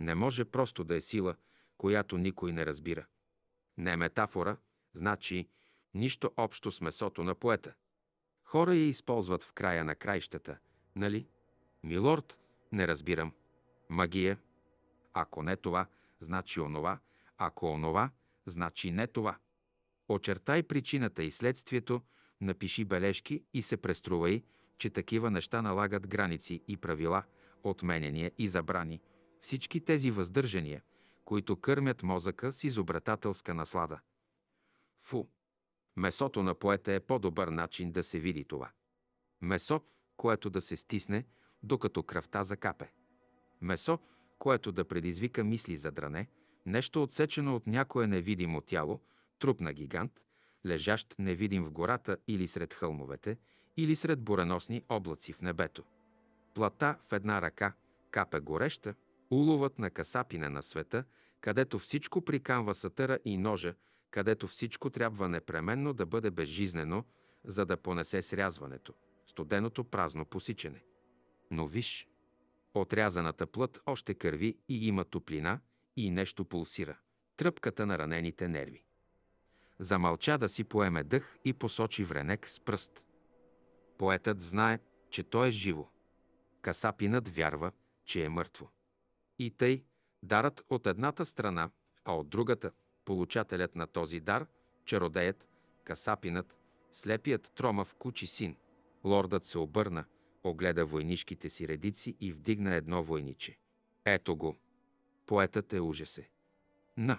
Не може просто да е сила, която никой не разбира. Не е метафора, значи нищо общо с месото на поета. Хора я използват в края на краищата, нали? Милорд, не разбирам. Магия. Ако не това, значи онова. Ако онова, значи не това. Очертай причината и следствието напиши бележки и се преструвай, че такива неща налагат граници и правила, отменения и забрани. Всички тези въздържания, които кърмят мозъка с изобретателска наслада. Фу! Месото на поета е по-добър начин да се види това. Месо, което да се стисне, докато кръвта закапе. Месо, което да предизвика мисли за дране, нещо отсечено от някое невидимо тяло, труп на гигант, лежащ невидим в гората или сред хълмовете, или сред буреносни облаци в небето. Плата в една ръка, капе гореща, уловът на касапина на света, където всичко приканва сатъра и ножа, където всичко трябва непременно да бъде безжизнено, за да понесе срязването, студеното празно посичане. Но виж, отрязаната плът още кърви и има топлина и нещо пулсира, тръпката на ранените нерви замълча да си поеме дъх и посочи Вренек с пръст. Поетът знае, че то е живо. Касапинът вярва, че е мъртво. И тъй, дарът от едната страна, а от другата, получателят на този дар, чародеят, касапинът, слепият трома в кучи син. Лордът се обърна, огледа войнишките си редици и вдигна едно войниче. Ето го. Поетът е ужасе. На!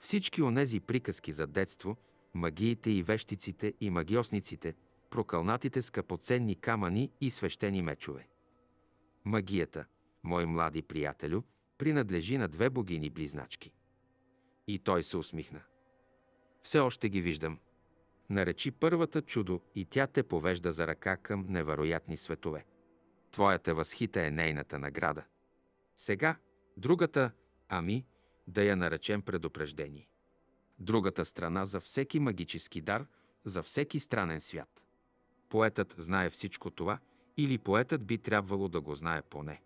Всички онези приказки за детство, магиите и вещиците и магиосниците, прокълнатите скъпоценни камъни и свещени мечове. Магията, мой млади приятелю, принадлежи на две богини близначки. И той се усмихна. Все още ги виждам. Наречи първата чудо и тя те повежда за ръка към невероятни светове. Твоята възхита е нейната награда. Сега, другата, ами, да я наречем предупреждение. Другата страна за всеки магически дар, за всеки странен свят. Поетът знае всичко това или поетът би трябвало да го знае поне.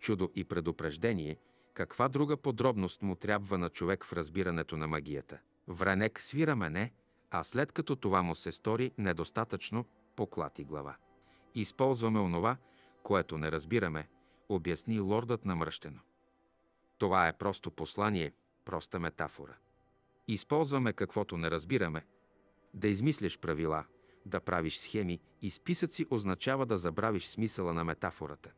Чудо и предупреждение – каква друга подробност му трябва на човек в разбирането на магията? Вранек свира мене, а след като това му се стори недостатъчно, поклати глава. Използваме онова, което не разбираме, обясни лордът намръщено. Това е просто послание, проста метафора. Използваме каквото не разбираме. Да измисляш правила, да правиш схеми и списъци означава да забравиш смисъла на метафората.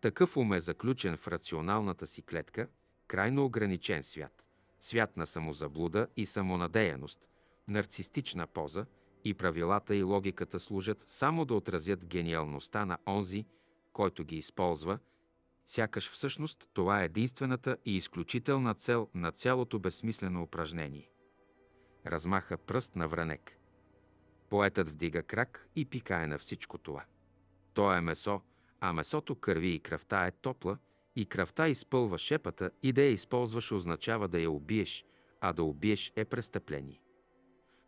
Такъв ум е заключен в рационалната си клетка, крайно ограничен свят, свят на самозаблуда и самонадеяност, нарцистична поза и правилата и логиката служат само да отразят гениалността на онзи, който ги използва – Сякаш всъщност това е единствената и изключителна цел на цялото безсмислено упражнение. Размаха пръст на вранек. Поетът вдига крак и пикае на всичко това. То е месо, а месото кърви и кръвта е топла, и кръвта изпълва шепата и да я използваш означава да я убиеш, а да убиеш е престъпление.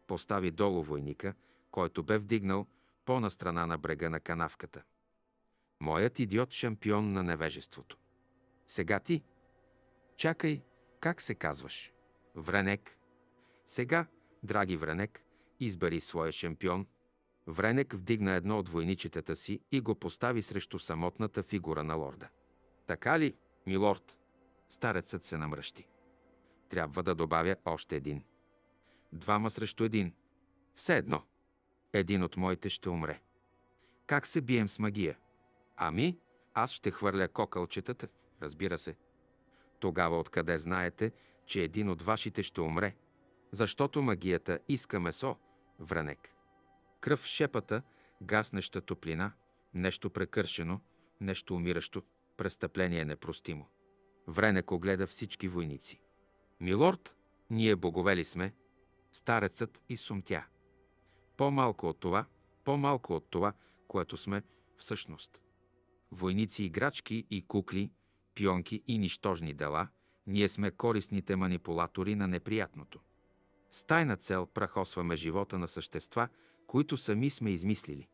Постави долу войника, който бе вдигнал по-на страна на брега на канавката. Моят идиот шампион на невежеството. Сега ти. Чакай, как се казваш? Вренек. Сега, драги Вренек, избери своя шампион. Вренек вдигна едно от войничетата си и го постави срещу самотната фигура на лорда. Така ли, милорд? Старецът се намръщи. Трябва да добавя още един. Двама срещу един. Все едно. Един от моите ще умре. Как се бием с магия? Ами, аз ще хвърля кокълчетата, разбира се. Тогава откъде знаете, че един от вашите ще умре? Защото магията иска месо, вранек. Кръв в шепата, гаснеща топлина, нещо прекършено, нещо умиращо, престъпление непростимо. Вренек огледа всички войници. Милорд, ние боговели сме, старецът и сумтя. По-малко от това, по-малко от това, което сме всъщност войници, играчки и кукли, пионки и нищожни дела, ние сме корисните манипулатори на неприятното. С тайна цел прахосваме живота на същества, които сами сме измислили.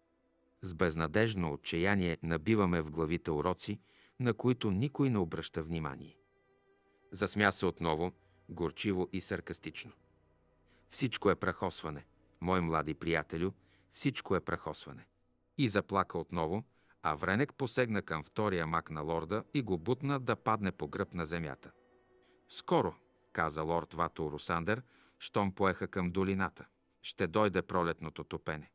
С безнадежно отчаяние набиваме в главите уроци, на които никой не обръща внимание. Засмя се отново, горчиво и саркастично. Всичко е прахосване, мой млади приятелю, всичко е прахосване. И заплака отново, а Вренек посегна към втория мак на лорда и го бутна да падне по гръб на земята. «Скоро», каза лорд Вато Русандер, щом поеха към долината. «Ще дойде пролетното топене».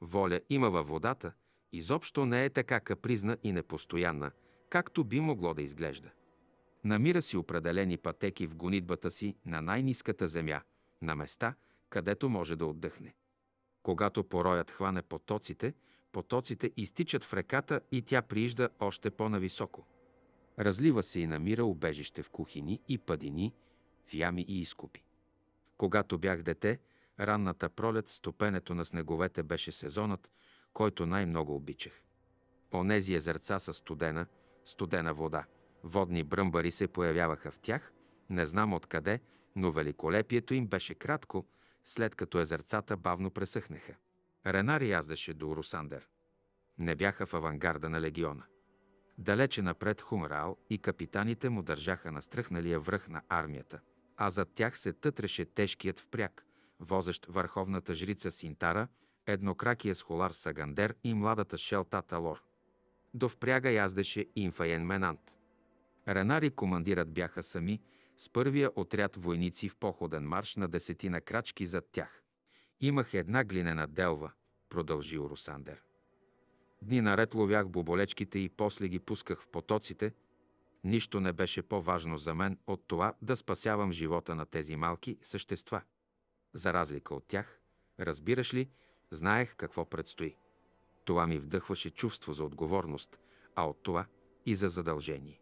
Воля има във водата, изобщо не е така капризна и непостоянна, както би могло да изглежда. Намира си определени пътеки в гонитбата си на най-низката земя, на места, където може да отдъхне. Когато пороят хване потоците, Потоците изтичат в реката и тя приижда още по-нависоко. Разлива се и намира убежище в кухини и падини, в ями и изкупи. Когато бях дете, ранната пролет, стопенето на снеговете беше сезонът, който най-много обичах. Онези езерца са студена, студена вода. Водни бръмбари се появяваха в тях, не знам откъде, но великолепието им беше кратко, след като езерцата бавно пресъхнеха. Ренар яздаше до Русандер. Не бяха в авангарда на легиона. Далече напред Хунрал и капитаните му държаха на стръхналия връх на армията, а зад тях се тътреше тежкият впряг, возещ върховната жрица Синтара, еднокракия схолар Сагандер и младата шелта Талор. До впряга яздеше Инфаен Менант. Ренари командират бяха сами, с първия отряд войници в походен марш на десетина крачки зад тях. Имах една глинена делва, продължи Орусандер. Дни наред ловях боболечките и после ги пусках в потоците. Нищо не беше по-важно за мен от това да спасявам живота на тези малки същества. За разлика от тях, разбираш ли, знаех какво предстои. Това ми вдъхваше чувство за отговорност, а от това и за задължение.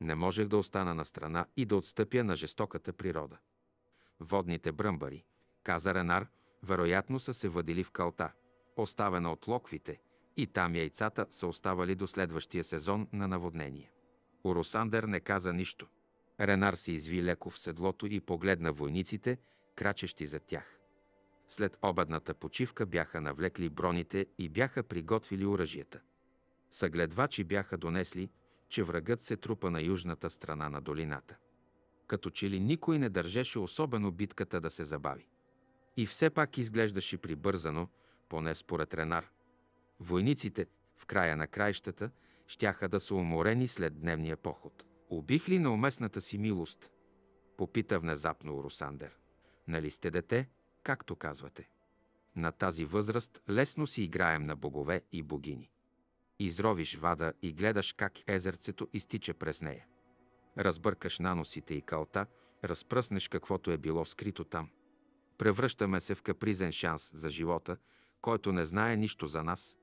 Не можех да остана на страна и да отстъпя на жестоката природа. Водните бръмбари, каза Ренар, вероятно са се въдили в калта – оставена от локвите, и там яйцата са оставали до следващия сезон на наводнение. Оросандър не каза нищо. Ренар се изви леко в седлото и погледна войниците, крачещи зад тях. След обедната почивка бяха навлекли броните и бяха приготвили оръжията. Съгледвачи бяха донесли, че врагът се трупа на южната страна на долината. Като че ли никой не държеше особено битката да се забави. И все пак изглеждаше прибързано, поне според Ренар. Войниците в края на краищата щяха да са уморени след дневния поход. Убих ли на уместната си милост? Попита внезапно Русандер. Нали сте дете, както казвате? На тази възраст лесно си играем на богове и богини. Изровиш вада и гледаш как езерцето изтича през нея. Разбъркаш наносите и калта, разпръснеш каквото е било скрито там. Превръщаме се в капризен шанс за живота, който не знае нищо за нас.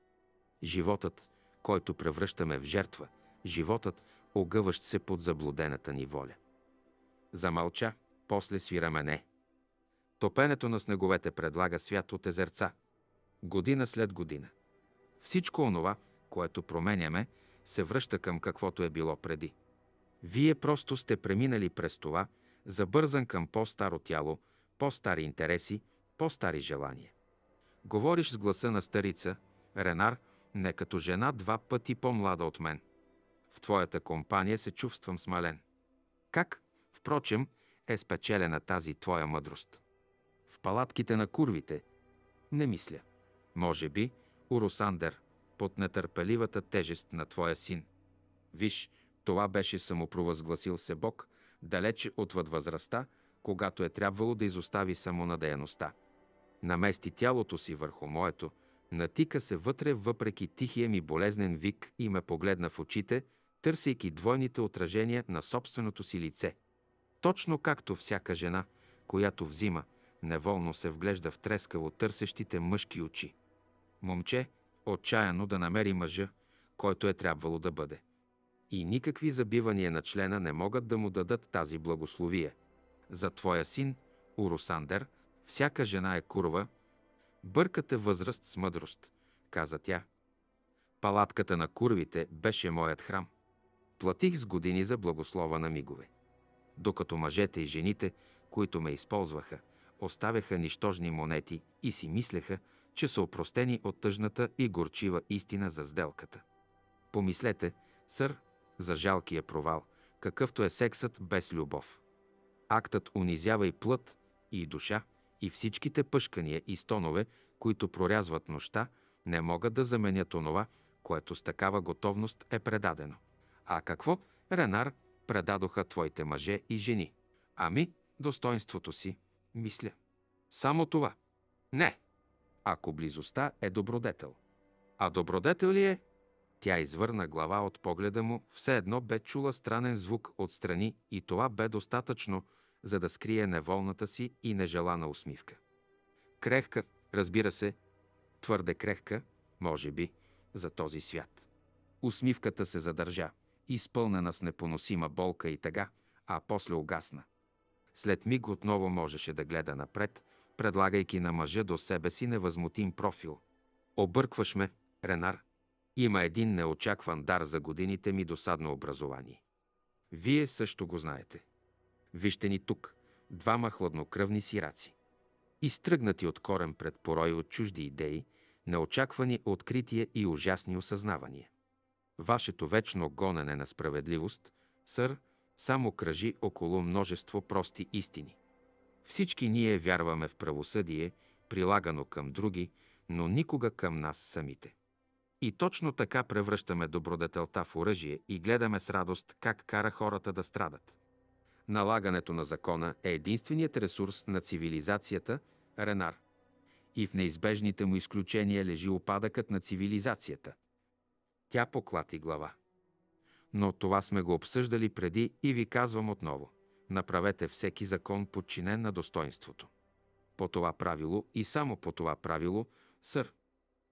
Животът, който превръщаме в жертва, животът, огъващ се под заблудената ни воля. Замълча, после свира мене. Топенето на снеговете предлага свят от езерца. Година след година. Всичко онова, което променяме, се връща към каквото е било преди. Вие просто сте преминали през това, забързан към по-старо тяло, по-стари интереси, по-стари желания. Говориш с гласа на старица, Ренар, не като жена два пъти по-млада от мен. В твоята компания се чувствам смален. Как, впрочем, е спечелена тази твоя мъдрост? В палатките на курвите? Не мисля. Може би, Урусандер, под нетърпеливата тежест на твоя син. Виж, това беше самопровъзгласил се Бог, далече отвъд възрастта, когато е трябвало да изостави самонадеяността намести тялото си върху моето, натика се вътре въпреки тихия ми болезнен вик и ме погледна в очите, търсейки двойните отражения на собственото си лице. Точно както всяка жена, която взима, неволно се вглежда в трескаво търсещите мъжки очи. Момче, отчаяно да намери мъжа, който е трябвало да бъде. И никакви забивания на члена не могат да му дадат тази благословие. За твоя син, Урусандер – всяка жена е курва. Бъркате възраст с мъдрост, каза тя. Палатката на курвите беше моят храм. Платих с години за благослова на мигове. Докато мъжете и жените, които ме използваха, оставяха нищожни монети и си мислеха, че са опростени от тъжната и горчива истина за сделката. Помислете, сър, за жалкия провал, какъвто е сексът без любов. Актът унизява и плът, и душа – и всичките пъшкания и стонове, които прорязват нощта, не могат да заменят онова, което с такава готовност е предадено. А какво, Ренар, предадоха твоите мъже и жени? Ами, достоинството си, мисля. Само това. Не, ако близостта е добродетел. А добродетел ли е? Тя извърна глава от погледа му, все едно бе чула странен звук отстрани и това бе достатъчно, за да скрие неволната си и нежелана усмивка. Крехка, разбира се, твърде крехка, може би, за този свят. Усмивката се задържа, изпълнена с непоносима болка и тъга, а после огасна. След миг отново можеше да гледа напред, предлагайки на мъжа до себе си невъзмутим профил. Объркваш ме, Ренар. Има един неочакван дар за годините ми досадно образование. Вие също го знаете. Вижте ни тук, двама хладнокръвни сираци. Изтръгнати от корен пред порой от чужди идеи, неочаквани открития и ужасни осъзнавания. Вашето вечно гонене на справедливост, сър, само кръжи около множество прости истини. Всички ние вярваме в правосъдие, прилагано към други, но никога към нас самите. И точно така превръщаме добродетелта в оръжие и гледаме с радост как кара хората да страдат. Налагането на закона е единственият ресурс на цивилизацията – Ренар. И в неизбежните му изключения лежи опадъкът на цивилизацията. Тя поклати глава. Но това сме го обсъждали преди и ви казвам отново. Направете всеки закон подчинен на достоинството. По това правило и само по това правило, сър,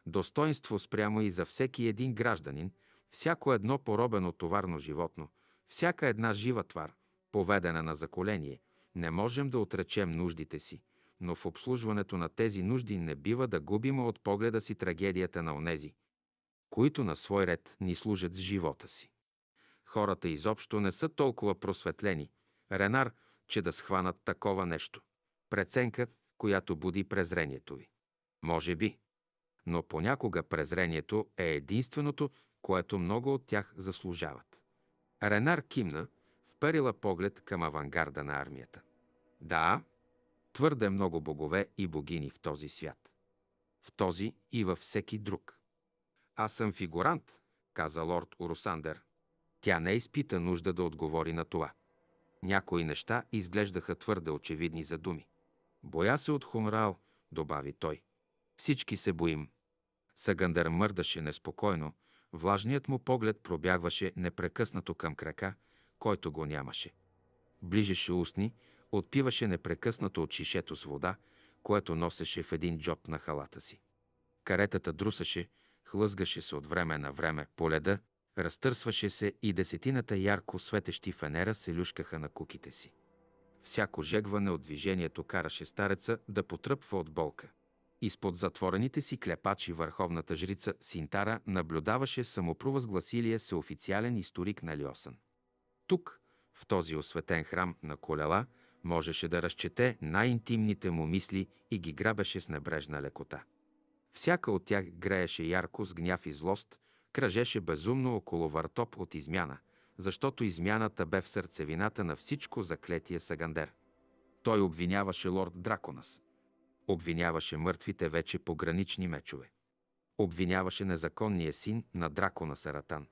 достоинство спрямо и за всеки един гражданин, всяко едно поробено товарно животно, всяка една жива твар – поведена на заколение, не можем да отречем нуждите си, но в обслужването на тези нужди не бива да губим от погледа си трагедията на онези, които на свой ред ни служат с живота си. Хората изобщо не са толкова просветлени, Ренар, че да схванат такова нещо. Преценка, която буди презрението ви. Може би. Но понякога презрението е единственото, което много от тях заслужават. Ренар кимна, вперила поглед към авангарда на армията. Да, твърде много богове и богини в този свят. В този и във всеки друг. Аз съм фигурант, каза лорд Урусандер. Тя не изпита нужда да отговори на това. Някои неща изглеждаха твърде очевидни за думи. Боя се от Хунрал, добави той. Всички се боим. Сагандър мърдаше неспокойно, влажният му поглед пробягваше непрекъснато към крака, който го нямаше. Ближеше устни, отпиваше непрекъснато от шишето с вода, което носеше в един джоб на халата си. Каретата друсаше, хлъзгаше се от време на време по леда, разтърсваше се и десетината ярко светещи фенера се люшкаха на куките си. Всяко жегване от движението караше стареца да потръпва от болка. Изпод затворените си клепачи върховната жрица Синтара наблюдаваше самопровъзгласилия се официален историк на Льосън. Тук, в този осветен храм на колела, можеше да разчете най-интимните му мисли и ги грабеше с небрежна лекота. Всяка от тях грееше ярко с гняв и злост, кръжеше безумно около въртоп от измяна, защото измяната бе в сърцевината на всичко заклетие Сагандер. Той обвиняваше лорд Драконас. Обвиняваше мъртвите вече погранични мечове. Обвиняваше незаконния син на Дракона Саратан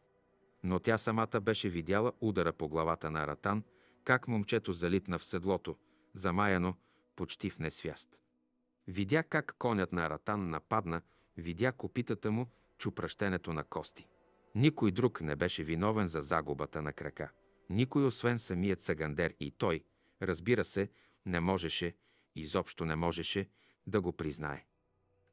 но тя самата беше видяла удара по главата на Аратан, как момчето залитна в седлото, замаяно, почти в несвяст. Видя как конят на Аратан нападна, видя копитата му, чупръщенето на кости. Никой друг не беше виновен за загубата на крака. Никой освен самият Сагандер и той, разбира се, не можеше, изобщо не можеше да го признае.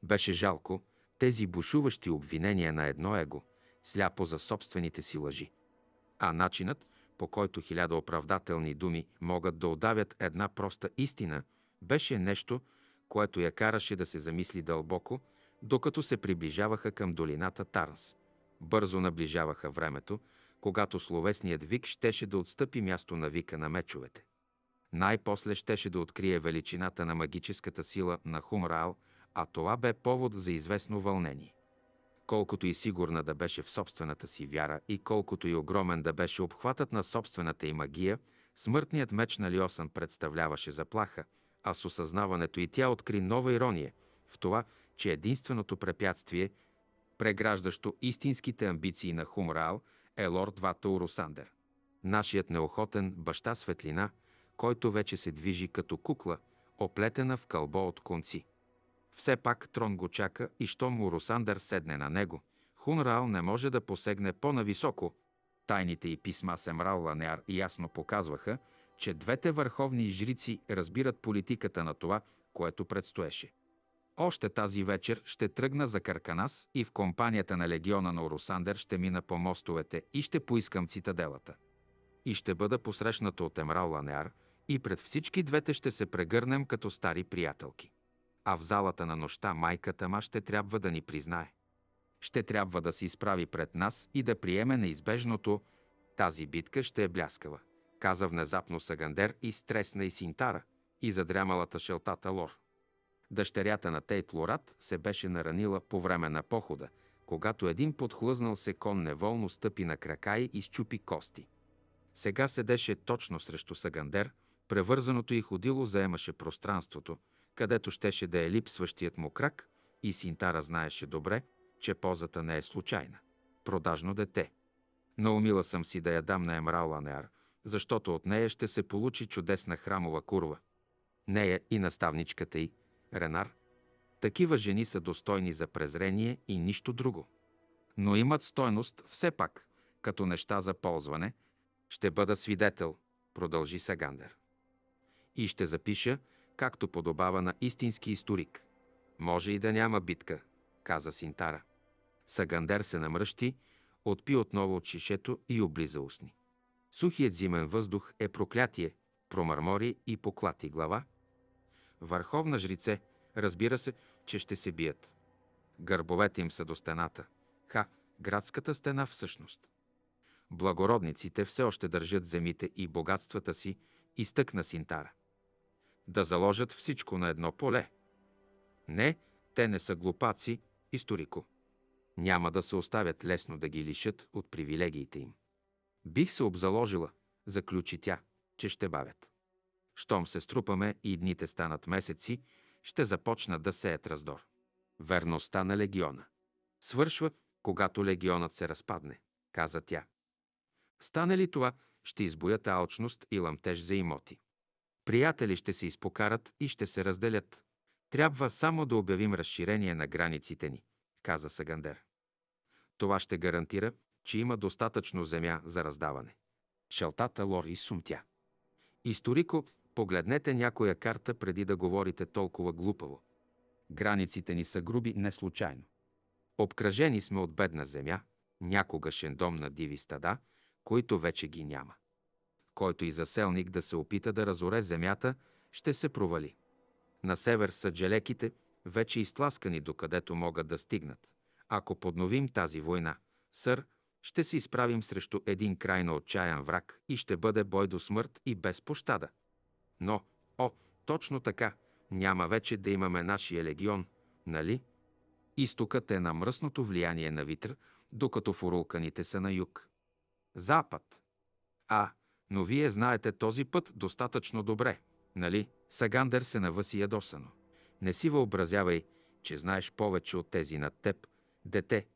Беше жалко тези бушуващи обвинения на едно его – сляпо за собствените си лъжи. А начинът, по който хиляда оправдателни думи могат да отдавят една проста истина, беше нещо, което я караше да се замисли дълбоко, докато се приближаваха към долината Тарнс. Бързо наближаваха времето, когато словесният вик щеше да отстъпи място на вика на мечовете. Най-после щеше да открие величината на магическата сила на Хумраал, а това бе повод за известно вълнение колкото и сигурна да беше в собствената си вяра и колкото и огромен да беше обхватът на собствената й магия, смъртният меч на Лиосан представляваше заплаха, а с осъзнаването и тя откри нова ирония в това, че единственото препятствие, преграждащо истинските амбиции на Хумраал, е лорд Вато Урусандер. Нашият неохотен баща Светлина, който вече се движи като кукла, оплетена в кълбо от конци. Все пак трон го чака и щом Русандър седне на него, Хунраал не може да посегне по-нависоко. Тайните и писма Семрал Ланеар ясно показваха, че двете върховни жрици разбират политиката на това, което предстоеше. Още тази вечер ще тръгна за Карканас и в компанията на легиона на Орусандер ще мина по мостовете и ще поискам цитаделата. И ще бъда посрещната от Емрал Ланеар и пред всички двете ще се прегърнем като стари приятелки а в залата на нощта майката ма ще трябва да ни признае. Ще трябва да се изправи пред нас и да приеме неизбежното. Тази битка ще е бляскава, каза внезапно Сагандер и стресна и синтара, и задрямалата шелтата лор. Дъщерята на Тейт Лорат се беше наранила по време на похода, когато един подхлъзнал се кон неволно стъпи на крака и изчупи кости. Сега седеше точно срещу Сагандер, превързаното и ходило заемаше пространството – където щеше да е липсващият му крак и Синтара знаеше добре, че позата не е случайна. Продажно дете. Наумила съм си да я дам на Емрал Анеар, защото от нея ще се получи чудесна храмова курва. Нея и наставничката й, Ренар. Такива жени са достойни за презрение и нищо друго. Но имат стойност все пак, като неща за ползване. Ще бъда свидетел, продължи Сагандер. И ще запиша, както подобава на истински историк. Може и да няма битка, каза Синтара. Сагандер се намръщи, отпи отново от шишето и облиза устни. Сухият зимен въздух е проклятие, промърмори и поклати глава. Върховна жрице, разбира се, че ще се бият. Гърбовете им са до стената. Ха, градската стена всъщност. Благородниците все още държат земите и богатствата си, изтъкна Синтара да заложат всичко на едно поле. Не, те не са глупаци, историко. Няма да се оставят лесно да ги лишат от привилегиите им. Бих се обзаложила, заключи тя, че ще бавят. Щом се струпаме и дните станат месеци, ще започна да сеят раздор. Верността на легиона. Свършва, когато легионът се разпадне, каза тя. Стане ли това, ще избоят алчност и ламтеж за имоти. Приятели ще се изпокарат и ще се разделят. Трябва само да обявим разширение на границите ни, каза Сагандер. Това ще гарантира, че има достатъчно земя за раздаване. Шелтата лор и сумтя. Историко, погледнете някоя карта преди да говорите толкова глупаво. Границите ни са груби не случайно. Обкръжени сме от бедна земя, някога дом на диви стада, които вече ги няма който и заселник да се опита да разоре земята, ще се провали. На север са джелеките, вече изтласкани докъдето могат да стигнат. Ако подновим тази война, сър, ще се изправим срещу един крайно отчаян враг и ще бъде бой до смърт и без пощада. Но, о, точно така, няма вече да имаме нашия легион, нали? Изтокът е на мръсното влияние на витър, докато фурулканите са на юг. Запад. А, но вие знаете този път достатъчно добре, нали? Сагандър се навъси ядосано. Не си въобразявай, че знаеш повече от тези над теб, дете.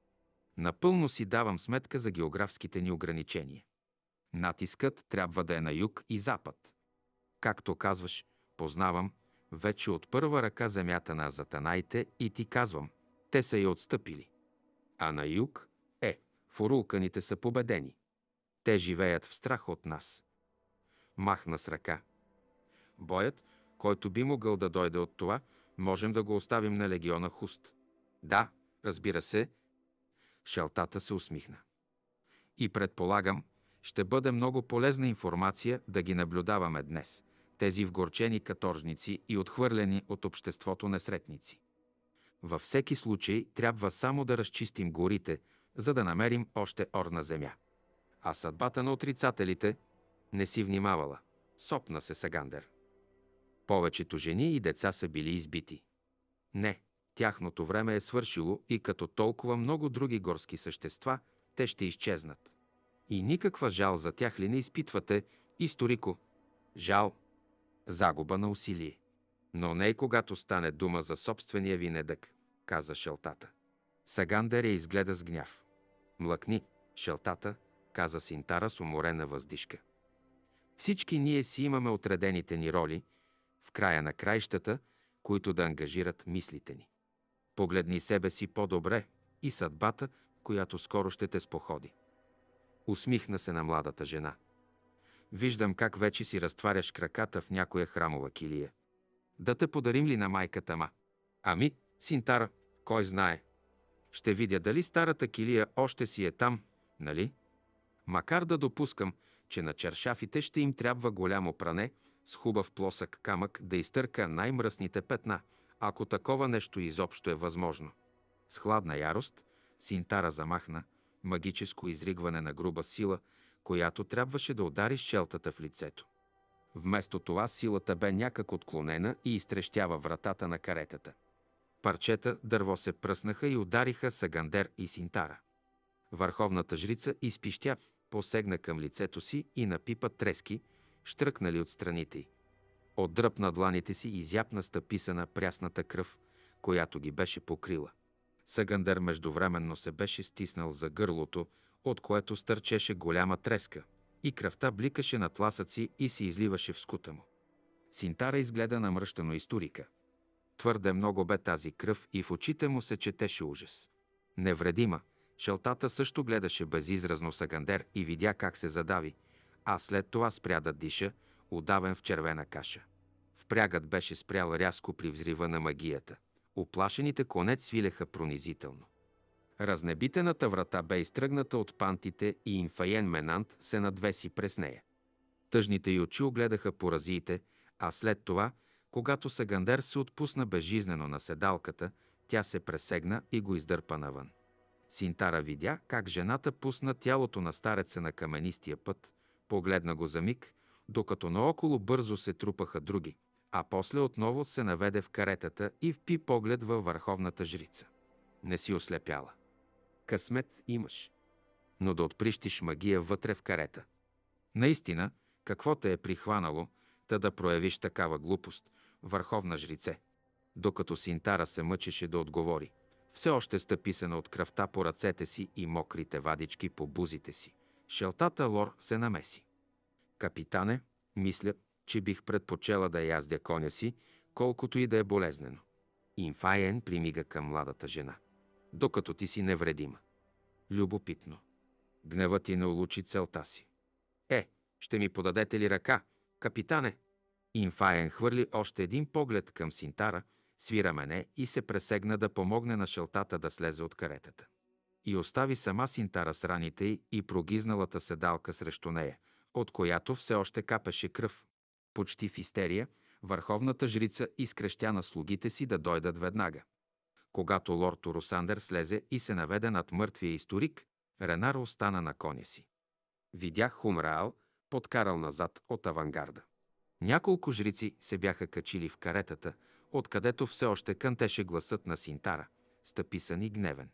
Напълно си давам сметка за географските ни ограничения. Натискът трябва да е на юг и запад. Както казваш, познавам вече от първа ръка земята на Азатанайте и ти казвам, те са я отстъпили. А на юг, е, фурулканите са победени. Те живеят в страх от нас махна с ръка. Боят, който би могъл да дойде от това, можем да го оставим на легиона Хуст. Да, разбира се. Шелтата се усмихна. И предполагам, ще бъде много полезна информация да ги наблюдаваме днес, тези вгорчени каторжници и отхвърлени от обществото несретници. Във всеки случай трябва само да разчистим горите, за да намерим още орна земя. А съдбата на отрицателите, не си внимавала. Сопна се Сагандер. Повечето жени и деца са били избити. Не, тяхното време е свършило и като толкова много други горски същества, те ще изчезнат. И никаква жал за тях ли не изпитвате, историко? Жал. Загуба на усилие. Но не и когато стане дума за собствения ви недък, каза шелтата. Сагандер я изгледа с гняв. Млъкни, шелтата, каза Синтара с уморена въздишка. Всички ние си имаме отредените ни роли, в края на краищата, които да ангажират мислите ни. Погледни себе си по-добре и съдбата, която скоро ще те споходи. Усмихна се на младата жена. Виждам как вече си разтваряш краката в някоя храмова килия. Да те подарим ли на майката ма? Ами, синтара, кой знае. Ще видя дали старата килия още си е там, нали? Макар да допускам, че на чершафите ще им трябва голямо пране с хубав плосък камък да изтърка най-мръсните петна, ако такова нещо изобщо е възможно. С хладна ярост Синтара замахна, магическо изригване на груба сила, която трябваше да удари щелтата в лицето. Вместо това силата бе някак отклонена и изтрещява вратата на каретата. Парчета дърво се пръснаха и удариха Сагандер и Синтара. Върховната жрица изпищя посегна към лицето си и напипа трески, штръкнали от страните й. Отдръпна дланите си и зяпна стъписа на прясната кръв, която ги беше покрила. Сагандар междувременно се беше стиснал за гърлото, от което стърчеше голяма треска, и кръвта бликаше на тласъци и се изливаше в скута му. Синтара изгледа намръщано историка. Твърде много бе тази кръв и в очите му се четеше ужас. Невредима, Шелтата също гледаше безизразно Сагандер и видя как се задави, а след това спря да диша, удавен в червена каша. Впрягът беше спрял рязко при взрива на магията. Оплашените конец свилеха пронизително. Разнебитената врата бе изтръгната от пантите и инфаен менант се надвеси през нея. Тъжните й очи огледаха поразиите, а след това, когато Сагандер се отпусна безжизнено на седалката, тя се пресегна и го издърпа навън. Синтара видя как жената пусна тялото на стареца на каменистия път, погледна го за миг, докато наоколо бързо се трупаха други, а после отново се наведе в каретата и впи поглед във върховната жрица. Не си ослепяла. Късмет имаш. Но да отприщиш магия вътре в карета. Наистина, какво те е прихванало, та да проявиш такава глупост, върховна жрице? Докато Синтара се мъчеше да отговори – все още стъписана от кръвта по ръцете си и мокрите вадички по бузите си. Шелтата лор се намеси. Капитане, мисля, че бих предпочела да яздя коня си, колкото и да е болезнено. Инфаен примига към младата жена. Докато ти си невредима. Любопитно. Гневът ти не улучи целта си. Е, ще ми подадете ли ръка, капитане? Инфаен хвърли още един поглед към Синтара – свира мене и се пресегна да помогне на шелтата да слезе от каретата. И остави сама синтара с раните и прогизналата седалка срещу нея, от която все още капеше кръв. Почти в истерия, върховната жрица изкрещя на слугите си да дойдат веднага. Когато лорд Орусандер слезе и се наведе над мъртвия историк, Ренар остана на коня си. Видях Хумраал, подкарал назад от авангарда. Няколко жрици се бяха качили в каретата, откъдето все още кънтеше гласът на синтара, стъписан и гневен.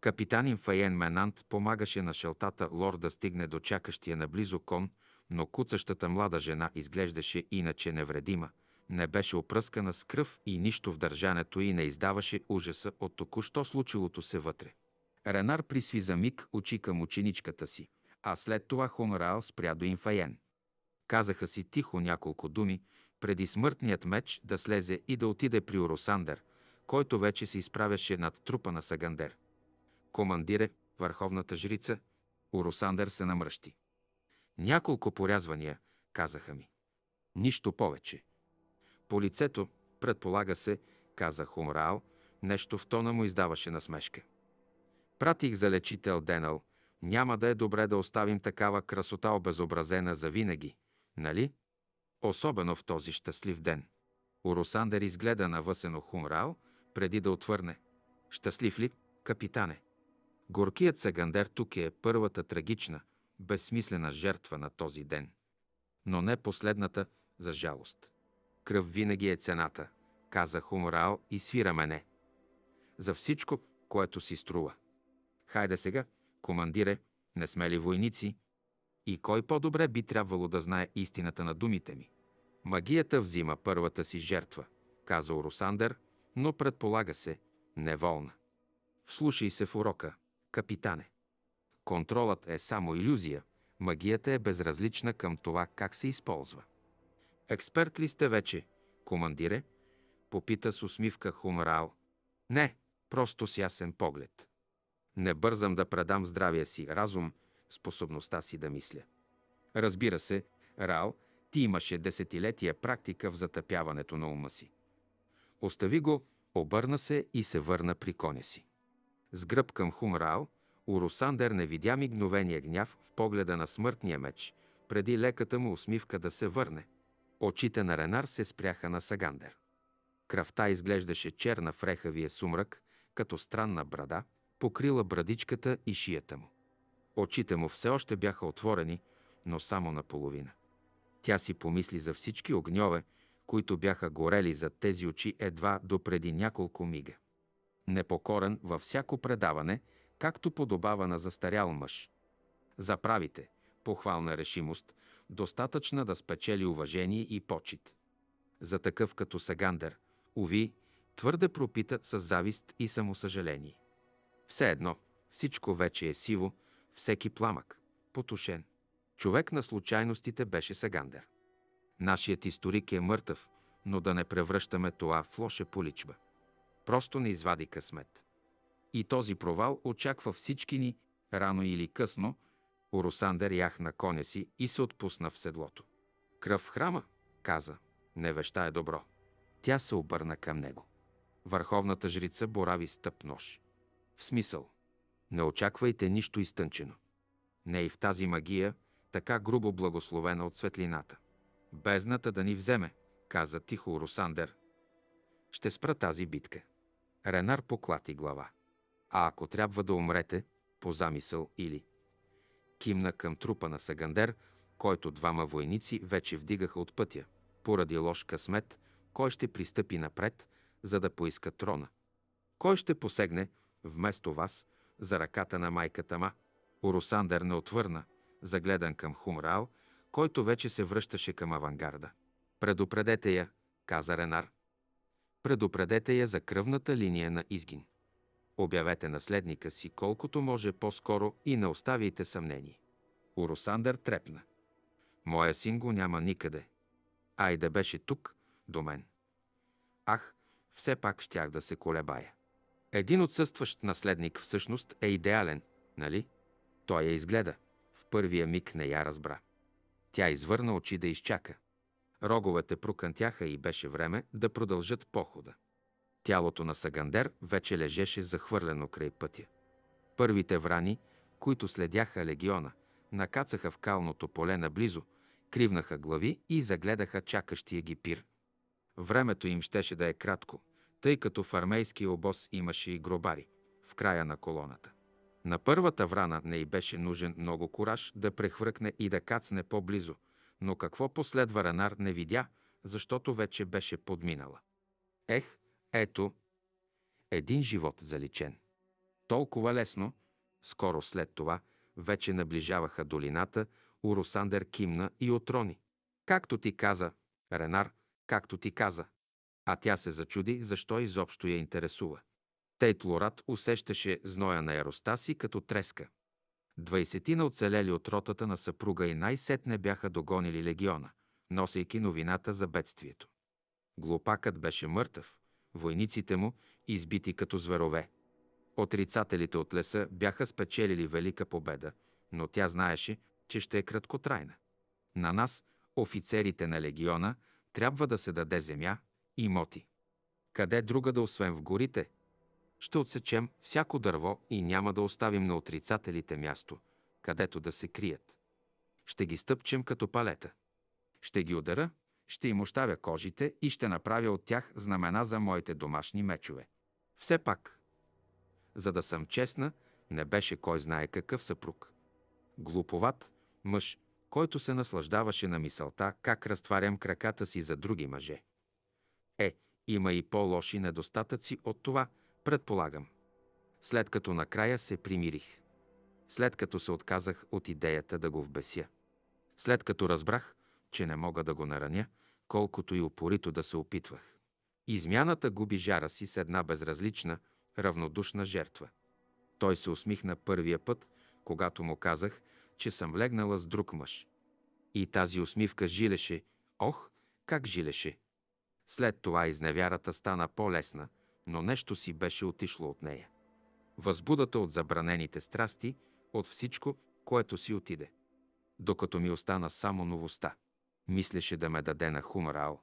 Капитанин Фаен Менант помагаше на шелтата лор да стигне до чакащия наблизо кон, но куцащата млада жена изглеждаше иначе невредима, не беше опръскана с кръв и нищо в държането и не издаваше ужаса от току-що случилото се вътре. Ренар присви за миг очи към ученичката си, а след това Хонраал спря до Инфаен. Казаха си тихо няколко думи, преди смъртният меч да слезе и да отиде при Оросандър, който вече се изправяше над трупа на Сагандер. Командире, върховната жрица, Оросандър се намръщи. Няколко порязвания, казаха ми. Нищо повече. По лицето, предполага се, каза Хумраал, нещо в тона му издаваше насмешка. Пратих за лечител Денал, няма да е добре да оставим такава красота обезобразена за винаги, нали? особено в този щастлив ден. Оросандър изгледа на въсено Хумрал, преди да отвърне. Щастлив ли, капитане? Горкият Сагандер тук е първата трагична, безсмислена жертва на този ден. Но не последната, за жалост. Кръв винаги е цената, каза Хумрал и свира мене. За всичко, което си струва. Хайде сега, командире, не сме ли войници, и кой по-добре би трябвало да знае истината на думите ми? Магията взима първата си жертва, каза Орусандър, но предполага се, неволна. Вслушай се в урока, капитане. Контролът е само иллюзия, магията е безразлична към това как се използва. Експерт ли сте вече, командире? Попита с усмивка Хумраал. Не, просто с ясен поглед. Не бързам да предам здравия си разум – способността си да мисля. Разбира се, Рао, ти имаше десетилетия практика в затъпяването на ума си. Остави го, обърна се и се върна при коня си. С гръб към Хум Рао, Урусандер не видя мигновения гняв в погледа на смъртния меч, преди леката му усмивка да се върне. Очите на Ренар се спряха на Сагандер. Кръвта изглеждаше черна в рехавия сумрак, като странна брада, покрила брадичката и шията му. Очите му все още бяха отворени, но само наполовина. Тя си помисли за всички огньове, които бяха горели за тези очи едва до преди няколко мига. Непокорен във всяко предаване, както подобава на застарял мъж. Заправите, похвална решимост, достатъчна да спечели уважение и почет. За такъв като Сагандър, уви, твърде пропита с завист и самосъжаление. Все едно, всичко вече е сиво, всеки пламък, потушен. Човек на случайностите беше Сагандер. Нашият историк е мъртъв, но да не превръщаме това в лоша поличба. Просто не извади късмет. И този провал очаква всички ни, рано или късно, ях яхна коня си и се отпусна в седлото. Кръв в храма, каза, не веща е добро. Тя се обърна към него. Върховната жрица борави стъп нож. В смисъл, не очаквайте нищо изтънчено. Не и в тази магия, така грубо благословена от светлината. Бездната да ни вземе, каза тихо Русандер. Ще спра тази битка. Ренар поклати глава. А ако трябва да умрете, по замисъл или... Кимна към трупа на Сагандер, който двама войници вече вдигаха от пътя. Поради лош късмет, кой ще пристъпи напред, за да поиска трона? Кой ще посегне, вместо вас, за ръката на майката ма. Оросандър не отвърна, загледан към хумрал, който вече се връщаше към авангарда. Предупредете я, каза Ренар. Предупредете я за кръвната линия на изгин. Обявете наследника си колкото може по-скоро и не оставяйте съмнение. Уросандър трепна. Моя син го няма никъде. Айде беше тук, до мен. Ах, все пак щях да се колебая. Един отсъстващ наследник всъщност е идеален, нали? Той я изгледа. В първия миг не я разбра. Тя извърна очи да изчака. Роговете прокънтяха и беше време да продължат похода. Тялото на Сагандер вече лежеше захвърлено край пътя. Първите врани, които следяха легиона, накацаха в калното поле наблизо, кривнаха глави и загледаха чакащия ги пир. Времето им щеше да е кратко, тъй като в армейския обоз имаше и гробари в края на колоната. На първата врана не й беше нужен много кураж да прехвъркне и да кацне по-близо, но какво последва Ренар не видя, защото вече беше подминала. Ех, ето, един живот заличен. Толкова лесно, скоро след това, вече наближаваха долината, Уросандер кимна и отрони. Както ти каза, Ренар, както ти каза, а тя се зачуди, защо изобщо я интересува. Тейт Лорат усещаше зноя на яроста си като треска. Двайсетина оцелели от ротата на съпруга и най-сетне бяха догонили легиона, носейки новината за бедствието. Глупакът беше мъртъв, войниците му избити като зверове. Отрицателите от леса бяха спечелили велика победа, но тя знаеше, че ще е краткотрайна. На нас, офицерите на легиона, трябва да се даде земя, имоти. Къде друга да освен в горите? Ще отсечем всяко дърво и няма да оставим на отрицателите място, където да се крият. Ще ги стъпчем като палета. Ще ги удара, ще им оставя кожите и ще направя от тях знамена за моите домашни мечове. Все пак, за да съм честна, не беше кой знае какъв съпруг. Глуповат мъж, който се наслаждаваше на мисълта как разтварям краката си за други мъже. Е, има и по-лоши недостатъци от това, предполагам. След като накрая се примирих. След като се отказах от идеята да го вбеся. След като разбрах, че не мога да го нараня, колкото и упорито да се опитвах. Измяната губи жара си с една безразлична, равнодушна жертва. Той се усмихна първия път, когато му казах, че съм легнала с друг мъж. И тази усмивка жилеше, ох, как жилеше! След това изневярата стана по-лесна, но нещо си беше отишло от нея. Възбудата от забранените страсти, от всичко, което си отиде. Докато ми остана само новостта. Мислеше да ме даде на хум Рао.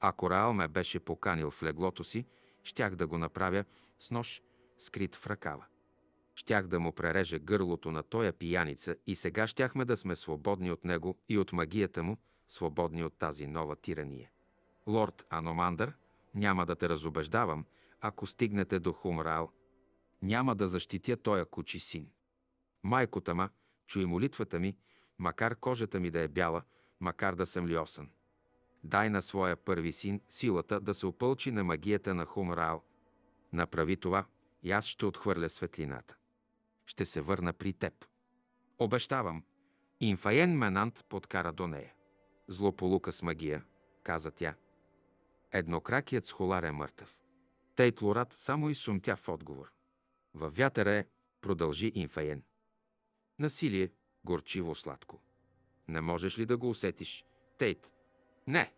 Ако Раал ме беше поканил в леглото си, щях да го направя с нож, скрит в ръкава. Щях да му прережа гърлото на тоя пияница и сега щяхме да сме свободни от него и от магията му, свободни от тази нова тирания. Лорд Аномандър, няма да те разобеждавам, ако стигнете до Хумрал. Няма да защитя тоя кучи син. Майкота ма, чуй молитвата ми, макар кожата ми да е бяла, макар да съм лиосан. Дай на своя първи син силата да се опълчи на магията на Хумрал. Направи това и аз ще отхвърля светлината. Ще се върна при теб. Обещавам. Инфаен Менант подкара до нея. Злополука с магия, каза тя – еднокракият схолар е мъртъв. Тейтлорат само и сумтя в отговор. Във вятъра е, продължи Инфаен. Насилие, горчиво сладко. Не можеш ли да го усетиш, Тейт? Не.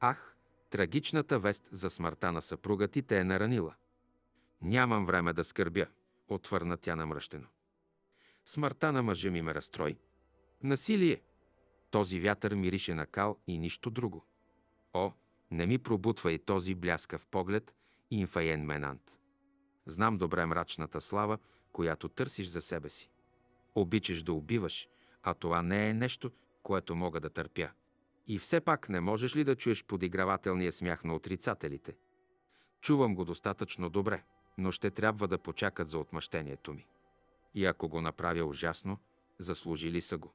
Ах, трагичната вест за смъртта на съпруга ти те е наранила. Нямам време да скърбя, отвърна тя намръщено. Смъртта на мъжа ми ме разстрой. Насилие. Този вятър мирише на кал и нищо друго. О, не ми пробутвай този бляскав поглед и инфаен менант. Знам добре мрачната слава, която търсиш за себе си. Обичаш да убиваш, а това не е нещо, което мога да търпя. И все пак не можеш ли да чуеш подигравателния смях на отрицателите? Чувам го достатъчно добре, но ще трябва да почакат за отмъщението ми. И ако го направя ужасно, заслужили са го.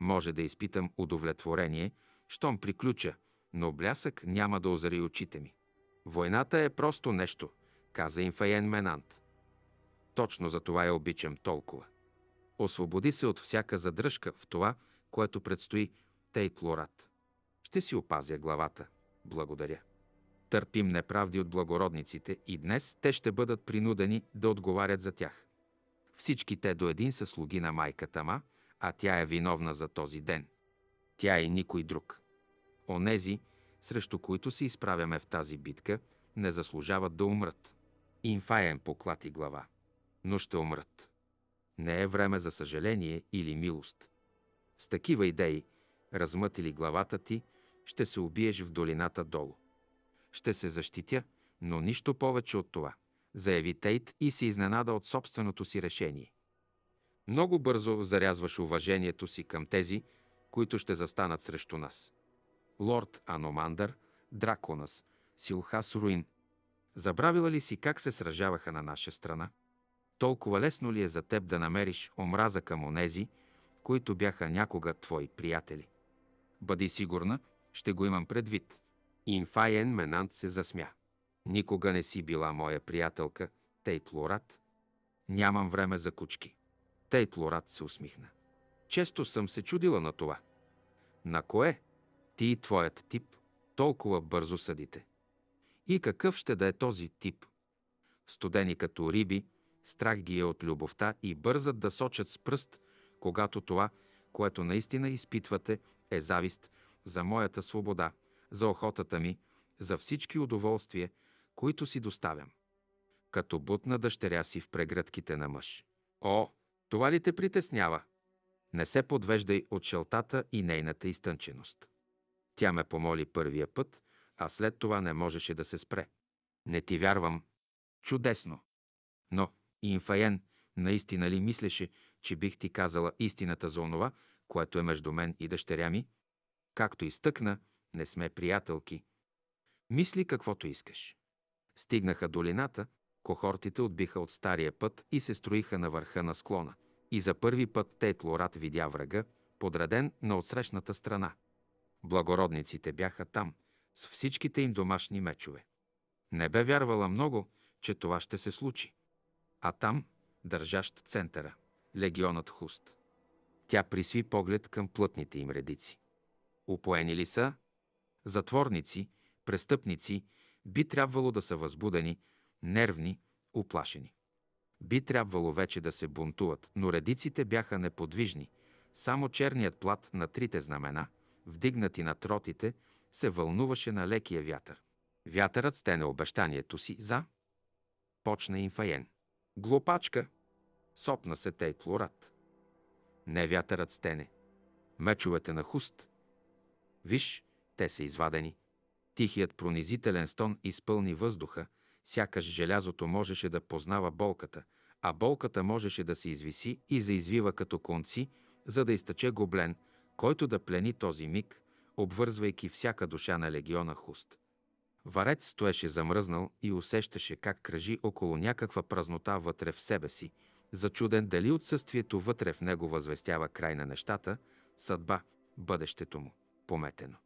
Може да изпитам удовлетворение, щом приключа, но блясък няма да озари очите ми. Войната е просто нещо, каза им Фаен Менант. Точно за това я обичам толкова. Освободи се от всяка задръжка в това, което предстои, Тейт Лорат. Ще си опазя главата. Благодаря. Търпим неправди от благородниците и днес те ще бъдат принудени да отговарят за тях. Всички те до един са слуги на майката ма, а тя е виновна за този ден. Тя и никой друг. Онези, срещу които се изправяме в тази битка, не заслужават да умрат. Инфаен поклати глава. Но ще умрат. Не е време за съжаление или милост. С такива идеи, размътили главата ти, ще се убиеш в долината долу. Ще се защитя, но нищо повече от това, заяви Тейт и се изненада от собственото си решение. Много бързо зарязваш уважението си към тези, които ще застанат срещу нас лорд Аномандър, Драконас, Силхас Руин. Забравила ли си как се сражаваха на наша страна? Толкова лесно ли е за теб да намериш омраза към онези, които бяха някога твои приятели? Бъди сигурна, ще го имам предвид. Инфайен Менант се засмя. Никога не си била моя приятелка, Тейт Лорат. Нямам време за кучки. Тейт Лорат се усмихна. Често съм се чудила на това. На кое? Ти и твоят тип толкова бързо съдите. И какъв ще да е този тип? Студени като риби, страх ги е от любовта и бързат да сочат с пръст, когато това, което наистина изпитвате, е завист за моята свобода, за охотата ми, за всички удоволствия, които си доставям. Като бутна дъщеря си в прегръдките на мъж. О, това ли те притеснява? Не се подвеждай от шелтата и нейната изтънченост. Тя ме помоли първия път, а след това не можеше да се спре. Не ти вярвам. Чудесно. Но, Инфаен, наистина ли мислеше, че бих ти казала истината за онова, което е между мен и дъщеря ми? Както изтъкна, не сме приятелки. Мисли каквото искаш. Стигнаха долината, кохортите отбиха от стария път и се строиха на върха на склона. И за първи път Тейтлорат видя врага, подреден на отсрещната страна. Благородниците бяха там, с всичките им домашни мечове. Не бе вярвала много, че това ще се случи. А там, държащ центъра, легионът Хуст. Тя присви поглед към плътните им редици. Опоени ли са? Затворници, престъпници би трябвало да са възбудени, нервни, оплашени. Би трябвало вече да се бунтуват, но редиците бяха неподвижни. Само черният плат на трите знамена вдигнати на тротите се вълнуваше на лекия вятър. Вятърът стене обещанието си за... Почна Инфаен. Глупачка! Сопна се тей плорат. Не вятърът стене. Мечовете на хуст. Виж, те са извадени. Тихият пронизителен стон изпълни въздуха, сякаш желязото можеше да познава болката, а болката можеше да се извиси и заизвива като конци, за да изтъче гоблен – който да плени този миг, обвързвайки всяка душа на легиона хуст. Варец стоеше замръзнал и усещаше как кръжи около някаква празнота вътре в себе си, зачуден дали отсъствието вътре в него възвестява край на нещата, съдба, бъдещето му, пометено.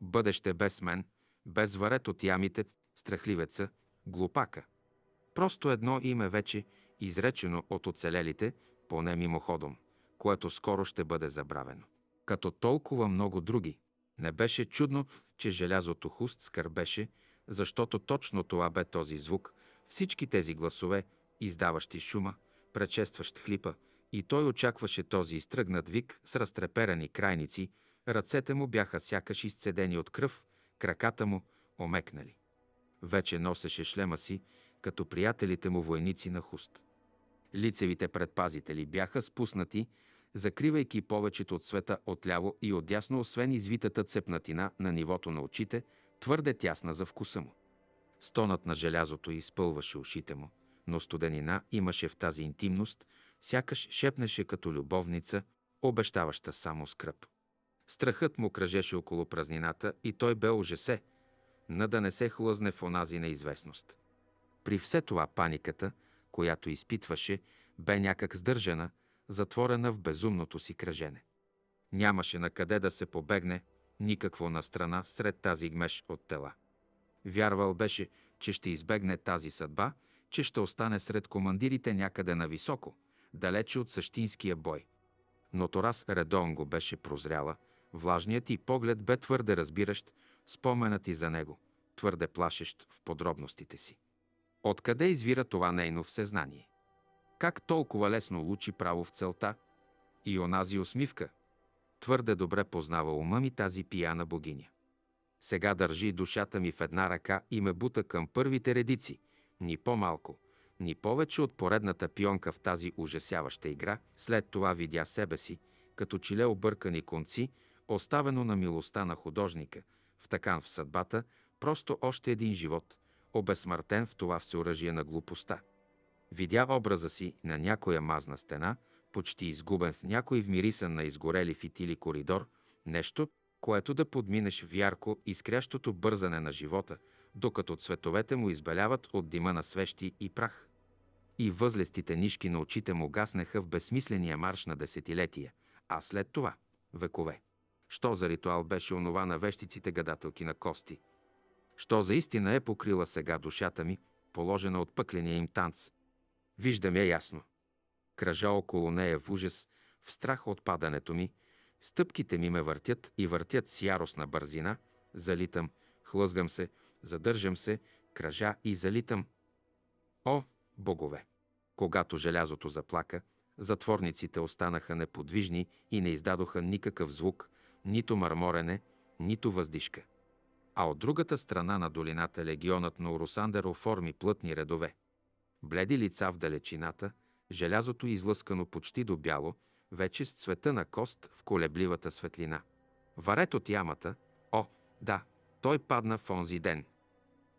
Бъдеще без мен, без варет от ямите, страхливеца, глупака. Просто едно име вече, изречено от оцелелите, поне мимоходом, което скоро ще бъде забравено като толкова много други. Не беше чудно, че желязото хуст скърбеше, защото точно това бе този звук, всички тези гласове, издаващи шума, предшестващ хлипа, и той очакваше този изтръгнат вик с разтреперани крайници, ръцете му бяха сякаш изцедени от кръв, краката му омекнали. Вече носеше шлема си, като приятелите му войници на хуст. Лицевите предпазители бяха спуснати закривайки повечето от света отляво и отдясно, освен извитата цепнатина на нивото на очите, твърде тясна за вкуса му. Стонът на желязото изпълваше ушите му, но студенина имаше в тази интимност, сякаш шепнеше като любовница, обещаваща само скръп. Страхът му кръжеше около празнината и той бе ужасе, на да не се хлъзне в онази неизвестност. При все това паниката, която изпитваше, бе някак сдържана – затворена в безумното си кръжене. Нямаше на къде да се побегне, никакво на страна сред тази гмеш от тела. Вярвал беше, че ще избегне тази съдба, че ще остане сред командирите някъде нависоко, далече от същинския бой. Но Торас Редон го беше прозряла, влажният и поглед бе твърде разбиращ, споменът и за него, твърде плашещ в подробностите си. Откъде извира това нейно всезнание? Как толкова лесно лучи право в целта? И онази усмивка. Твърде добре познава ума ми тази пияна богиня. Сега държи душата ми в една ръка и ме бута към първите редици, ни по-малко, ни повече от поредната пионка в тази ужасяваща игра, след това видя себе си, като чиле объркани конци, оставено на милостта на художника, такан в съдбата, просто още един живот, обесмъртен в това всеоръжие на глупостта видя образа си на някоя мазна стена, почти изгубен в някой вмирисан на изгорели фитили коридор, нещо, което да подминеш в ярко изкрящото бързане на живота, докато цветовете му избеляват от дима на свещи и прах. И възлестите нишки на очите му гаснеха в безсмисления марш на десетилетия, а след това – векове. Що за ритуал беше онова на вещиците гадателки на кости? Що за истина е покрила сега душата ми, положена от пъкления им танц, Виждам я ясно. Кръжа около нея в ужас, в страх от падането ми, стъпките ми ме въртят и въртят с яростна бързина, залитам, хлъзгам се, задържам се, кръжа и залитам. О, богове! Когато желязото заплака, затворниците останаха неподвижни и не издадоха никакъв звук, нито мърморене, нито въздишка. А от другата страна на долината легионът на Орусандър оформи плътни редове – Бледи лица в далечината, желязото излъскано почти до бяло, вече с цвета на кост в колебливата светлина. Варет от ямата, о, да, той падна в онзи ден.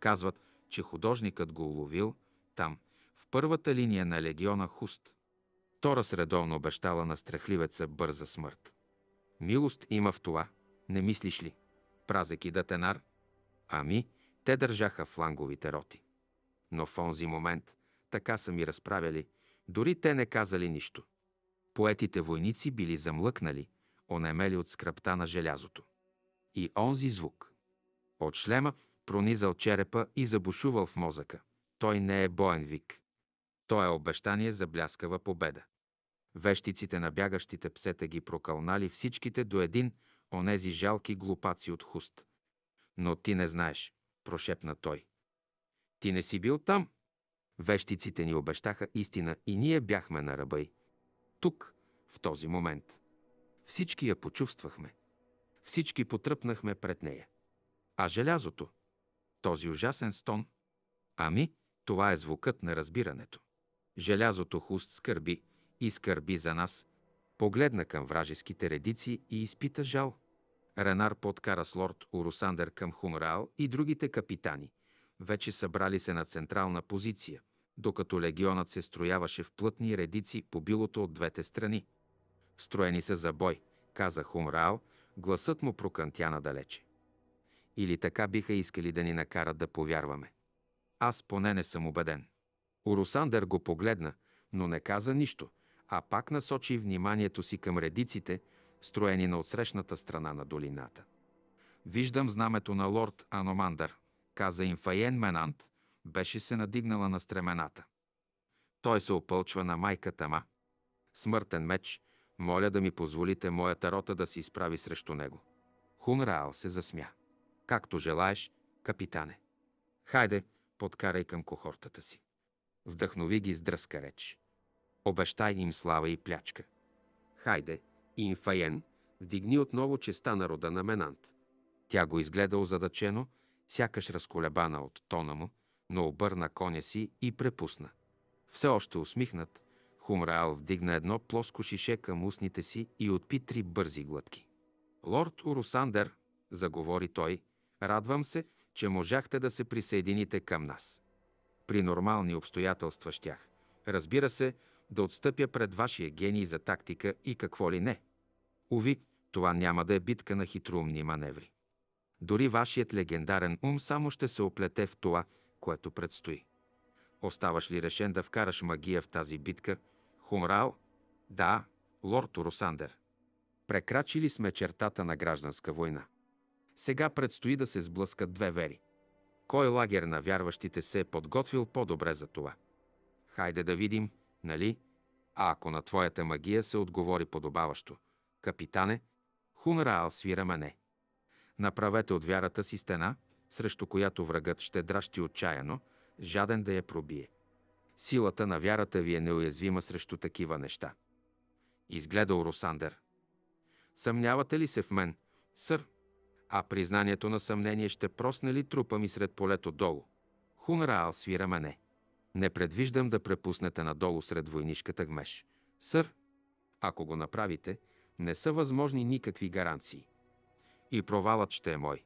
Казват, че художникът го уловил там, в първата линия на легиона Хуст. Тора средовно обещала на страхливеца бърза смърт. Милост има в това, не мислиш ли? Празеки и Датенар. Ами, те държаха фланговите роти. Но в онзи момент така са ми разправяли. Дори те не казали нищо. Поетите войници били замлъкнали, онемели от скръпта на желязото. И онзи звук. От шлема пронизал черепа и забушувал в мозъка. Той не е боен вик. Той е обещание за бляскава победа. Вещиците на бягащите псета ги прокълнали всичките до един онези жалки глупаци от хуст. Но ти не знаеш, прошепна той. Ти не си бил там, Вещиците ни обещаха истина и ние бяхме на ръбъй. Тук, в този момент. Всички я почувствахме. Всички потръпнахме пред нея. А желязото? Този ужасен стон? Ами, това е звукът на разбирането. Желязото хуст скърби и скърби за нас. Погледна към вражеските редици и изпита жал. Ренар подкара с лорд Урусандър към Хунраал и другите капитани, вече събрали се на централна позиция докато легионът се строяваше в плътни редици по билото от двете страни. Строени са за бой, каза Хумраал, гласът му прокантя надалече. Или така биха искали да ни накарат да повярваме. Аз поне не съм убеден. Урусандър го погледна, но не каза нищо, а пак насочи вниманието си към редиците, строени на отсрещната страна на долината. Виждам знамето на лорд Аномандър, каза им Фаен Менант, беше се надигнала на стремената. Той се опълчва на майката Ма. Смъртен меч, моля да ми позволите моята рота да се изправи срещу него. Раал се засмя. Както желаеш, капитане. Хайде, подкарай към кохортата си. Вдъхнови ги с дръска реч. Обещай им слава и плячка. Хайде, Инфаен, вдигни отново честа на рода на Менант. Тя го изгледа озадачено, сякаш разколебана от тона му, но обърна коня си и препусна. Все още усмихнат, Хумраал вдигна едно плоско шише към устните си и отпи три бързи глътки. «Лорд Урусандер», заговори той, «радвам се, че можахте да се присъедините към нас. При нормални обстоятелства щях, разбира се, да отстъпя пред вашия гений за тактика и какво ли не. Уви, това няма да е битка на хитроумни маневри. Дори вашият легендарен ум само ще се оплете в това, което предстои. Оставаш ли решен да вкараш магия в тази битка, Хумрао? Да, лорд Оросандер. Прекрачили сме чертата на гражданска война. Сега предстои да се сблъскат две вери. Кой лагер на вярващите се е подготвил по-добре за това? Хайде да видим, нали? А ако на твоята магия се отговори подобаващо, капитане, Хунраал свира мене. Направете от вярата си стена – срещу която врагът ще дращи отчаяно, жаден да я пробие. Силата на вярата ви е неуязвима срещу такива неща. Изгледал Росандер. Съмнявате ли се в мен, сър? А признанието на съмнение ще просне ли трупа ми сред полето долу? Хунраал свира мене. Не предвиждам да препуснете надолу сред войнишката гмеш. Сър, ако го направите, не са възможни никакви гаранции. И провалът ще е мой.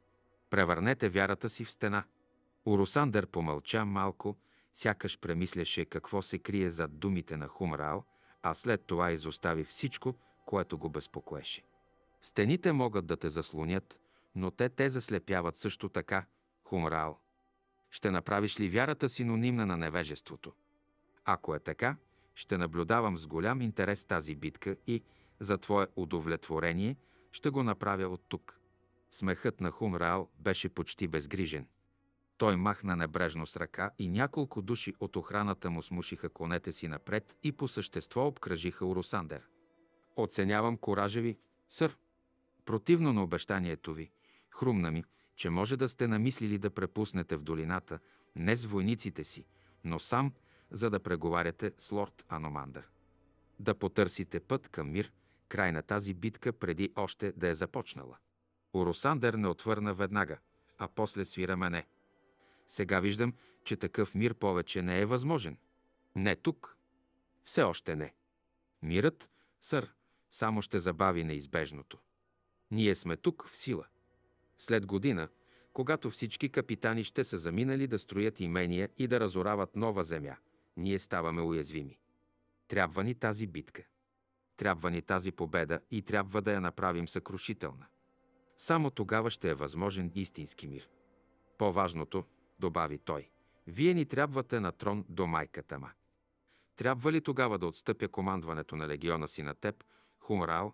Превърнете вярата си в стена. Урусандър помълча малко, сякаш премисляше какво се крие зад думите на Хумраал, а след това изостави всичко, което го безпокоеше. Стените могат да те заслонят, но те те заслепяват също така, Хумраал. Ще направиш ли вярата синонимна на невежеството? Ако е така, ще наблюдавам с голям интерес тази битка и, за твое удовлетворение, ще го направя от тук. Смехът на Хумраал беше почти безгрижен. Той махна небрежно с ръка и няколко души от охраната му смушиха конете си напред и по същество обкръжиха Урусандер. Оценявам коража ви, сър. Противно на обещанието ви, хрумна ми, че може да сте намислили да препуснете в долината не с войниците си, но сам, за да преговаряте с лорд Аномандър. Да потърсите път към мир, край на тази битка преди още да е започнала. Оросандер не отвърна веднага, а после свира мене. Сега виждам, че такъв мир повече не е възможен. Не тук. Все още не. Мирът, сър, само ще забави неизбежното. Ние сме тук в сила. След година, когато всички капитани ще са заминали да строят имения и да разорават нова земя, ние ставаме уязвими. Трябва ни тази битка. Трябва ни тази победа и трябва да я направим съкрушителна. Само тогава ще е възможен истински мир. По-важното, добави той, вие ни трябвате на трон до майката ма. Трябва ли тогава да отстъпя командването на легиона си на теб, Хумрал,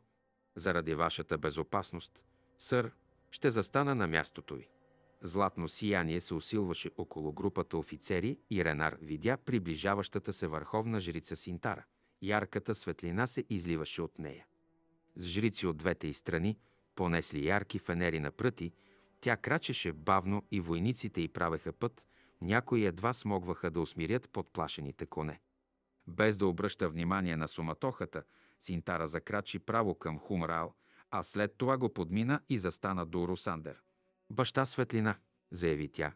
заради вашата безопасност, сър, ще застана на мястото ви. Златно сияние се усилваше около групата офицери и Ренар видя приближаващата се върховна жрица Синтара. Ярката светлина се изливаше от нея. С жрици от двете и страни понесли ярки фенери на пръти, тя крачеше бавно и войниците й правеха път, някои едва смогваха да усмирят подплашените коне. Без да обръща внимание на суматохата, Синтара закрачи право към Хумрал, а след това го подмина и застана до Русандер. «Баща Светлина», заяви тя,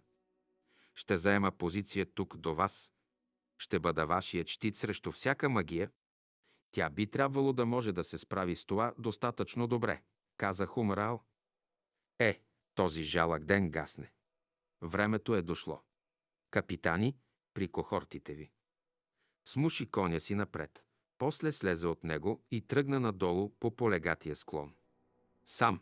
– «ще заема позиция тук до вас. Ще бъда вашият щит срещу всяка магия. Тя би трябвало да може да се справи с това достатъчно добре казах умрал. Е, този жалък ден гасне. Времето е дошло. Капитани, при кохортите ви. Смуши коня си напред. После слезе от него и тръгна надолу по полегатия склон. Сам,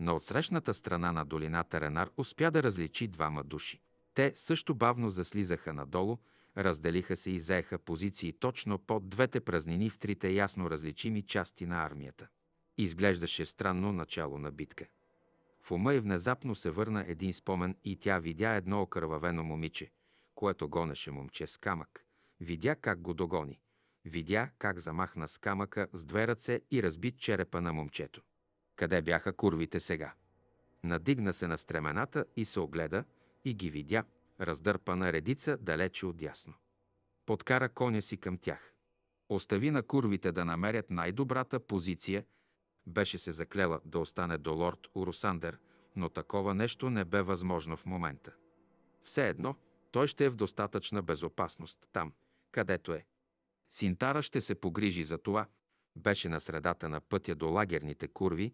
на отсрещната страна на долината Ренар успя да различи двама души. Те също бавно заслизаха надолу, разделиха се и заеха позиции точно под двете празнини в трите ясно различими части на армията. Изглеждаше странно начало на битка. В ума й внезапно се върна един спомен и тя видя едно окървавено момиче, което гонеше момче с камък. Видя как го догони. Видя как замахна с камъка с две ръце и разби черепа на момчето. Къде бяха курвите сега? Надигна се на стремената и се огледа и ги видя, раздърпана редица далече от дясно. Подкара коня си към тях. Остави на курвите да намерят най-добрата позиция – беше се заклела да остане до лорд Урусандер, но такова нещо не бе възможно в момента. Все едно, той ще е в достатъчна безопасност там, където е. Синтара ще се погрижи за това. Беше на средата на пътя до лагерните курви,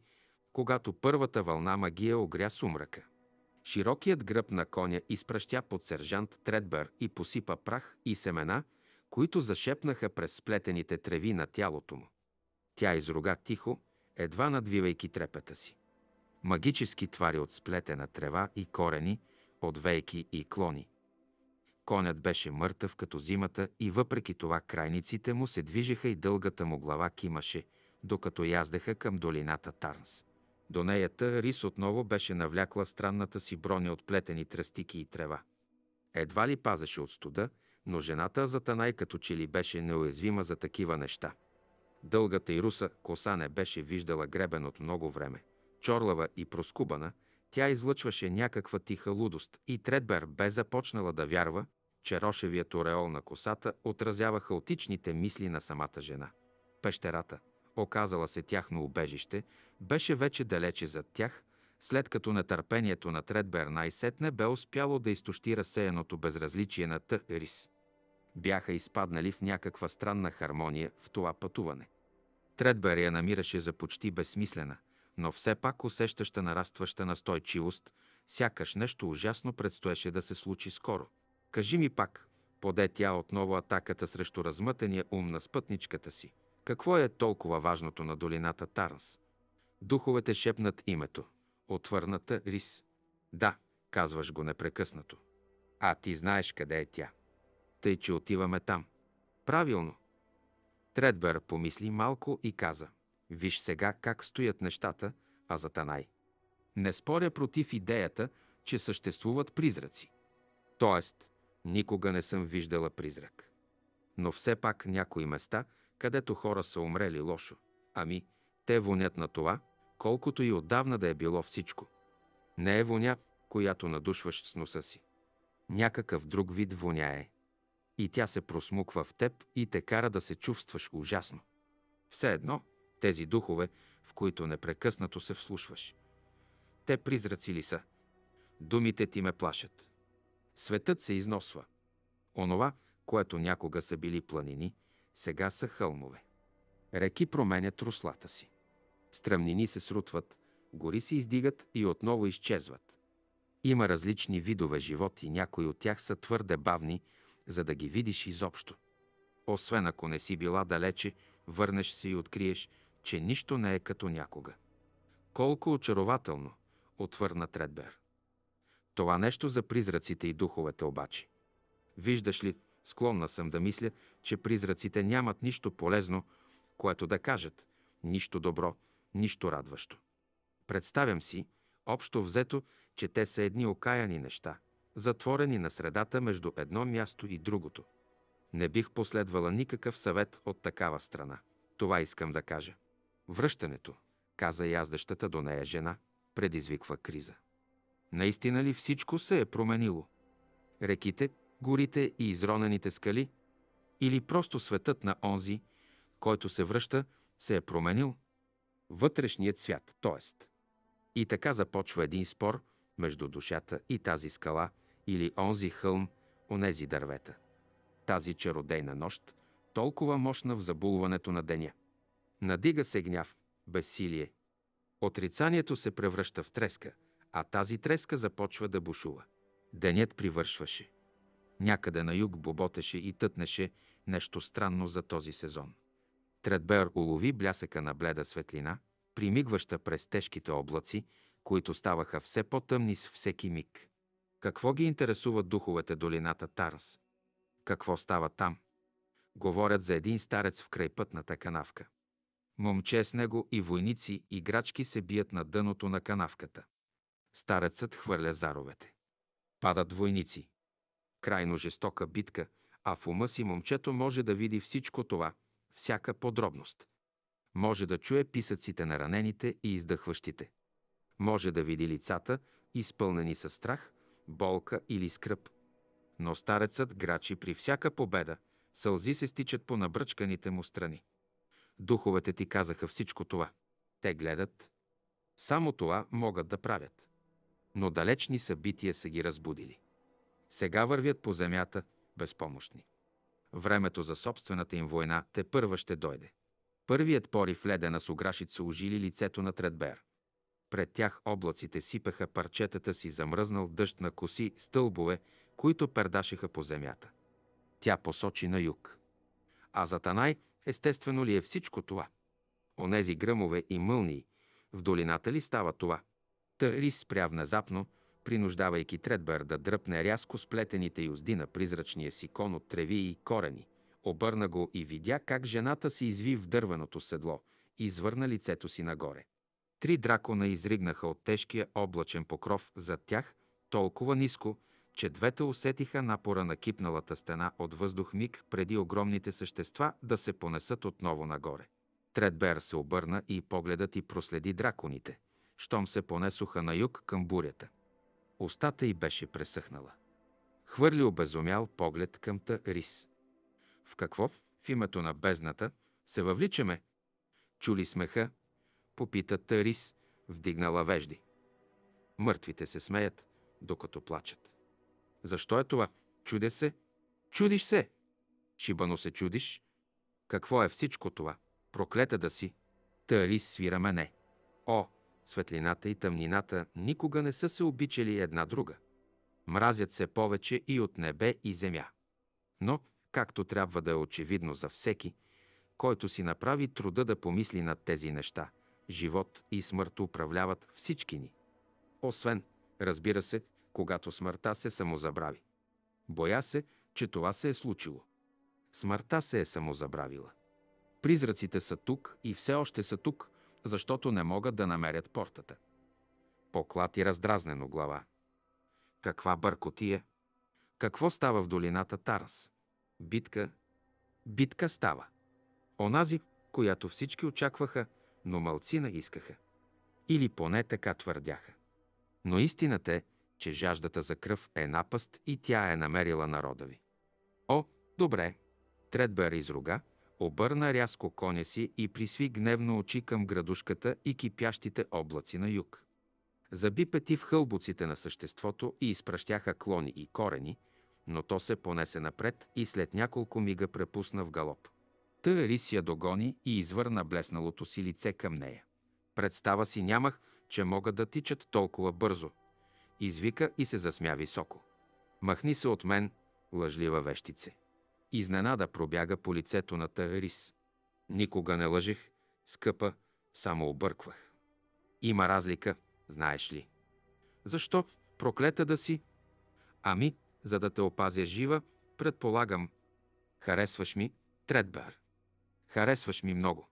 когато първата вълна магия огря сумрака. Широкият гръб на коня изпращя под сержант Тредбър и посипа прах и семена, които зашепнаха през сплетените треви на тялото му. Тя изруга тихо, едва надвивайки трепета си. Магически твари от сплетена трева и корени, от вейки и клони. Конят беше мъртъв като зимата и въпреки това крайниците му се движеха и дългата му глава кимаше, докато яздеха към долината Тарнс. До неята Рис отново беше навлякла странната си броня от плетени тръстики и трева. Едва ли пазеше от студа, но жената Затанай като че ли беше неуязвима за такива неща – Дългата и руса коса не беше виждала гребен от много време. Чорлава и проскубана, тя излъчваше някаква тиха лудост и Тредбер бе започнала да вярва, че рошевият ореол на косата отразява хаотичните мисли на самата жена. Пещерата, оказала се тяхно убежище, беше вече далече зад тях, след като нетърпението на Тредбер най-сетне бе успяло да изтощи разсеяното безразличие на Търис бяха изпаднали в някаква странна хармония в това пътуване. Тредбер я намираше за почти безсмислена, но все пак усещаща нарастваща настойчивост, сякаш нещо ужасно предстоеше да се случи скоро. Кажи ми пак, поде тя отново атаката срещу размътения ум на спътничката си. Какво е толкова важното на долината Тарнс? Духовете шепнат името. Отвърната Рис. Да, казваш го непрекъснато. А ти знаеш къде е тя. Тъй, че отиваме там. Правилно. Тредбър помисли малко и каза. Виж сега как стоят нещата, а за Танай. Не споря против идеята, че съществуват призраци. Тоест, никога не съм виждала призрак. Но все пак някои места, където хора са умрели лошо. Ами, те вонят на това, колкото и отдавна да е било всичко. Не е воня, която надушваш с носа си. Някакъв друг вид воня е и тя се просмуква в теб и те кара да се чувстваш ужасно. Все едно, тези духове, в които непрекъснато се вслушваш. Те призраци ли са? Думите ти ме плашат. Светът се износва. Онова, което някога са били планини, сега са хълмове. Реки променят руслата си. Стръмнини се срутват, гори се издигат и отново изчезват. Има различни видове живот и някои от тях са твърде бавни, за да ги видиш изобщо. Освен ако не си била далече, върнеш се и откриеш, че нищо не е като някога. Колко очарователно, отвърна Тредбер. Това нещо за призраците и духовете обаче. Виждаш ли, склонна съм да мисля, че призраците нямат нищо полезно, което да кажат, нищо добро, нищо радващо. Представям си, общо взето, че те са едни окаяни неща – затворени на средата между едно място и другото. Не бих последвала никакъв съвет от такава страна. Това искам да кажа. Връщането, каза яздащата до нея жена, предизвиква криза. Наистина ли всичко се е променило? Реките, горите и изронените скали? Или просто светът на онзи, който се връща, се е променил? Вътрешният свят, т.е. И така започва един спор между душата и тази скала – или онзи хълм, онези дървета. Тази чародейна нощ, толкова мощна в забулването на деня. Надига се гняв, безсилие. Отрицанието се превръща в треска, а тази треска започва да бушува. Денят привършваше. Някъде на юг боботеше и тътнеше нещо странно за този сезон. Тредбер улови блясъка на бледа светлина, примигваща през тежките облаци, които ставаха все по-тъмни с всеки миг. Какво ги интересува духовете долината Тарс? Какво става там? Говорят за един старец в крайпътната канавка. Момче с него и войници и грачки се бият на дъното на канавката. Старецът хвърля заровете. Падат войници. Крайно жестока битка, а в ума си момчето може да види всичко това, всяка подробност. Може да чуе писъците на ранените и издъхващите. Може да види лицата, изпълнени със страх – болка или скръп. Но старецът грачи при всяка победа, сълзи се стичат по набръчканите му страни. Духовете ти казаха всичко това. Те гледат. Само това могат да правят. Но далечни събития са ги разбудили. Сега вървят по земята безпомощни. Времето за собствената им война те първа ще дойде. Първият порив ледена с ограшит се ожили лицето на Тредбер. Пред тях облаците сипеха парчетата си замръзнал дъжд на коси стълбове, които пердашеха по земята. Тя посочи на юг. А за Танай естествено ли е всичко това? Онези гръмове и мълнии, в долината ли става това? рис спря внезапно, принуждавайки Тредбър да дръпне рязко сплетените юзди на призрачния си кон от треви и корени. Обърна го и видя как жената се изви в дървеното седло и извърна лицето си нагоре. Три дракона изригнаха от тежкия облачен покров зад тях толкова ниско, че двете усетиха напора на кипналата стена от въздух миг преди огромните същества да се понесат отново нагоре. Тредбер се обърна и погледът и проследи драконите, щом се понесоха на юг към бурята. Остата й беше пресъхнала. Хвърли обезумял поглед към та Рис. В какво, в името на бездната, се въвличаме? Чули смеха, попита Тарис, вдигнала вежди. Мъртвите се смеят, докато плачат. Защо е това? Чудя се. Чудиш се. Шибано се чудиш. Какво е всичко това? Проклета да си. Тарис свира мене. О, светлината и тъмнината никога не са се обичали една друга. Мразят се повече и от небе и земя. Но, както трябва да е очевидно за всеки, който си направи труда да помисли над тези неща – живот и смърт управляват всички ни. Освен, разбира се, когато смъртта се самозабрави. Боя се, че това се е случило. Смъртта се е самозабравила. Призраците са тук и все още са тук, защото не могат да намерят портата. Поклад и раздразнено глава. Каква бъркотия! Е? Какво става в долината Тарас? Битка. Битка става. Онази, която всички очакваха – но малцина искаха. Или поне така твърдяха. Но истината е, че жаждата за кръв е напаст и тя е намерила народа ви. О, добре! Тредбър изруга, обърна рязко коня си и присви гневно очи към градушката и кипящите облаци на юг. Заби пети в хълбуците на съществото и изпращяха клони и корени, но то се понесе напред и след няколко мига препусна в галоп. Тъарис я догони и извърна блесналото си лице към нея. Представа си нямах, че могат да тичат толкова бързо. Извика и се засмя високо. Махни се от мен, лъжлива вещице. Изненада пробяга по лицето на Таарис. Никога не лъжих, скъпа, само обърквах. Има разлика, знаеш ли. Защо? Проклета да си. Ами, за да те опазя жива, предполагам. Харесваш ми, Тредбър. Харесваш ми много.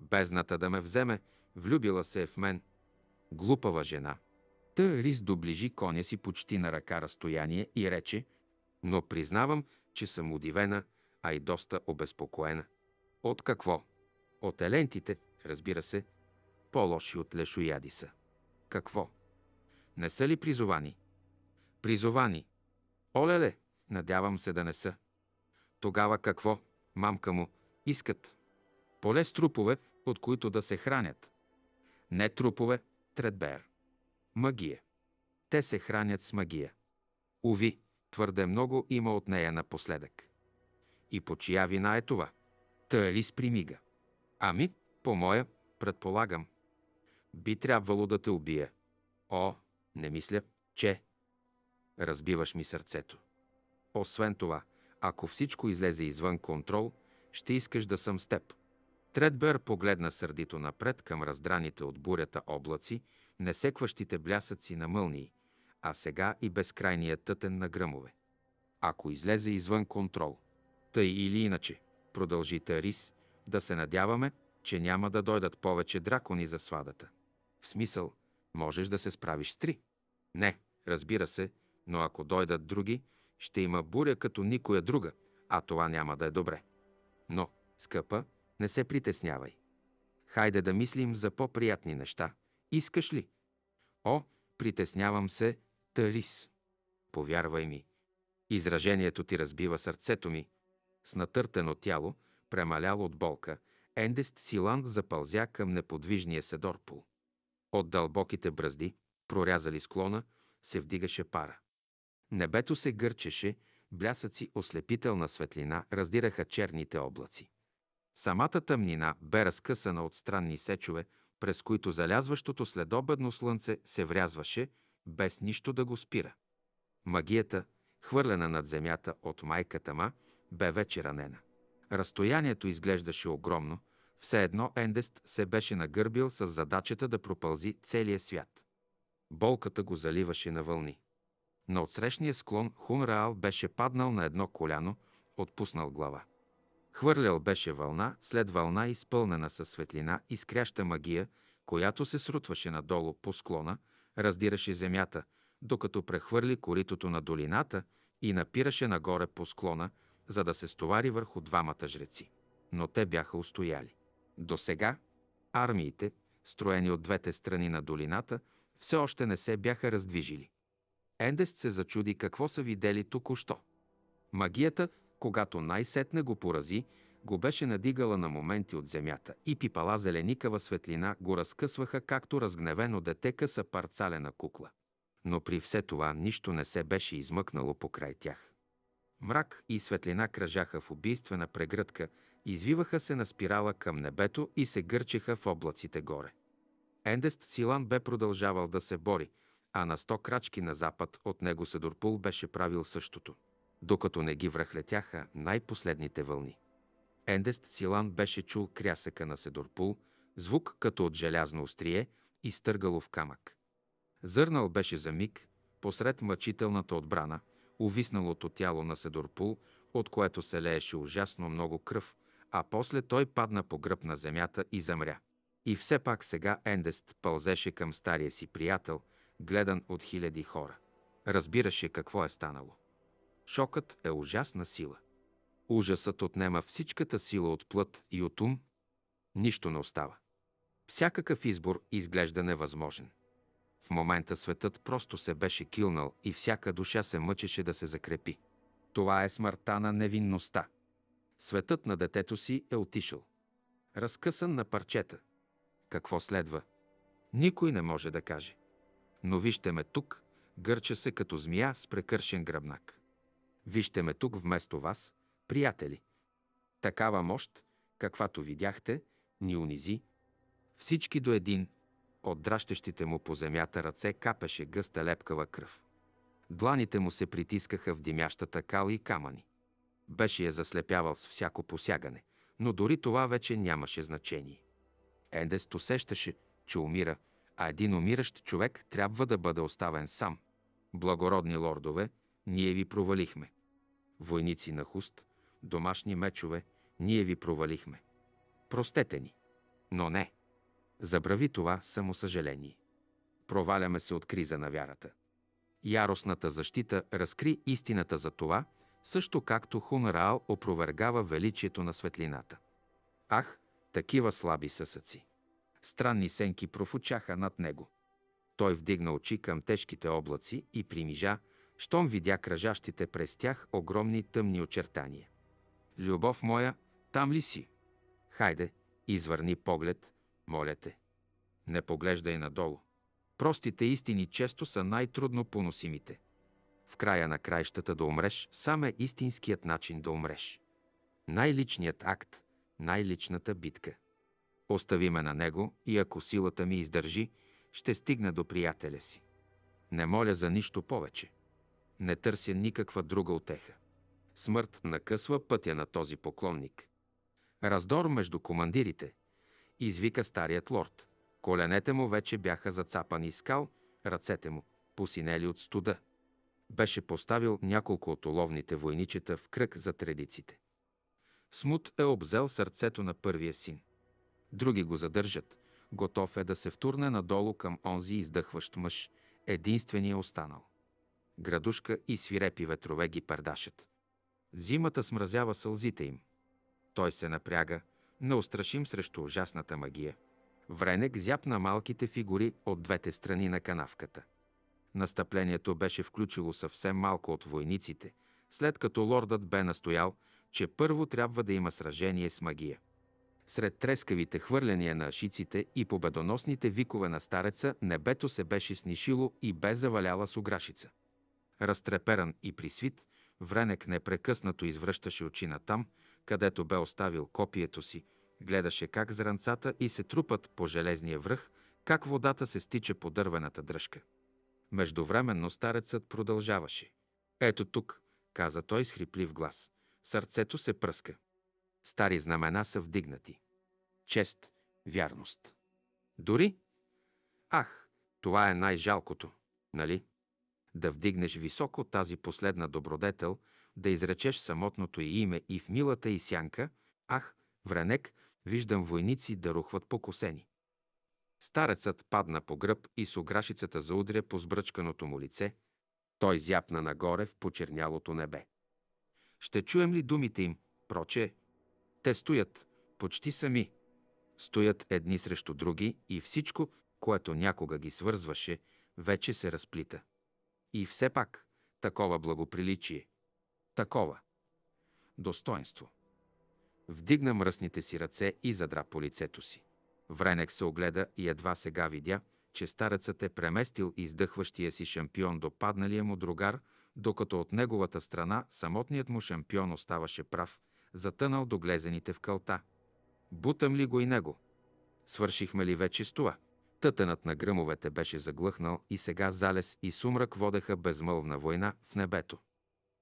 Бездната да ме вземе, влюбила се е в мен. Глупава жена. Та Рис доближи коня си почти на ръка разстояние и рече, но признавам, че съм удивена, а и доста обезпокоена. От какво? От елентите, разбира се, по-лоши от лешояди са. Какво? Не са ли призовани? Призовани. Олеле, надявам се да не са. Тогава какво, мамка му, искат. Поле с трупове, от които да се хранят. Не трупове, тредбер. Магия. Те се хранят с магия. Уви, твърде много има от нея напоследък. И по чия вина е това? Та е ли с примига? Ами, по моя, предполагам. Би трябвало да те убия. О, не мисля, че... Разбиваш ми сърцето. Освен това, ако всичко излезе извън контрол, ще искаш да съм с теб. Тредбер погледна сърдито напред към раздраните от бурята облаци, несекващите блясъци на мълнии, а сега и безкрайния тътен на гръмове. Ако излезе извън контрол, тъй или иначе, продължи Тарис, да се надяваме, че няма да дойдат повече дракони за свадата. В смисъл, можеш да се справиш с три. Не, разбира се, но ако дойдат други, ще има буря като никоя друга, а това няма да е добре. Но, скъпа, не се притеснявай. Хайде да мислим за по-приятни неща. Искаш ли? О, притеснявам се, Тарис. Повярвай ми. Изражението ти разбива сърцето ми. С натъртено тяло, премаляло от болка, Ендест Силанд запълзя към неподвижния Седорпол. От дълбоките бръзди, прорязали склона, се вдигаше пара. Небето се гърчеше блясъци ослепителна светлина раздираха черните облаци. Самата тъмнина бе разкъсана от странни сечове, през които залязващото следобедно слънце се врязваше, без нищо да го спира. Магията, хвърлена над земята от майката ма, бе вече ранена. Разстоянието изглеждаше огромно, все едно Ендест се беше нагърбил с задачата да пропълзи целия свят. Болката го заливаше на вълни. На отсрещния склон Хунраал беше паднал на едно коляно, отпуснал глава. Хвърлял беше вълна след вълна, изпълнена със светлина и скряща магия, която се срутваше надолу по склона, раздираше земята, докато прехвърли коритото на долината и напираше нагоре по склона, за да се стовари върху двамата жреци. Но те бяха устояли. До сега армиите, строени от двете страни на долината, все още не се бяха раздвижили. Ендест се зачуди какво са видели току-що. Магията, когато най-сетне го порази, го беше надигала на моменти от земята и пипала зеленикава светлина го разкъсваха, както разгневено дете къса парцалена кукла. Но при все това нищо не се беше измъкнало покрай тях. Мрак и светлина кръжаха в убийствена прегръдка, извиваха се на спирала към небето и се гърчеха в облаците горе. Ендест Силан бе продължавал да се бори – а на сто крачки на запад от него Седорпул беше правил същото, докато не ги връхлетяха най-последните вълни. Ендест Силан беше чул крясъка на Седорпул, звук като от желязно острие, изтъргало в камък. Зърнал беше за миг, посред мъчителната отбрана, увисналото тяло на Седорпул, от което се лееше ужасно много кръв, а после той падна по гръб на земята и замря. И все пак сега Ендест пълзеше към стария си приятел, гледан от хиляди хора. Разбираше какво е станало. Шокът е ужасна сила. Ужасът отнема всичката сила от плът и от ум. Нищо не остава. Всякакъв избор изглежда невъзможен. В момента светът просто се беше килнал и всяка душа се мъчеше да се закрепи. Това е смъртта на невинността. Светът на детето си е отишъл. Разкъсан на парчета. Какво следва? Никой не може да каже. Но вижте ме тук, гърча се като змия с прекършен гръбнак. Вижте ме тук вместо вас, приятели. Такава мощ, каквато видяхте, ни унизи. Всички до един, от дращещите му по земята ръце капеше гъста лепкава кръв. Дланите му се притискаха в димящата кал и камъни. Беше я заслепявал с всяко посягане, но дори това вече нямаше значение. Ендест усещаше, че умира – а един умиращ човек трябва да бъде оставен сам. Благородни лордове, ние ви провалихме. Войници на хуст, домашни мечове, ние ви провалихме. Простете ни. Но не. Забрави това самосъжаление. Проваляме се от криза на вярата. Яростната защита разкри истината за това, също както Хунраал опровергава величието на светлината. Ах, такива слаби съсъци! странни сенки профучаха над него. Той вдигна очи към тежките облаци и примижа, щом видя кръжащите през тях огромни тъмни очертания. Любов моя, там ли си? Хайде, извърни поглед, моля те. Не поглеждай надолу. Простите истини често са най-трудно поносимите. В края на краищата да умреш сам е истинският начин да умреш. Най-личният акт, най-личната битка. Остави ме на него и ако силата ми издържи, ще стигна до приятеля си. Не моля за нищо повече. Не търся никаква друга отеха. Смърт накъсва пътя на този поклонник. Раздор между командирите, извика старият лорд. Коленете му вече бяха зацапани скал, ръцете му, посинели от студа. Беше поставил няколко от оловните войничета в кръг за редиците. Смут е обзел сърцето на първия син други го задържат. Готов е да се втурне надолу към онзи издъхващ мъж, единствения е останал. Градушка и свирепи ветрове ги пердашат. Зимата смразява сълзите им. Той се напряга, неустрашим срещу ужасната магия. Вренек зяпна малките фигури от двете страни на канавката. Настъплението беше включило съвсем малко от войниците, след като лордът бе настоял, че първо трябва да има сражение с магия. Сред трескавите хвърляния на ашиците и победоносните викове на стареца, небето се беше снишило и бе заваляла с ограшица. Разтреперан и присвит, Вренек непрекъснато извръщаше очи на там, където бе оставил копието си, гледаше как зранцата и се трупат по железния връх, как водата се стича по дървената дръжка. Междувременно старецът продължаваше. Ето тук, каза той с хриплив глас. Сърцето се пръска. Стари знамена са вдигнати чест, вярност. Дори? Ах, това е най-жалкото, нали? Да вдигнеш високо тази последна добродетел, да изречеш самотното й име и в милата и сянка, ах, вренек, виждам войници да рухват покосени. Старецът падна по гръб и с ограшицата заудря по сбръчканото му лице. Той зяпна нагоре в почернялото небе. Ще чуем ли думите им, проче? Те стоят, почти сами, стоят едни срещу други и всичко, което някога ги свързваше, вече се разплита. И все пак, такова благоприличие, такова достоинство. Вдигна мръсните си ръце и задра по лицето си. Вренек се огледа и едва сега видя, че старецът е преместил издъхващия си шампион до падналия му другар, докато от неговата страна самотният му шампион оставаше прав, затънал до глезените в кълта – Бутам ли го и него? Свършихме ли вече с това? Тътенът на гръмовете беше заглъхнал и сега залез и сумрак водеха безмълвна война в небето.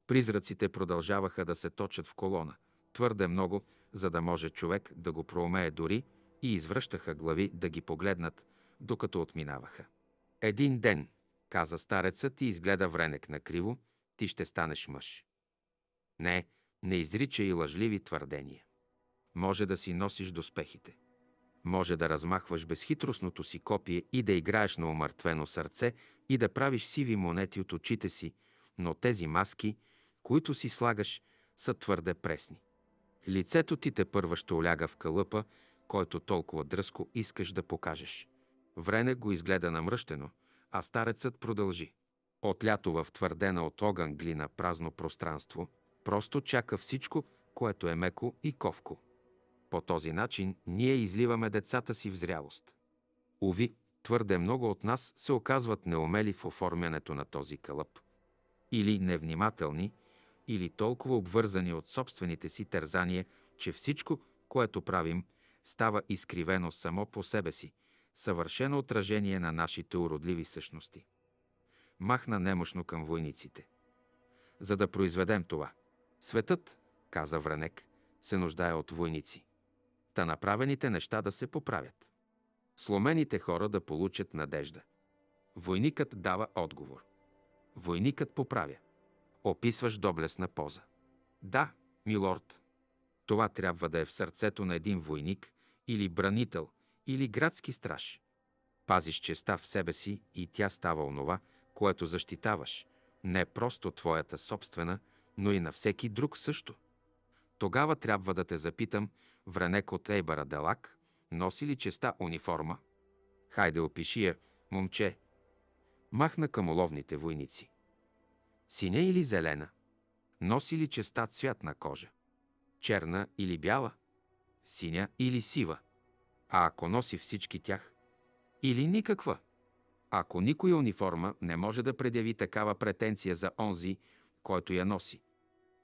Призраците продължаваха да се точат в колона, твърде много, за да може човек да го проумее дори, и извръщаха глави да ги погледнат, докато отминаваха. Един ден, каза старецът и изгледа вренек на криво, ти ще станеш мъж. Не, не изрича и лъжливи твърдения. Може да си носиш доспехите. Може да размахваш безхитростното си копие и да играеш на умъртвено сърце и да правиш сиви монети от очите си, но тези маски, които си слагаш, са твърде пресни. Лицето ти те първа ще оляга в кълъпа, който толкова дръско искаш да покажеш. Време го изгледа намръщено, а старецът продължи. От лято в твърдена от огън глина празно пространство, просто чака всичко, което е меко и ковко. По този начин ние изливаме децата си в зрялост. Уви, твърде много от нас се оказват неумели в оформянето на този кълъп. Или невнимателни, или толкова обвързани от собствените си тързания, че всичко, което правим, става изкривено само по себе си, съвършено отражение на нашите уродливи същности. Махна немощно към войниците. За да произведем това. Светът, каза Вранек, се нуждае от войници та направените неща да се поправят. Сломените хора да получат надежда. Войникът дава отговор. Войникът поправя. Описваш доблесна поза. Да, милорд. Това трябва да е в сърцето на един войник или бранител, или градски страж. Пазиш честа в себе си и тя става онова, което защитаваш, не просто твоята собствена, но и на всеки друг също. Тогава трябва да те запитам, вранек от Ейбара Далак, носи ли честа униформа? Хайде, опиши я, момче. Махна към уловните войници. Сине или зелена? Носи ли честа цвят на кожа? Черна или бяла? Синя или сива? А ако носи всички тях? Или никаква? Ако никоя униформа не може да предяви такава претенция за онзи, който я носи.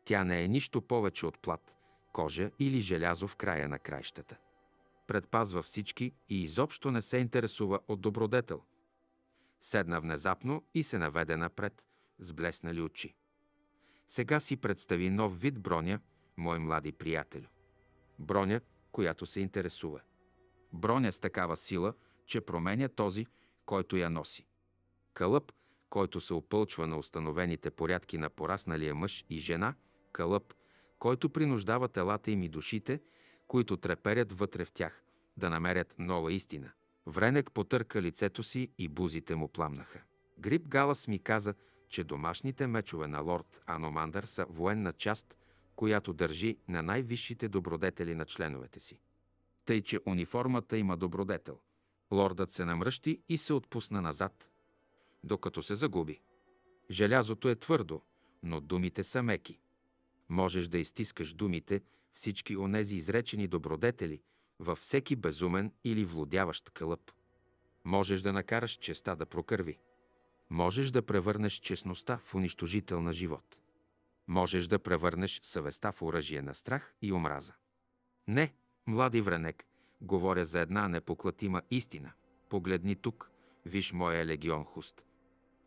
Тя не е нищо повече от плат кожа или желязо в края на краищата. Предпазва всички и изобщо не се интересува от добродетел. Седна внезапно и се наведе напред, с блеснали очи. Сега си представи нов вид броня, мой млади приятелю. Броня, която се интересува. Броня с такава сила, че променя този, който я носи. Кълъп, който се опълчва на установените порядки на порасналия мъж и жена, кълъп, който принуждава телата им и душите, които треперят вътре в тях, да намерят нова истина. Вренек потърка лицето си и бузите му пламнаха. Грип Галас ми каза, че домашните мечове на лорд Аномандър са военна част, която държи на най-висшите добродетели на членовете си. Тъй, че униформата има добродетел. Лордът се намръщи и се отпусна назад, докато се загуби. Желязото е твърдо, но думите са меки. Можеш да изтискаш думите, всички онези изречени добродетели, във всеки безумен или владяващ кълъп. Можеш да накараш честа да прокърви. Можеш да превърнеш честността в унищожител на живот. Можеш да превърнеш съвестта в оръжие на страх и омраза. Не, млади вренек, говоря за една непоклатима истина. Погледни тук, виж моя легион хуст.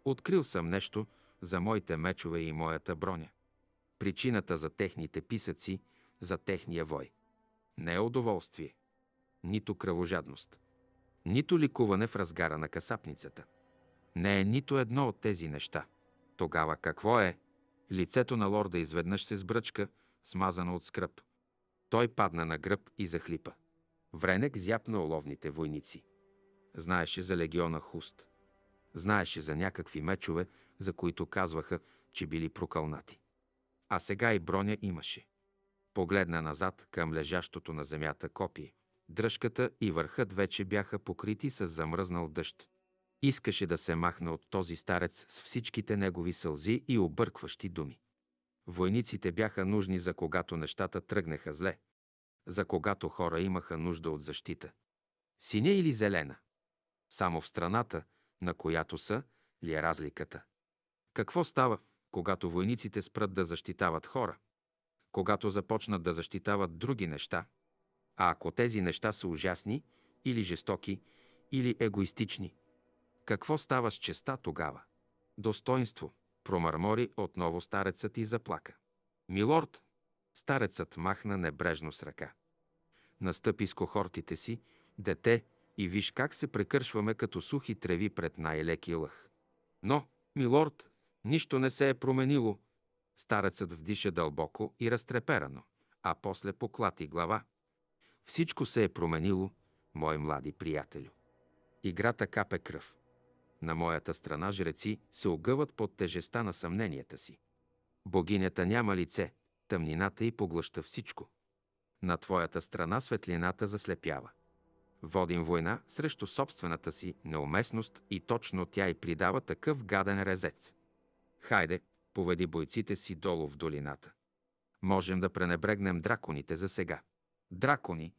Открил съм нещо за моите мечове и моята броня причината за техните писъци, за техния вой. Не е удоволствие, нито кръвожадност, нито ликуване в разгара на касапницата. Не е нито едно от тези неща. Тогава какво е? Лицето на лорда изведнъж се сбръчка, смазано от скръп. Той падна на гръб и захлипа. Вренек зяпна оловните войници. Знаеше за легиона Хуст. Знаеше за някакви мечове, за които казваха, че били прокълнати а сега и броня имаше. Погледна назад към лежащото на земята копие. Дръжката и върхът вече бяха покрити с замръзнал дъжд. Искаше да се махне от този старец с всичките негови сълзи и объркващи думи. Войниците бяха нужни за когато нещата тръгнаха зле, за когато хора имаха нужда от защита. Синя или зелена? Само в страната, на която са, ли е разликата? Какво става? когато войниците спрат да защитават хора, когато започнат да защитават други неща, а ако тези неща са ужасни или жестоки, или егоистични. Какво става с честа тогава? Достоинство, промърмори отново старецът и заплака. Милорд, старецът махна небрежно с ръка. Настъпи с кохортите си, дете, и виж как се прекършваме като сухи треви пред най-лекия лъх. Но, милорд, Нищо не се е променило. Старецът вдиша дълбоко и разтреперано, а после поклати глава. Всичко се е променило, мои млади приятелю. Играта капе кръв. На моята страна жреци се огъват под тежеста на съмненията си. Богинята няма лице, тъмнината й поглъща всичко. На твоята страна светлината заслепява. Водим война срещу собствената си неуместност и точно тя й придава такъв гаден резец. Хайде, поведи бойците си долу в долината. Можем да пренебрегнем драконите за сега. Дракони?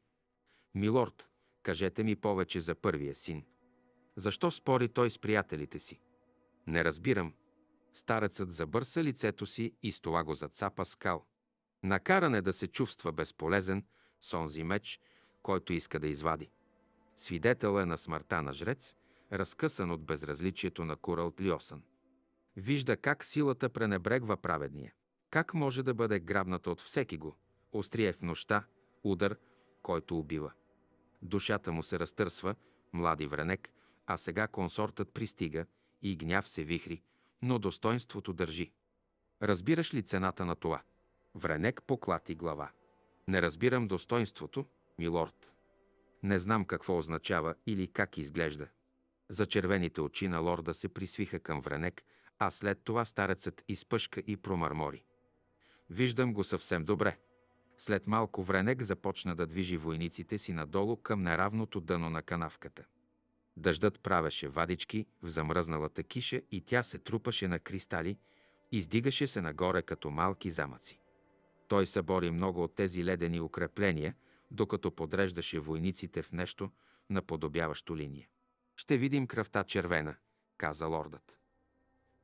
Милорд, кажете ми повече за първия син. Защо спори той с приятелите си? Не разбирам. Старецът забърса лицето си и с това го зацапа скал. Накаране да се чувства безполезен с онзи меч, който иска да извади. Свидетел е на смъртта на жрец, разкъсан от безразличието на Куралт Лиосън. Вижда как силата пренебрегва праведния. Как може да бъде грабната от всеки го? Острие в нощта, удар, който убива. Душата му се разтърсва, млади вренек, а сега консортът пристига и гняв се вихри, но достоинството държи. Разбираш ли цената на това? Вренек поклати глава. Не разбирам достоинството, милорд. Не знам какво означава или как изглежда. За червените очи на лорда се присвиха към Вренек а след това старецът изпъшка и промърмори. Виждам го съвсем добре. След малко Вренек започна да движи войниците си надолу към неравното дъно на канавката. Дъждът правеше вадички в замръзналата киша и тя се трупаше на кристали, издигаше се нагоре като малки замъци. Той събори много от тези ледени укрепления, докато подреждаше войниците в нещо, наподобяващо линия. «Ще видим кръвта червена», каза лордът.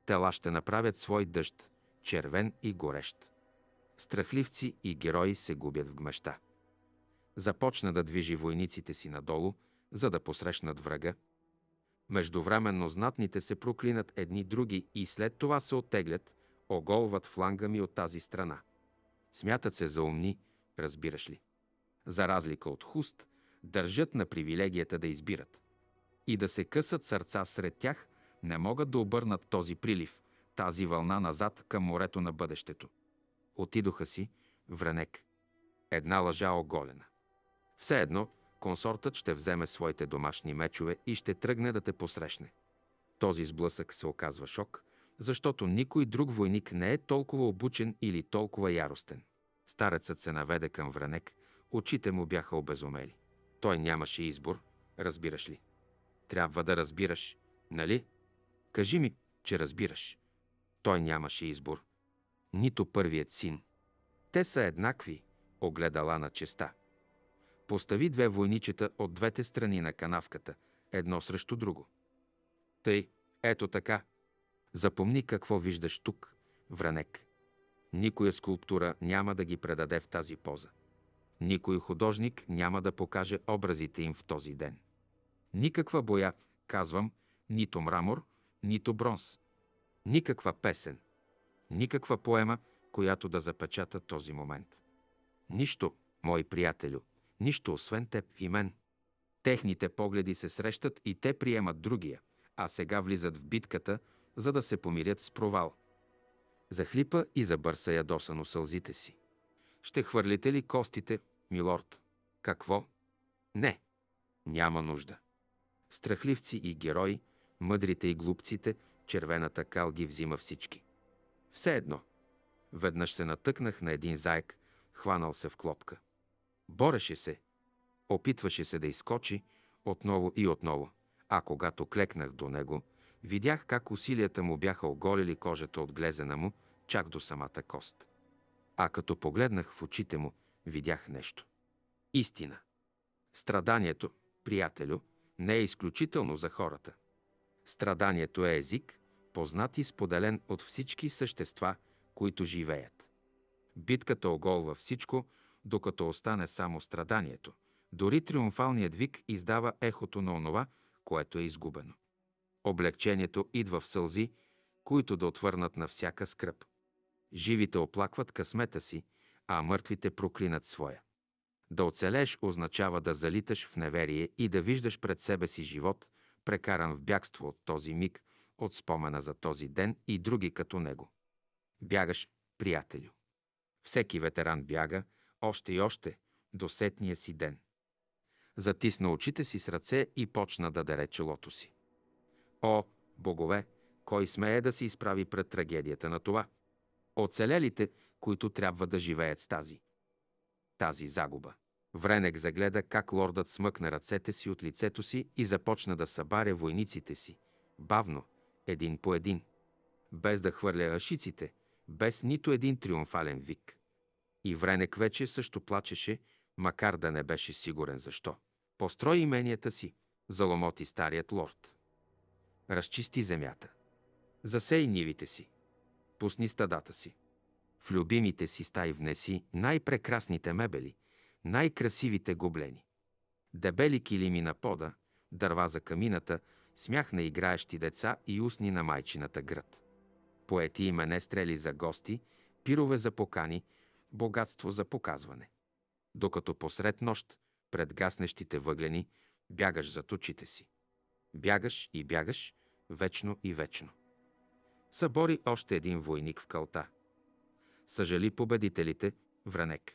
Тела ще направят свой дъжд, червен и горещ. Страхливци и герои се губят в гмеща. Започна да движи войниците си надолу, за да посрещнат врага. Междувременно знатните се проклинат едни други и след това се оттеглят, оголват фланга ми от тази страна. Смятат се за умни, разбираш ли. За разлика от хуст, държат на привилегията да избират. И да се късат сърца сред тях не могат да обърнат този прилив, тази вълна назад към морето на бъдещето. Отидоха си, Вренек. Една лъжа оголена. Все едно, консортът ще вземе своите домашни мечове и ще тръгне да те посрещне. Този сблъсък се оказва шок, защото никой друг войник не е толкова обучен или толкова яростен. Старецът се наведе към Вранек, очите му бяха обезумели. Той нямаше избор, разбираш ли? Трябва да разбираш, нали? Кажи ми, че разбираш. Той нямаше избор. Нито първият син. Те са еднакви, огледала на честа. Постави две войничета от двете страни на канавката, едно срещу друго. Тъй, ето така. Запомни какво виждаш тук, Вранек. Никоя скулптура няма да ги предаде в тази поза. Никой художник няма да покаже образите им в този ден. Никаква боя, казвам, нито мрамор, нито бронз, никаква песен, никаква поема, която да запечата този момент. Нищо, мой приятелю, нищо освен теб и мен. Техните погледи се срещат и те приемат другия, а сега влизат в битката, за да се помирят с провал. Захлипа и забърса ядосано сълзите си. Ще хвърлите ли костите, милорд? Какво? Не. Няма нужда. Страхливци и герои – мъдрите и глупците, червената кал ги взима всички. Все едно. Веднъж се натъкнах на един заек, хванал се в клопка. Бореше се. Опитваше се да изкочи отново и отново. А когато клекнах до него, видях как усилията му бяха оголили кожата от глезена му, чак до самата кост. А като погледнах в очите му, видях нещо. Истина. Страданието, приятелю, не е изключително за хората – Страданието е език, познат и споделен от всички същества, които живеят. Битката оголва всичко, докато остане само страданието. Дори триумфалният вик издава ехото на онова, което е изгубено. Облегчението идва в сълзи, които да отвърнат на всяка скръп. Живите оплакват късмета си, а мъртвите проклинат своя. Да оцелееш означава да залиташ в неверие и да виждаш пред себе си живот, прекаран в бягство от този миг, от спомена за този ден и други като него. Бягаш, приятелю. Всеки ветеран бяга още и още до сетния си ден. Затисна очите си с ръце и почна да даре челото си. О, богове, кой смее да се изправи пред трагедията на това? Оцелелите, които трябва да живеят с тази. Тази загуба. Вренек загледа как лордът смъкна ръцете си от лицето си и започна да събаря войниците си, бавно, един по един, без да хвърля ашиците, без нито един триумфален вик. И Вренек вече също плачеше, макар да не беше сигурен защо. Построи именията си, заломоти старият лорд. Разчисти земята. Засей нивите си. Пусни стадата си. В любимите си стаи внеси най-прекрасните мебели – най-красивите гоблени. Дебели килими на пода, дърва за камината, смях на играещи деца и устни на майчината град. Поети и мене стрели за гости, пирове за покани, богатство за показване. Докато посред нощ, пред гаснещите въглени, бягаш за тучите си. Бягаш и бягаш, вечно и вечно. Събори още един войник в калта. Съжали победителите, Вранек.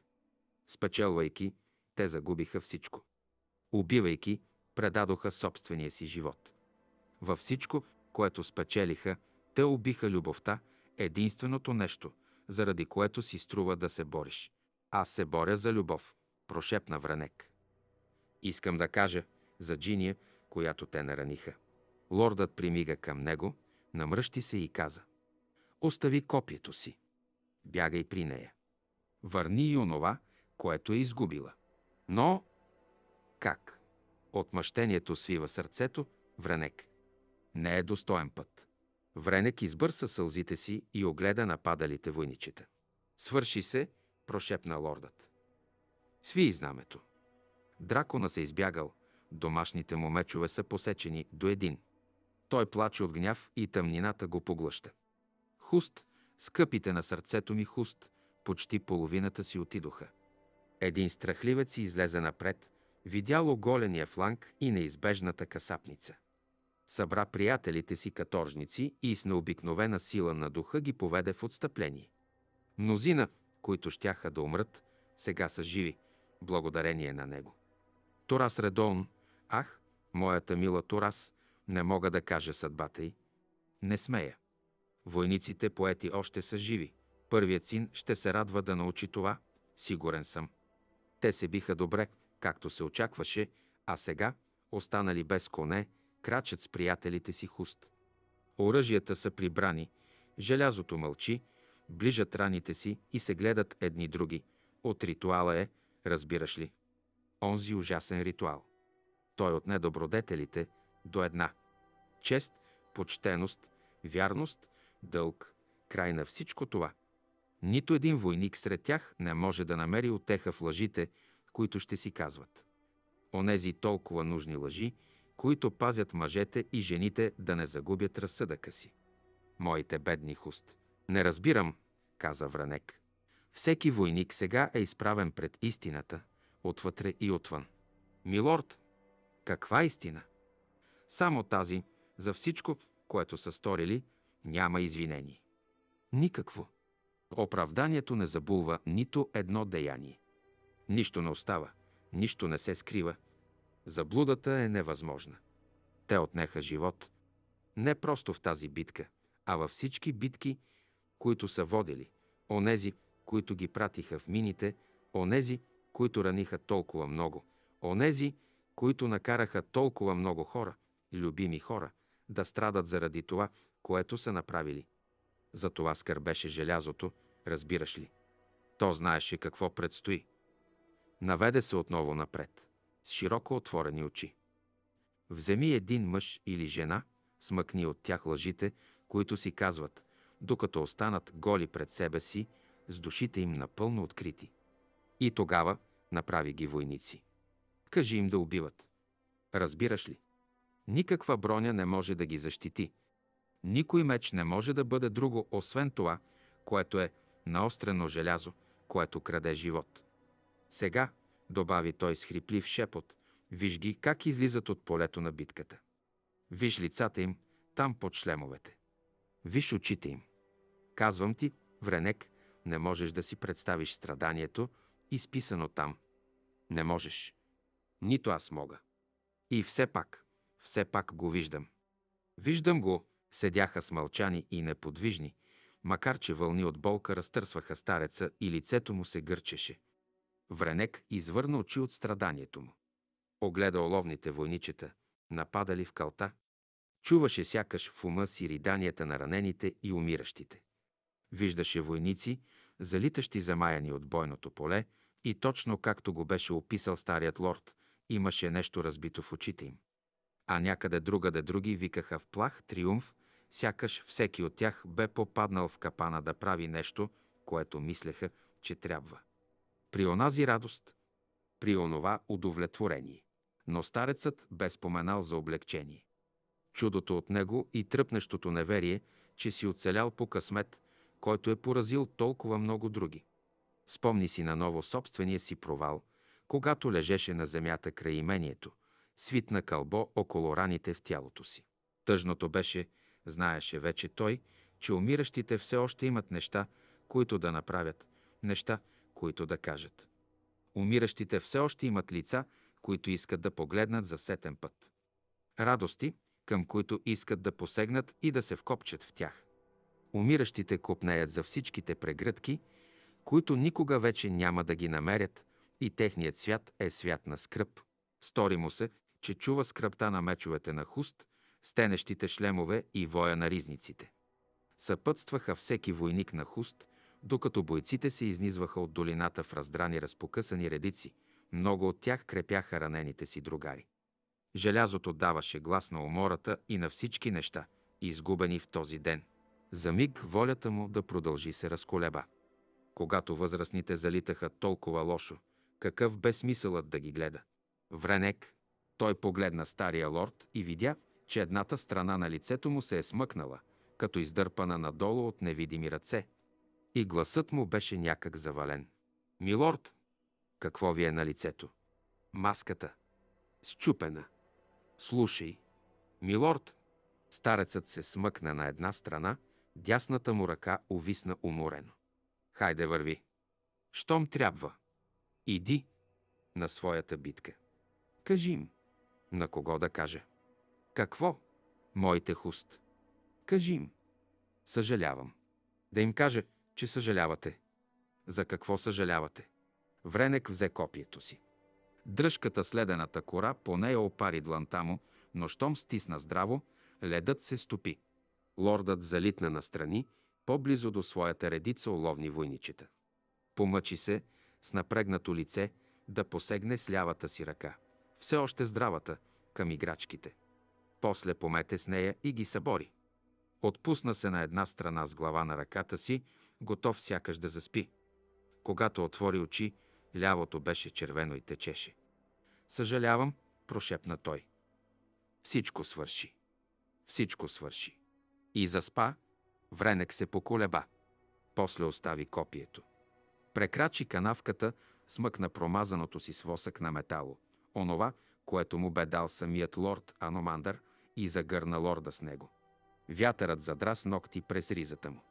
Спечелвайки, те загубиха всичко. Убивайки, предадоха собствения си живот. Във всичко, което спечелиха, те убиха любовта, единственото нещо, заради което си струва да се бориш. Аз се боря за любов, прошепна Вранек. Искам да кажа за Джиния, която те нараниха. Лордът примига към него, намръщи се и каза. Остави копието си. Бягай при нея. Върни и онова, което е изгубила. Но как? Отмъщението свива сърцето, Вренек. Не е достоен път. Вренек избърса сълзите си и огледа нападалите войничета. Свърши се, прошепна лордът. Сви и знамето. Дракона се избягал, домашните му мечове са посечени до един. Той плаче от гняв и тъмнината го поглъща. Хуст, скъпите на сърцето ми хуст, почти половината си отидоха. Един страхливец излезе напред, видял оголения фланг и неизбежната касапница. Събра приятелите си каторжници и с необикновена сила на духа ги поведе в отстъпление. Мнозина, които щяха да умрат, сега са живи, благодарение на него. Торас Редон, ах, моята мила Торас, не мога да кажа съдбата й. Не смея. Войниците поети още са живи. Първият син ще се радва да научи това, сигурен съм. Те се биха добре, както се очакваше, а сега, останали без коне, крачат с приятелите си хуст. Оръжията са прибрани, желязото мълчи, ближат раните си и се гледат едни други. От ритуала е, разбираш ли. Онзи ужасен ритуал. Той отне добродетелите до една. Чест, почтеност, вярност, дълг, край на всичко това. Нито един войник сред тях не може да намери отеха в лъжите, които ще си казват. Онези толкова нужни лъжи, които пазят мъжете и жените да не загубят разсъдъка си. Моите бедни хуст. Не разбирам, каза Вранек. Всеки войник сега е изправен пред истината, отвътре и отвън. Милорд, каква истина? Само тази, за всичко, което са сторили, няма извинение. Никакво. Оправданието не забулва нито едно деяние. Нищо не остава, нищо не се скрива. Заблудата е невъзможна. Те отнеха живот. Не просто в тази битка, а във всички битки, които са водили, онези, които ги пратиха в мините, онези, които раниха толкова много, онези, които накараха толкова много хора, любими хора, да страдат заради това, което са направили. За това скърбеше желязото, разбираш ли. То знаеше какво предстои. Наведе се отново напред, с широко отворени очи. Вземи един мъж или жена, смъкни от тях лъжите, които си казват, докато останат голи пред себе си, с душите им напълно открити. И тогава направи ги войници. Кажи им да убиват. Разбираш ли? Никаква броня не може да ги защити, никой меч не може да бъде друго, освен това, което е наострено желязо, което краде живот. Сега, добави той с хриплив шепот, виж ги как излизат от полето на битката. Виж лицата им, там под шлемовете. Виж очите им. Казвам ти, Вренек, не можеш да си представиш страданието, изписано там. Не можеш. Нито аз мога. И все пак, все пак го виждам. Виждам го, Седяха смълчани и неподвижни, макар че вълни от болка разтърсваха стареца и лицето му се гърчеше. Вренек извърна очи от страданието му. Огледа оловните войничета, нападали в калта. Чуваше сякаш в ума си риданията на ранените и умиращите. Виждаше войници, залитащи замаяни от бойното поле и точно както го беше описал старият лорд, имаше нещо разбито в очите им. А някъде другаде други викаха в плах триумф сякаш всеки от тях бе попаднал в капана да прави нещо, което мислеха, че трябва. При онази радост, при онова удовлетворение. Но старецът бе споменал за облегчение. Чудото от него и тръпнещото неверие, че си оцелял по късмет, който е поразил толкова много други. Спомни си на ново собствения си провал, когато лежеше на земята край имението, свит на кълбо около раните в тялото си. Тъжното беше, Знаеше вече той, че умиращите все още имат неща, които да направят, неща, които да кажат. Умиращите все още имат лица, които искат да погледнат за сетен път. Радости, към които искат да посегнат и да се вкопчат в тях. Умиращите копнеят за всичките прегръдки, които никога вече няма да ги намерят, и техният свят е свят на скръп. Стори му се, че чува скръпта на мечовете на хуст стенещите шлемове и воя на ризниците. Съпътстваха всеки войник на хуст, докато бойците се изнизваха от долината в раздрани разпокъсани редици, много от тях крепяха ранените си другари. Желязото даваше глас на умората и на всички неща, изгубени в този ден. За миг волята му да продължи се разколеба. Когато възрастните залитаха толкова лошо, какъв бе смисълът да ги гледа? Вренек, той погледна стария лорд и видя, че едната страна на лицето му се е смъкнала, като издърпана надолу от невидими ръце. И гласът му беше някак завален. Милорд, какво ви е на лицето? Маската. Счупена. Слушай. Милорд. Старецът се смъкна на една страна, дясната му ръка увисна уморено. Хайде върви. Щом трябва. Иди на своята битка. Кажи им. На кого да кажа? Какво? Моите хуст. Кажи им. Съжалявам. Да им кажа, че съжалявате. За какво съжалявате? Вренек взе копието си. Дръжката с ледената кора по нея опари дланта му, но щом стисна здраво, ледът се стопи. Лордът залитна настрани, по-близо до своята редица уловни войничета. Помъчи се, с напрегнато лице, да посегне с лявата си ръка. Все още здравата, към играчките после помете с нея и ги събори. Отпусна се на една страна с глава на ръката си, готов сякаш да заспи. Когато отвори очи, лявото беше червено и течеше. Съжалявам, прошепна той. Всичко свърши. Всичко свърши. И заспа, Вренек се поколеба. После остави копието. Прекрачи канавката, смъкна промазаното си с восък на метало. Онова, което му бе дал самият лорд Аномандър, и загърна лорда с него. Вятърът задра с ногти през ризата му.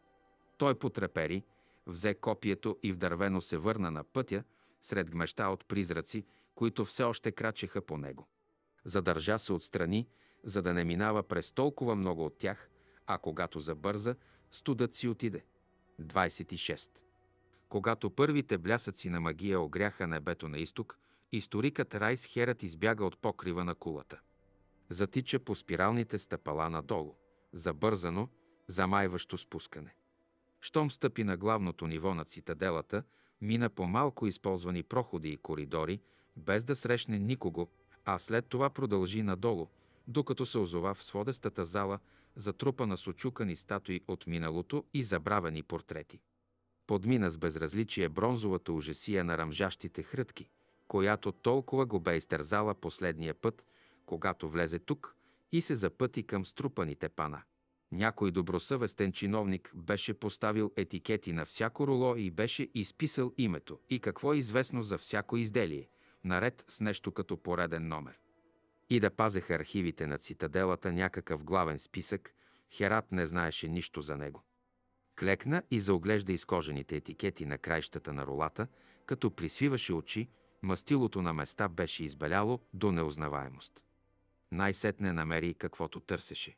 Той потрепери, взе копието и вдървено се върна на пътя сред гмеща от призраци, които все още крачеха по него. Задържа се отстрани, за да не минава през толкова много от тях, а когато забърза, студът си отиде. 26. Когато първите блясъци на магия огряха небето на изток, историкът Райс Херът избяга от покрива на кулата затича по спиралните стъпала надолу, забързано, замайващо спускане. Щом стъпи на главното ниво на цитаделата, мина по малко използвани проходи и коридори, без да срещне никого, а след това продължи надолу, докато се озова в сводестата зала, затрупана с очукани статуи от миналото и забравени портрети. Подмина с безразличие бронзовата ужасия на ръмжащите хрътки, която толкова го бе изтързала последния път – когато влезе тук и се запъти към струпаните пана. Някой добросъвестен чиновник беше поставил етикети на всяко руло и беше изписал името и какво е известно за всяко изделие, наред с нещо като пореден номер. И да пазеха архивите на цитаделата някакъв главен списък, Херат не знаеше нищо за него. Клекна и заоглежда изкожените етикети на краищата на рулата, като присвиваше очи, мастилото на места беше избеляло до неузнаваемост най-сетне намери каквото търсеше.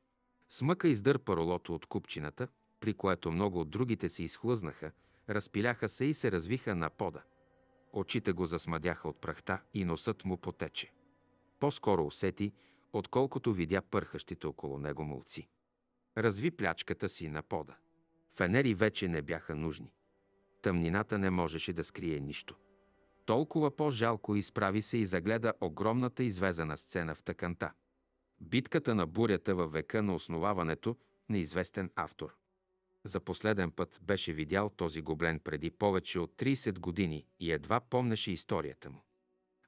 Смъка издърпа ролото от купчината, при което много от другите се изхлъзнаха, разпиляха се и се развиха на пода. Очите го засмадяха от прахта и носът му потече. По-скоро усети, отколкото видя пърхащите около него мулци. Разви плячката си на пода. Фенери вече не бяха нужни. Тъмнината не можеше да скрие нищо. Толкова по-жалко изправи се и загледа огромната извезена сцена в тъканта – Битката на бурята във века на основаването неизвестен автор. За последен път беше видял този гоблен преди повече от 30 години и едва помнеше историята му.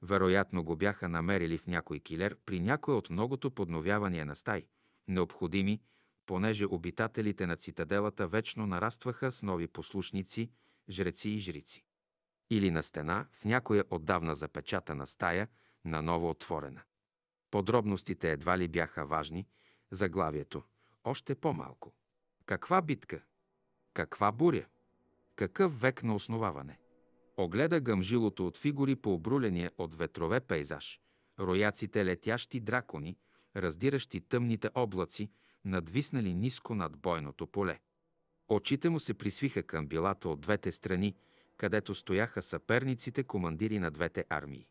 Вероятно го бяха намерили в някой килер при някое от многото подновявания на стай, необходими, понеже обитателите на цитаделата вечно нарастваха с нови послушници, жреци и жрици. Или на стена в някоя отдавна запечатана стая, наново отворена. Подробностите едва ли бяха важни, заглавието още по-малко. Каква битка? Каква буря? Какъв век на основаване? Огледа гъмжилото от фигури по обруления от ветрове пейзаж, рояците летящи дракони, раздиращи тъмните облаци, надвиснали ниско над бойното поле. Очите му се присвиха към билата от двете страни, където стояха съперниците командири на двете армии.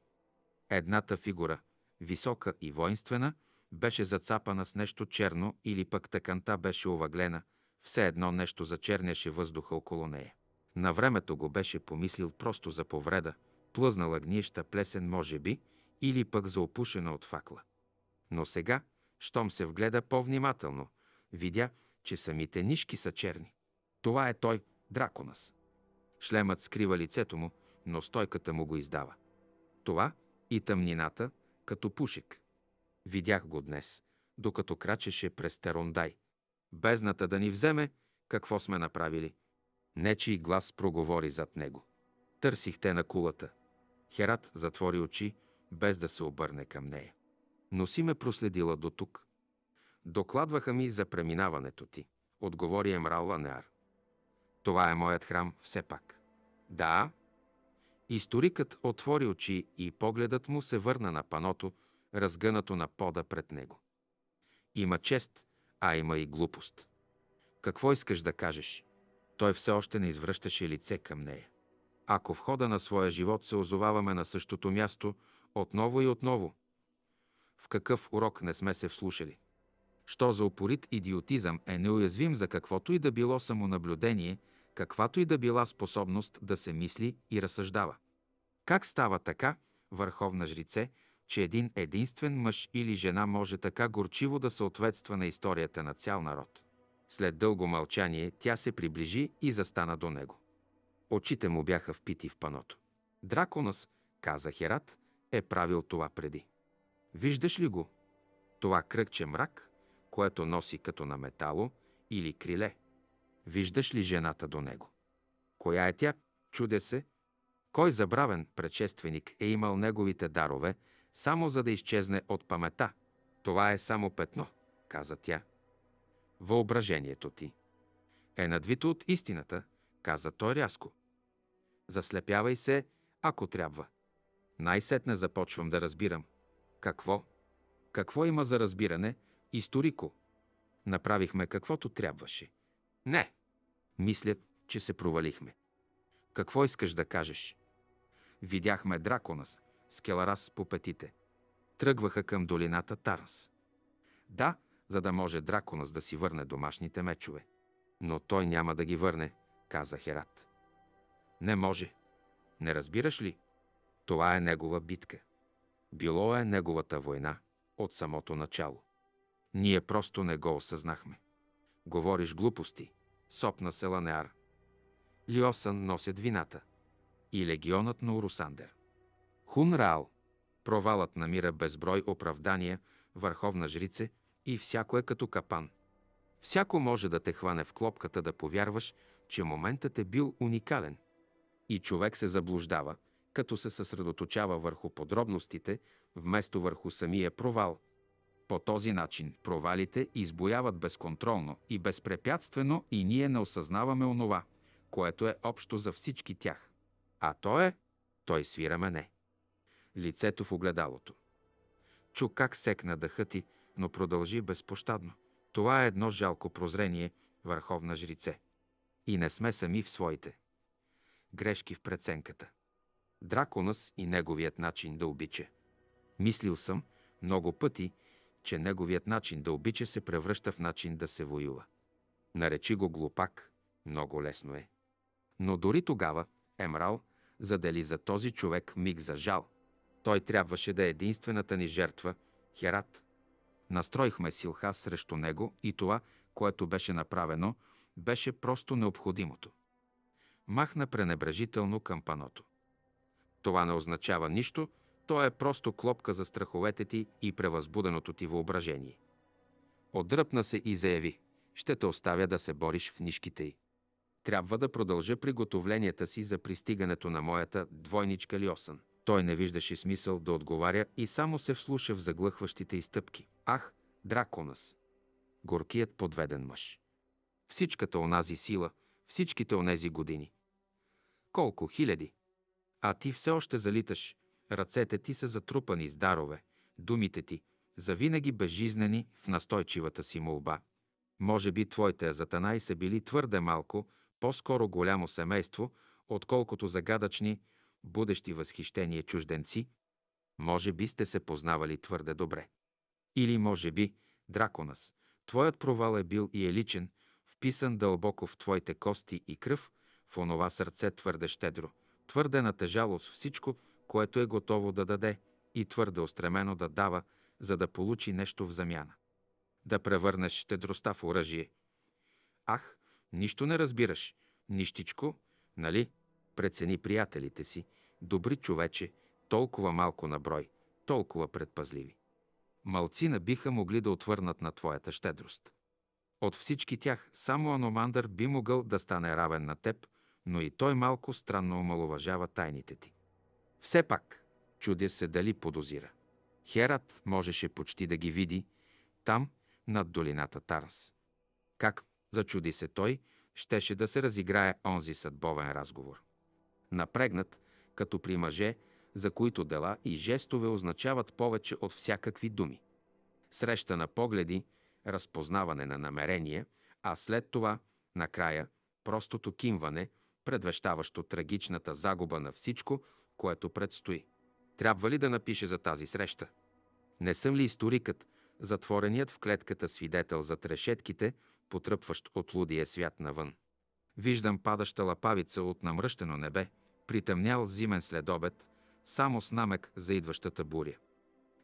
Едната фигура – висока и воинствена, беше зацапана с нещо черно или пък тъканта беше оваглена, все едно нещо зачерняше въздуха около нея. На времето го беше помислил просто за повреда, плъзнала гнища плесен може би, или пък за опушена от факла. Но сега, щом се вгледа по-внимателно, видя, че самите нишки са черни. Това е той, драконас. Шлемът скрива лицето му, но стойката му го издава. Това и тъмнината – като пушек. Видях го днес, докато крачеше през Терондай. Безната да ни вземе, какво сме направили. Нечий глас проговори зад него. Търсих те на кулата. Херат затвори очи, без да се обърне към нея. Но си ме проследила до тук. Докладваха ми за преминаването ти, отговори Емрал Ланеар. Това е моят храм все пак. Да, Историкът отвори очи и погледът му се върна на паното, разгънато на пода пред него. Има чест, а има и глупост. Какво искаш да кажеш? Той все още не извръщаше лице към нея. Ако в хода на своя живот се озоваваме на същото място, отново и отново, в какъв урок не сме се вслушали? Що за упорит идиотизъм е неуязвим за каквото и да било самонаблюдение – каквато и да била способност да се мисли и разсъждава. Как става така, върховна жрице, че един единствен мъж или жена може така горчиво да съответства на историята на цял народ? След дълго мълчание тя се приближи и застана до него. Очите му бяха впити в паното. Драконас, каза Херат, е правил това преди. Виждаш ли го? Това кръгче мрак, което носи като на метало или криле – Виждаш ли жената до него? Коя е тя? Чуде се. Кой забравен предшественик е имал неговите дарове, само за да изчезне от памета? Това е само петно, каза тя. Въображението ти е надвито от истината, каза той рязко. Заслепявай се, ако трябва. Най-сетне започвам да разбирам. Какво? Какво има за разбиране, историко? Направихме каквото трябваше. Не. Мисля, че се провалихме. Какво искаш да кажеш? Видяхме Драконас, Скеларас по петите. Тръгваха към долината Тарнс. Да, за да може Драконас да си върне домашните мечове. Но той няма да ги върне, каза Херат. Не може. Не разбираш ли? Това е негова битка. Било е неговата война от самото начало. Ние просто не го осъзнахме. Говориш глупости, сопна се ланеар. Лиосън носят вината. И легионът на Урусандер. Хун Раал. Провалът намира безброй оправдания, върховна жрице и всяко е като капан. Всяко може да те хване в клопката да повярваш, че моментът е бил уникален. И човек се заблуждава, като се съсредоточава върху подробностите, вместо върху самия провал – по този начин провалите избояват безконтролно и безпрепятствено и ние не осъзнаваме онова, което е общо за всички тях. А то е «Той свира мене». Лицето в огледалото. Чу как секна дъха ти, но продължи безпощадно. Това е едно жалко прозрение, върховна жрице. И не сме сами в своите. Грешки в преценката. Драконът и неговият начин да обича. Мислил съм много пъти, че неговият начин да обича се превръща в начин да се воюва. Наречи го глупак, много лесно е. Но дори тогава Емрал задели за този човек миг за жал. Той трябваше да е единствената ни жертва – Херат. Настроихме Силха срещу него и това, което беше направено, беше просто необходимото. Махна пренебрежително към паното. Това не означава нищо – то е просто клопка за страховете ти и превъзбуденото ти въображение. Отдръпна се и заяви – ще те оставя да се бориш в нишките й. Трябва да продължа приготовленията си за пристигането на моята двойничка Лиосън. Той не виждаше смисъл да отговаря и само се вслуша в заглъхващите изтъпки. Ах, драконас! Горкият подведен мъж. Всичката онази сила, всичките онези години. Колко хиляди! А ти все още залиташ, Ръцете ти са затрупани с дарове, думите ти завинаги безжизнени в настойчивата си молба. Може би твоите Азатанай са били твърде малко, по-скоро голямо семейство, отколкото загадъчни, будещи възхищение чужденци. Може би сте се познавали твърде добре. Или може би, Драконас, твоят провал е бил и е личен, вписан дълбоко в твоите кости и кръв, в онова сърце твърде щедро, твърде натежало с всичко, което е готово да даде и твърде устремено да дава, за да получи нещо в замяна. Да превърнеш щедростта в оръжие. Ах, нищо не разбираш, нищичко, нали? Прецени приятелите си, добри човече, толкова малко на брой, толкова предпазливи. Малцина биха могли да отвърнат на твоята щедрост. От всички тях само Аномандър би могъл да стане равен на теб, но и той малко странно омалуважава тайните ти. Все пак, чудя се дали подозира. Херат можеше почти да ги види там, над долината Тарас. Как, зачуди се той, щеше да се разиграе онзи съдбовен разговор. Напрегнат, като при мъже, за които дела и жестове означават повече от всякакви думи. Среща на погледи, разпознаване на намерения, а след това, накрая, простото кимване, предвещаващо трагичната загуба на всичко, което предстои. Трябва ли да напише за тази среща? Не съм ли историкът, затвореният в клетката свидетел за трешетките, потръпващ от лудия свят навън? Виждам падаща лапавица от намръщено небе, притъмнял зимен следобед, само с намек за идващата буря.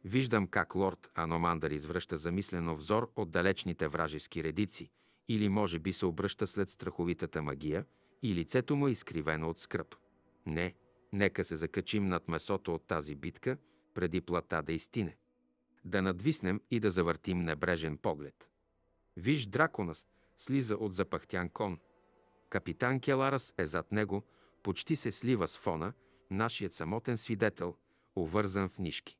Виждам как лорд Аномандър извръща замислено взор от далечните вражески редици или може би се обръща след страховитата магия и лицето му е изкривено от скръп. Не, Нека се закачим над месото от тази битка, преди плата да изтине. Да надвиснем и да завъртим небрежен поглед. Виж драконас, слиза от запахтян кон. Капитан Келарас е зад него, почти се слива с фона, нашият самотен свидетел, увързан в нишки.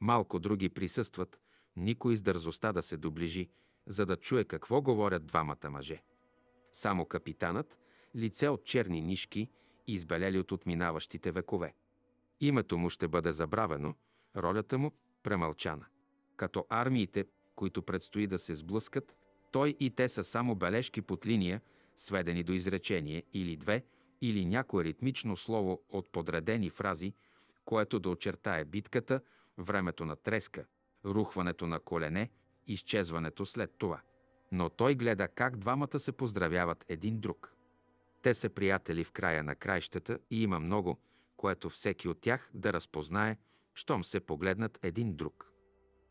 Малко други присъстват, никой с дързостта да се доближи, за да чуе какво говорят двамата мъже. Само капитанът, лице от черни нишки, избелели от отминаващите векове. Името му ще бъде забравено, ролята му премълчана. Като армиите, които предстои да се сблъскат, той и те са само бележки под линия, сведени до изречение или две, или някое ритмично слово от подредени фрази, което да очертае битката, времето на треска, рухването на колене, изчезването след това. Но той гледа как двамата се поздравяват един друг. Те са приятели в края на краищата и има много, което всеки от тях да разпознае, щом се погледнат един друг.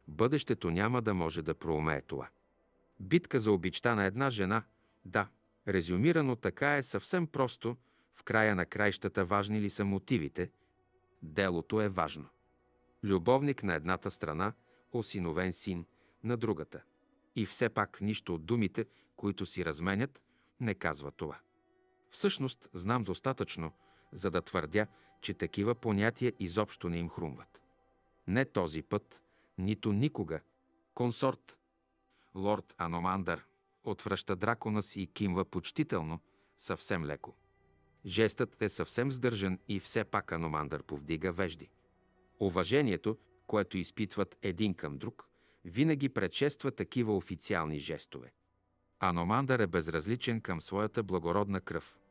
Бъдещето няма да може да проумее това. Битка за обичта на една жена, да, резюмирано така е съвсем просто, в края на краищата важни ли са мотивите, делото е важно. Любовник на едната страна, осиновен син на другата. И все пак нищо от думите, които си разменят, не казва това. Всъщност знам достатъчно, за да твърдя, че такива понятия изобщо не им хрумват. Не този път, нито никога. Консорт. Лорд Аномандър отвръща дракона си и кимва почтително, съвсем леко. Жестът е съвсем сдържан и все пак Аномандър повдига вежди. Уважението, което изпитват един към друг, винаги предшества такива официални жестове. Аномандър е безразличен към своята благородна кръв –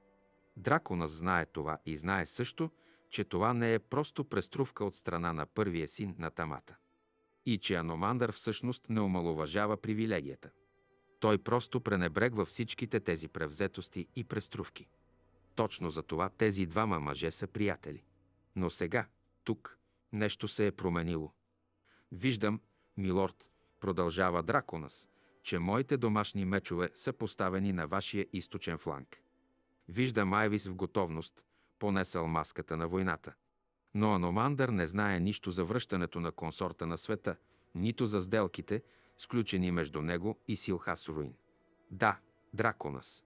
Драконът знае това и знае също, че това не е просто преструвка от страна на първия син на Тамата. И че Аномандър всъщност не омалуважава привилегията. Той просто пренебрегва всичките тези превзетости и преструвки. Точно за това тези двама мъже са приятели. Но сега, тук, нещо се е променило. Виждам, милорд, продължава Драконас, че моите домашни мечове са поставени на вашия източен фланг. Вижда Майвис в готовност, понесъл маската на войната. Но Аномандър не знае нищо за връщането на консорта на света, нито за сделките, сключени между него и Силхас Руин. Да, Драконас.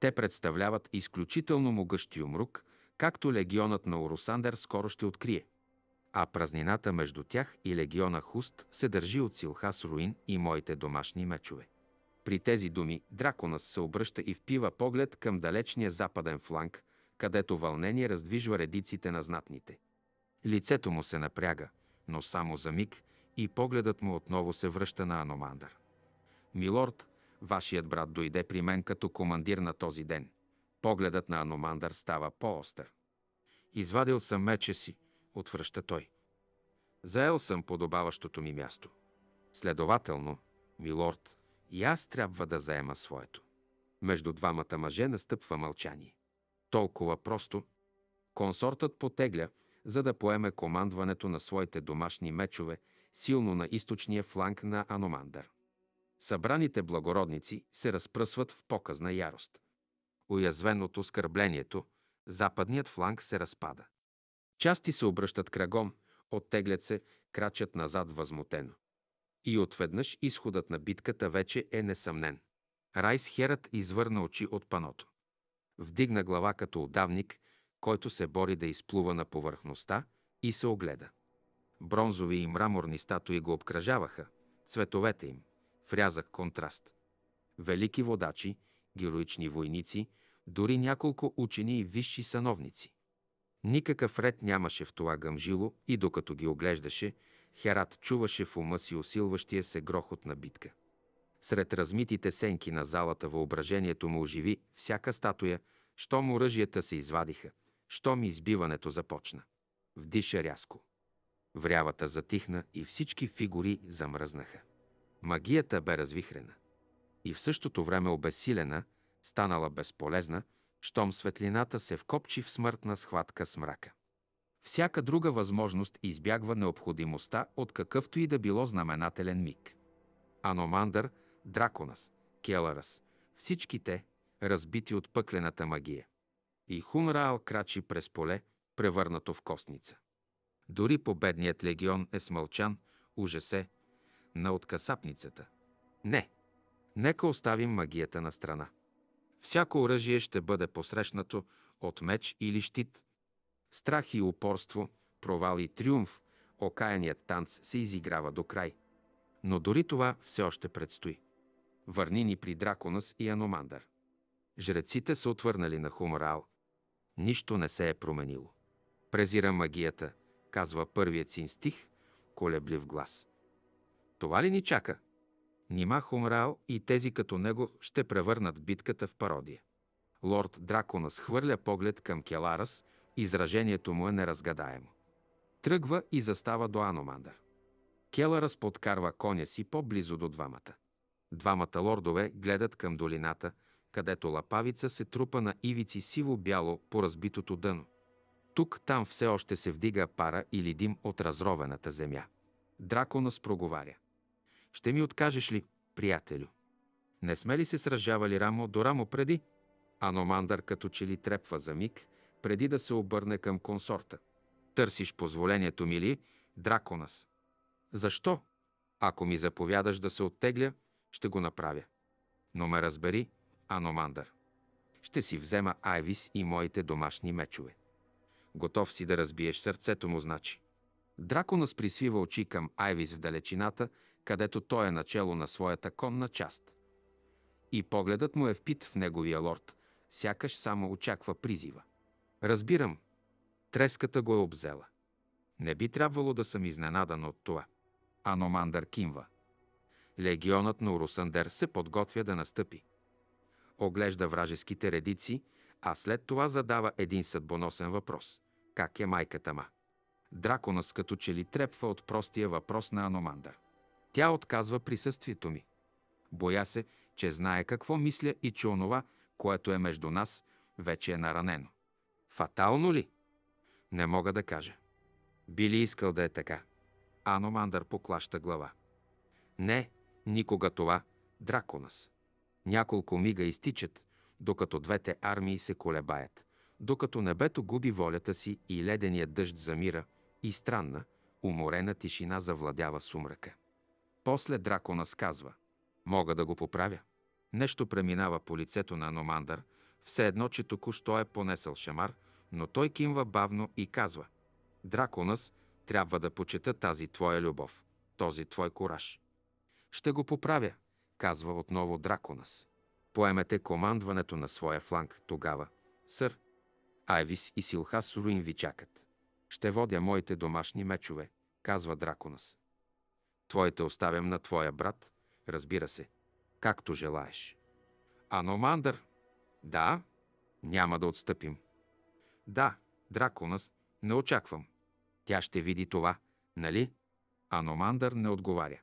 Те представляват изключително могъщи умрук, както легионът на Орусандер скоро ще открие. А празнината между тях и легиона Хуст се държи от Силхас Руин и моите домашни мечове. При тези думи Драконас се обръща и впива поглед към далечния западен фланг, където вълнение раздвижва редиците на знатните. Лицето му се напряга, но само за миг и погледът му отново се връща на Аномандър. Милорд, вашият брат дойде при мен като командир на този ден. Погледът на Аномандър става по-остър. Извадил съм меча си, отвръща той. Заел съм подобаващото ми място. Следователно, милорд, и аз трябва да заема своето. Между двамата мъже настъпва мълчание. Толкова просто. Консортът потегля, за да поеме командването на своите домашни мечове, силно на източния фланг на Аномандър. Събраните благородници се разпръсват в показна ярост. Уязвен от оскърблението, западният фланг се разпада. Части се обръщат крагом, оттеглят се, крачат назад възмутено. И отведнъж изходът на битката вече е несъмнен. Райсхерът извърна очи от паното. Вдигна глава като отдавник, който се бори да изплува на повърхността и се огледа. Бронзови и мраморни статуи го обкръжаваха, цветовете им, врязах контраст. Велики водачи, героични войници, дори няколко учени и висши сановници. Никакъв ред нямаше в това гъмжило и докато ги оглеждаше, Херат чуваше в ума си усилващия се грохот на битка. Сред размитите сенки на залата въображението му оживи всяка статуя, щом оръжията се извадиха, щом избиването започна. Вдиша рязко. Врявата затихна и всички фигури замръзнаха. Магията бе развихрена. И в същото време обесилена, станала безполезна, щом светлината се вкопчи в смъртна схватка с мрака всяка друга възможност избягва необходимостта от какъвто и да било знаменателен миг. Аномандър, Драконас, Келарас, всички те, разбити от пъклената магия. И Хунраал крачи през поле, превърнато в костница. Дори победният легион е смълчан, ужасе, на откасапницата. Не! Нека оставим магията на страна. Всяко оръжие ще бъде посрещнато от меч или щит – Страх и упорство, провал и триумф, окаяният танц се изиграва до край. Но дори това все още предстои. Върни ни при Драконас и Аномандър. Жреците са отвърнали на Хумрал. Нищо не се е променило. Презира магията, казва първият син стих, колеблив глас. Това ли ни чака? Нима Хумрал и тези като него ще превърнат битката в пародия. Лорд Драконас хвърля поглед към Келарас Изражението му е неразгадаемо. Тръгва и застава до аномандър. Келарас подкарва коня си по-близо до двамата. Двамата лордове гледат към долината, където лапавица се трупа на ивици сиво-бяло по разбитото дъно. Тук там все още се вдига пара или дим от разровената земя. Драконас проговаря. Ще ми откажеш ли, приятелю? Не сме ли се сражавали рамо до рамо преди? Аномандър като че ли трепва за миг преди да се обърне към консорта. Търсиш позволението ми ли, драконас? Защо? Ако ми заповядаш да се оттегля, ще го направя. Но ме разбери, Аномандър. Ще си взема Айвис и моите домашни мечове. Готов си да разбиеш сърцето му, значи. Драконас присвива очи към Айвис в далечината, където той е начало на своята конна част. И погледът му е впит в неговия лорд, сякаш само очаква призива. Разбирам. Треската го е обзела. Не би трябвало да съм изненадан от това. Аномандър кимва. Легионът на Урусандер се подготвя да настъпи. Оглежда вражеските редици, а след това задава един съдбоносен въпрос. Как е майката ма? Драконът като че ли трепва от простия въпрос на Аномандър. Тя отказва присъствието ми. Боя се, че знае какво мисля и че онова, което е между нас, вече е наранено. Фатално ли? Не мога да кажа. Би ли искал да е така? Ано Мандър поклаща глава. Не, никога това, Драконас. Няколко мига изтичат, докато двете армии се колебаят, докато небето губи волята си и леденият дъжд замира, и странна, уморена тишина завладява сумрака. После Драконас казва, мога да го поправя. Нещо преминава по лицето на Аномандър, все едно, че току-що е понесъл шамар, но той кимва бавно и казва «Драконас, трябва да почета тази твоя любов, този твой кураж». «Ще го поправя», казва отново Драконас. Поемете командването на своя фланг тогава, сър. Айвис и Силхас Руин ви чакат. Ще водя моите домашни мечове, казва Драконас. Твоите оставям на твоя брат, разбира се, както желаеш. Аномандър, да, няма да отстъпим. Да, Драконас, не очаквам. Тя ще види това, нали? Аномандър не отговаря.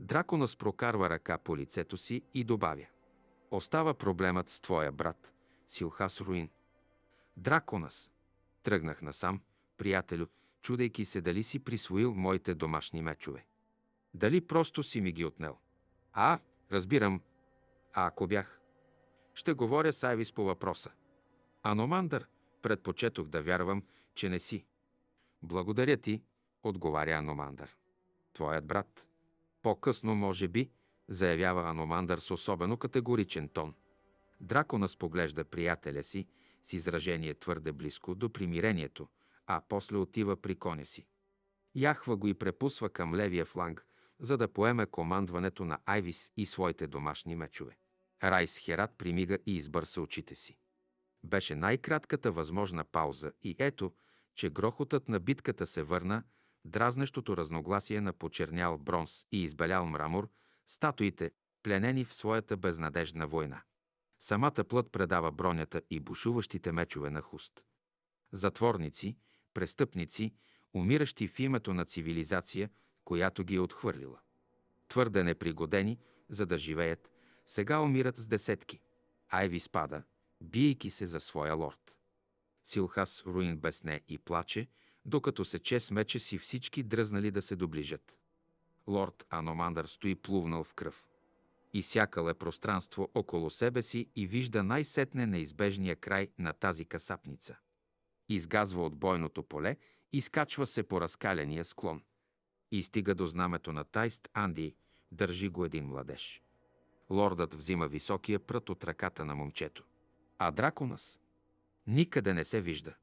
Драконас прокарва ръка по лицето си и добавя. Остава проблемът с твоя брат, Силхас Руин. Драконас. Тръгнах насам, приятелю, чудейки се дали си присвоил моите домашни мечове. Дали просто си ми ги отнел. А, разбирам. А ако бях, ще говоря с Айвис по въпроса. Аномандър, предпочетох да вярвам, че не си. Благодаря ти, отговаря Аномандър. Твоят брат. По-късно, може би, заявява Аномандър с особено категоричен тон. Дракона споглежда приятеля си с изражение твърде близко до примирението, а после отива при коня си. Яхва го и препусва към левия фланг, за да поеме командването на Айвис и своите домашни мечове. Райс Херат примига и избърса очите си. Беше най-кратката възможна пауза и ето, че грохотът на битката се върна, дразнещото разногласие на почернял бронз и избелял мрамор, статуите, пленени в своята безнадежна война. Самата плът предава бронята и бушуващите мечове на хуст. Затворници, престъпници, умиращи в името на цивилизация, която ги е отхвърлила. Твърде непригодени, за да живеят, сега умират с десетки. Айви спада, биейки се за своя лорд. Силхас руин бесне и плаче, докато че с мече си всички дръзнали да се доближат. Лорд Аномандър стои плувнал в кръв. Изсякал е пространство около себе си и вижда най-сетне неизбежния край на тази касапница. Изгазва от бойното поле и скачва се по разкаления склон. И стига до знамето на Тайст Анди, държи го един младеж. Лордът взима високия прът от ръката на момчето. А драконас никъде не се вижда.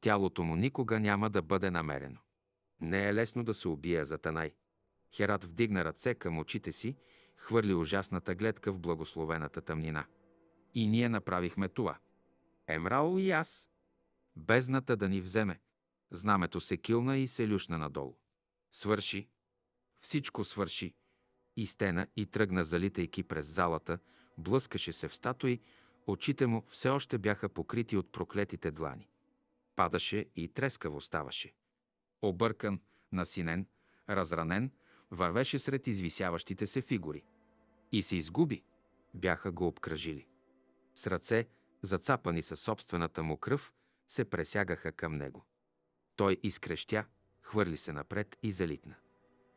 Тялото му никога няма да бъде намерено. Не е лесно да се убие Затанай. Херат вдигна ръце към очите си, хвърли ужасната гледка в благословената тъмнина. И ние направихме това. Емрал и аз. Безната да ни вземе. Знамето се килна и се люшна надолу. Свърши. Всичко свърши и стена и тръгна, залитайки през залата, блъскаше се в статуи, очите му все още бяха покрити от проклетите длани. Падаше и трескаво ставаше. Объркан, насинен, разранен, вървеше сред извисяващите се фигури. И се изгуби. Бяха го обкръжили. С ръце, зацапани със собствената му кръв, се пресягаха към него. Той изкрещя, хвърли се напред и залитна.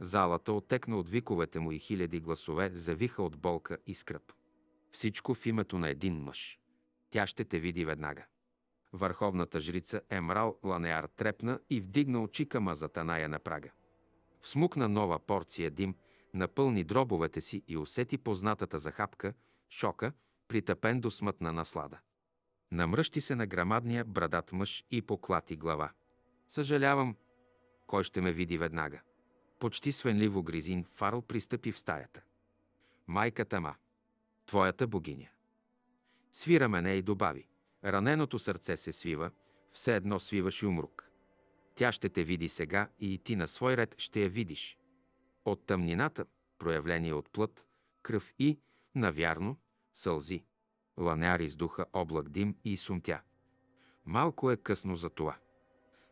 Залата отекна от виковете му и хиляди гласове завиха от болка и скръп. Всичко в името на един мъж. Тя ще те види веднага. Върховната жрица Емрал Ланеар трепна и вдигна очи към Азатаная на прага. Всмукна нова порция дим, напълни дробовете си и усети познатата захапка, шока, притъпен до смътна наслада. Намръщи се на грамадния брадат мъж и поклати глава. Съжалявам, кой ще ме види веднага? Почти свенливо гризин Фарл пристъпи в стаята. Майката ма, твоята богиня. Свира мене и добави. Раненото сърце се свива, все едно свиваш умрук. Тя ще те види сега и ти на свой ред ще я видиш. От тъмнината, проявление от плът, кръв и, навярно, сълзи. Ланяр издуха облак дим и сумтя. Малко е късно за това.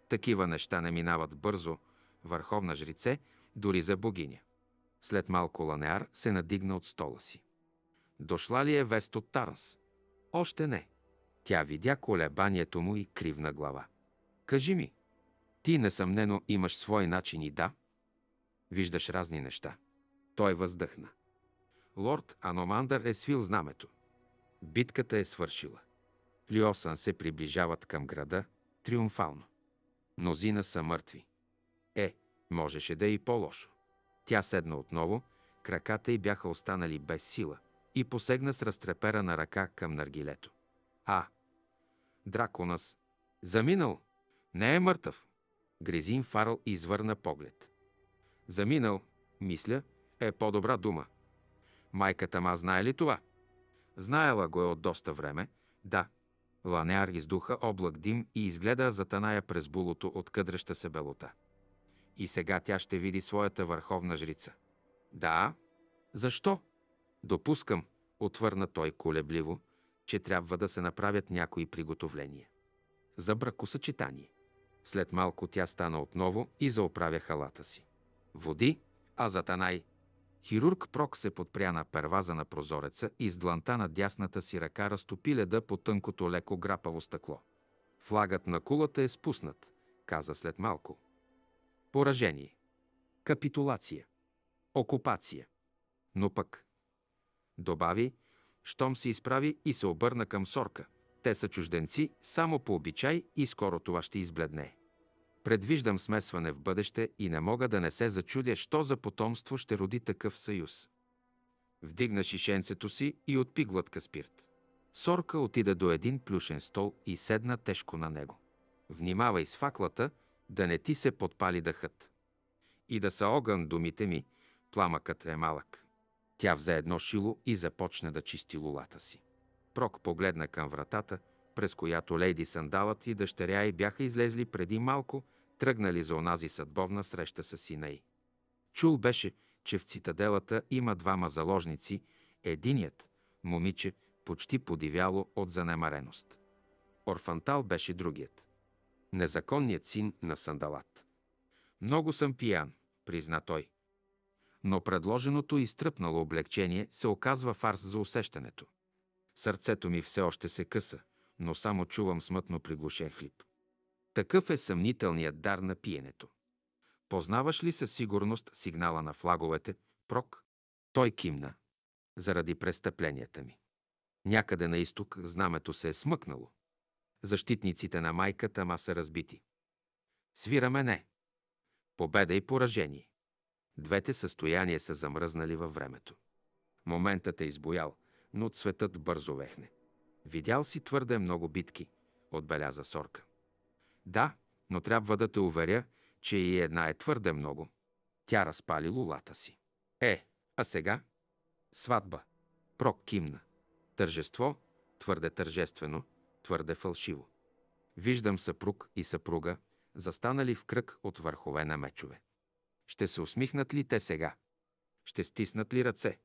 Такива неща не минават бързо, върховна жрице, дори за богиня. След малко Ланеар се надигна от стола си. Дошла ли е вест от Таранс? Още не. Тя видя колебанието му и кривна глава. Кажи ми, ти несъмнено имаш свой начин и да? Виждаш разни неща. Той въздъхна. Лорд Аномандър е свил знамето. Битката е свършила. Лиосън се приближават към града триумфално. Мнозина са мъртви. Можеше да е и по-лошо. Тя седна отново, краката й бяха останали без сила и посегна с разтрепера на ръка към наргилето. А, драконас, заминал, не е мъртъв. Грезин Фарл извърна поглед. Заминал, мисля, е по-добра дума. Майката ма знае ли това? Знаела го е от доста време, да. Ланеар издуха облак дим и изгледа Затаная през булото от къдреща се белота. И сега тя ще види своята върховна жрица. Да? Защо? Допускам, отвърна той колебливо, че трябва да се направят някои приготовления. За бракосъчетание. След малко тя стана отново и заоправя халата си. Води, а затанай. Хирург Прок се подпря на перваза на прозореца и с дланта на дясната си ръка разтопи леда по тънкото леко грапаво стъкло. Флагът на кулата е спуснат, каза след малко. Поражение. Капитулация. Окупация. Но пък. Добави, щом се изправи и се обърна към Сорка. Те са чужденци само по обичай и скоро това ще избледне. Предвиждам смесване в бъдеще и не мога да не се зачудя, що за потомство ще роди такъв съюз. Вдигна шишенцето си и отпи глътка спирт. Сорка отида до един плюшен стол и седна тежко на него. Внимавай с факлата – да не ти се подпали дъхът. И да са огън думите ми, пламъкът е малък. Тя взе едно шило и започна да чисти лулата си. Прок погледна към вратата, през която лейди Сандалът и дъщеря й бяха излезли преди малко, тръгнали за онази съдбовна среща с сина й. Чул беше, че в цитаделата има двама заложници, единият, момиче, почти подивяло от занемареност. Орфантал беше другият незаконният син на Сандалат. Много съм пиян, призна той. Но предложеното и стръпнало облегчение се оказва фарс за усещането. Сърцето ми все още се къса, но само чувам смътно приглушен хлип. Такъв е съмнителният дар на пиенето. Познаваш ли със сигурност сигнала на флаговете, прок? Той кимна. Заради престъпленията ми. Някъде на изток знамето се е смъкнало. Защитниците на майката ма са разбити. Свираме не. Победа и поражение. Двете състояния са замръзнали във времето. Моментът е избоял, но цветът бързо вехне. Видял си твърде много битки, отбеляза Сорка. Да, но трябва да те уверя, че и една е твърде много. Тя разпали лулата си. Е, а сега? Сватба. Прок кимна. Тържество, твърде тържествено, твърде фалшиво. Виждам съпруг и съпруга, застанали в кръг от върхове на мечове. Ще се усмихнат ли те сега? Ще стиснат ли ръце?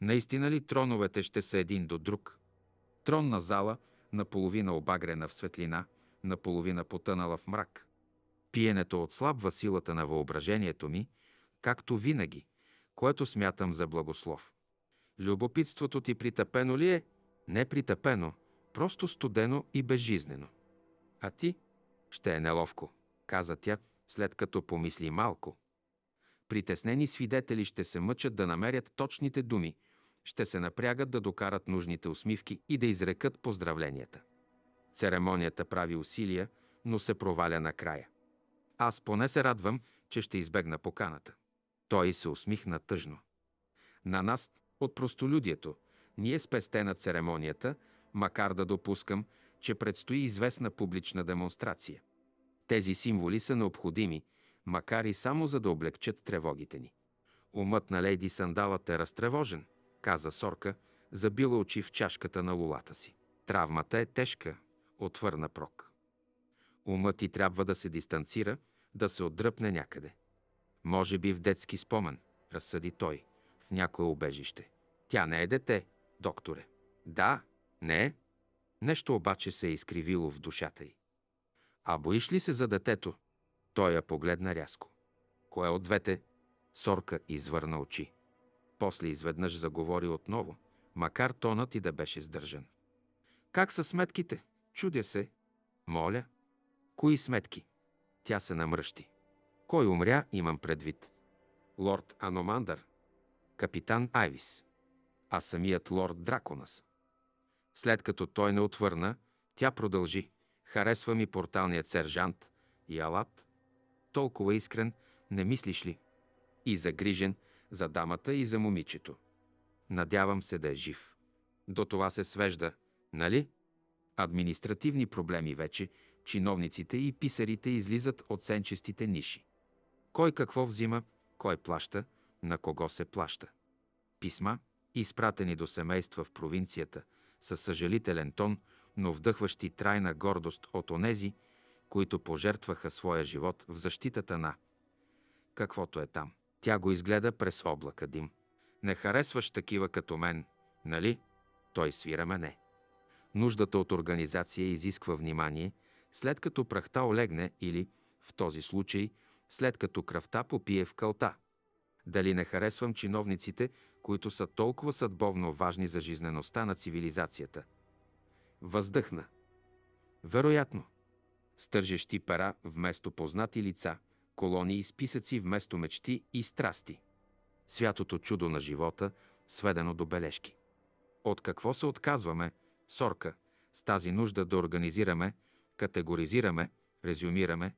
Наистина ли троновете ще са един до друг? Тронна зала, наполовина обагрена в светлина, наполовина потънала в мрак. Пиенето отслабва силата на въображението ми, както винаги, което смятам за благослов. Любопитството ти притъпено ли е? Не притъпено, Просто студено и безжизнено. А ти? Ще е неловко, каза тя, след като помисли малко. Притеснени свидетели ще се мъчат да намерят точните думи, ще се напрягат да докарат нужните усмивки и да изрекат поздравленията. Церемонията прави усилия, но се проваля накрая. Аз поне се радвам, че ще избегна поканата. Той се усмихна тъжно. На нас, от простолюдието, ние спестена церемонията, макар да допускам, че предстои известна публична демонстрация. Тези символи са необходими, макар и само за да облегчат тревогите ни. Умът на Лейди Сандалът е разтревожен, каза Сорка, забила очи в чашката на лулата си. Травмата е тежка, отвърна Прок. Умът ти трябва да се дистанцира, да се отдръпне някъде. Може би в детски спомен, разсъди той, в някое обежище. Тя не е дете, докторе. Да, не. Нещо обаче се е изкривило в душата й. А боиш ли се за детето? Той я погледна рязко. Кое от двете? Сорка извърна очи. После изведнъж заговори отново, макар тонът и да беше сдържан. Как са сметките? Чудя се. Моля. Кои сметки? Тя се намръщи. Кой умря, имам предвид. Лорд Аномандър. Капитан Айвис. А самият лорд Драконас. След като той не отвърна, тя продължи. Харесва ми порталният сержант. И алат. Толкова искрен, не мислиш ли? И загрижен за дамата и за момичето. Надявам се да е жив. До това се свежда, нали? Административни проблеми вече, чиновниците и писарите излизат от сенчестите ниши. Кой какво взима, кой плаща, на кого се плаща. Писма, изпратени до семейства в провинцията – със съжалителен тон, но вдъхващи трайна гордост от онези, които пожертваха своя живот в защитата на каквото е там. Тя го изгледа през облака дим. Не харесваш такива като мен, нали? Той свира мене. Нуждата от организация изисква внимание, след като прахта олегне или, в този случай, след като кръвта попие в кълта. Дали не харесвам чиновниците, които са толкова съдбовно важни за жизнеността на цивилизацията. Въздъхна. Вероятно. Стържещи пера вместо познати лица, колонии и списъци вместо мечти и страсти. Святото чудо на живота, сведено до бележки. От какво се отказваме, сорка, с тази нужда да организираме, категоризираме, резюмираме?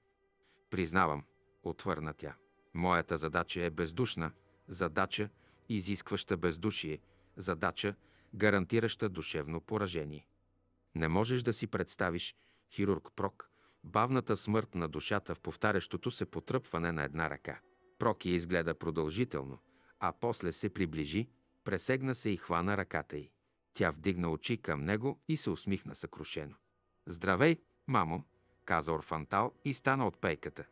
Признавам, отвърна тя. Моята задача е бездушна, задача – изискваща бездушие, задача, гарантираща душевно поражение. Не можеш да си представиш, хирург Прок, бавната смърт на душата в повтарящото се потръпване на една ръка. Прок я изгледа продължително, а после се приближи, пресегна се и хвана ръката й. Тя вдигна очи към него и се усмихна съкрушено. «Здравей, мамо!» каза Орфантал и стана от пейката.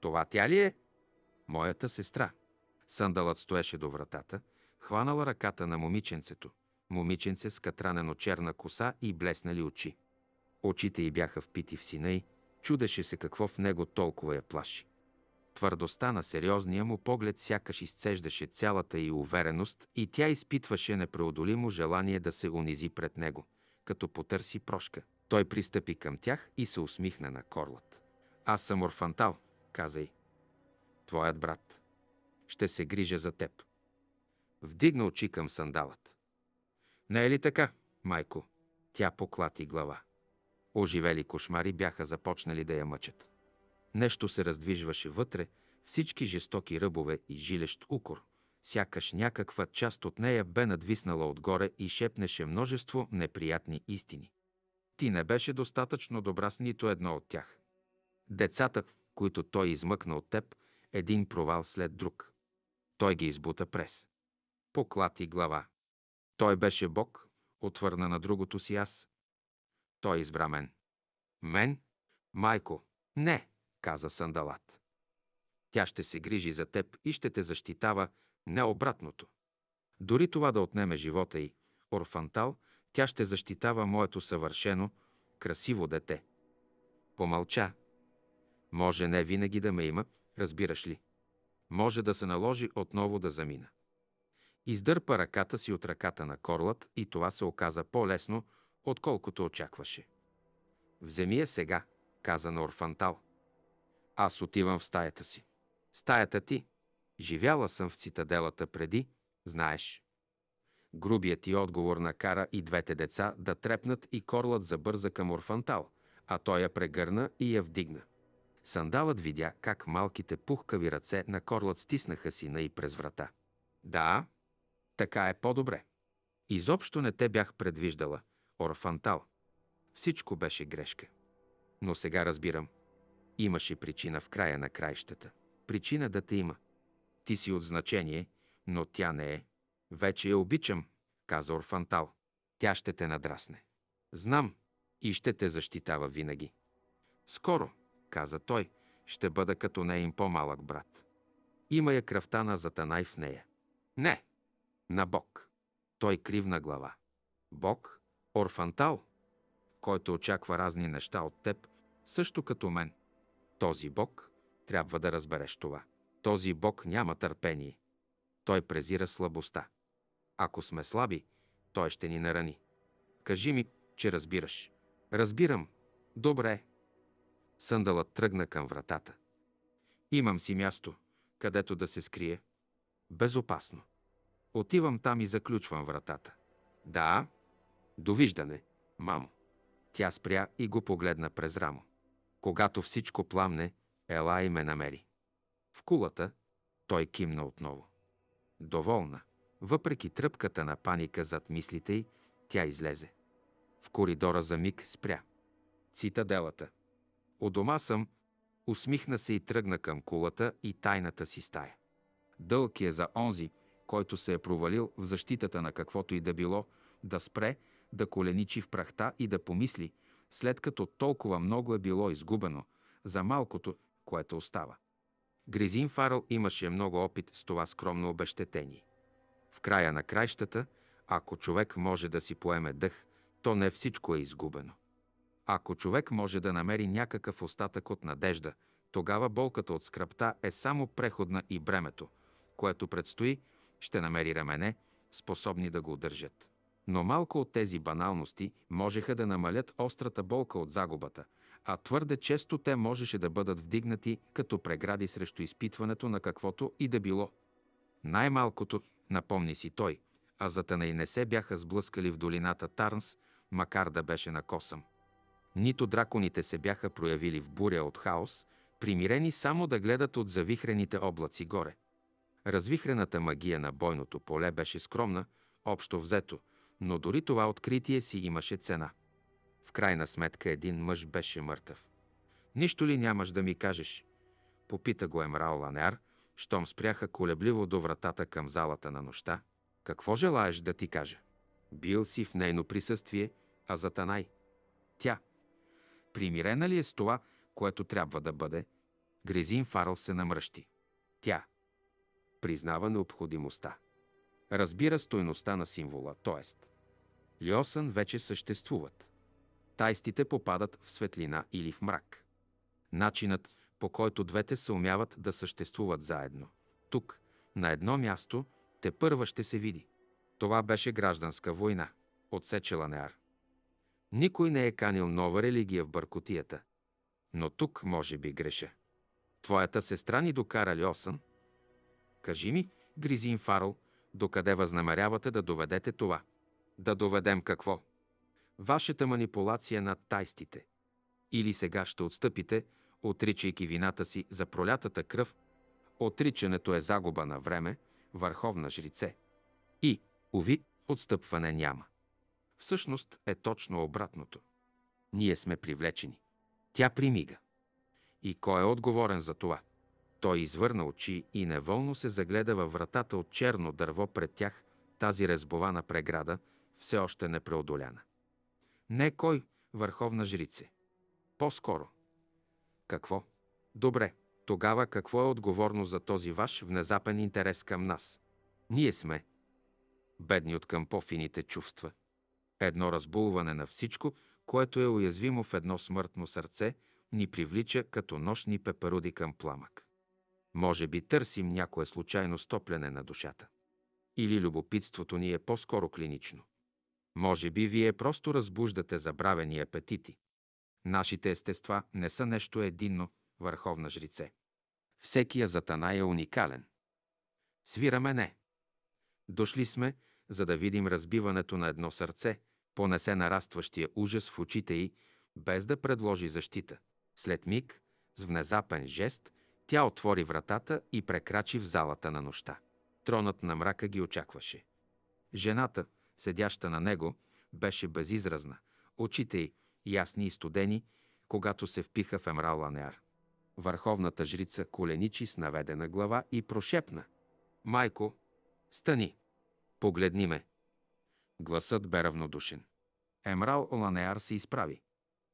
«Това тя ли е?» «Моята сестра», Сандалът стоеше до вратата, хванала ръката на момиченцето. Момиченце с катранено черна коса и блеснали очи. Очите й бяха впити в сина й, чудеше се какво в него толкова я плаши. Твърдостта на сериозния му поглед сякаш изцеждаше цялата й увереност и тя изпитваше непреодолимо желание да се унизи пред него, като потърси прошка. Той пристъпи към тях и се усмихна на корлът. «Аз съм Орфантал», каза й. «Твоят брат». Ще се грижа за теб. Вдигна очи към сандалът. Не е ли така, майко? Тя поклати глава. Оживели кошмари бяха започнали да я мъчат. Нещо се раздвижваше вътре, всички жестоки ръбове и жилещ укор, сякаш някаква част от нея бе надвиснала отгоре и шепнеше множество неприятни истини. Ти не беше достатъчно добра с нито едно от тях. Децата, които той измъкна от теб, един провал след друг. Той ги избута през. Поклад и глава. Той беше Бог, отвърна на другото си аз. Той избра мен. Мен? Майко, не, каза сандалат. Тя ще се грижи за теб и ще те защитава, не обратното. Дори това да отнеме живота й, Орфантал, тя ще защитава моето съвършено, красиво дете. Помълча. Може не винаги да ме има, разбираш ли? може да се наложи отново да замина. Издърпа ръката си от ръката на Корлът и това се оказа по-лесно, отколкото очакваше. «Вземи я сега», каза на Орфантал. Аз отивам в стаята си. Стаята ти. Живяла съм в цитаделата преди, знаеш. Грубият ти отговор накара и двете деца да трепнат и корлът забърза към Орфантал, а той я прегърна и я вдигна. Сандалът видя как малките пухкави ръце на Корлът стиснаха сина и през врата. Да, така е по-добре. Изобщо не те бях предвиждала, Орфантал. Всичко беше грешка. Но сега разбирам. Имаше причина в края на краищата. Причина да те има. Ти си от значение, но тя не е. Вече я обичам, каза Орфантал. Тя ще те надрасне. Знам и ще те защитава винаги. Скоро – каза той, ще бъда като нейн по-малък брат. Има я кръвта на Затанай в нея. Не! На Бог! Той кривна глава. Бог? Орфантал? Който очаква разни неща от теб, също като мен. Този Бог, трябва да разбереш това. Този Бог няма търпение. Той презира слабостта. Ако сме слаби, той ще ни нарани. Кажи ми, че разбираш. Разбирам. Добре, Съндалът тръгна към вратата. Имам си място, където да се скрие. Безопасно. Отивам там и заключвам вратата. Да, довиждане, мамо. Тя спря и го погледна през рамо. Когато всичко пламне, ела и ме намери. В кулата той кимна отново. Доволна, въпреки тръпката на паника зад мислите й, тя излезе. В коридора за миг спря. Цитаделата – у дома съм, усмихна се и тръгна към кулата и тайната си стая. Дълг е за онзи, който се е провалил в защитата на каквото и да било, да спре, да коленичи в прахта и да помисли, след като толкова много е било изгубено, за малкото, което остава. Гризин Фарл имаше много опит с това скромно обещетение. В края на краищата, ако човек може да си поеме дъх, то не всичко е изгубено. Ако човек може да намери някакъв остатък от надежда, тогава болката от скръпта е само преходна и бремето, което предстои, ще намери рамене, способни да го удържат. Но малко от тези баналности можеха да намалят острата болка от загубата, а твърде често те можеше да бъдат вдигнати като прегради срещу изпитването на каквото и да било. Най-малкото, напомни си той, а затъна и не се бяха сблъскали в долината Тарнс, макар да беше на косъм нито драконите се бяха проявили в буря от хаос, примирени само да гледат от завихрените облаци горе. Развихрената магия на бойното поле беше скромна, общо взето, но дори това откритие си имаше цена. В крайна сметка един мъж беше мъртъв. Нищо ли нямаш да ми кажеш? Попита го Емрал Ланер, щом спряха колебливо до вратата към залата на нощта. Какво желаеш да ти кажа? Бил си в нейно присъствие, а за Танай. Тя, Примирена ли е с това, което трябва да бъде? Грезин Фарл се намръщи. Тя признава необходимостта. Разбира стойността на символа, т.е. Льосън вече съществуват. Тайстите попадат в светлина или в мрак. Начинът, по който двете се умяват да съществуват заедно. Тук, на едно място, те първа ще се види. Това беше гражданска война, отсечела Неар. Никой не е канил нова религия в бъркотията. Но тук може би греша. Твоята сестра ни докара ли осън? Кажи ми, Гризин Фарл, докъде възнамерявате да доведете това? Да доведем какво? Вашата манипулация над тайстите. Или сега ще отстъпите, отричайки вината си за пролятата кръв, отричането е загуба на време, върховна жрице. И, уви, отстъпване няма всъщност е точно обратното. Ние сме привлечени. Тя примига. И кой е отговорен за това? Той извърна очи и неволно се загледа във вратата от черно дърво пред тях, тази резбована преграда, все още непреодоляна. Не кой, върховна жрице. По-скоро. Какво? Добре, тогава какво е отговорно за този ваш внезапен интерес към нас? Ние сме. Бедни от към по-фините чувства – Едно разбулване на всичко, което е уязвимо в едно смъртно сърце, ни привлича като нощни пеперуди към пламък. Може би търсим някое случайно стопляне на душата. Или любопитството ни е по-скоро клинично. Може би вие просто разбуждате забравени апетити. Нашите естества не са нещо единно, върховна жрице. Всекия е затана е уникален. Свираме не. Дошли сме, за да видим разбиването на едно сърце – понесе нарастващия ужас в очите й, без да предложи защита. След миг, с внезапен жест, тя отвори вратата и прекрачи в залата на нощта. Тронът на мрака ги очакваше. Жената, седяща на него, беше безизразна, очите й ясни и студени, когато се впиха в Емрал Ланеар. Върховната жрица коленичи с наведена глава и прошепна. «Майко, стани! Погледни ме!» Гласът бе равнодушен. Емрал Оланеар се изправи.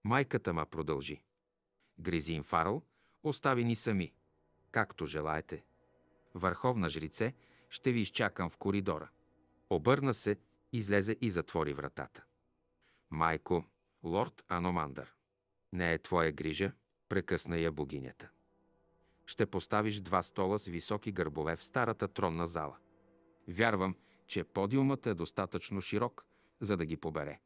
Майката ма продължи. Гризин Фарл остави ни сами. Както желаете. Върховна жрице, ще ви изчакам в коридора. Обърна се, излезе и затвори вратата. Майко, лорд Аномандър, не е твоя грижа, прекъсна я богинята. Ще поставиш два стола с високи гърбове в старата тронна зала. Вярвам, че подиумът е достатъчно широк, за да ги побере.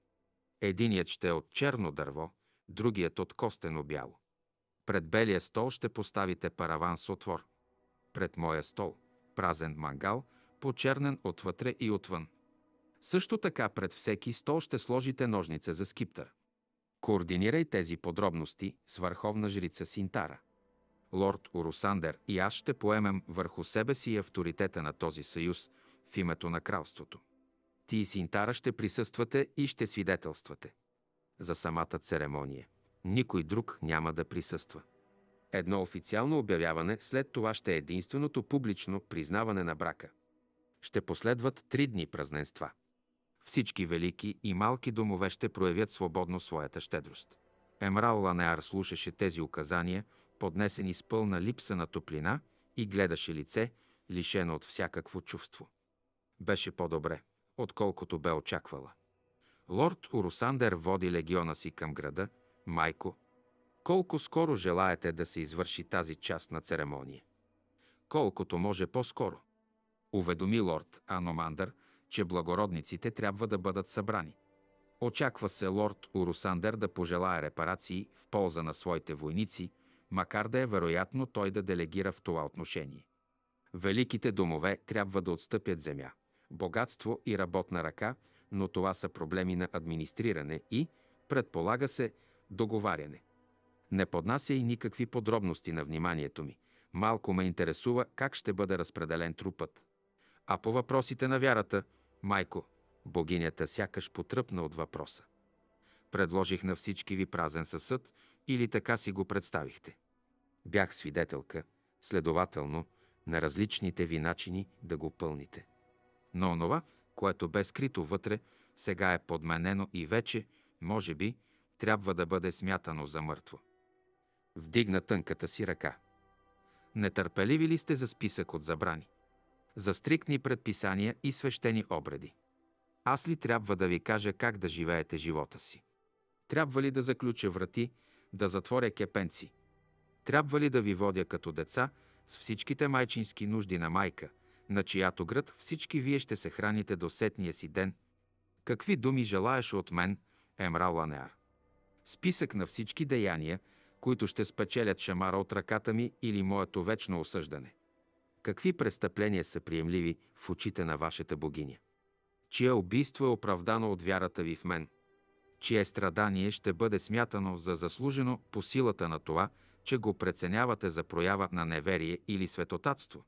Единият ще е от черно дърво, другият от костено бяло. Пред белия стол ще поставите параван с отвор. Пред моя стол – празен мангал, почернен отвътре и отвън. Също така пред всеки стол ще сложите ножница за скиптър. Координирай тези подробности с върховна жрица Синтара. Лорд Урусандер и аз ще поемем върху себе си авторитета на този съюз – в името на кралството. Ти и Синтара ще присъствате и ще свидетелствате. За самата церемония. Никой друг няма да присъства. Едно официално обявяване след това ще е единственото публично признаване на брака. Ще последват три дни празненства. Всички велики и малки домове ще проявят свободно своята щедрост. Емрал Ланеар слушаше тези указания, поднесени с пълна липса на топлина и гледаше лице, лишено от всякакво чувство беше по-добре, отколкото бе очаквала. Лорд Урусандер води легиона си към града, майко. Колко скоро желаете да се извърши тази част на церемония? Колкото може по-скоро. Уведоми лорд Аномандър, че благородниците трябва да бъдат събрани. Очаква се лорд Урусандер да пожелае репарации в полза на своите войници, макар да е вероятно той да делегира в това отношение. Великите домове трябва да отстъпят земя богатство и работна ръка, но това са проблеми на администриране и, предполага се, договаряне. Не поднася и никакви подробности на вниманието ми. Малко ме интересува как ще бъде разпределен трупът. А по въпросите на вярата, майко, богинята сякаш потръпна от въпроса. Предложих на всички ви празен съсъд или така си го представихте. Бях свидетелка, следователно, на различните ви начини да го пълните но онова, което бе скрито вътре, сега е подменено и вече, може би, трябва да бъде смятано за мъртво. Вдигна тънката си ръка. Нетърпеливи ли сте за списък от забрани? За стрикни предписания и свещени обреди. Аз ли трябва да ви кажа как да живеете живота си? Трябва ли да заключа врати, да затворя кепенци? Трябва ли да ви водя като деца с всичките майчински нужди на майка – на чиято град всички вие ще се храните до сетния си ден. Какви думи желаеш от мен, Емрал Ланеар? Списък на всички деяния, които ще спечелят шамара от ръката ми или моето вечно осъждане. Какви престъпления са приемливи в очите на вашата богиня? Чие убийство е оправдано от вярата ви в мен? Чие страдание ще бъде смятано за заслужено по силата на това, че го преценявате за проява на неверие или светотатство?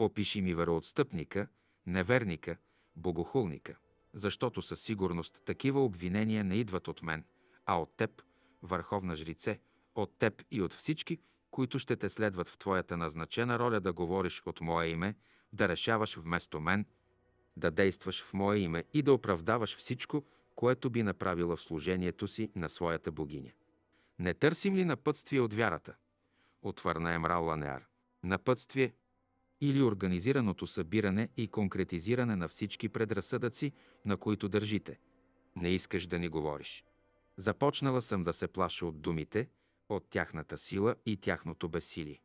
Опиши ми вероотстъпника, неверника, богохулника, защото със сигурност такива обвинения не идват от мен, а от теб, върховна жрице, от теб и от всички, които ще те следват в твоята назначена роля да говориш от мое име, да решаваш вместо мен, да действаш в мое име и да оправдаваш всичко, което би направила в служението си на своята богиня. Не търсим ли напътствие от вярата? Отвърна Емрал Ланеар. Напътствие – или организираното събиране и конкретизиране на всички предразсъдъци, на които държите. Не искаш да ни говориш. Започнала съм да се плаша от думите, от тяхната сила и тяхното безсилие.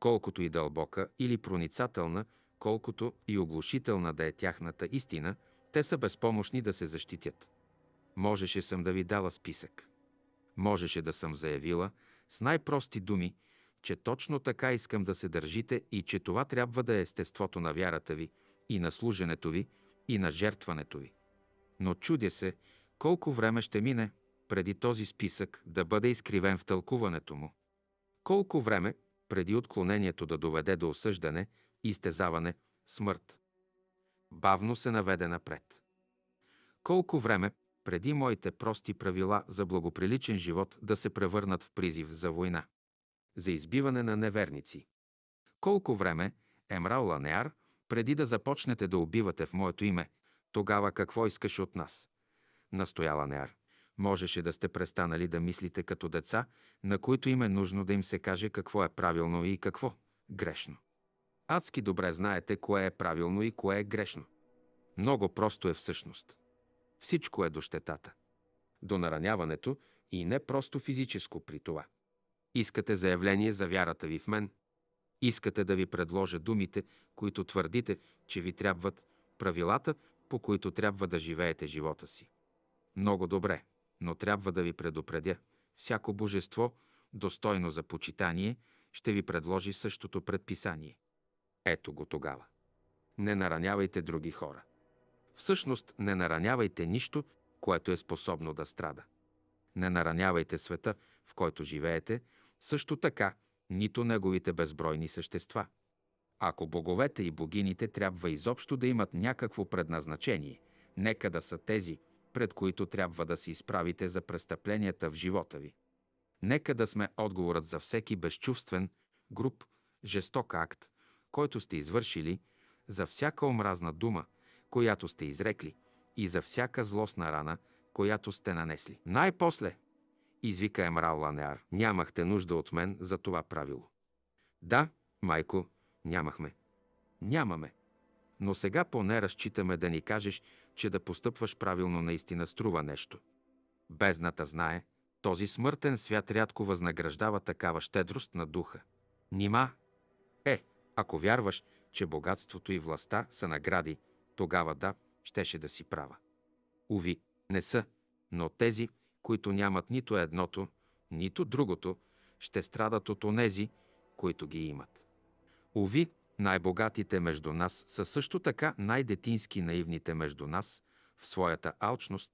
Колкото и дълбока или проницателна, колкото и оглушителна да е тяхната истина, те са безпомощни да се защитят. Можеше съм да ви дала списък. Можеше да съм заявила с най-прости думи, че точно така искам да се държите и че това трябва да е естеството на вярата ви, и на служенето ви, и на жертването ви. Но чудя се, колко време ще мине преди този списък да бъде изкривен в тълкуването му. Колко време преди отклонението да доведе до осъждане, изтезаване, смърт. Бавно се наведе напред. Колко време преди моите прости правила за благоприличен живот да се превърнат в призив за война за избиване на неверници. Колко време, Емрал Ланеар, преди да започнете да убивате в моето име, тогава какво искаш от нас? Настоя Ланеар. Можеше да сте престанали да мислите като деца, на които им е нужно да им се каже какво е правилно и какво грешно. Адски добре знаете кое е правилно и кое е грешно. Много просто е всъщност. Всичко е до щетата. До нараняването и не просто физическо при това. Искате заявление за вярата ви в мен. Искате да ви предложа думите, които твърдите, че ви трябват, правилата, по които трябва да живеете живота си. Много добре, но трябва да ви предупредя. Всяко божество, достойно за почитание, ще ви предложи същото предписание. Ето го тогава. Не наранявайте други хора. Всъщност не наранявайте нищо, което е способно да страда. Не наранявайте света, в който живеете, също така нито неговите безбройни същества. Ако боговете и богините трябва изобщо да имат някакво предназначение, нека да са тези, пред които трябва да се изправите за престъпленията в живота ви. Нека да сме отговорът за всеки безчувствен, груб, жесток акт, който сте извършили, за всяка омразна дума, която сте изрекли и за всяка злостна рана, която сте нанесли. Най-после, извика Емрал Ланеар. Нямахте нужда от мен за това правило. Да, майко, нямахме. Нямаме. Но сега поне разчитаме да ни кажеш, че да постъпваш правилно наистина струва нещо. Безната знае, този смъртен свят рядко възнаграждава такава щедрост на духа. Нима? Е, ако вярваш, че богатството и властта са награди, тогава да, щеше да си права. Уви, не са, но тези – които нямат нито едното, нито другото, ще страдат от онези, които ги имат. Ови, най-богатите между нас са също така най-детински наивните между нас в своята алчност,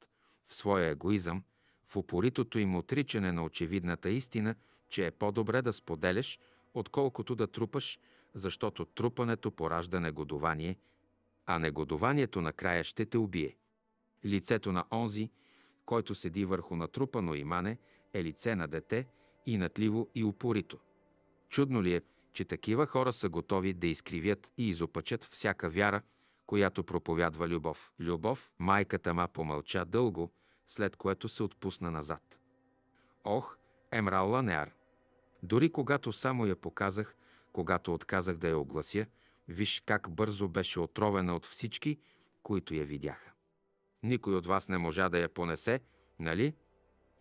в своя егоизъм, в упоритото им отричане на очевидната истина, че е по-добре да споделяш, отколкото да трупаш, защото трупането поражда негодование, а негодованието накрая ще те убие. Лицето на онзи, който седи върху натрупано имане, е лице на дете, и натливо и упорито. Чудно ли е, че такива хора са готови да изкривят и изопачат всяка вяра, която проповядва любов. Любов, майката ма помълча дълго, след което се отпусна назад. Ох, Емрал Ланеар! Дори когато само я показах, когато отказах да я оглася, виж как бързо беше отровена от всички, които я видяха. Никой от вас не можа да я понесе, нали?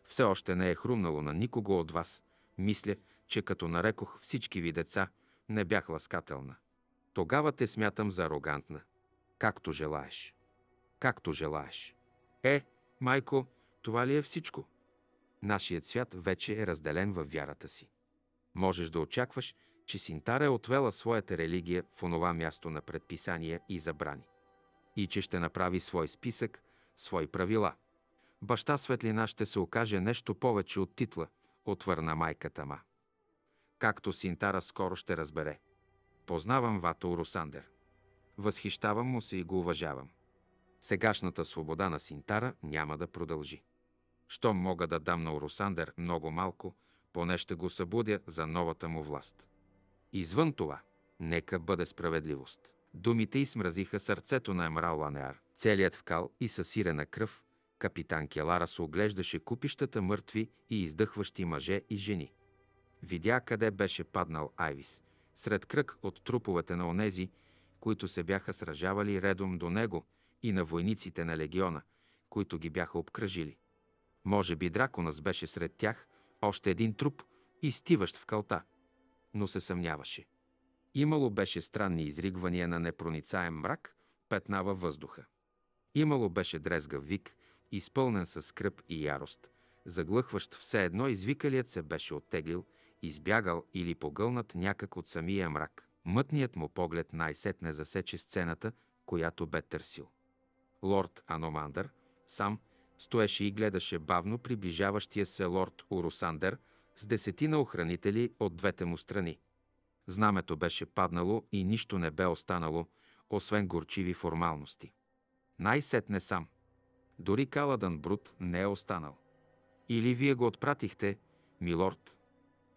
Все още не е хрумнало на никого от вас. Мисля, че като нарекох всички ви деца, не бях ласкателна. Тогава те смятам за арогантна. Както желаеш. Както желаеш. Е, майко, това ли е всичко? Нашият свят вече е разделен във вярата си. Можеш да очакваш, че Синтара е отвела своята религия в онова място на предписания и забрани. И че ще направи свой списък свои правила. Баща Светлина ще се окаже нещо повече от титла, отвърна майката ма. Както Синтара скоро ще разбере. Познавам Вато Урусандер. Възхищавам му се и го уважавам. Сегашната свобода на Синтара няма да продължи. Щом мога да дам на Урусандер много малко, поне ще го събудя за новата му власт. Извън това, нека бъде справедливост. Думите й смразиха сърцето на Емрал Ланеар целият в кал и съсирена кръв, капитан Келарас оглеждаше купищата мъртви и издъхващи мъже и жени. Видя къде беше паднал Айвис, сред кръг от труповете на онези, които се бяха сражавали редом до него и на войниците на легиона, които ги бяха обкръжили. Може би драконът беше сред тях, още един труп, изтиващ в калта. Но се съмняваше. Имало беше странни изригвания на непроницаем мрак, петнава въздуха. Имало беше дрезгав вик, изпълнен със скръп и ярост, заглъхващ все едно извикалият се беше оттеглил, избягал или погълнат някак от самия мрак. Мътният му поглед най-сетне засече сцената, която бе търсил. Лорд Аномандър сам стоеше и гледаше бавно приближаващия се лорд Урусандър, с десетина охранители от двете му страни. Знамето беше паднало и нищо не бе останало, освен горчиви формалности най-сетне сам. Дори Каладан Брут не е останал. Или вие го отпратихте, милорд?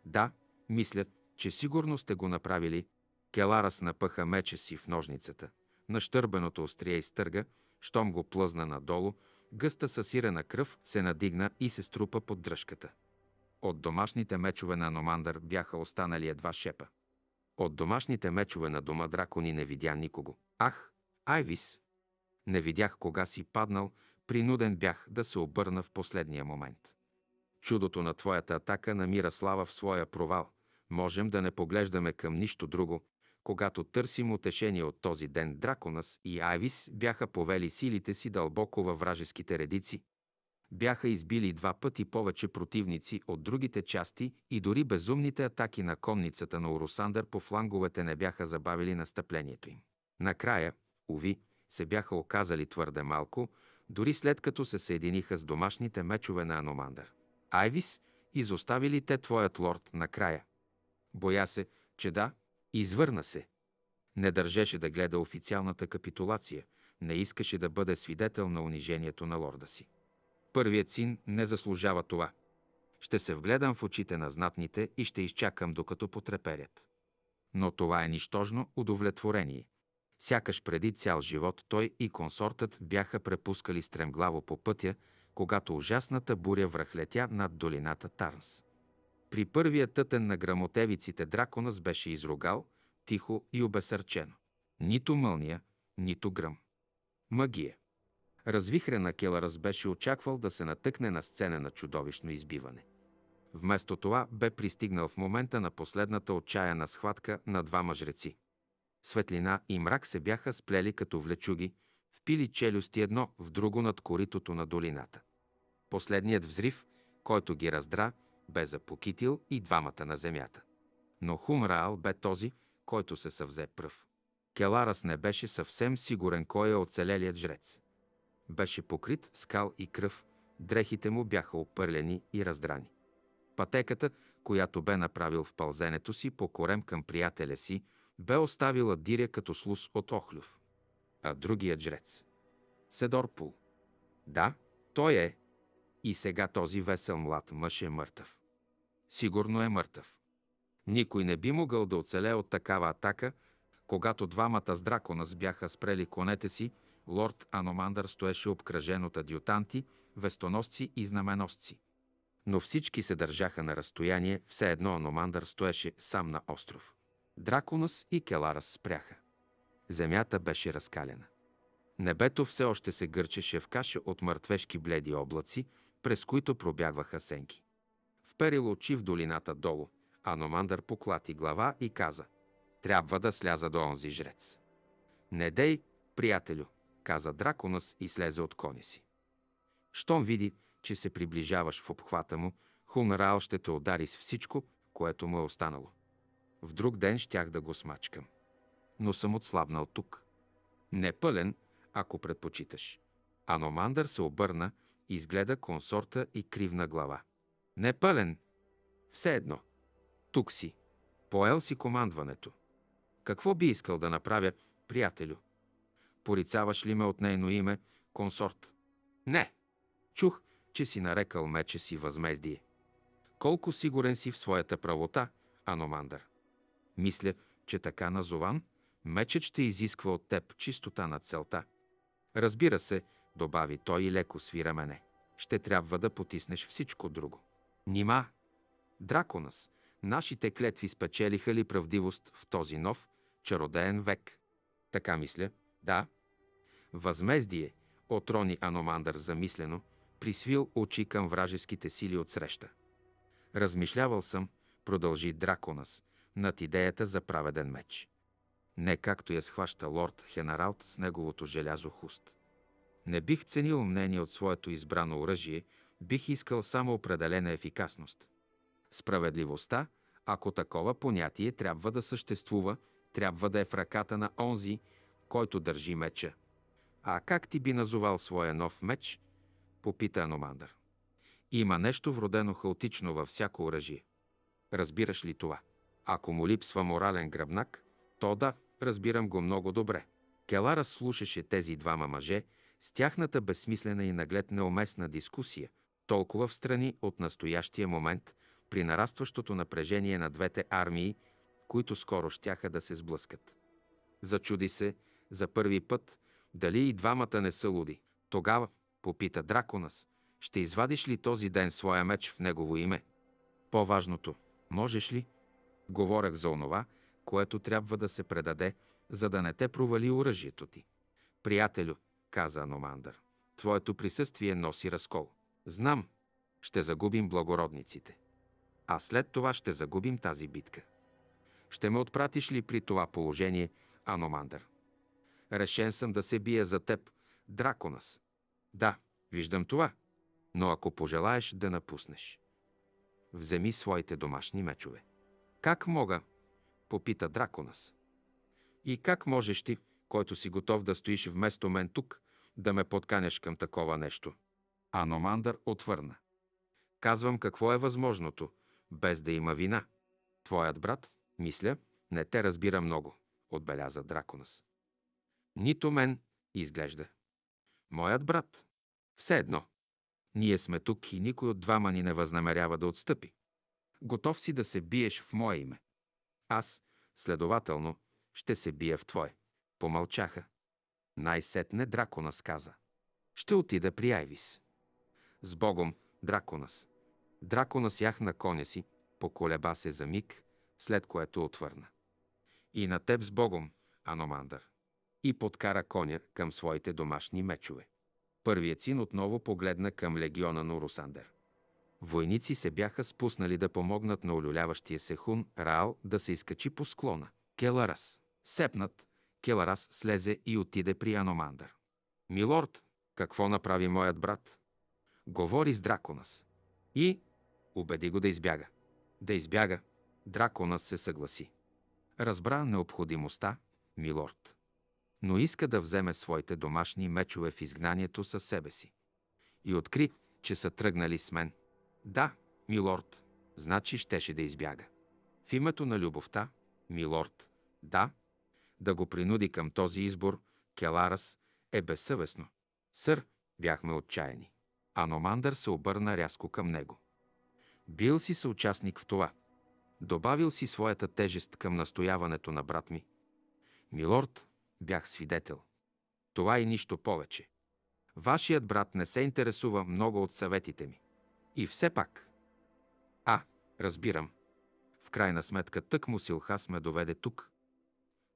Да, мислят, че сигурно сте го направили. Келарас напъха меча си в ножницата. Нащърбеното острие изтърга, щом го плъзна надолу, гъста съсирена кръв се надигна и се струпа под дръжката. От домашните мечове на Номандър бяха останали едва шепа. От домашните мечове на дома дракони не видя никого. Ах, Айвис, не видях кога си паднал, принуден бях да се обърна в последния момент. Чудото на твоята атака намира слава в своя провал. Можем да не поглеждаме към нищо друго. Когато търсим утешение от този ден, Драконас и Айвис бяха повели силите си дълбоко във вражеските редици. Бяха избили два пъти повече противници от другите части и дори безумните атаки на конницата на Орусандър по фланговете не бяха забавили настъплението им. Накрая, уви, се бяха оказали твърде малко, дори след като се съединиха с домашните мечове на Аномандър. Айвис, изоставили те твоят лорд накрая. Боя се, че да, извърна се. Не държеше да гледа официалната капитулация, не искаше да бъде свидетел на унижението на лорда си. Първият син не заслужава това. Ще се вгледам в очите на знатните и ще изчакам, докато потреперят. Но това е нищожно удовлетворение. Сякаш преди цял живот той и консортът бяха препускали стремглаво по пътя, когато ужасната буря връхлетя над долината Тарнс. При първия тътен на грамотевиците Драконас беше изругал, тихо и обесърчено. Нито мълния, нито гръм. Магия. Развихрена Келарас беше очаквал да се натъкне на сцена на чудовищно избиване. Вместо това бе пристигнал в момента на последната отчаяна схватка на два мъжреци. Светлина и мрак се бяха сплели като влечуги, впили челюсти едно в друго над коритото на долината. Последният взрив, който ги раздра, бе запокитил и двамата на земята. Но Хумраал бе този, който се съвзе пръв. Келарас не беше съвсем сигурен кой е оцелелият жрец. Беше покрит скал и кръв, дрехите му бяха опърлени и раздрани. Пътеката, която бе направил в пълзенето си по корем към приятеля си, бе оставила Диря като слуз от Охлюв, а другият жрец. Седорпул. Да, той е. И сега този весел млад мъж е мъртъв. Сигурно е мъртъв. Никой не би могъл да оцелее от такава атака, когато двамата с дракона бяха спрели конете си, лорд Аномандър стоеше обкръжен от адютанти, вестоносци и знаменосци. Но всички се държаха на разстояние, все едно Аномандър стоеше сам на остров. Драконас и Келарас спряха. Земята беше разкалена. Небето все още се гърчеше в каша от мъртвешки бледи облаци, през които пробягваха сенки. Вперил очи в долината долу, а Номандър поклати глава и каза «Трябва да сляза до онзи жрец». «Не дей, приятелю», каза Драконас и слезе от коня си. Щом види, че се приближаваш в обхвата му, Хунраал ще те удари с всичко, което му е останало. В друг ден щях да го смачкам. Но съм отслабнал тук. Не пълен, ако предпочиташ. Аномандър се обърна, изгледа консорта и кривна глава. Не пълен! Все едно. Тук си. Поел си командването. Какво би искал да направя, приятелю? Порицаваш ли ме от нейно име, консорт? Не! Чух, че си нарекал мече си възмездие. Колко сигурен си в своята правота, Аномандър. Мисля, че така назован, мечът ще изисква от теб чистота на целта. Разбира се, добави той и леко свира мене. Ще трябва да потиснеш всичко друго. Нима! Драконас, нашите клетви спечелиха ли правдивост в този нов, чародеен век? Така мисля, да. Възмездие, отрони Аномандър замислено, присвил очи към вражеските сили от среща. Размишлявал съм, продължи Драконас, над идеята за праведен меч. Не както я схваща лорд Хенаралт с неговото желязо хуст. Не бих ценил мнение от своето избрано оръжие, бих искал само определена ефикасност. Справедливостта, ако такова понятие трябва да съществува, трябва да е в ръката на онзи, който държи меча. А как ти би назовал своя нов меч? Попита Аномандър. Има нещо вродено хаотично във всяко оръжие. Разбираш ли това? Ако му липсва морален гръбнак, то да, разбирам го много добре. Келара слушаше тези двама мъже с тяхната безсмислена и наглед неуместна дискусия, толкова встрани от настоящия момент при нарастващото напрежение на двете армии, които скоро щяха да се сблъскат. Зачуди се за първи път дали и двамата не са луди. Тогава, попита Драконас, ще извадиш ли този ден своя меч в негово име? По-важното, можеш ли, Говорех за онова, което трябва да се предаде, за да не те провали оръжието ти. Приятелю, каза Аномандър, твоето присъствие носи разкол. Знам, ще загубим благородниците. А след това ще загубим тази битка. Ще ме отпратиш ли при това положение, Аномандър? Решен съм да се бия за теб, Драконас. Да, виждам това, но ако пожелаеш да напуснеш, вземи своите домашни мечове. Как мога? Попита Драконас. И как можеш ти, който си готов да стоиш вместо мен тук, да ме подканеш към такова нещо? Аномандър отвърна. Казвам какво е възможното, без да има вина. Твоят брат, мисля, не те разбира много, отбеляза Драконас. Нито мен, изглежда. Моят брат. Все едно. Ние сме тук и никой от двама ни не възнамерява да отстъпи готов си да се биеш в мое име. Аз, следователно, ще се бия в твое. Помълчаха. Най-сетне Драконас каза. Ще отида при Айвис. С Богом, Драконас. Драконас ях на коня си, поколеба се за миг, след което отвърна. И на теб с Богом, Аномандър. И подкара коня към своите домашни мечове. Първият син отново погледна към легиона на Русандер. Войници се бяха спуснали да помогнат на олюляващия се хун Раал да се изкачи по склона. Келарас. Сепнат, Келарас слезе и отиде при Аномандър. Милорд, какво направи моят брат? Говори с Драконас. И убеди го да избяга. Да избяга. Драконас се съгласи. Разбра необходимостта, милорд. Но иска да вземе своите домашни мечове в изгнанието със себе си. И откри, че са тръгнали с мен – да, милорд, значи щеше да избяга. В името на любовта, милорд, да, да го принуди към този избор, Келарас е безсъвестно. Сър, бяхме отчаяни. Аномандър се обърна рязко към него. Бил си съучастник в това. Добавил си своята тежест към настояването на брат ми. Милорд, бях свидетел. Това и нищо повече. Вашият брат не се интересува много от съветите ми. И все пак. А, разбирам. В крайна сметка тък му Силхас ме доведе тук.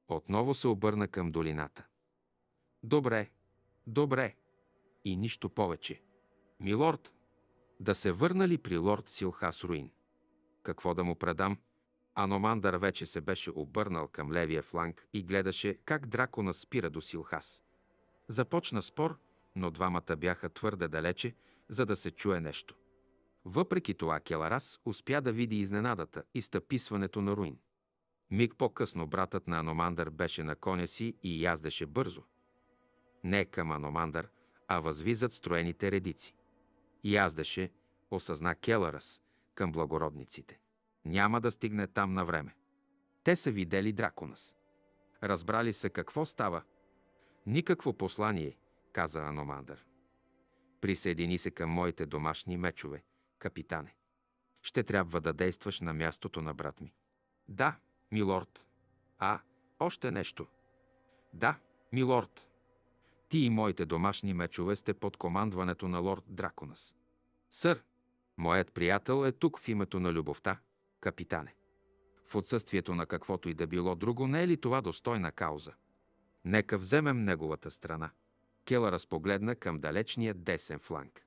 Отново се обърна към долината. Добре, добре. И нищо повече. Милорд, да се върна ли при лорд Силхас Руин? Какво да му предам? Аномандър вече се беше обърнал към левия фланг и гледаше как дракона спира до Силхас. Започна спор, но двамата бяха твърде далече, за да се чуе нещо. Въпреки това Келарас успя да види изненадата и стъписването на руин. Миг по-късно братът на Аномандър беше на коня си и яздеше бързо. Не към Аномандър, а възвизат строените редици. Яздеше, осъзна Келарас, към благородниците. Няма да стигне там на време. Те са видели Драконас. Разбрали са какво става. Никакво послание, каза Аномандър. Присъедини се към моите домашни мечове – Капитане, ще трябва да действаш на мястото на брат ми. Да, милорд. А, още нещо. Да, милорд. Ти и моите домашни мечове сте под командването на лорд Драконас. Сър, моят приятел е тук в името на любовта, капитане. В отсъствието на каквото и да било друго, не е ли това достойна кауза? Нека вземем неговата страна. Кела разпогледна към далечния десен фланг.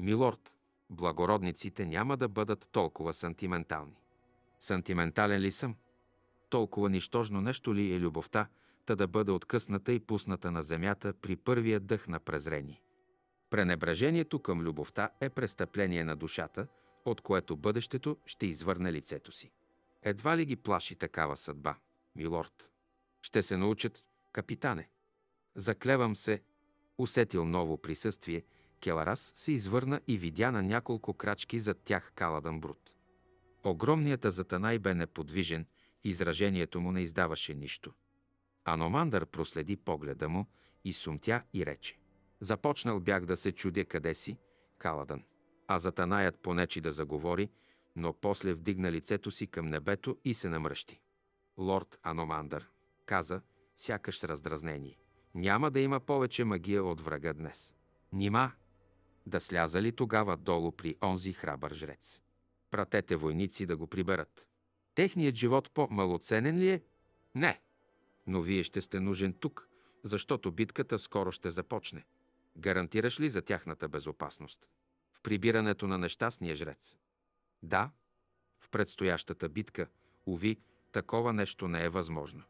Милорд, благородниците няма да бъдат толкова сантиментални. Сантиментален ли съм? Толкова нищожно нещо ли е любовта, та да бъде откъсната и пусната на земята при първия дъх на презрение? Пренебрежението към любовта е престъпление на душата, от което бъдещето ще извърне лицето си. Едва ли ги плаши такава съдба, милорд? Ще се научат, капитане. Заклевам се, усетил ново присъствие – Келарас се извърна и видя на няколко крачки зад тях Каладан Брут. Огромният Азатанай бе неподвижен, изражението му не издаваше нищо. Аномандър проследи погледа му и сумтя и рече. Започнал бях да се чудя къде си, Каладан. А Затанаят понечи да заговори, но после вдигна лицето си към небето и се намръщи. Лорд Аномандър каза, сякаш с раздразнение. Няма да има повече магия от врага днес. Нима, да сляза ли тогава долу при онзи храбър жрец. Пратете войници да го приберат. Техният живот по-малоценен ли е? Не. Но вие ще сте нужен тук, защото битката скоро ще започне. Гарантираш ли за тяхната безопасност? В прибирането на нещастния жрец. Да. В предстоящата битка, уви, такова нещо не е възможно.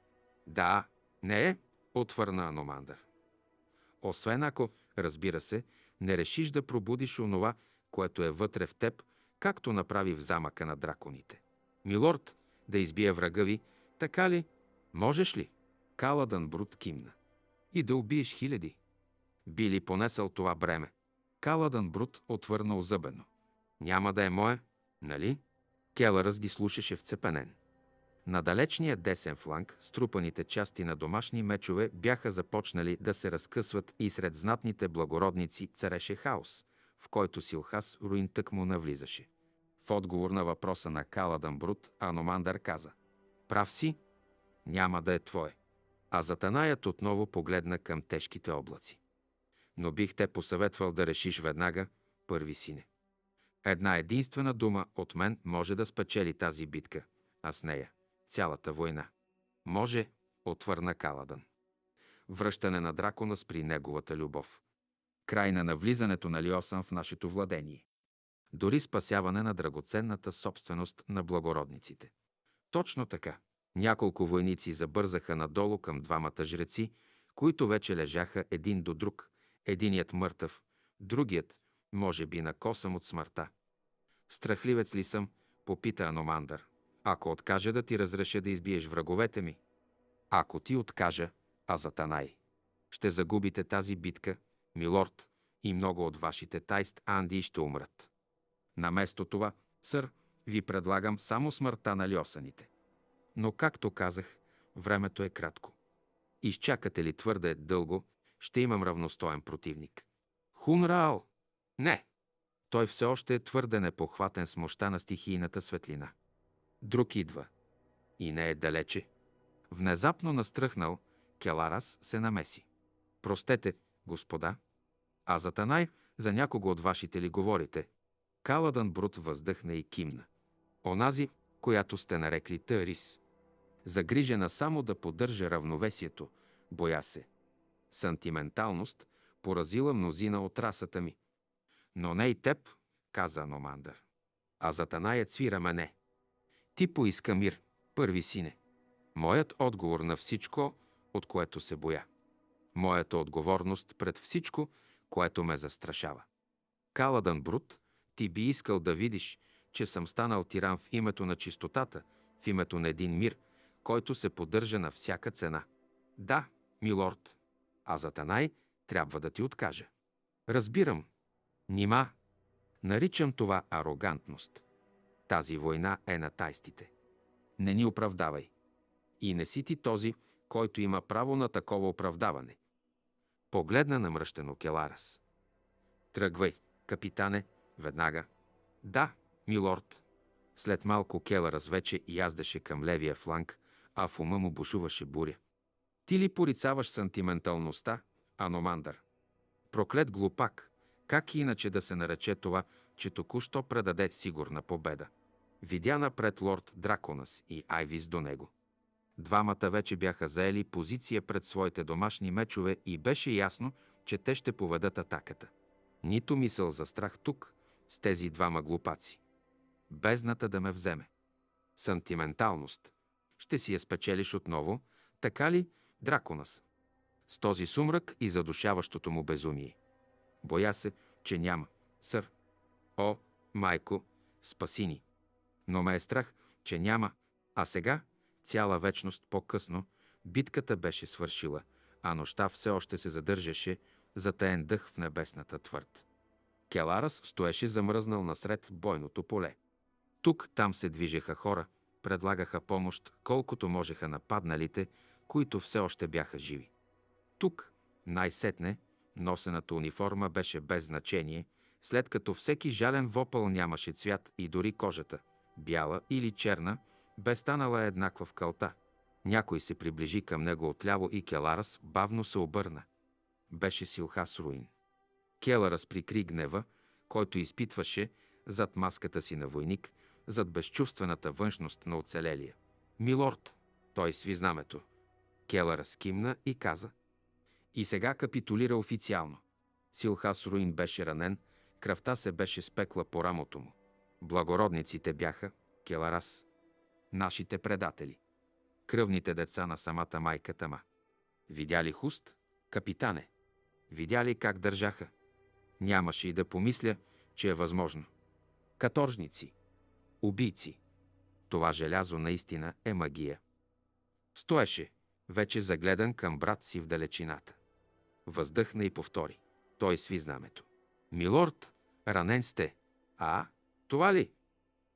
Да, не е, отвърна Аномандър. Освен ако, разбира се, не решиш да пробудиш онова, което е вътре в теб, както направи в замъка на драконите. Милорд, да избие врага ви, така ли? Можеш ли? Каладан Брут кимна. И да убиеш хиляди. Би ли понесъл това бреме? Каладан Брут отвърна озъбено. Няма да е мое, нали? Келъръс ги слушаше вцепенен. На далечния десен фланг струпаните части на домашни мечове бяха започнали да се разкъсват и сред знатните благородници цареше хаос, в който Силхас Руин тъкмо навлизаше. В отговор на въпроса на Каладан Брут, Аномандър каза «Прав си, няма да е твое». А Затанаят отново погледна към тежките облаци. Но бих те посъветвал да решиш веднага, първи сине. Една единствена дума от мен може да спечели тази битка, а с нея цялата война. Може, отвърна Каладан. Връщане на дракона с при неговата любов. Край на навлизането на Лиосан в нашето владение. Дори спасяване на драгоценната собственост на благородниците. Точно така. Няколко войници забързаха надолу към двамата жреци, които вече лежаха един до друг, единият мъртъв, другият, може би, на косъм от смъртта. Страхливец ли съм? попита Аномандър ако откажа да ти разреша да избиеш враговете ми, ако ти откажа, а за Танай. Ще загубите тази битка, милорд, и много от вашите тайст Анди ще умрат. Наместо това, сър, ви предлагам само смъртта на льосаните. Но, както казах, времето е кратко. Изчакате ли твърде дълго, ще имам равностоен противник. Хунраал! Не! Той все още е твърде непохватен с мощта на стихийната светлина. Друг идва. И не е далече. Внезапно настръхнал, Келарас се намеси. Простете, господа. А за Танай, за някого от вашите ли говорите? Каладан Брут въздъхна и кимна. Онази, която сте нарекли Тарис. Загрижена само да поддържа равновесието, боя се. Сантименталност поразила мнозина от расата ми. Но не и теб, каза Номандър. А за е цвира мене. Ти поиска мир, първи сине. Моят отговор на всичко, от което се боя. Моята отговорност пред всичко, което ме застрашава. Каладан Брут, ти би искал да видиш, че съм станал тиран в името на чистотата, в името на един мир, който се поддържа на всяка цена. Да, милорд, а за Танай трябва да ти откажа. Разбирам. Нима. Наричам това арогантност. Тази война е на тайстите. Не ни оправдавай. И не си ти този, който има право на такова оправдаване. Погледна намръщено Келарас. Тръгвай, капитане, веднага. Да, милорд. След малко Келарас вече яздаше към левия фланг, а в ума му бушуваше буря. Ти ли порицаваш сантименталността, аномандър? Проклет глупак, как иначе да се нарече това че току-що предаде сигурна победа. Видя напред лорд Драконас и Айвис до него. Двамата вече бяха заели позиция пред своите домашни мечове и беше ясно, че те ще поведат атаката. Нито мисъл за страх тук, с тези двама глупаци. Бездната да ме вземе. Сантименталност. Ще си я спечелиш отново, така ли, Драконас? С този сумрак и задушаващото му безумие. Боя се, че няма, сър. О, майко, спаси ни! Но ме е страх, че няма. А сега, цяла вечност по-късно, битката беше свършила, а нощта все още се задържаше, затаен дъх в небесната твърд. Келарас стоеше замръзнал насред бойното поле. Тук там се движеха хора, предлагаха помощ колкото можеха нападналите, които все още бяха живи. Тук, най-сетне, носената униформа беше без значение, след като всеки жален вопъл нямаше цвят и дори кожата, бяла или черна, бе станала еднаква в кълта. Някой се приближи към него отляво и Келарас бавно се обърна. Беше Силхас Руин. Келарас прикри гнева, който изпитваше зад маската си на войник, зад безчувствената външност на оцелелия. Милорд, той сви знамето. Келарас кимна и каза. И сега капитулира официално. Силхас Руин беше ранен, кръвта се беше спекла по рамото му. Благородниците бяха Келарас, нашите предатели, кръвните деца на самата майка Тама. Видяли хуст, капитане, видяли как държаха. Нямаше и да помисля, че е възможно. Каторжници, убийци. Това желязо наистина е магия. Стоеше, вече загледан към брат си в далечината. Въздъхна и повтори. Той сви знамето. Милорд, ранен сте. А, това ли?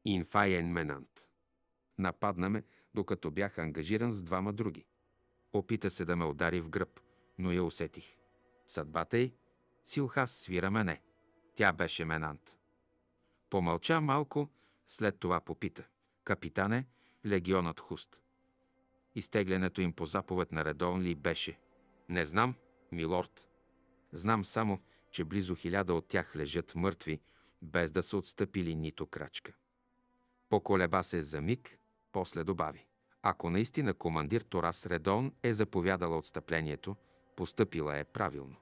Инфаен менант. Нападна ме, докато бях ангажиран с двама други. Опита се да ме удари в гръб, но я усетих. Съдбата й, Силхас свира мене. Тя беше менант. Помълча малко, след това попита. Капитане, легионът Хуст. Изтеглянето им по заповед на редон ли беше? Не знам, милорд. Знам само, че близо хиляда от тях лежат мъртви, без да са отстъпили нито крачка. Поколеба се за миг, после добави. Ако наистина командир Торас Редон е заповядала отстъплението, постъпила е правилно.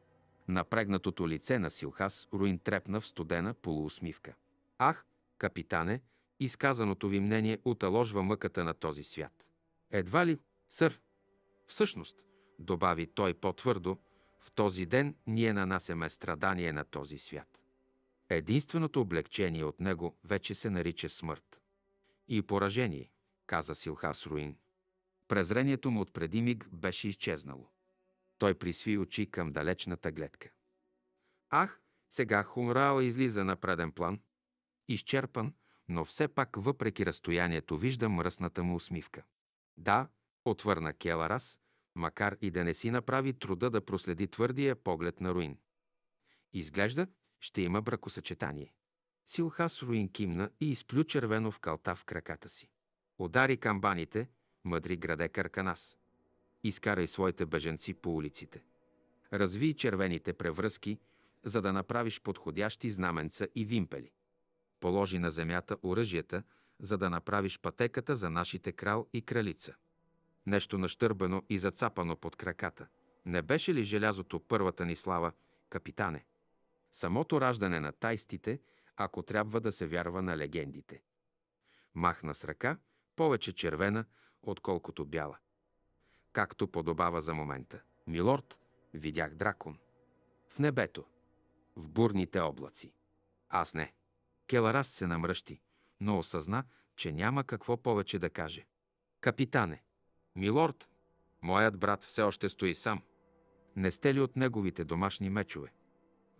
Напрегнатото лице на Силхас Руин трепна в студена полуусмивка. Ах, капитане, изказаното ви мнение оталожва мъката на този свят. Едва ли, сър? Всъщност, добави той по-твърдо, в този ден ние нанасяме страдание на този свят. Единственото облегчение от него вече се нарича смърт. И поражение, каза Силхас Руин. Презрението му от преди миг беше изчезнало. Той присви очи към далечната гледка. Ах, сега Хумрао излиза на преден план. Изчерпан, но все пак въпреки разстоянието вижда мръсната му усмивка. Да, отвърна Келарас, макар и да не си направи труда да проследи твърдия поглед на Руин. Изглежда, ще има бракосъчетание. Силхас Руин кимна и изплю червено в калта в краката си. Удари камбаните, мъдри граде Карканас. Изкарай своите беженци по улиците. Разви червените превръзки, за да направиш подходящи знаменца и вимпели. Положи на земята оръжията, за да направиш пътеката за нашите крал и кралица нещо нащърбено и зацапано под краката. Не беше ли желязото първата ни слава, капитане? Самото раждане на тайстите, ако трябва да се вярва на легендите. Махна с ръка, повече червена, отколкото бяла. Както подобава за момента. Милорд, видях дракон. В небето. В бурните облаци. Аз не. Келарас се намръщи, но осъзна, че няма какво повече да каже. Капитане, Милорд, моят брат все още стои сам. Не сте ли от неговите домашни мечове?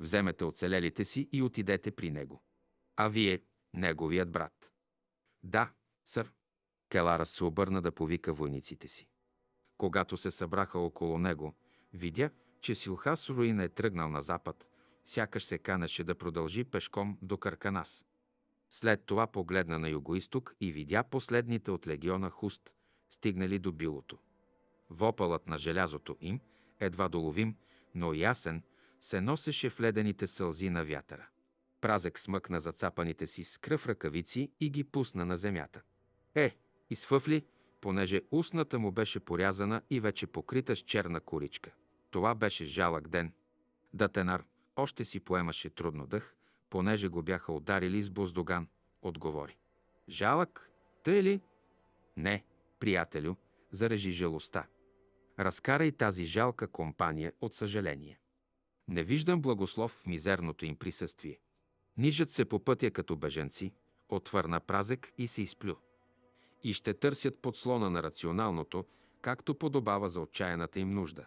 Вземете оцелелите си и отидете при него. А вие, неговият брат. Да, сър. Келара се обърна да повика войниците си. Когато се събраха около него, видя, че Силхас Руин е тръгнал на запад, сякаш се канеше да продължи пешком до Карканас. След това погледна на югоисток и видя последните от легиона Хуст, стигнали до билото. Вопълът на желязото им, едва доловим, но ясен, се носеше в ледените сълзи на вятъра. Празък смъкна зацапаните си с кръв ръкавици и ги пусна на земята. Е, изфъфли, понеже устната му беше порязана и вече покрита с черна коричка. Това беше жалък ден. Датенар още си поемаше трудно дъх, понеже го бяха ударили с буздоган, отговори. Жалък? Тъй ли? Не, Приятелю, зарежи жалостта. Разкарай тази жалка компания от съжаление. Не виждам благослов в мизерното им присъствие. Нижат се по пътя като беженци, отвърна празък и се изплю. И ще търсят подслона на рационалното, както подобава за отчаяната им нужда.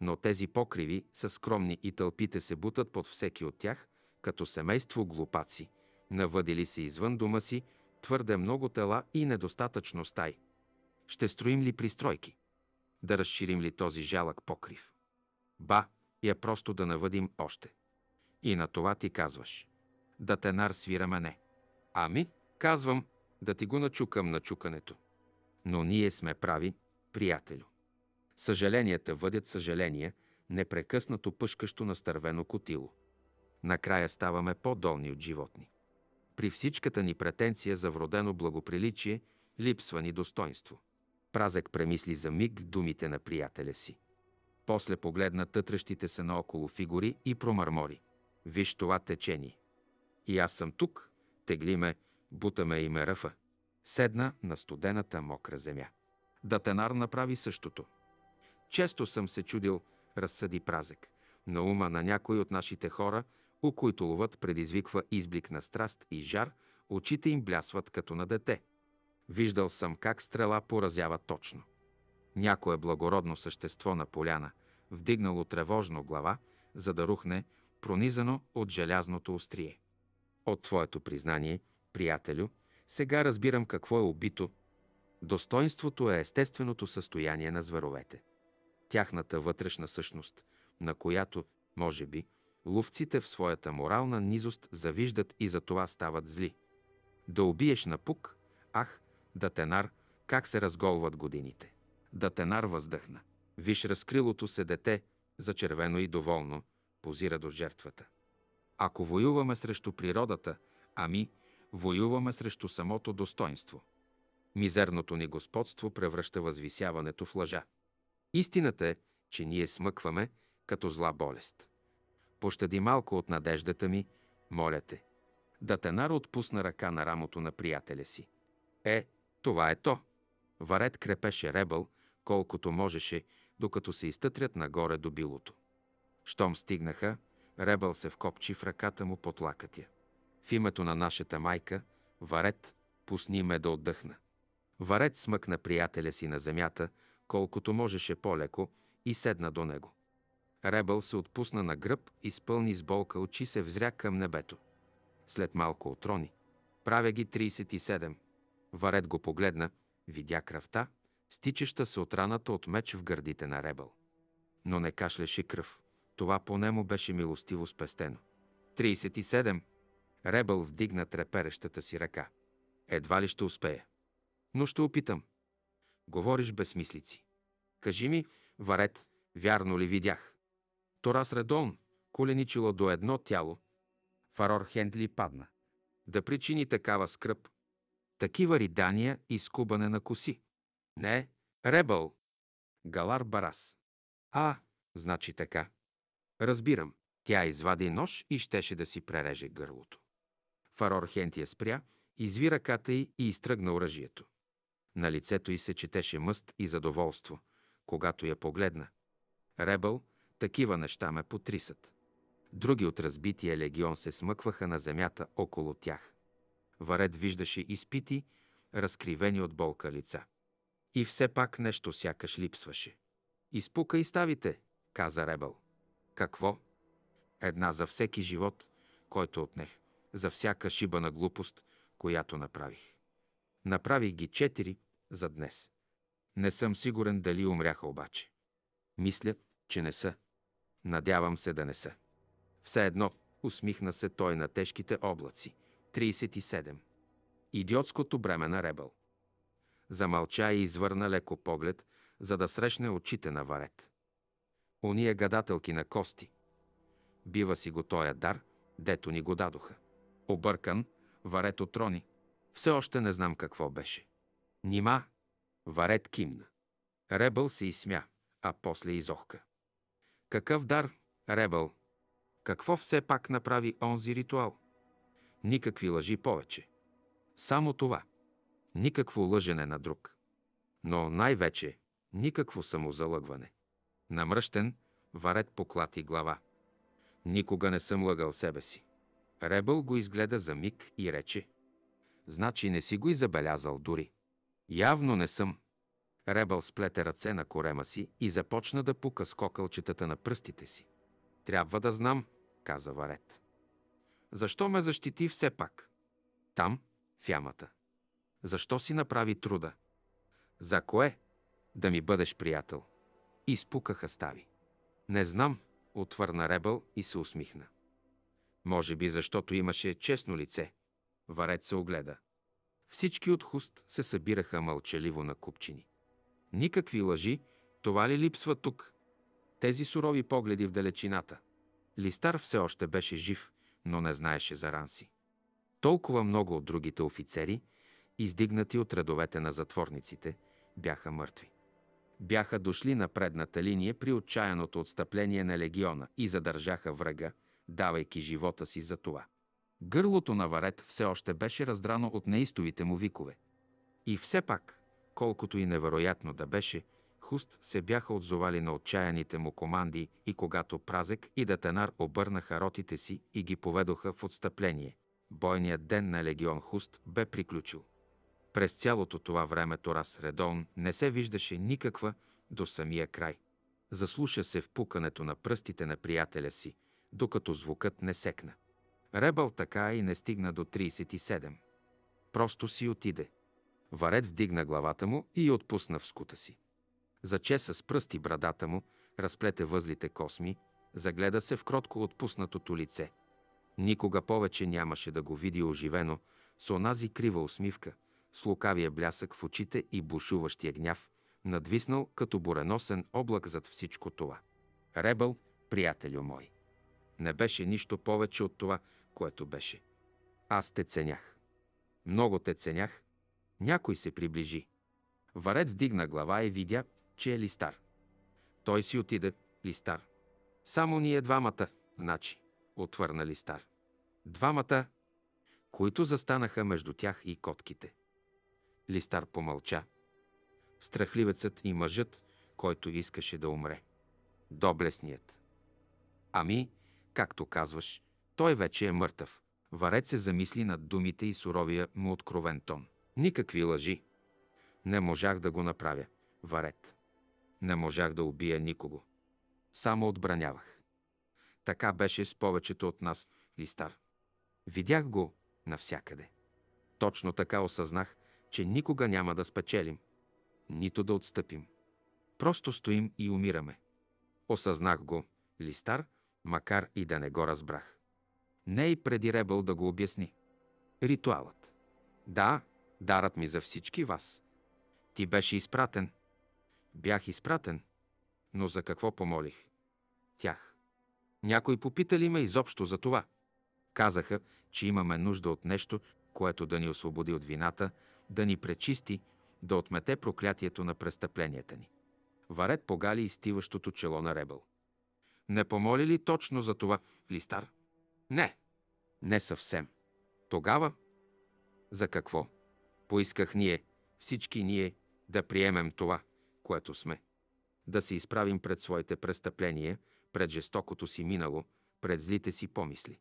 Но тези покриви са скромни и тълпите се бутат под всеки от тях, като семейство глупаци, навъдили се извън дома си, твърде много тела и недостатъчно стай. Ще строим ли пристройки? Да разширим ли този жалък покрив? Ба, я просто да навъдим още. И на това ти казваш. Да тенар свира мене. Ами, казвам, да ти го начукам на чукането. Но ние сме прави, приятелю. Съжаленията въдят съжаления, непрекъснато пъшкащо на стървено котило. Накрая ставаме по-долни от животни. При всичката ни претенция за вродено благоприличие липсва ни достоинство – Празък премисли за миг думите на приятеля си. После погледна тътрещите се наоколо фигури и промърмори. Виж това течение. И аз съм тук, тегли ме, бутаме и ме ръфа. Седна на студената мокра земя. Датенар направи същото. Често съм се чудил, разсъди празък, на ума на някой от нашите хора, у които ловът предизвиква изблик на страст и жар, очите им блясват като на дете. Виждал съм как стрела поразява точно. Някое благородно същество на поляна, вдигнало тревожно глава, за да рухне, пронизано от желязното острие. От твоето признание, приятелю, сега разбирам какво е убито. Достоинството е естественото състояние на зверовете. Тяхната вътрешна същност, на която, може би, ловците в своята морална низост завиждат и за това стават зли. Да убиеш на пук, ах, Датенар, как се разголват годините. Датенар въздъхна. Виж разкрилото се дете, зачервено и доволно, позира до жертвата. Ако воюваме срещу природата, ами, воюваме срещу самото достоинство. Мизерното ни господство превръща възвисяването в лъжа. Истината е, че ние смъкваме като зла болест. Пощади малко от надеждата ми, моля те. Датенар отпусна ръка на рамото на приятеля си. Е, това е то. Варет крепеше ребъл, колкото можеше, докато се изтътрят нагоре до билото. Щом стигнаха, ребъл се вкопчи в ръката му под лакътя. В името на нашата майка, Варет, пусни ме да отдъхна. Варет смъкна приятеля си на земята, колкото можеше по-леко, и седна до него. Ребъл се отпусна на гръб, изпълни с болка очи се взря към небето. След малко отрони. Правя ги 37. Варет го погледна, видя кръвта, стичаща се от раната от меч в гърдите на Ребъл. Но не кашляше кръв. Това поне му беше милостиво спестено. 37. Ребъл вдигна треперещата си ръка. Едва ли ще успея. Но ще опитам. Говориш безмислици. Кажи ми, Варет, вярно ли видях? Торас Редон коленичила до едно тяло. Фарор Хендли падна. Да причини такава скръп, такива ридания и скубане на коси. Не, ребъл. Галар Барас. А, значи така. Разбирам. Тя извади нож и щеше да си пререже гърлото. Фарор Хентия спря, изви ръката й и изтръгна оръжието. На лицето й се четеше мъст и задоволство, когато я погледна. Ребъл, такива неща ме потрисат. Други от разбития легион се смъкваха на земята около тях. Варед виждаше изпити, разкривени от болка лица. И все пак нещо сякаш липсваше. Изпука и ставите, каза Ребъл. Какво? Една за всеки живот, който отнех, за всяка шиба на глупост, която направих. Направих ги четири за днес. Не съм сигурен дали умряха обаче. Мисля, че не са. Надявам се да не са. Все едно усмихна се той на тежките облаци, 37. Идиотското бреме на Ребел. Замълча и извърна леко поглед, за да срещне очите на Варет. Ония гадателки на кости. Бива си го тоя дар, дето ни го дадоха. Объркан, Варет отрони. Все още не знам какво беше. Нима, Варет кимна. Ребъл се изсмя, а после изохка. Какъв дар, Ребъл? Какво все пак направи онзи ритуал? Никакви лъжи повече. Само това. Никакво лъжене на друг. Но най-вече никакво самозалъгване. Намръщен, Варет поклати глава. Никога не съм лъгал себе си. Ребъл го изгледа за миг и рече. Значи не си го и забелязал дори. Явно не съм. Ребъл сплете ръце на корема си и започна да пука с кокълчетата на пръстите си. Трябва да знам, каза Варет. Защо ме защити все пак? Там, в ямата. Защо си направи труда? За кое? Да ми бъдеш приятел. Изпукаха стави. Не знам, отвърна Ребъл и се усмихна. Може би защото имаше честно лице. Варет се огледа. Всички от хуст се събираха мълчаливо на купчини. Никакви лъжи, това ли липсва тук? Тези сурови погледи в далечината. Листар все още беше жив но не знаеше за Ранси. Толкова много от другите офицери, издигнати от редовете на затворниците, бяха мъртви. Бяха дошли на предната линия при отчаяното отстъпление на легиона и задържаха врага, давайки живота си за това. Гърлото на Варет все още беше раздрано от неистовите му викове. И все пак, колкото и невероятно да беше, Хуст се бяха отзовали на отчаяните му команди и когато Празек и Датанар обърнаха ротите си и ги поведоха в отстъпление. Бойният ден на легион Хуст бе приключил. През цялото това време Торас Редон не се виждаше никаква до самия край. Заслуша се в пукането на пръстите на приятеля си, докато звукът не секна. Ребъл така и не стигна до 37. Просто си отиде. Варед вдигна главата му и отпусна в скута си зачеса с пръсти брадата му, разплете възлите косми, загледа се в кротко отпуснатото лице. Никога повече нямаше да го види оживено, с онази крива усмивка, с лукавия блясък в очите и бушуващия гняв, надвиснал като буреносен облак зад всичко това. Ребъл, приятелю мой. Не беше нищо повече от това, което беше. Аз те ценях. Много те ценях. Някой се приближи. Варет вдигна глава и видя, че е листар. Той си отиде, листар. Само ние двамата, значи, отвърна листар. Двамата, които застанаха между тях и котките. Листар помълча. Страхливецът и мъжът, който искаше да умре. Доблесният. Ами, както казваш, той вече е мъртъв. Варец се замисли над думите и суровия му откровен тон. Никакви лъжи. Не можах да го направя. Варет. Не можах да убия никого. Само отбранявах. Така беше с повечето от нас, Листар. Видях го навсякъде. Точно така осъзнах, че никога няма да спечелим, нито да отстъпим. Просто стоим и умираме. Осъзнах го, Листар, макар и да не го разбрах. Не и преди Ребъл да го обясни. Ритуалът. Да, дарът ми за всички вас. Ти беше изпратен – Бях изпратен. Но за какво помолих? Тях. Някой попитали ме изобщо за това. Казаха, че имаме нужда от нещо, което да ни освободи от вината, да ни пречисти, да отмете проклятието на престъпленията ни. Варет погали изтиващото чело на Ребъл. Не помоли ли точно за това, Листар? Не, не съвсем. Тогава? За какво? Поисках ние, всички ние, да приемем това което сме. Да се изправим пред своите престъпления, пред жестокото си минало, пред злите си помисли.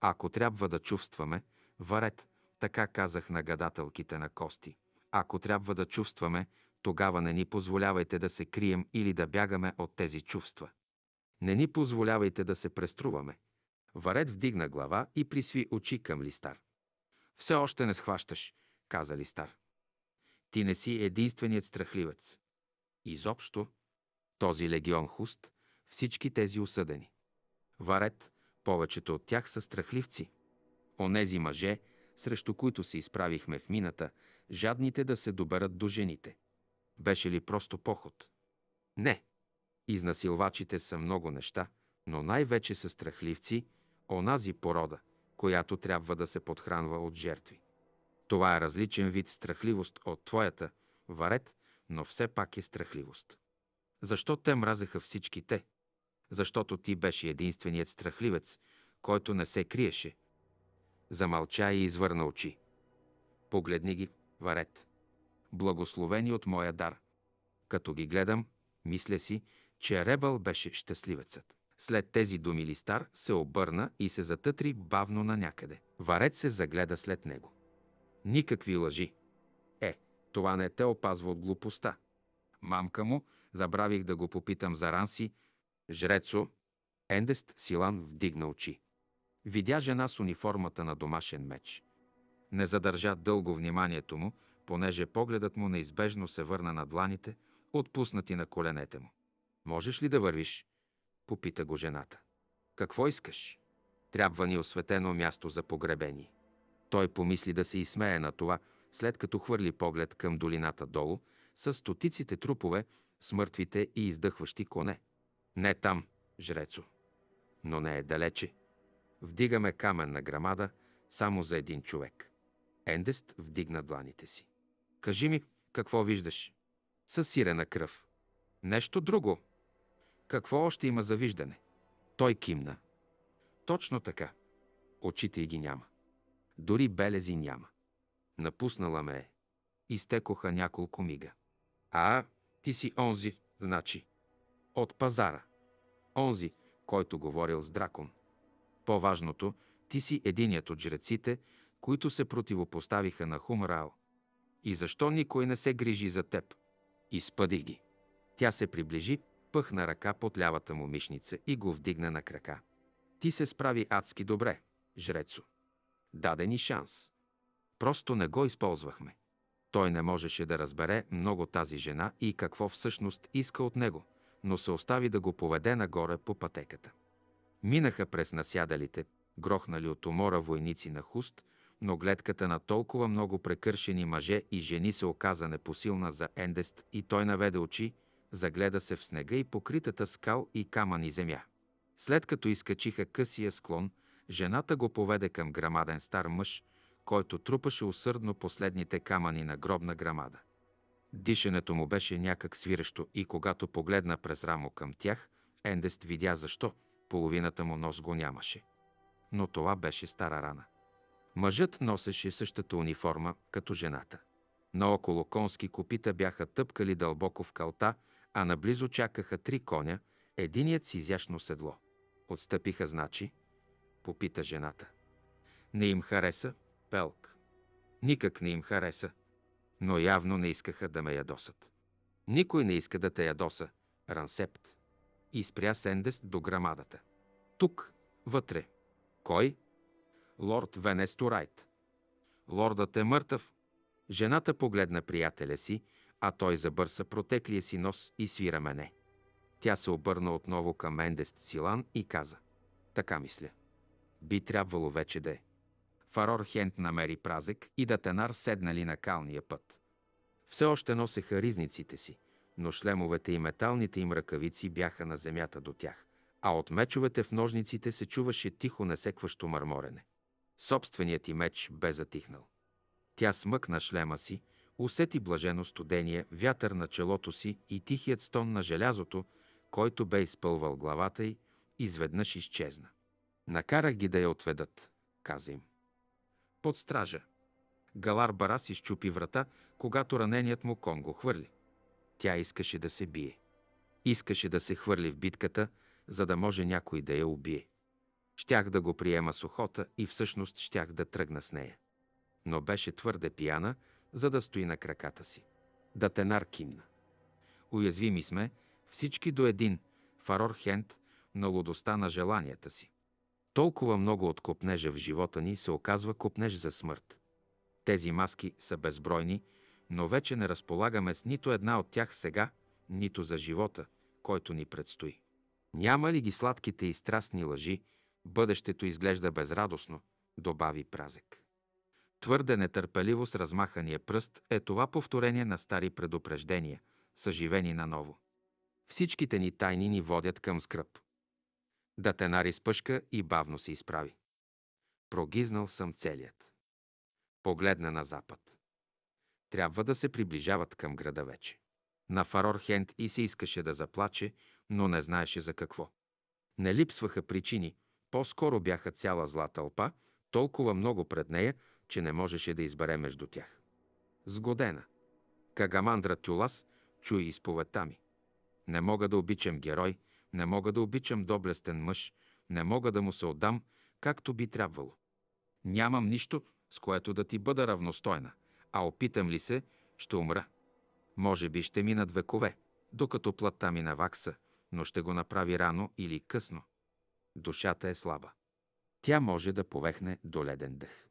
Ако трябва да чувстваме, варет, така казах на гадателките на кости. Ако трябва да чувстваме, тогава не ни позволявайте да се крием или да бягаме от тези чувства. Не ни позволявайте да се преструваме. Варет вдигна глава и присви очи към Листар. Все още не схващаш, каза Листар. Ти не си единственият страхливец. Изобщо, този легион хуст, всички тези осъдени. Варет, повечето от тях са страхливци. Онези мъже, срещу които се изправихме в мината, жадните да се доберат до жените. Беше ли просто поход? Не. Изнасилвачите са много неща, но най-вече са страхливци, онази порода, която трябва да се подхранва от жертви. Това е различен вид страхливост от твоята, варет, но все пак е страхливост. Защо те мразеха всички те? Защото ти беше единственият страхливец, който не се криеше. Замълча и извърна очи. Погледни ги, варет. Благословени от моя дар. Като ги гледам, мисля си, че Ребъл беше щастливецът. След тези думи Листар се обърна и се затътри бавно на някъде. Варет се загледа след него. Никакви лъжи. Това не те опазва от глупостта. Мамка му, забравих да го попитам за ранси, жрецо, Ендест Силан вдигна очи. Видя жена с униформата на домашен меч. Не задържа дълго вниманието му, понеже погледът му неизбежно се върна на дланите, отпуснати на коленете му. «Можеш ли да вървиш?» – попита го жената. «Какво искаш?» «Трябва ни осветено място за погребение». Той помисли да се изсмее на това, след като хвърли поглед към долината долу, с стотиците трупове, смъртвите и издъхващи коне. Не там, жрецо. Но не е далече. Вдигаме каменна грамада само за един човек. Ендест вдигна дланите си. Кажи ми, какво виждаш? Със сирена кръв. Нещо друго. Какво още има за виждане? Той кимна. Точно така. Очите и ги няма. Дори белези няма. Напуснала ме е. Изтекоха няколко мига. А, ти си онзи, значи. От пазара. Онзи, който говорил с дракон. По-важното, ти си единият от жреците, които се противопоставиха на Хумрао. И защо никой не се грижи за теб? Изпъди ги. Тя се приближи, пъхна ръка под лявата му мишница и го вдигна на крака. Ти се справи адски добре, жрецо. Даде ни шанс. Просто не го използвахме. Той не можеше да разбере много тази жена и какво всъщност иска от него, но се остави да го поведе нагоре по пътеката. Минаха през насядалите, грохнали от умора войници на хуст, но гледката на толкова много прекършени мъже и жени се оказа непосилна за Ендест и той наведе очи, загледа се в снега и покритата скал и камъни земя. След като изкачиха късия склон, жената го поведе към грамаден стар мъж, който трупаше усърдно последните камъни на гробна грамада. Дишането му беше някак свирещо и когато погледна през рамо към тях, Ендест видя защо половината му нос го нямаше. Но това беше стара рана. Мъжът носеше същата униформа, като жената. Наоколо конски копита бяха тъпкали дълбоко в калта, а наблизо чакаха три коня, единият с изящно седло. Отстъпиха, значи? Попита жената. Не им хареса, Пелк. Никак не им хареса, но явно не искаха да ме ядосат. Никой не иска да те ядоса, Рансепт. И спря Сендест до грамадата. Тук, вътре. Кой? Лорд Венесто Райт. Лордът е мъртъв. Жената погледна приятеля си, а той забърса протеклия си нос и свира мене. Тя се обърна отново към Ендест Силан и каза. Така мисля. Би трябвало вече да е. Фарор Хент намери празек и Датенар седнали на калния път. Все още носеха ризниците си, но шлемовете и металните им ръкавици бяха на земята до тях, а от мечовете в ножниците се чуваше тихо несекващо мърморене. Собственият ти меч бе затихнал. Тя смъкна шлема си, усети блажено студение, вятър на челото си и тихият стон на желязото, който бе изпълвал главата й, изведнъж изчезна. Накарах ги да я отведат, каза им под стража. Галар Барас изчупи врата, когато раненият му кон го хвърли. Тя искаше да се бие. Искаше да се хвърли в битката, за да може някой да я убие. Щях да го приема с охота и всъщност щях да тръгна с нея. Но беше твърде пияна, за да стои на краката си. Да те кимна. Уязвими сме, всички до един, Фарор Хент, на лудостта на желанията си. Толкова много от копнежа в живота ни се оказва копнеж за смърт. Тези маски са безбройни, но вече не разполагаме с нито една от тях сега, нито за живота, който ни предстои. Няма ли ги сладките и страстни лъжи, бъдещето изглежда безрадостно, добави празек. Твърде нетърпеливо с размахания пръст е това повторение на стари предупреждения, съживени наново. Всичките ни тайни ни водят към скръп. Да Тенар изпъшка и бавно се изправи. Прогизнал съм целият. Погледна на запад. Трябва да се приближават към града вече. На Фарор Хенд и се искаше да заплаче, но не знаеше за какво. Не липсваха причини, по-скоро бяха цяла зла тълпа, толкова много пред нея, че не можеше да избере между тях. Сгодена. Кагамандра Тюлас чуи изповедта ми. Не мога да обичам герой, не мога да обичам доблестен мъж, не мога да му се отдам, както би трябвало. Нямам нищо, с което да ти бъда равностойна, а опитам ли се, ще умра. Може би ще минат векове, докато плътта ми навакса, но ще го направи рано или късно. Душата е слаба. Тя може да повехне до леден дъх.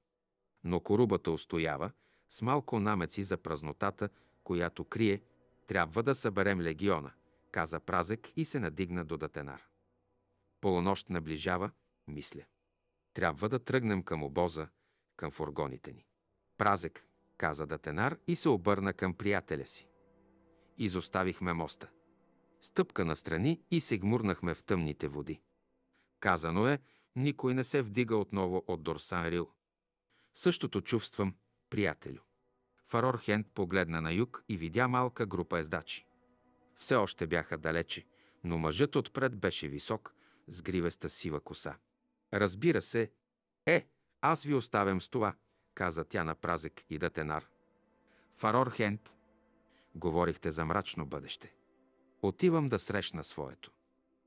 Но корубата устоява с малко намеци за празнотата, която крие. Трябва да съберем легиона каза празък и се надигна до датенар. Полунощ наближава, мисля. Трябва да тръгнем към обоза, към фургоните ни. Празък, каза датенар и се обърна към приятеля си. Изоставихме моста. Стъпка настрани и се гмурнахме в тъмните води. Казано е, никой не се вдига отново от Дорсан Рил. Същото чувствам, приятелю. Фарор Хенд погледна на юг и видя малка група ездачи все още бяха далече, но мъжът отпред беше висок, с гривеста сива коса. Разбира се, е, аз ви оставям с това, каза тя на празек и датенар. Фарор Хент, говорихте за мрачно бъдеще. Отивам да срещна своето.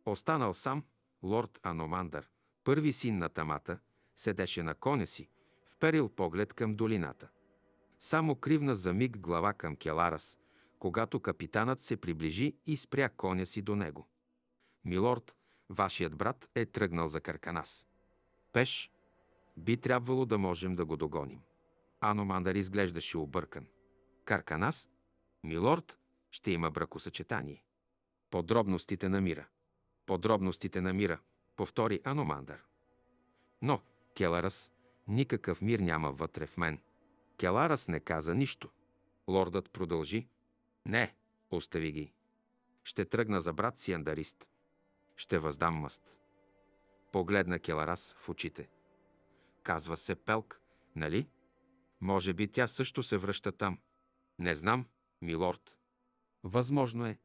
Останал сам, лорд Аномандър, първи син на тамата, седеше на коня си, вперил поглед към долината. Само кривна за миг глава към Келарас, когато капитанът се приближи и спря коня си до него. Милорд, вашият брат е тръгнал за Карканас. Пеш, би трябвало да можем да го догоним. Ано изглеждаше объркан. Карканас, милорд, ще има бракосъчетание. Подробностите на мира. Подробностите на мира, повтори Аномандър. Но, Келарас, никакъв мир няма вътре в мен. Келарас не каза нищо. Лордът продължи. Не, остави ги. Ще тръгна за брат си андарист. Ще въздам мъст. Погледна Келарас в очите. Казва се Пелк, нали? Може би тя също се връща там. Не знам, милорд. Възможно е.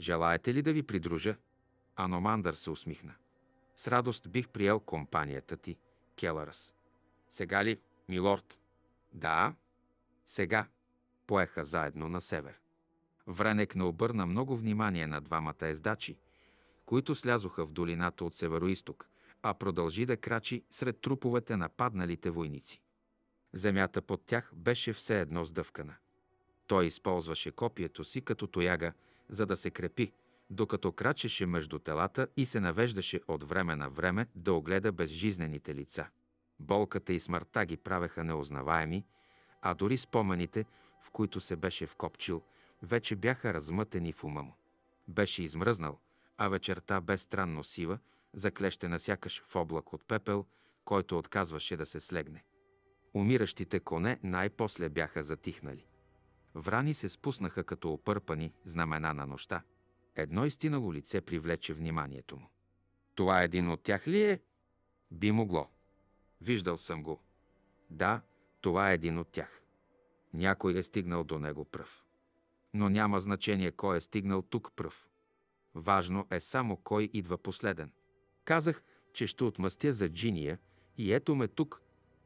Желаете ли да ви придружа? Аномандър се усмихна. С радост бих приел компанията ти, Келарас. Сега ли, милорд? Да, сега. Поеха заедно на север. Вранек не обърна много внимание на двамата ездачи, които слязоха в долината от североизток, а продължи да крачи сред труповете на падналите войници. Земята под тях беше все едно сдъвкана. Той използваше копието си като тояга, за да се крепи, докато крачеше между телата и се навеждаше от време на време да огледа безжизнените лица. Болката и смъртта ги правеха неузнаваеми, а дори спомените, в които се беше вкопчил – вече бяха размътени в ума му. Беше измръзнал, а вечерта бе странно сива, заклещена сякаш в облак от пепел, който отказваше да се слегне. Умиращите коне най-после бяха затихнали. Врани се спуснаха като опърпани знамена на нощта. Едно истинало лице привлече вниманието му. Това един от тях ли е? Би могло. Виждал съм го. Да, това е един от тях. Някой е стигнал до него пръв но няма значение кой е стигнал тук пръв. Важно е само кой идва последен. Казах, че ще отмъстя за джиния и ето ме тук.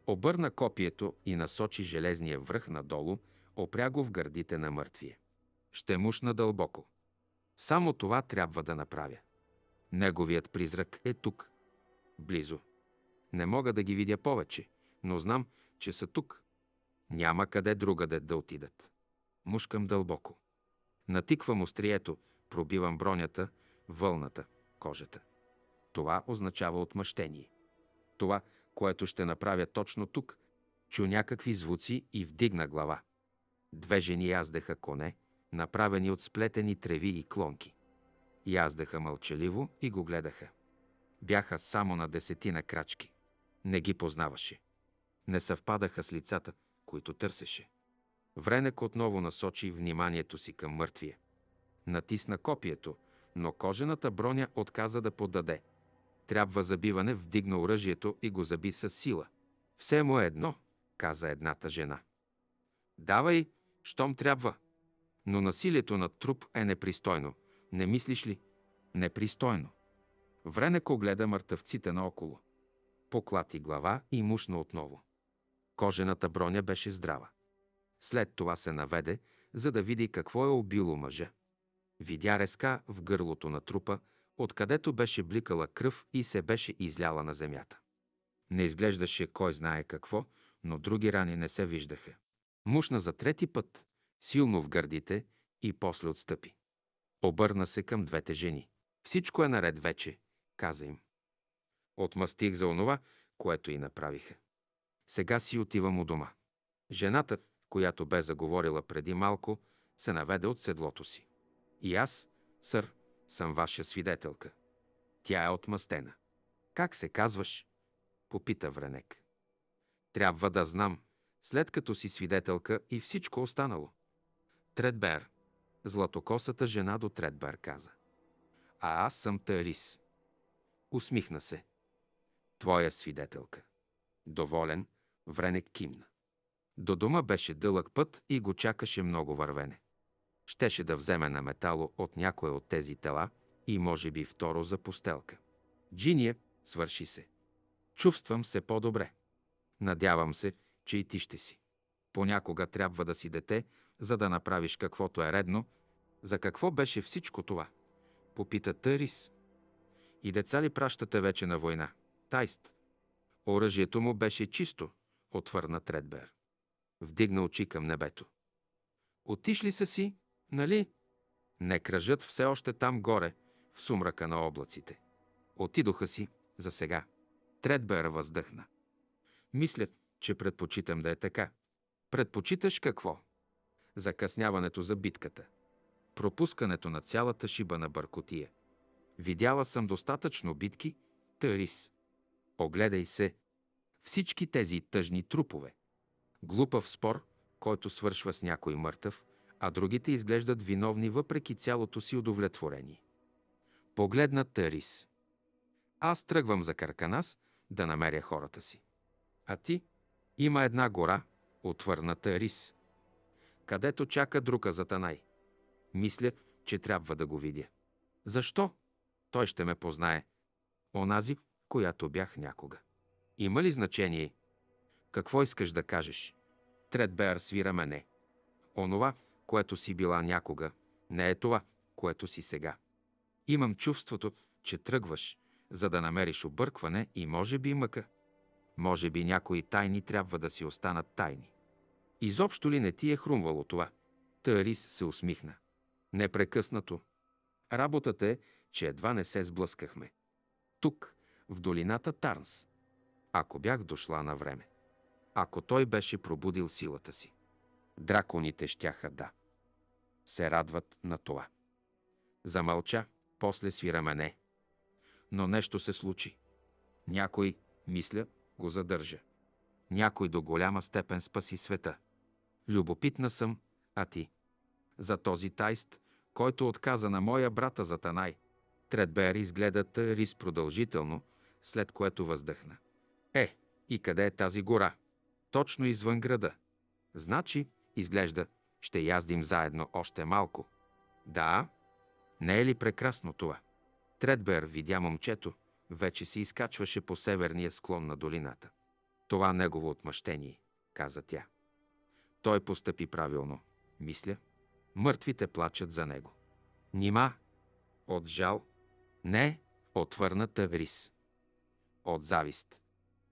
Обърна копието и насочи железния връх надолу, опря го в гърдите на мъртвия. Ще мушна дълбоко. Само това трябва да направя. Неговият призрак е тук. Близо. Не мога да ги видя повече, но знам, че са тук. Няма къде другаде да отидат мушкам дълбоко. Натиквам острието, пробивам бронята, вълната, кожата. Това означава отмъщение. Това, което ще направя точно тук, чу някакви звуци и вдигна глава. Две жени яздеха коне, направени от сплетени треви и клонки. Яздеха мълчаливо и го гледаха. Бяха само на десетина крачки. Не ги познаваше. Не съвпадаха с лицата, които търсеше. Вренек отново насочи вниманието си към мъртвия. Натисна копието, но кожената броня отказа да подаде. Трябва забиване, вдигна оръжието и го заби с сила. Все му е едно, каза едната жена. Давай, щом трябва. Но насилието над труп е непристойно. Не мислиш ли? Непристойно. Вренек огледа мъртъвците наоколо. Поклати глава и мушна отново. Кожената броня беше здрава. След това се наведе, за да види какво е убило мъжа. Видя резка в гърлото на трупа, откъдето беше бликала кръв и се беше изляла на земята. Не изглеждаше кой знае какво, но други рани не се виждаха. Мушна за трети път, силно в гърдите и после отстъпи. Обърна се към двете жени. Всичко е наред вече, каза им. Отмъстих за онова, което и направиха. Сега си отивам у дома. Жената, която бе заговорила преди малко, се наведе от седлото си. И аз, сър, съм ваша свидетелка. Тя е отмъстена. Как се казваш? Попита Вренек. Трябва да знам, след като си свидетелка и всичко останало. Тредбер. Златокосата жена до Тредбер каза. А аз съм Тарис. Усмихна се. Твоя свидетелка. Доволен, Вренек кимна. До дома беше дълъг път и го чакаше много вървене. Щеше да вземе на метало от някое от тези тела и може би второ за постелка. Джиния, е, свърши се. Чувствам се по-добре. Надявам се, че и ти ще си. Понякога трябва да си дете, за да направиш каквото е редно. За какво беше всичко това? Попита Тарис. И деца ли пращате вече на война? Тайст. Оръжието му беше чисто, отвърна Тредбер. Вдигна очи към небето. Отишли са си, нали? Не кръжат все още там горе, в сумрака на облаците. Отидоха си, за сега. Тредбер въздъхна. Мислят, че предпочитам да е така. Предпочиташ какво? Закъсняването за битката. Пропускането на цялата шиба на бъркотия. Видяла съм достатъчно битки, Тарис. Огледай се. Всички тези тъжни трупове. Глупав спор, който свършва с някой мъртъв, а другите изглеждат виновни въпреки цялото си удовлетворение. Погледна Тарис. Аз тръгвам за Карканас да намеря хората си. А ти? Има една гора, отвърна Тарис, където чака друга за Танай. Мисля, че трябва да го видя. Защо? Той ще ме познае. Онази, която бях някога. Има ли значение? Какво искаш да кажеш? Тредбеар свира мене. Онова, което си била някога, не е това, което си сега. Имам чувството, че тръгваш, за да намериш объркване и може би мъка. Може би някои тайни трябва да си останат тайни. Изобщо ли не ти е хрумвало това? Тарис се усмихна. Непрекъснато. Работата е, че едва не се сблъскахме. Тук, в долината Тарнс. Ако бях дошла на време ако той беше пробудил силата си. Драконите щяха да се радват на това. Замълча, после свира мене. Но нещо се случи. Някой, мисля, го задържа. Някой до голяма степен спаси света. Любопитна съм, а ти? За този тайст, който отказа на моя брата за Танай. Тредбер изгледа Тарис продължително, след което въздъхна. Е, и къде е тази гора? точно извън града. Значи, изглежда, ще яздим заедно още малко. Да, не е ли прекрасно това? Тредбер видя момчето, вече се изкачваше по северния склон на долината. Това негово отмъщение, каза тя. Той постъпи правилно, мисля. Мъртвите плачат за него. Нима? От жал? Не, отвърна Таврис. От завист.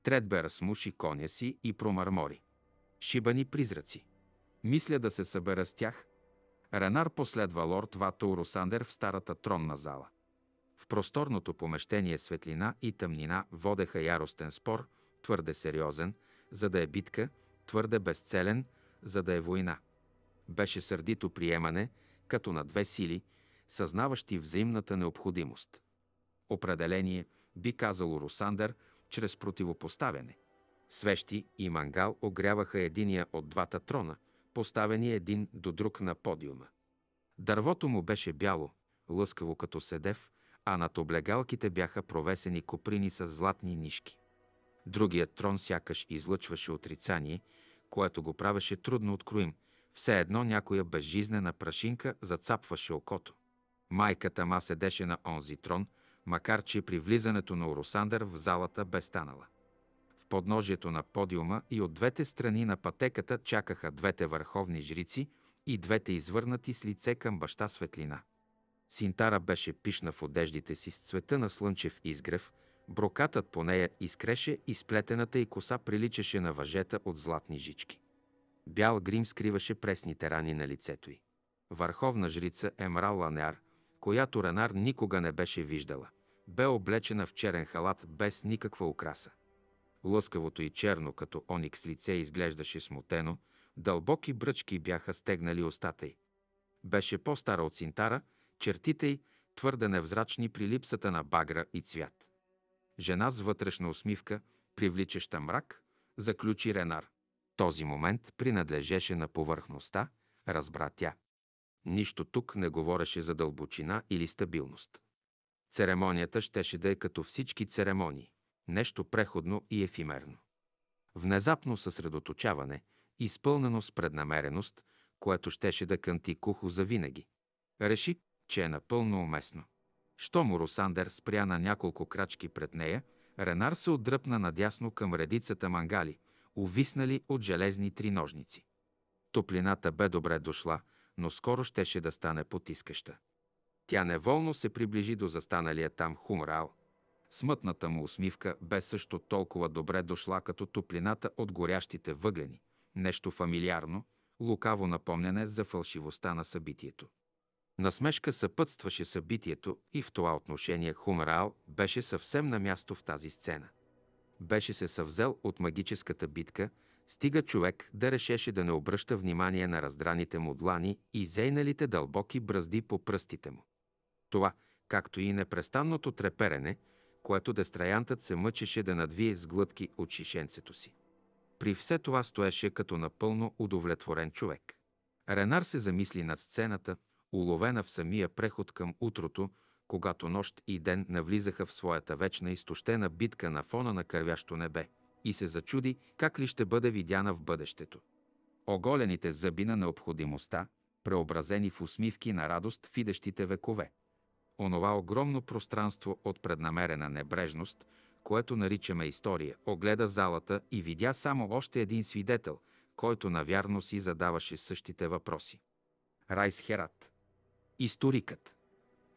Тредбе смуши коня си и промърмори. Шибани призраци. Мисля да се събера с тях. Ренар последва лорд Вато Росандер в старата тронна зала. В просторното помещение светлина и тъмнина водеха яростен спор, твърде сериозен, за да е битка, твърде безцелен, за да е война. Беше сърдито приемане, като на две сили, съзнаващи взаимната необходимост. Определение, би казал Русандър, чрез противопоставяне. Свещи и мангал огряваха единия от двата трона, поставени един до друг на подиума. Дървото му беше бяло, лъскаво като седев, а над облегалките бяха провесени коприни с златни нишки. Другият трон сякаш излъчваше отрицание, което го правеше трудно откроим, все едно някоя безжизнена прашинка зацапваше окото. Майката ма седеше на онзи трон – макар че при влизането на Оросандър в залата бе станала. В подножието на подиума и от двете страни на пътеката чакаха двете върховни жрици и двете извърнати с лице към баща светлина. Синтара беше пишна в одеждите си с цвета на слънчев изгрев, брокатът по нея изкреше и сплетената й коса приличаше на въжета от златни жички. Бял грим скриваше пресните рани на лицето й. Върховна жрица Емрал Ланеар, която Ренар никога не беше виждала бе облечена в черен халат без никаква украса. Лъскавото и черно като оникс лице изглеждаше смутено, дълбоки бръчки бяха стегнали устата й. Беше по-стара от синтара, чертите й твърде невзрачни при липсата на багра и цвят. Жена с вътрешна усмивка, привличаща мрак, заключи Ренар. Този момент принадлежеше на повърхността, разбра тя. Нищо тук не говореше за дълбочина или стабилност. Церемонията щеше да е като всички церемонии – нещо преходно и ефимерно. Внезапно съсредоточаване, изпълнено с преднамереност, което щеше да кънти кухо за винаги. Реши, че е напълно уместно. Щом Русандер спря на няколко крачки пред нея, Ренар се отдръпна надясно към редицата мангали, увиснали от железни триножници. Топлината бе добре дошла, но скоро щеше да стане потискаща. Тя неволно се приближи до застаналия там хумрал. Смътната му усмивка бе също толкова добре дошла като топлината от горящите въглени. Нещо фамилиарно, лукаво напомнене за фалшивостта на събитието. Насмешка съпътстваше събитието и в това отношение Хумраал беше съвсем на място в тази сцена. Беше се съвзел от магическата битка, стига човек да решеше да не обръща внимание на раздраните му длани и зейналите дълбоки бразди по пръстите му. Това, както и непрестанното треперене, което дестраянтът се мъчеше да надвие с глътки от шишенцето си. При все това стоеше като напълно удовлетворен човек. Ренар се замисли над сцената, уловена в самия преход към утрото, когато нощ и ден навлизаха в своята вечна изтощена битка на фона на кървящо небе, и се зачуди как ли ще бъде видяна в бъдещето. Оголените зъби на необходимостта, преобразени в усмивки на радост в идещите векове онова огромно пространство от преднамерена небрежност, което наричаме история, огледа залата и видя само още един свидетел, който навярно си задаваше същите въпроси. Райс Херат. Историкът.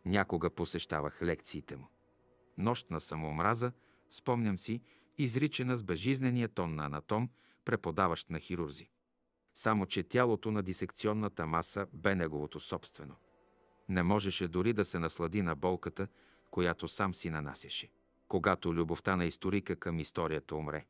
Някога посещавах лекциите му. Нощ на самоомраза, спомням си, изричена с безжизнения тон на анатом, преподаващ на хирурзи. Само, че тялото на дисекционната маса бе неговото собствено – не можеше дори да се наслади на болката, която сам си нанасяше. Когато любовта на историка към историята умре.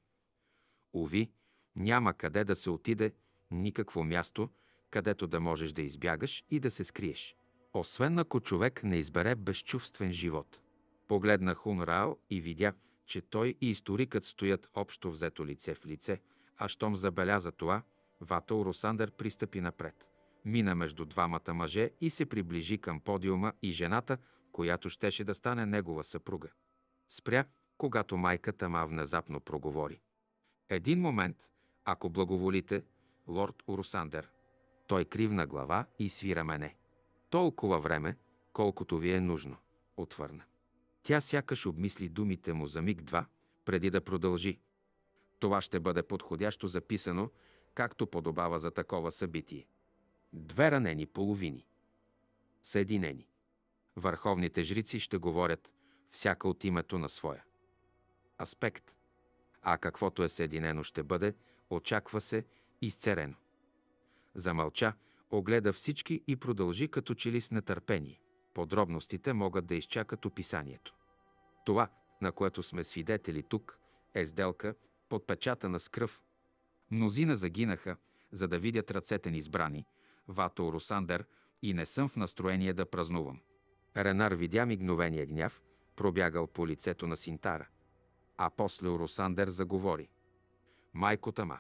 Уви, няма къде да се отиде, никакво място, където да можеш да избягаш и да се скриеш. Освен ако човек не избере безчувствен живот. Погледна Хун Рао и видя, че той и историкът стоят общо взето лице в лице, а щом забеляза това, Ватал Оросандър пристъпи напред мина между двамата мъже и се приближи към подиума и жената, която щеше да стане негова съпруга. Спря, когато майката ма внезапно проговори. Един момент, ако благоволите, лорд Урусандер. Той кривна глава и свира мене. Толкова време, колкото ви е нужно, отвърна. Тя сякаш обмисли думите му за миг-два, преди да продължи. Това ще бъде подходящо записано, както подобава за такова събитие две ранени половини. Съединени. Върховните жрици ще говорят всяка от името на своя. Аспект. А каквото е съединено ще бъде, очаква се, изцерено. Замълча, огледа всички и продължи като че ли с нетърпение. Подробностите могат да изчакат описанието. Това, на което сме свидетели тук, е сделка, подпечатана с кръв. Мнозина загинаха, за да видят ръцете ни избрани, Вато Русандер и не съм в настроение да празнувам. Ренар видя мигновения гняв, пробягал по лицето на Синтара. А после Русандер заговори. Майко Тама,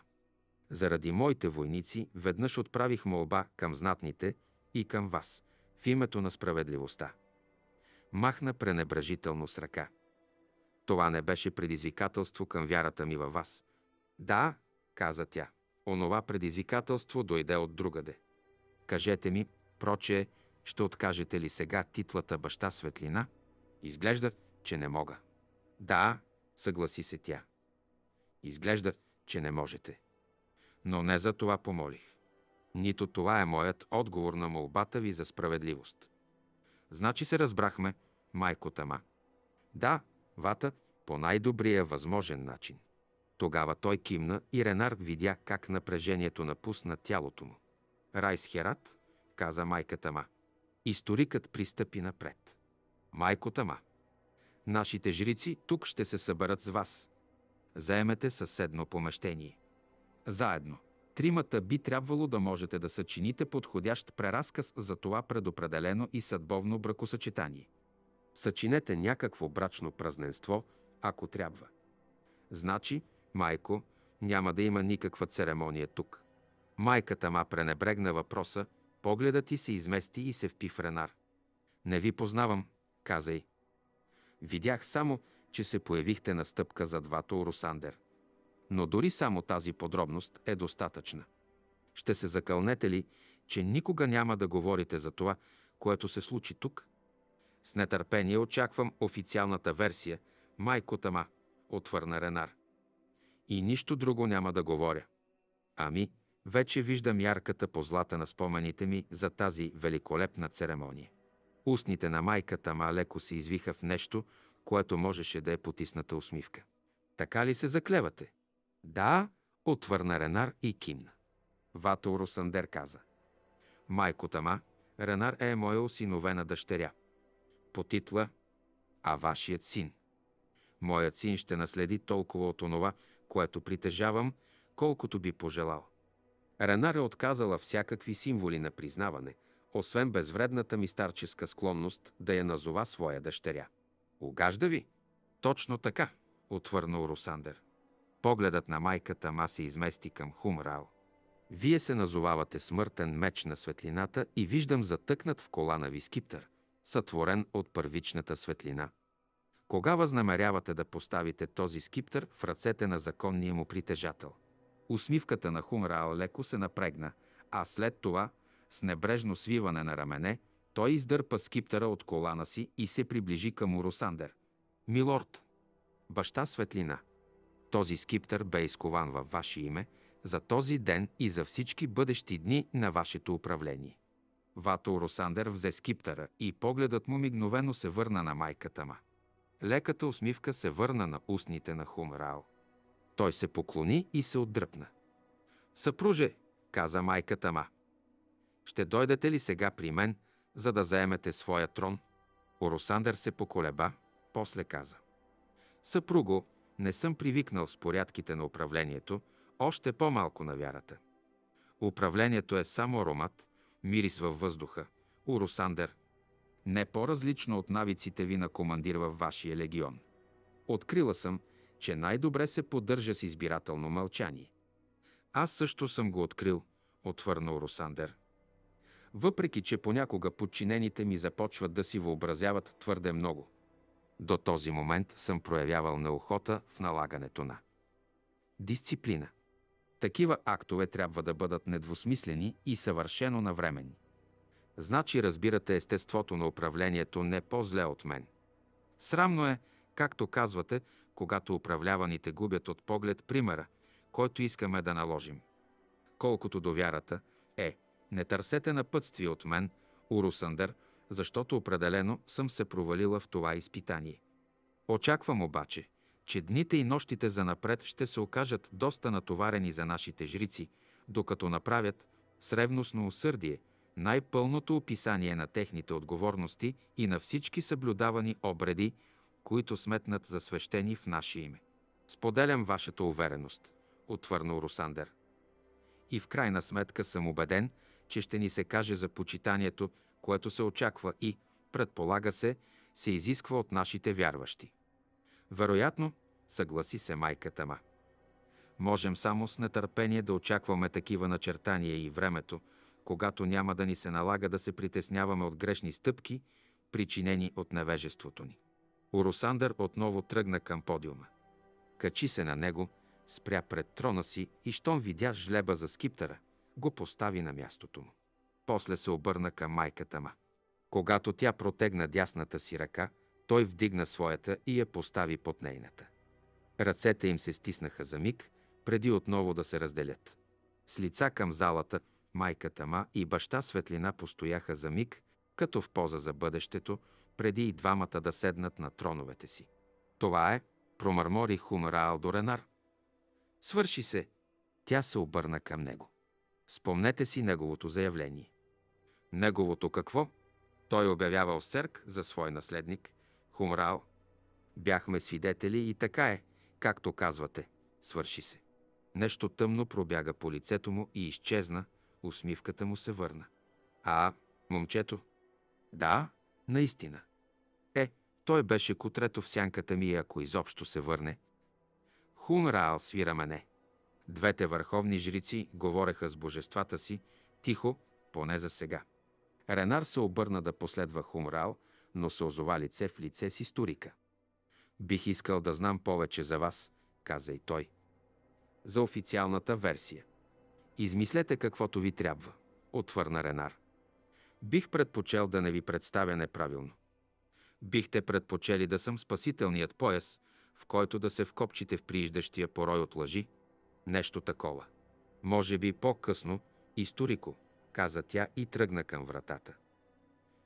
заради моите войници веднъж отправих молба към знатните и към вас, в името на справедливостта. Махна пренебрежително с ръка. Това не беше предизвикателство към вярата ми във вас. Да, каза тя. Онова предизвикателство дойде от другаде. Кажете ми, проче, ще откажете ли сега титлата баща Светлина? Изглежда, че не мога. Да, съгласи се тя. Изглежда, че не можете. Но не за това помолих. Нито това е моят отговор на молбата ви за справедливост. Значи се разбрахме, майко Тама. Да, вата по най-добрия възможен начин. Тогава той кимна и Ренар видя как напрежението напусна тялото му. Райсхерат, каза майката ма. Историкът пристъпи напред. Майко ма, нашите жрици тук ще се съберат с вас. Заемете съседно помещение. Заедно. Тримата би трябвало да можете да съчините подходящ преразказ за това предопределено и съдбовно бракосъчетание. Съчинете някакво брачно празненство, ако трябва. Значи, майко, няма да има никаква церемония тук. Майката ма пренебрегна въпроса, погледът ти се измести и се впи в Ренар. Не ви познавам, каза й. Видях само, че се появихте на стъпка за двата Орусандер. Но дори само тази подробност е достатъчна. Ще се закълнете ли, че никога няма да говорите за това, което се случи тук? С нетърпение очаквам официалната версия «Майко Тама», отвърна Ренар. И нищо друго няма да говоря. Ами, вече виждам ярката позлата на спомените ми за тази великолепна церемония. Устните на майката ма леко се извиха в нещо, което можеше да е потисната усмивка. Така ли се заклевате? Да, отвърна Ренар и кимна. Вато Русандер каза. Майкота ма, Ренар е моя осиновена дъщеря. По титла, а вашият син. Моят син ще наследи толкова от онова, което притежавам, колкото би пожелал. Ренар е отказала всякакви символи на признаване, освен безвредната ми старческа склонност да я назова своя дъщеря. Огажда ви? Точно така, отвърнал Русандер. Погледът на майката ма се измести към Хумрал. Вие се назовавате смъртен меч на светлината и виждам затъкнат в колана ви скиптър, сътворен от първичната светлина. Кога възнамерявате да поставите този скиптър в ръцете на законния му притежател? Усмивката на Хунрао леко се напрегна, а след това, с небрежно свиване на рамене, той издърпа скиптера от колана си и се приближи към Урусандер. Милорд! Баща Светлина! Този скиптер бе изкован във ваше име за този ден и за всички бъдещи дни на вашето управление. Вато Урусандер взе скиптера и погледът му мигновено се върна на майката ма. Леката усмивка се върна на устните на Хумрао. Той се поклони и се отдръпна. Съпруже, каза майката ма, ще дойдете ли сега при мен, за да заемете своя трон? Оросандър се поколеба, после каза. Съпруго, не съм привикнал с порядките на управлението, още по-малко на вярата. Управлението е само аромат, мирис във въздуха, Урусандер. Не по-различно от навиците ви на командир във вашия легион. Открила съм, че най-добре се поддържа с избирателно мълчание. Аз също съм го открил, отвърнал Русандер. Въпреки, че понякога подчинените ми започват да си въобразяват твърде много. До този момент съм проявявал неохота в налагането на дисциплина. Такива актове трябва да бъдат недвусмислени и съвършено навременни. Значи разбирате естеството на управлението не по-зле от мен. Срамно е, както казвате, когато управляваните губят от поглед примера, който искаме да наложим. Колкото до вярата, е, не търсете напътствие от мен, Урусандър, защото определено съм се провалила в това изпитание. Очаквам обаче, че дните и нощите за напред ще се окажат доста натоварени за нашите жрици, докато направят с ревностно усърдие най-пълното описание на техните отговорности и на всички съблюдавани обреди, които сметнат за свещени в наше име. Споделям вашата увереност, отвърнал Русандер. И в крайна сметка съм убеден, че ще ни се каже за почитанието, което се очаква и, предполага се, се изисква от нашите вярващи. Вероятно, съгласи се майката ма. Можем само с нетърпение да очакваме такива начертания и времето, когато няма да ни се налага да се притесняваме от грешни стъпки, причинени от невежеството ни. Оросандър отново тръгна към подиума. Качи се на него, спря пред трона си и щом видя жлеба за скиптъра, го постави на мястото му. После се обърна към майката ма. Когато тя протегна дясната си ръка, той вдигна своята и я постави под нейната. Ръцете им се стиснаха за миг, преди отново да се разделят. С лица към залата, майката ма и баща Светлина постояха за миг, като в поза за бъдещето, преди и двамата да седнат на троновете си. Това е, промърмори Хумра Алдоренар. Свърши се. Тя се обърна към него. Спомнете си неговото заявление. Неговото какво? Той обявява Осерк за свой наследник, Хумрал. Бяхме свидетели и така е, както казвате. Свърши се. Нещо тъмно пробяга по лицето му и изчезна, усмивката му се върна. А, момчето? Да, наистина. Той беше котрето в сянката ми, е, ако изобщо се върне. Хун Раал свира мене. Двете върховни жрици говореха с божествата си, тихо, поне за сега. Ренар се обърна да последва Хумрал, но се озова лице в лице с историка. «Бих искал да знам повече за вас», каза и той. «За официалната версия. Измислете каквото ви трябва», отвърна Ренар. «Бих предпочел да не ви представя неправилно. Бихте предпочели да съм спасителният пояс, в който да се вкопчите в прииждащия порой от лъжи? Нещо такова. Може би по-късно, историко, каза тя и тръгна към вратата.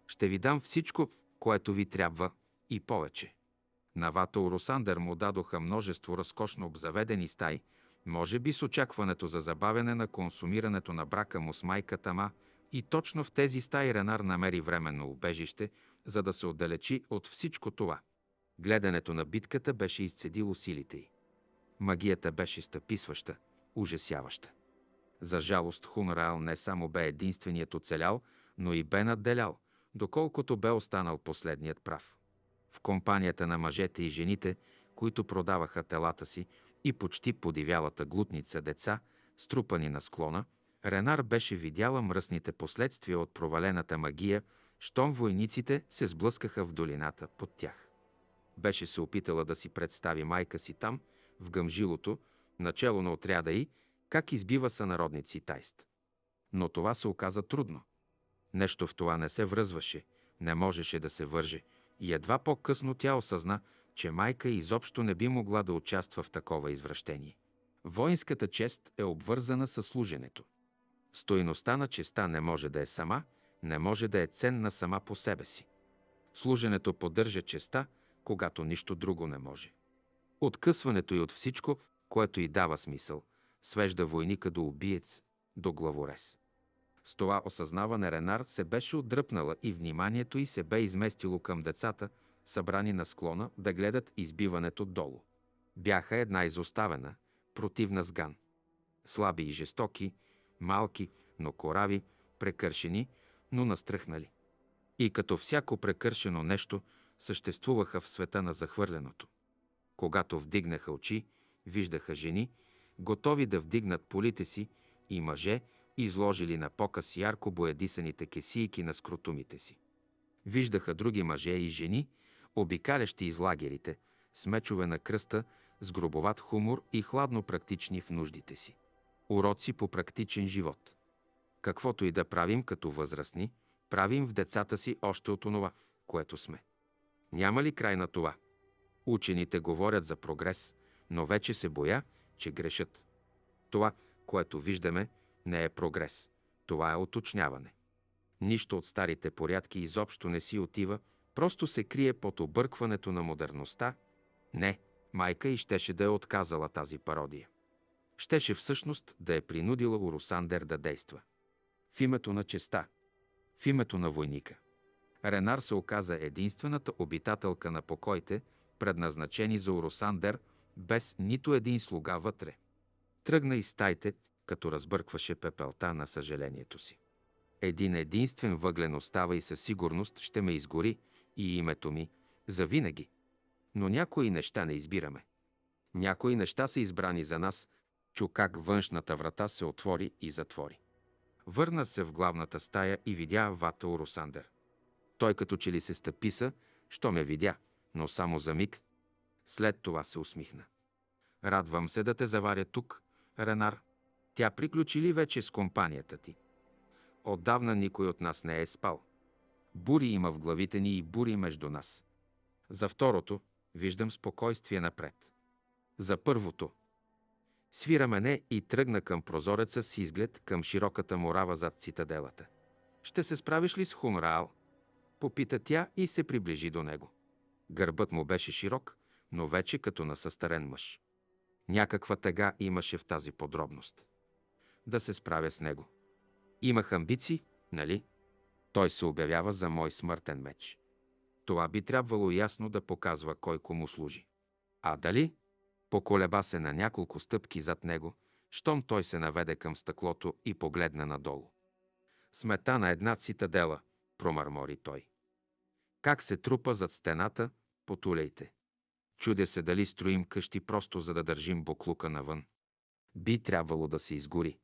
Ще ви дам всичко, което ви трябва и повече. На Вато Оросандър му дадоха множество разкошно обзаведени стаи, може би с очакването за забавяне на консумирането на брака му с майка Тама, и точно в тези стаи Ренар намери временно убежище, за да се отдалечи от всичко това. Гледането на битката беше изцедило силите й. Магията беше стъписваща, ужасяваща. За жалост Хунраал не само бе единственият оцелял, но и бе надделял, доколкото бе останал последният прав. В компанията на мъжете и жените, които продаваха телата си и почти подивялата глутница деца, струпани на склона, Ренар беше видяла мръсните последствия от провалената магия щом войниците се сблъскаха в долината под тях. Беше се опитала да си представи майка си там, в гъмжилото, начало на отряда й, как избива сънародници тайст. Но това се оказа трудно. Нещо в това не се връзваше, не можеше да се върже и едва по-късно тя осъзна, че майка изобщо не би могла да участва в такова извращение. Воинската чест е обвързана със служенето. Стойността на честа не може да е сама – не може да е ценна сама по себе си. Служенето поддържа честа, когато нищо друго не може. Откъсването й от всичко, което й дава смисъл, свежда войника до убиец, до главорез. С това осъзнаване Ренар се беше отдръпнала и вниманието й се бе изместило към децата, събрани на склона да гледат избиването долу. Бяха една изоставена, противна сган. Слаби и жестоки, малки, но корави, прекършени – но настръхнали. И като всяко прекършено нещо, съществуваха в света на захвърленото. Когато вдигнаха очи, виждаха жени, готови да вдигнат полите си, и мъже, изложили на показ ярко боядисаните кесийки на скрутумите си. Виждаха други мъже и жени, обикалящи из лагерите, с мечове на кръста, с грубоват хумор и хладно практични в нуждите си. Уроци по практичен живот – Каквото и да правим като възрастни, правим в децата си още от онова, което сме. Няма ли край на това? Учените говорят за прогрес, но вече се боя, че грешат. Това, което виждаме, не е прогрес. Това е оточняване. Нищо от старите порядки изобщо не си отива, просто се крие под объркването на модерността. Не, майка и щеше да е отказала тази пародия. Щеше всъщност да е принудила Урусандер да действа в името на честа, в името на войника. Ренар се оказа единствената обитателка на покоите, предназначени за Оросандер, без нито един слуга вътре. Тръгна из стайте, като разбъркваше пепелта на съжалението си. Един единствен въглен остава и със сигурност ще ме изгори и името ми за винаги. Но някои неща не избираме. Някои неща са избрани за нас, чу как външната врата се отвори и затвори. Върна се в главната стая и видя Вата Оросандер. Той като че ли се стъписа, що ме видя, но само за миг. След това се усмихна. Радвам се да те заваря тук, Ренар. Тя приключи ли вече с компанията ти? Отдавна никой от нас не е спал. Бури има в главите ни и бури между нас. За второто виждам спокойствие напред. За първото – свира мене и тръгна към прозореца с изглед към широката морава зад цитаделата. «Ще се справиш ли с Хунраал?» Попита тя и се приближи до него. Гърбът му беше широк, но вече като на състарен мъж. Някаква тъга имаше в тази подробност. Да се справя с него. Имах амбиции, нали? Той се обявява за мой смъртен меч. Това би трябвало ясно да показва кой кому служи. А дали? Поколеба се на няколко стъпки зад него, щом той се наведе към стъклото и погледна надолу. Смета на една цитадела, промърмори той. Как се трупа зад стената, потуляйте. Чудя се дали строим къщи просто за да държим буклука навън. Би трябвало да се изгори.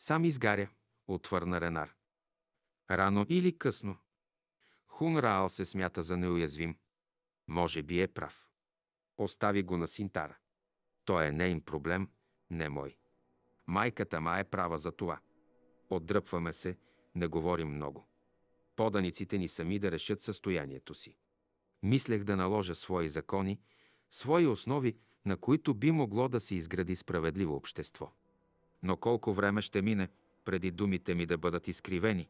Сам изгаря, отвърна Ренар. Рано или късно. Хун Раал се смята за неуязвим. Може би е прав. Остави го на Синтара. Той е неин проблем, не мой. Майката ма е права за това. Отдръпваме се, не говорим много. Поданиците ни сами да решат състоянието си. Мислех да наложа свои закони, свои основи, на които би могло да се изгради справедливо общество. Но колко време ще мине, преди думите ми да бъдат изкривени,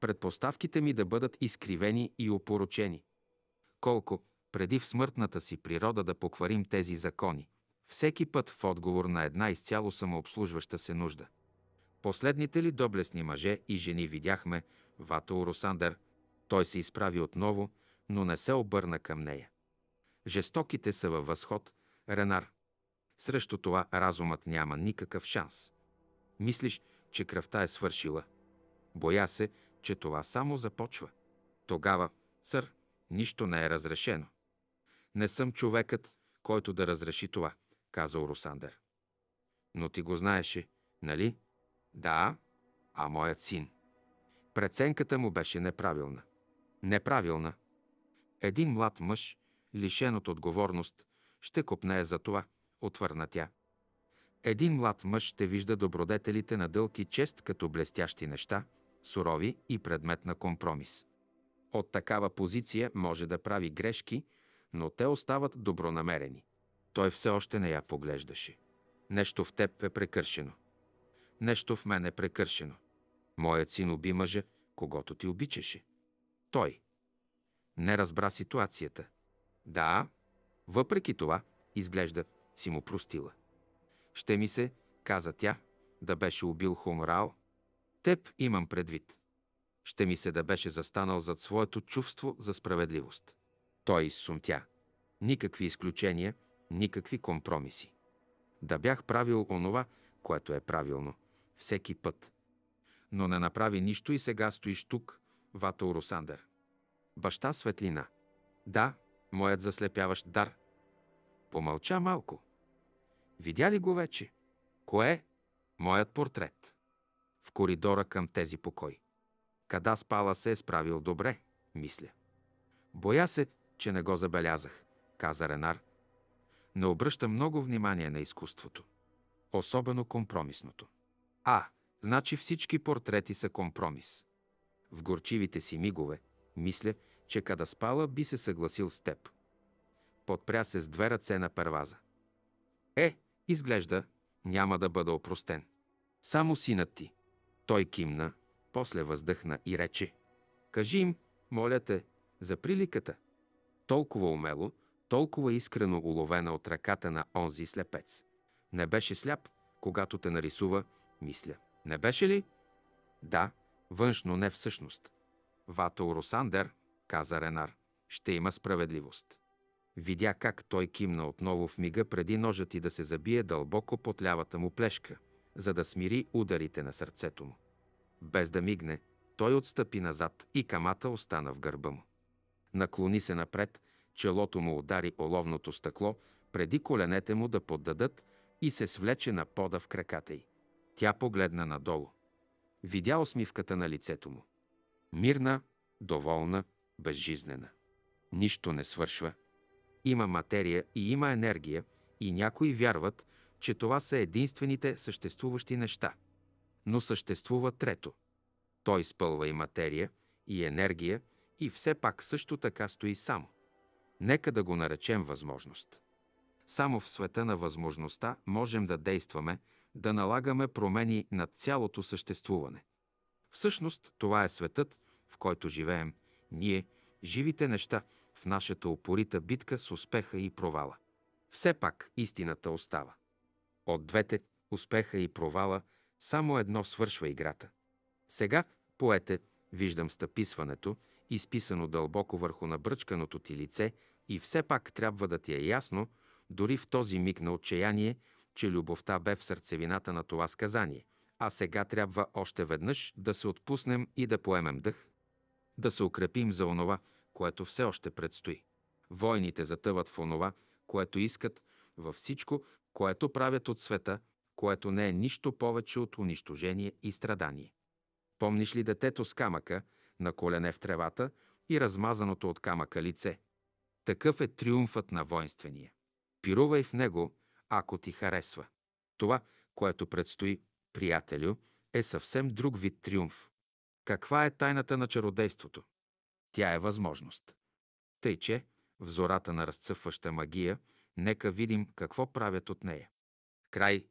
предпоставките ми да бъдат изкривени и опорочени. Колко, преди в смъртната си природа да покварим тези закони, всеки път в отговор на една изцяло самообслужваща се нужда. Последните ли доблестни мъже и жени видяхме Вато Росандър. Той се изправи отново, но не се обърна към нея. Жестоките са във възход, Ренар. Срещу това разумът няма никакъв шанс. Мислиш, че кръвта е свършила. Боя се, че това само започва. Тогава, сър, нищо не е разрешено. Не съм човекът, който да разреши това казал Русандер. Но ти го знаеше, нали? Да, а моят син. Преценката му беше неправилна. Неправилна. Един млад мъж, лишен от отговорност, ще копнее за това, отвърна тя. Един млад мъж ще вижда добродетелите на дълги чест като блестящи неща, сурови и предмет на компромис. От такава позиция може да прави грешки, но те остават добронамерени. Той все още не я поглеждаше. Нещо в теб е прекършено. Нещо в мен е прекършено. Моят син уби мъжа, когато ти обичаше. Той. Не разбра ситуацията. Да, въпреки това, изглежда, си му простила. Ще ми се, каза тя, да беше убил Хомрао. Теб имам предвид. Ще ми се да беше застанал зад своето чувство за справедливост. Той изсумтя. Никакви изключения – никакви компромиси. Да бях правил онова, което е правилно, всеки път. Но не направи нищо и сега стоиш тук, Вато Росандър. Баща светлина. Да, моят заслепяващ дар. Помълча малко. Видя ли го вече? Кое? Моят портрет. В коридора към тези покой. Када спала се е справил добре, мисля. Боя се, че не го забелязах, каза Ренар – не обръща много внимание на изкуството. Особено компромисното. А, значи всички портрети са компромис. В горчивите си мигове, мисля, че спала би се съгласил с теб. Подпря се с две ръце на перваза. Е, изглежда, няма да бъда опростен. Само синът ти. Той кимна, после въздъхна и рече. Кажи им, моля те, за приликата. Толкова умело, толкова искрено уловена от ръката на онзи слепец. Не беше сляп, когато те нарисува, мисля. Не беше ли? Да, външно не всъщност. Вато Росандер, каза Ренар, ще има справедливост. Видя как той кимна отново в мига преди ножът и да се забие дълбоко под лявата му плешка, за да смири ударите на сърцето му. Без да мигне, той отстъпи назад и камата остана в гърба му. Наклони се напред Челото му удари оловното стъкло, преди коленете му да поддадат и се свлече на пода в краката й. Тя погледна надолу. Видя усмивката на лицето му. Мирна, доволна, безжизнена. Нищо не свършва. Има материя и има енергия и някои вярват, че това са единствените съществуващи неща. Но съществува трето. Той изпълва и материя, и енергия, и все пак също така стои само. Нека да го наречем възможност. Само в света на възможността можем да действаме, да налагаме промени на цялото съществуване. Всъщност това е светът, в който живеем, ние, живите неща, в нашата упорита битка с успеха и провала. Все пак истината остава. От двете, успеха и провала, само едно свършва играта. Сега, поете, виждам стъписването, изписано дълбоко върху набръчканото ти лице – и все пак трябва да ти е ясно, дори в този миг на отчаяние, че любовта бе в сърцевината на това сказание. А сега трябва още веднъж да се отпуснем и да поемем дъх, да се укрепим за онова, което все още предстои. Войните затъват в онова, което искат, във всичко, което правят от света, което не е нищо повече от унищожение и страдание. Помниш ли детето с камъка, на колене в тревата и размазаното от камъка лице – такъв е триумфът на воинствения. Пирувай в него, ако ти харесва. Това, което предстои, приятелю, е съвсем друг вид триумф. Каква е тайната на чародейството? Тя е възможност. Тъй, че в зората на разцъфваща магия, нека видим какво правят от нея. Край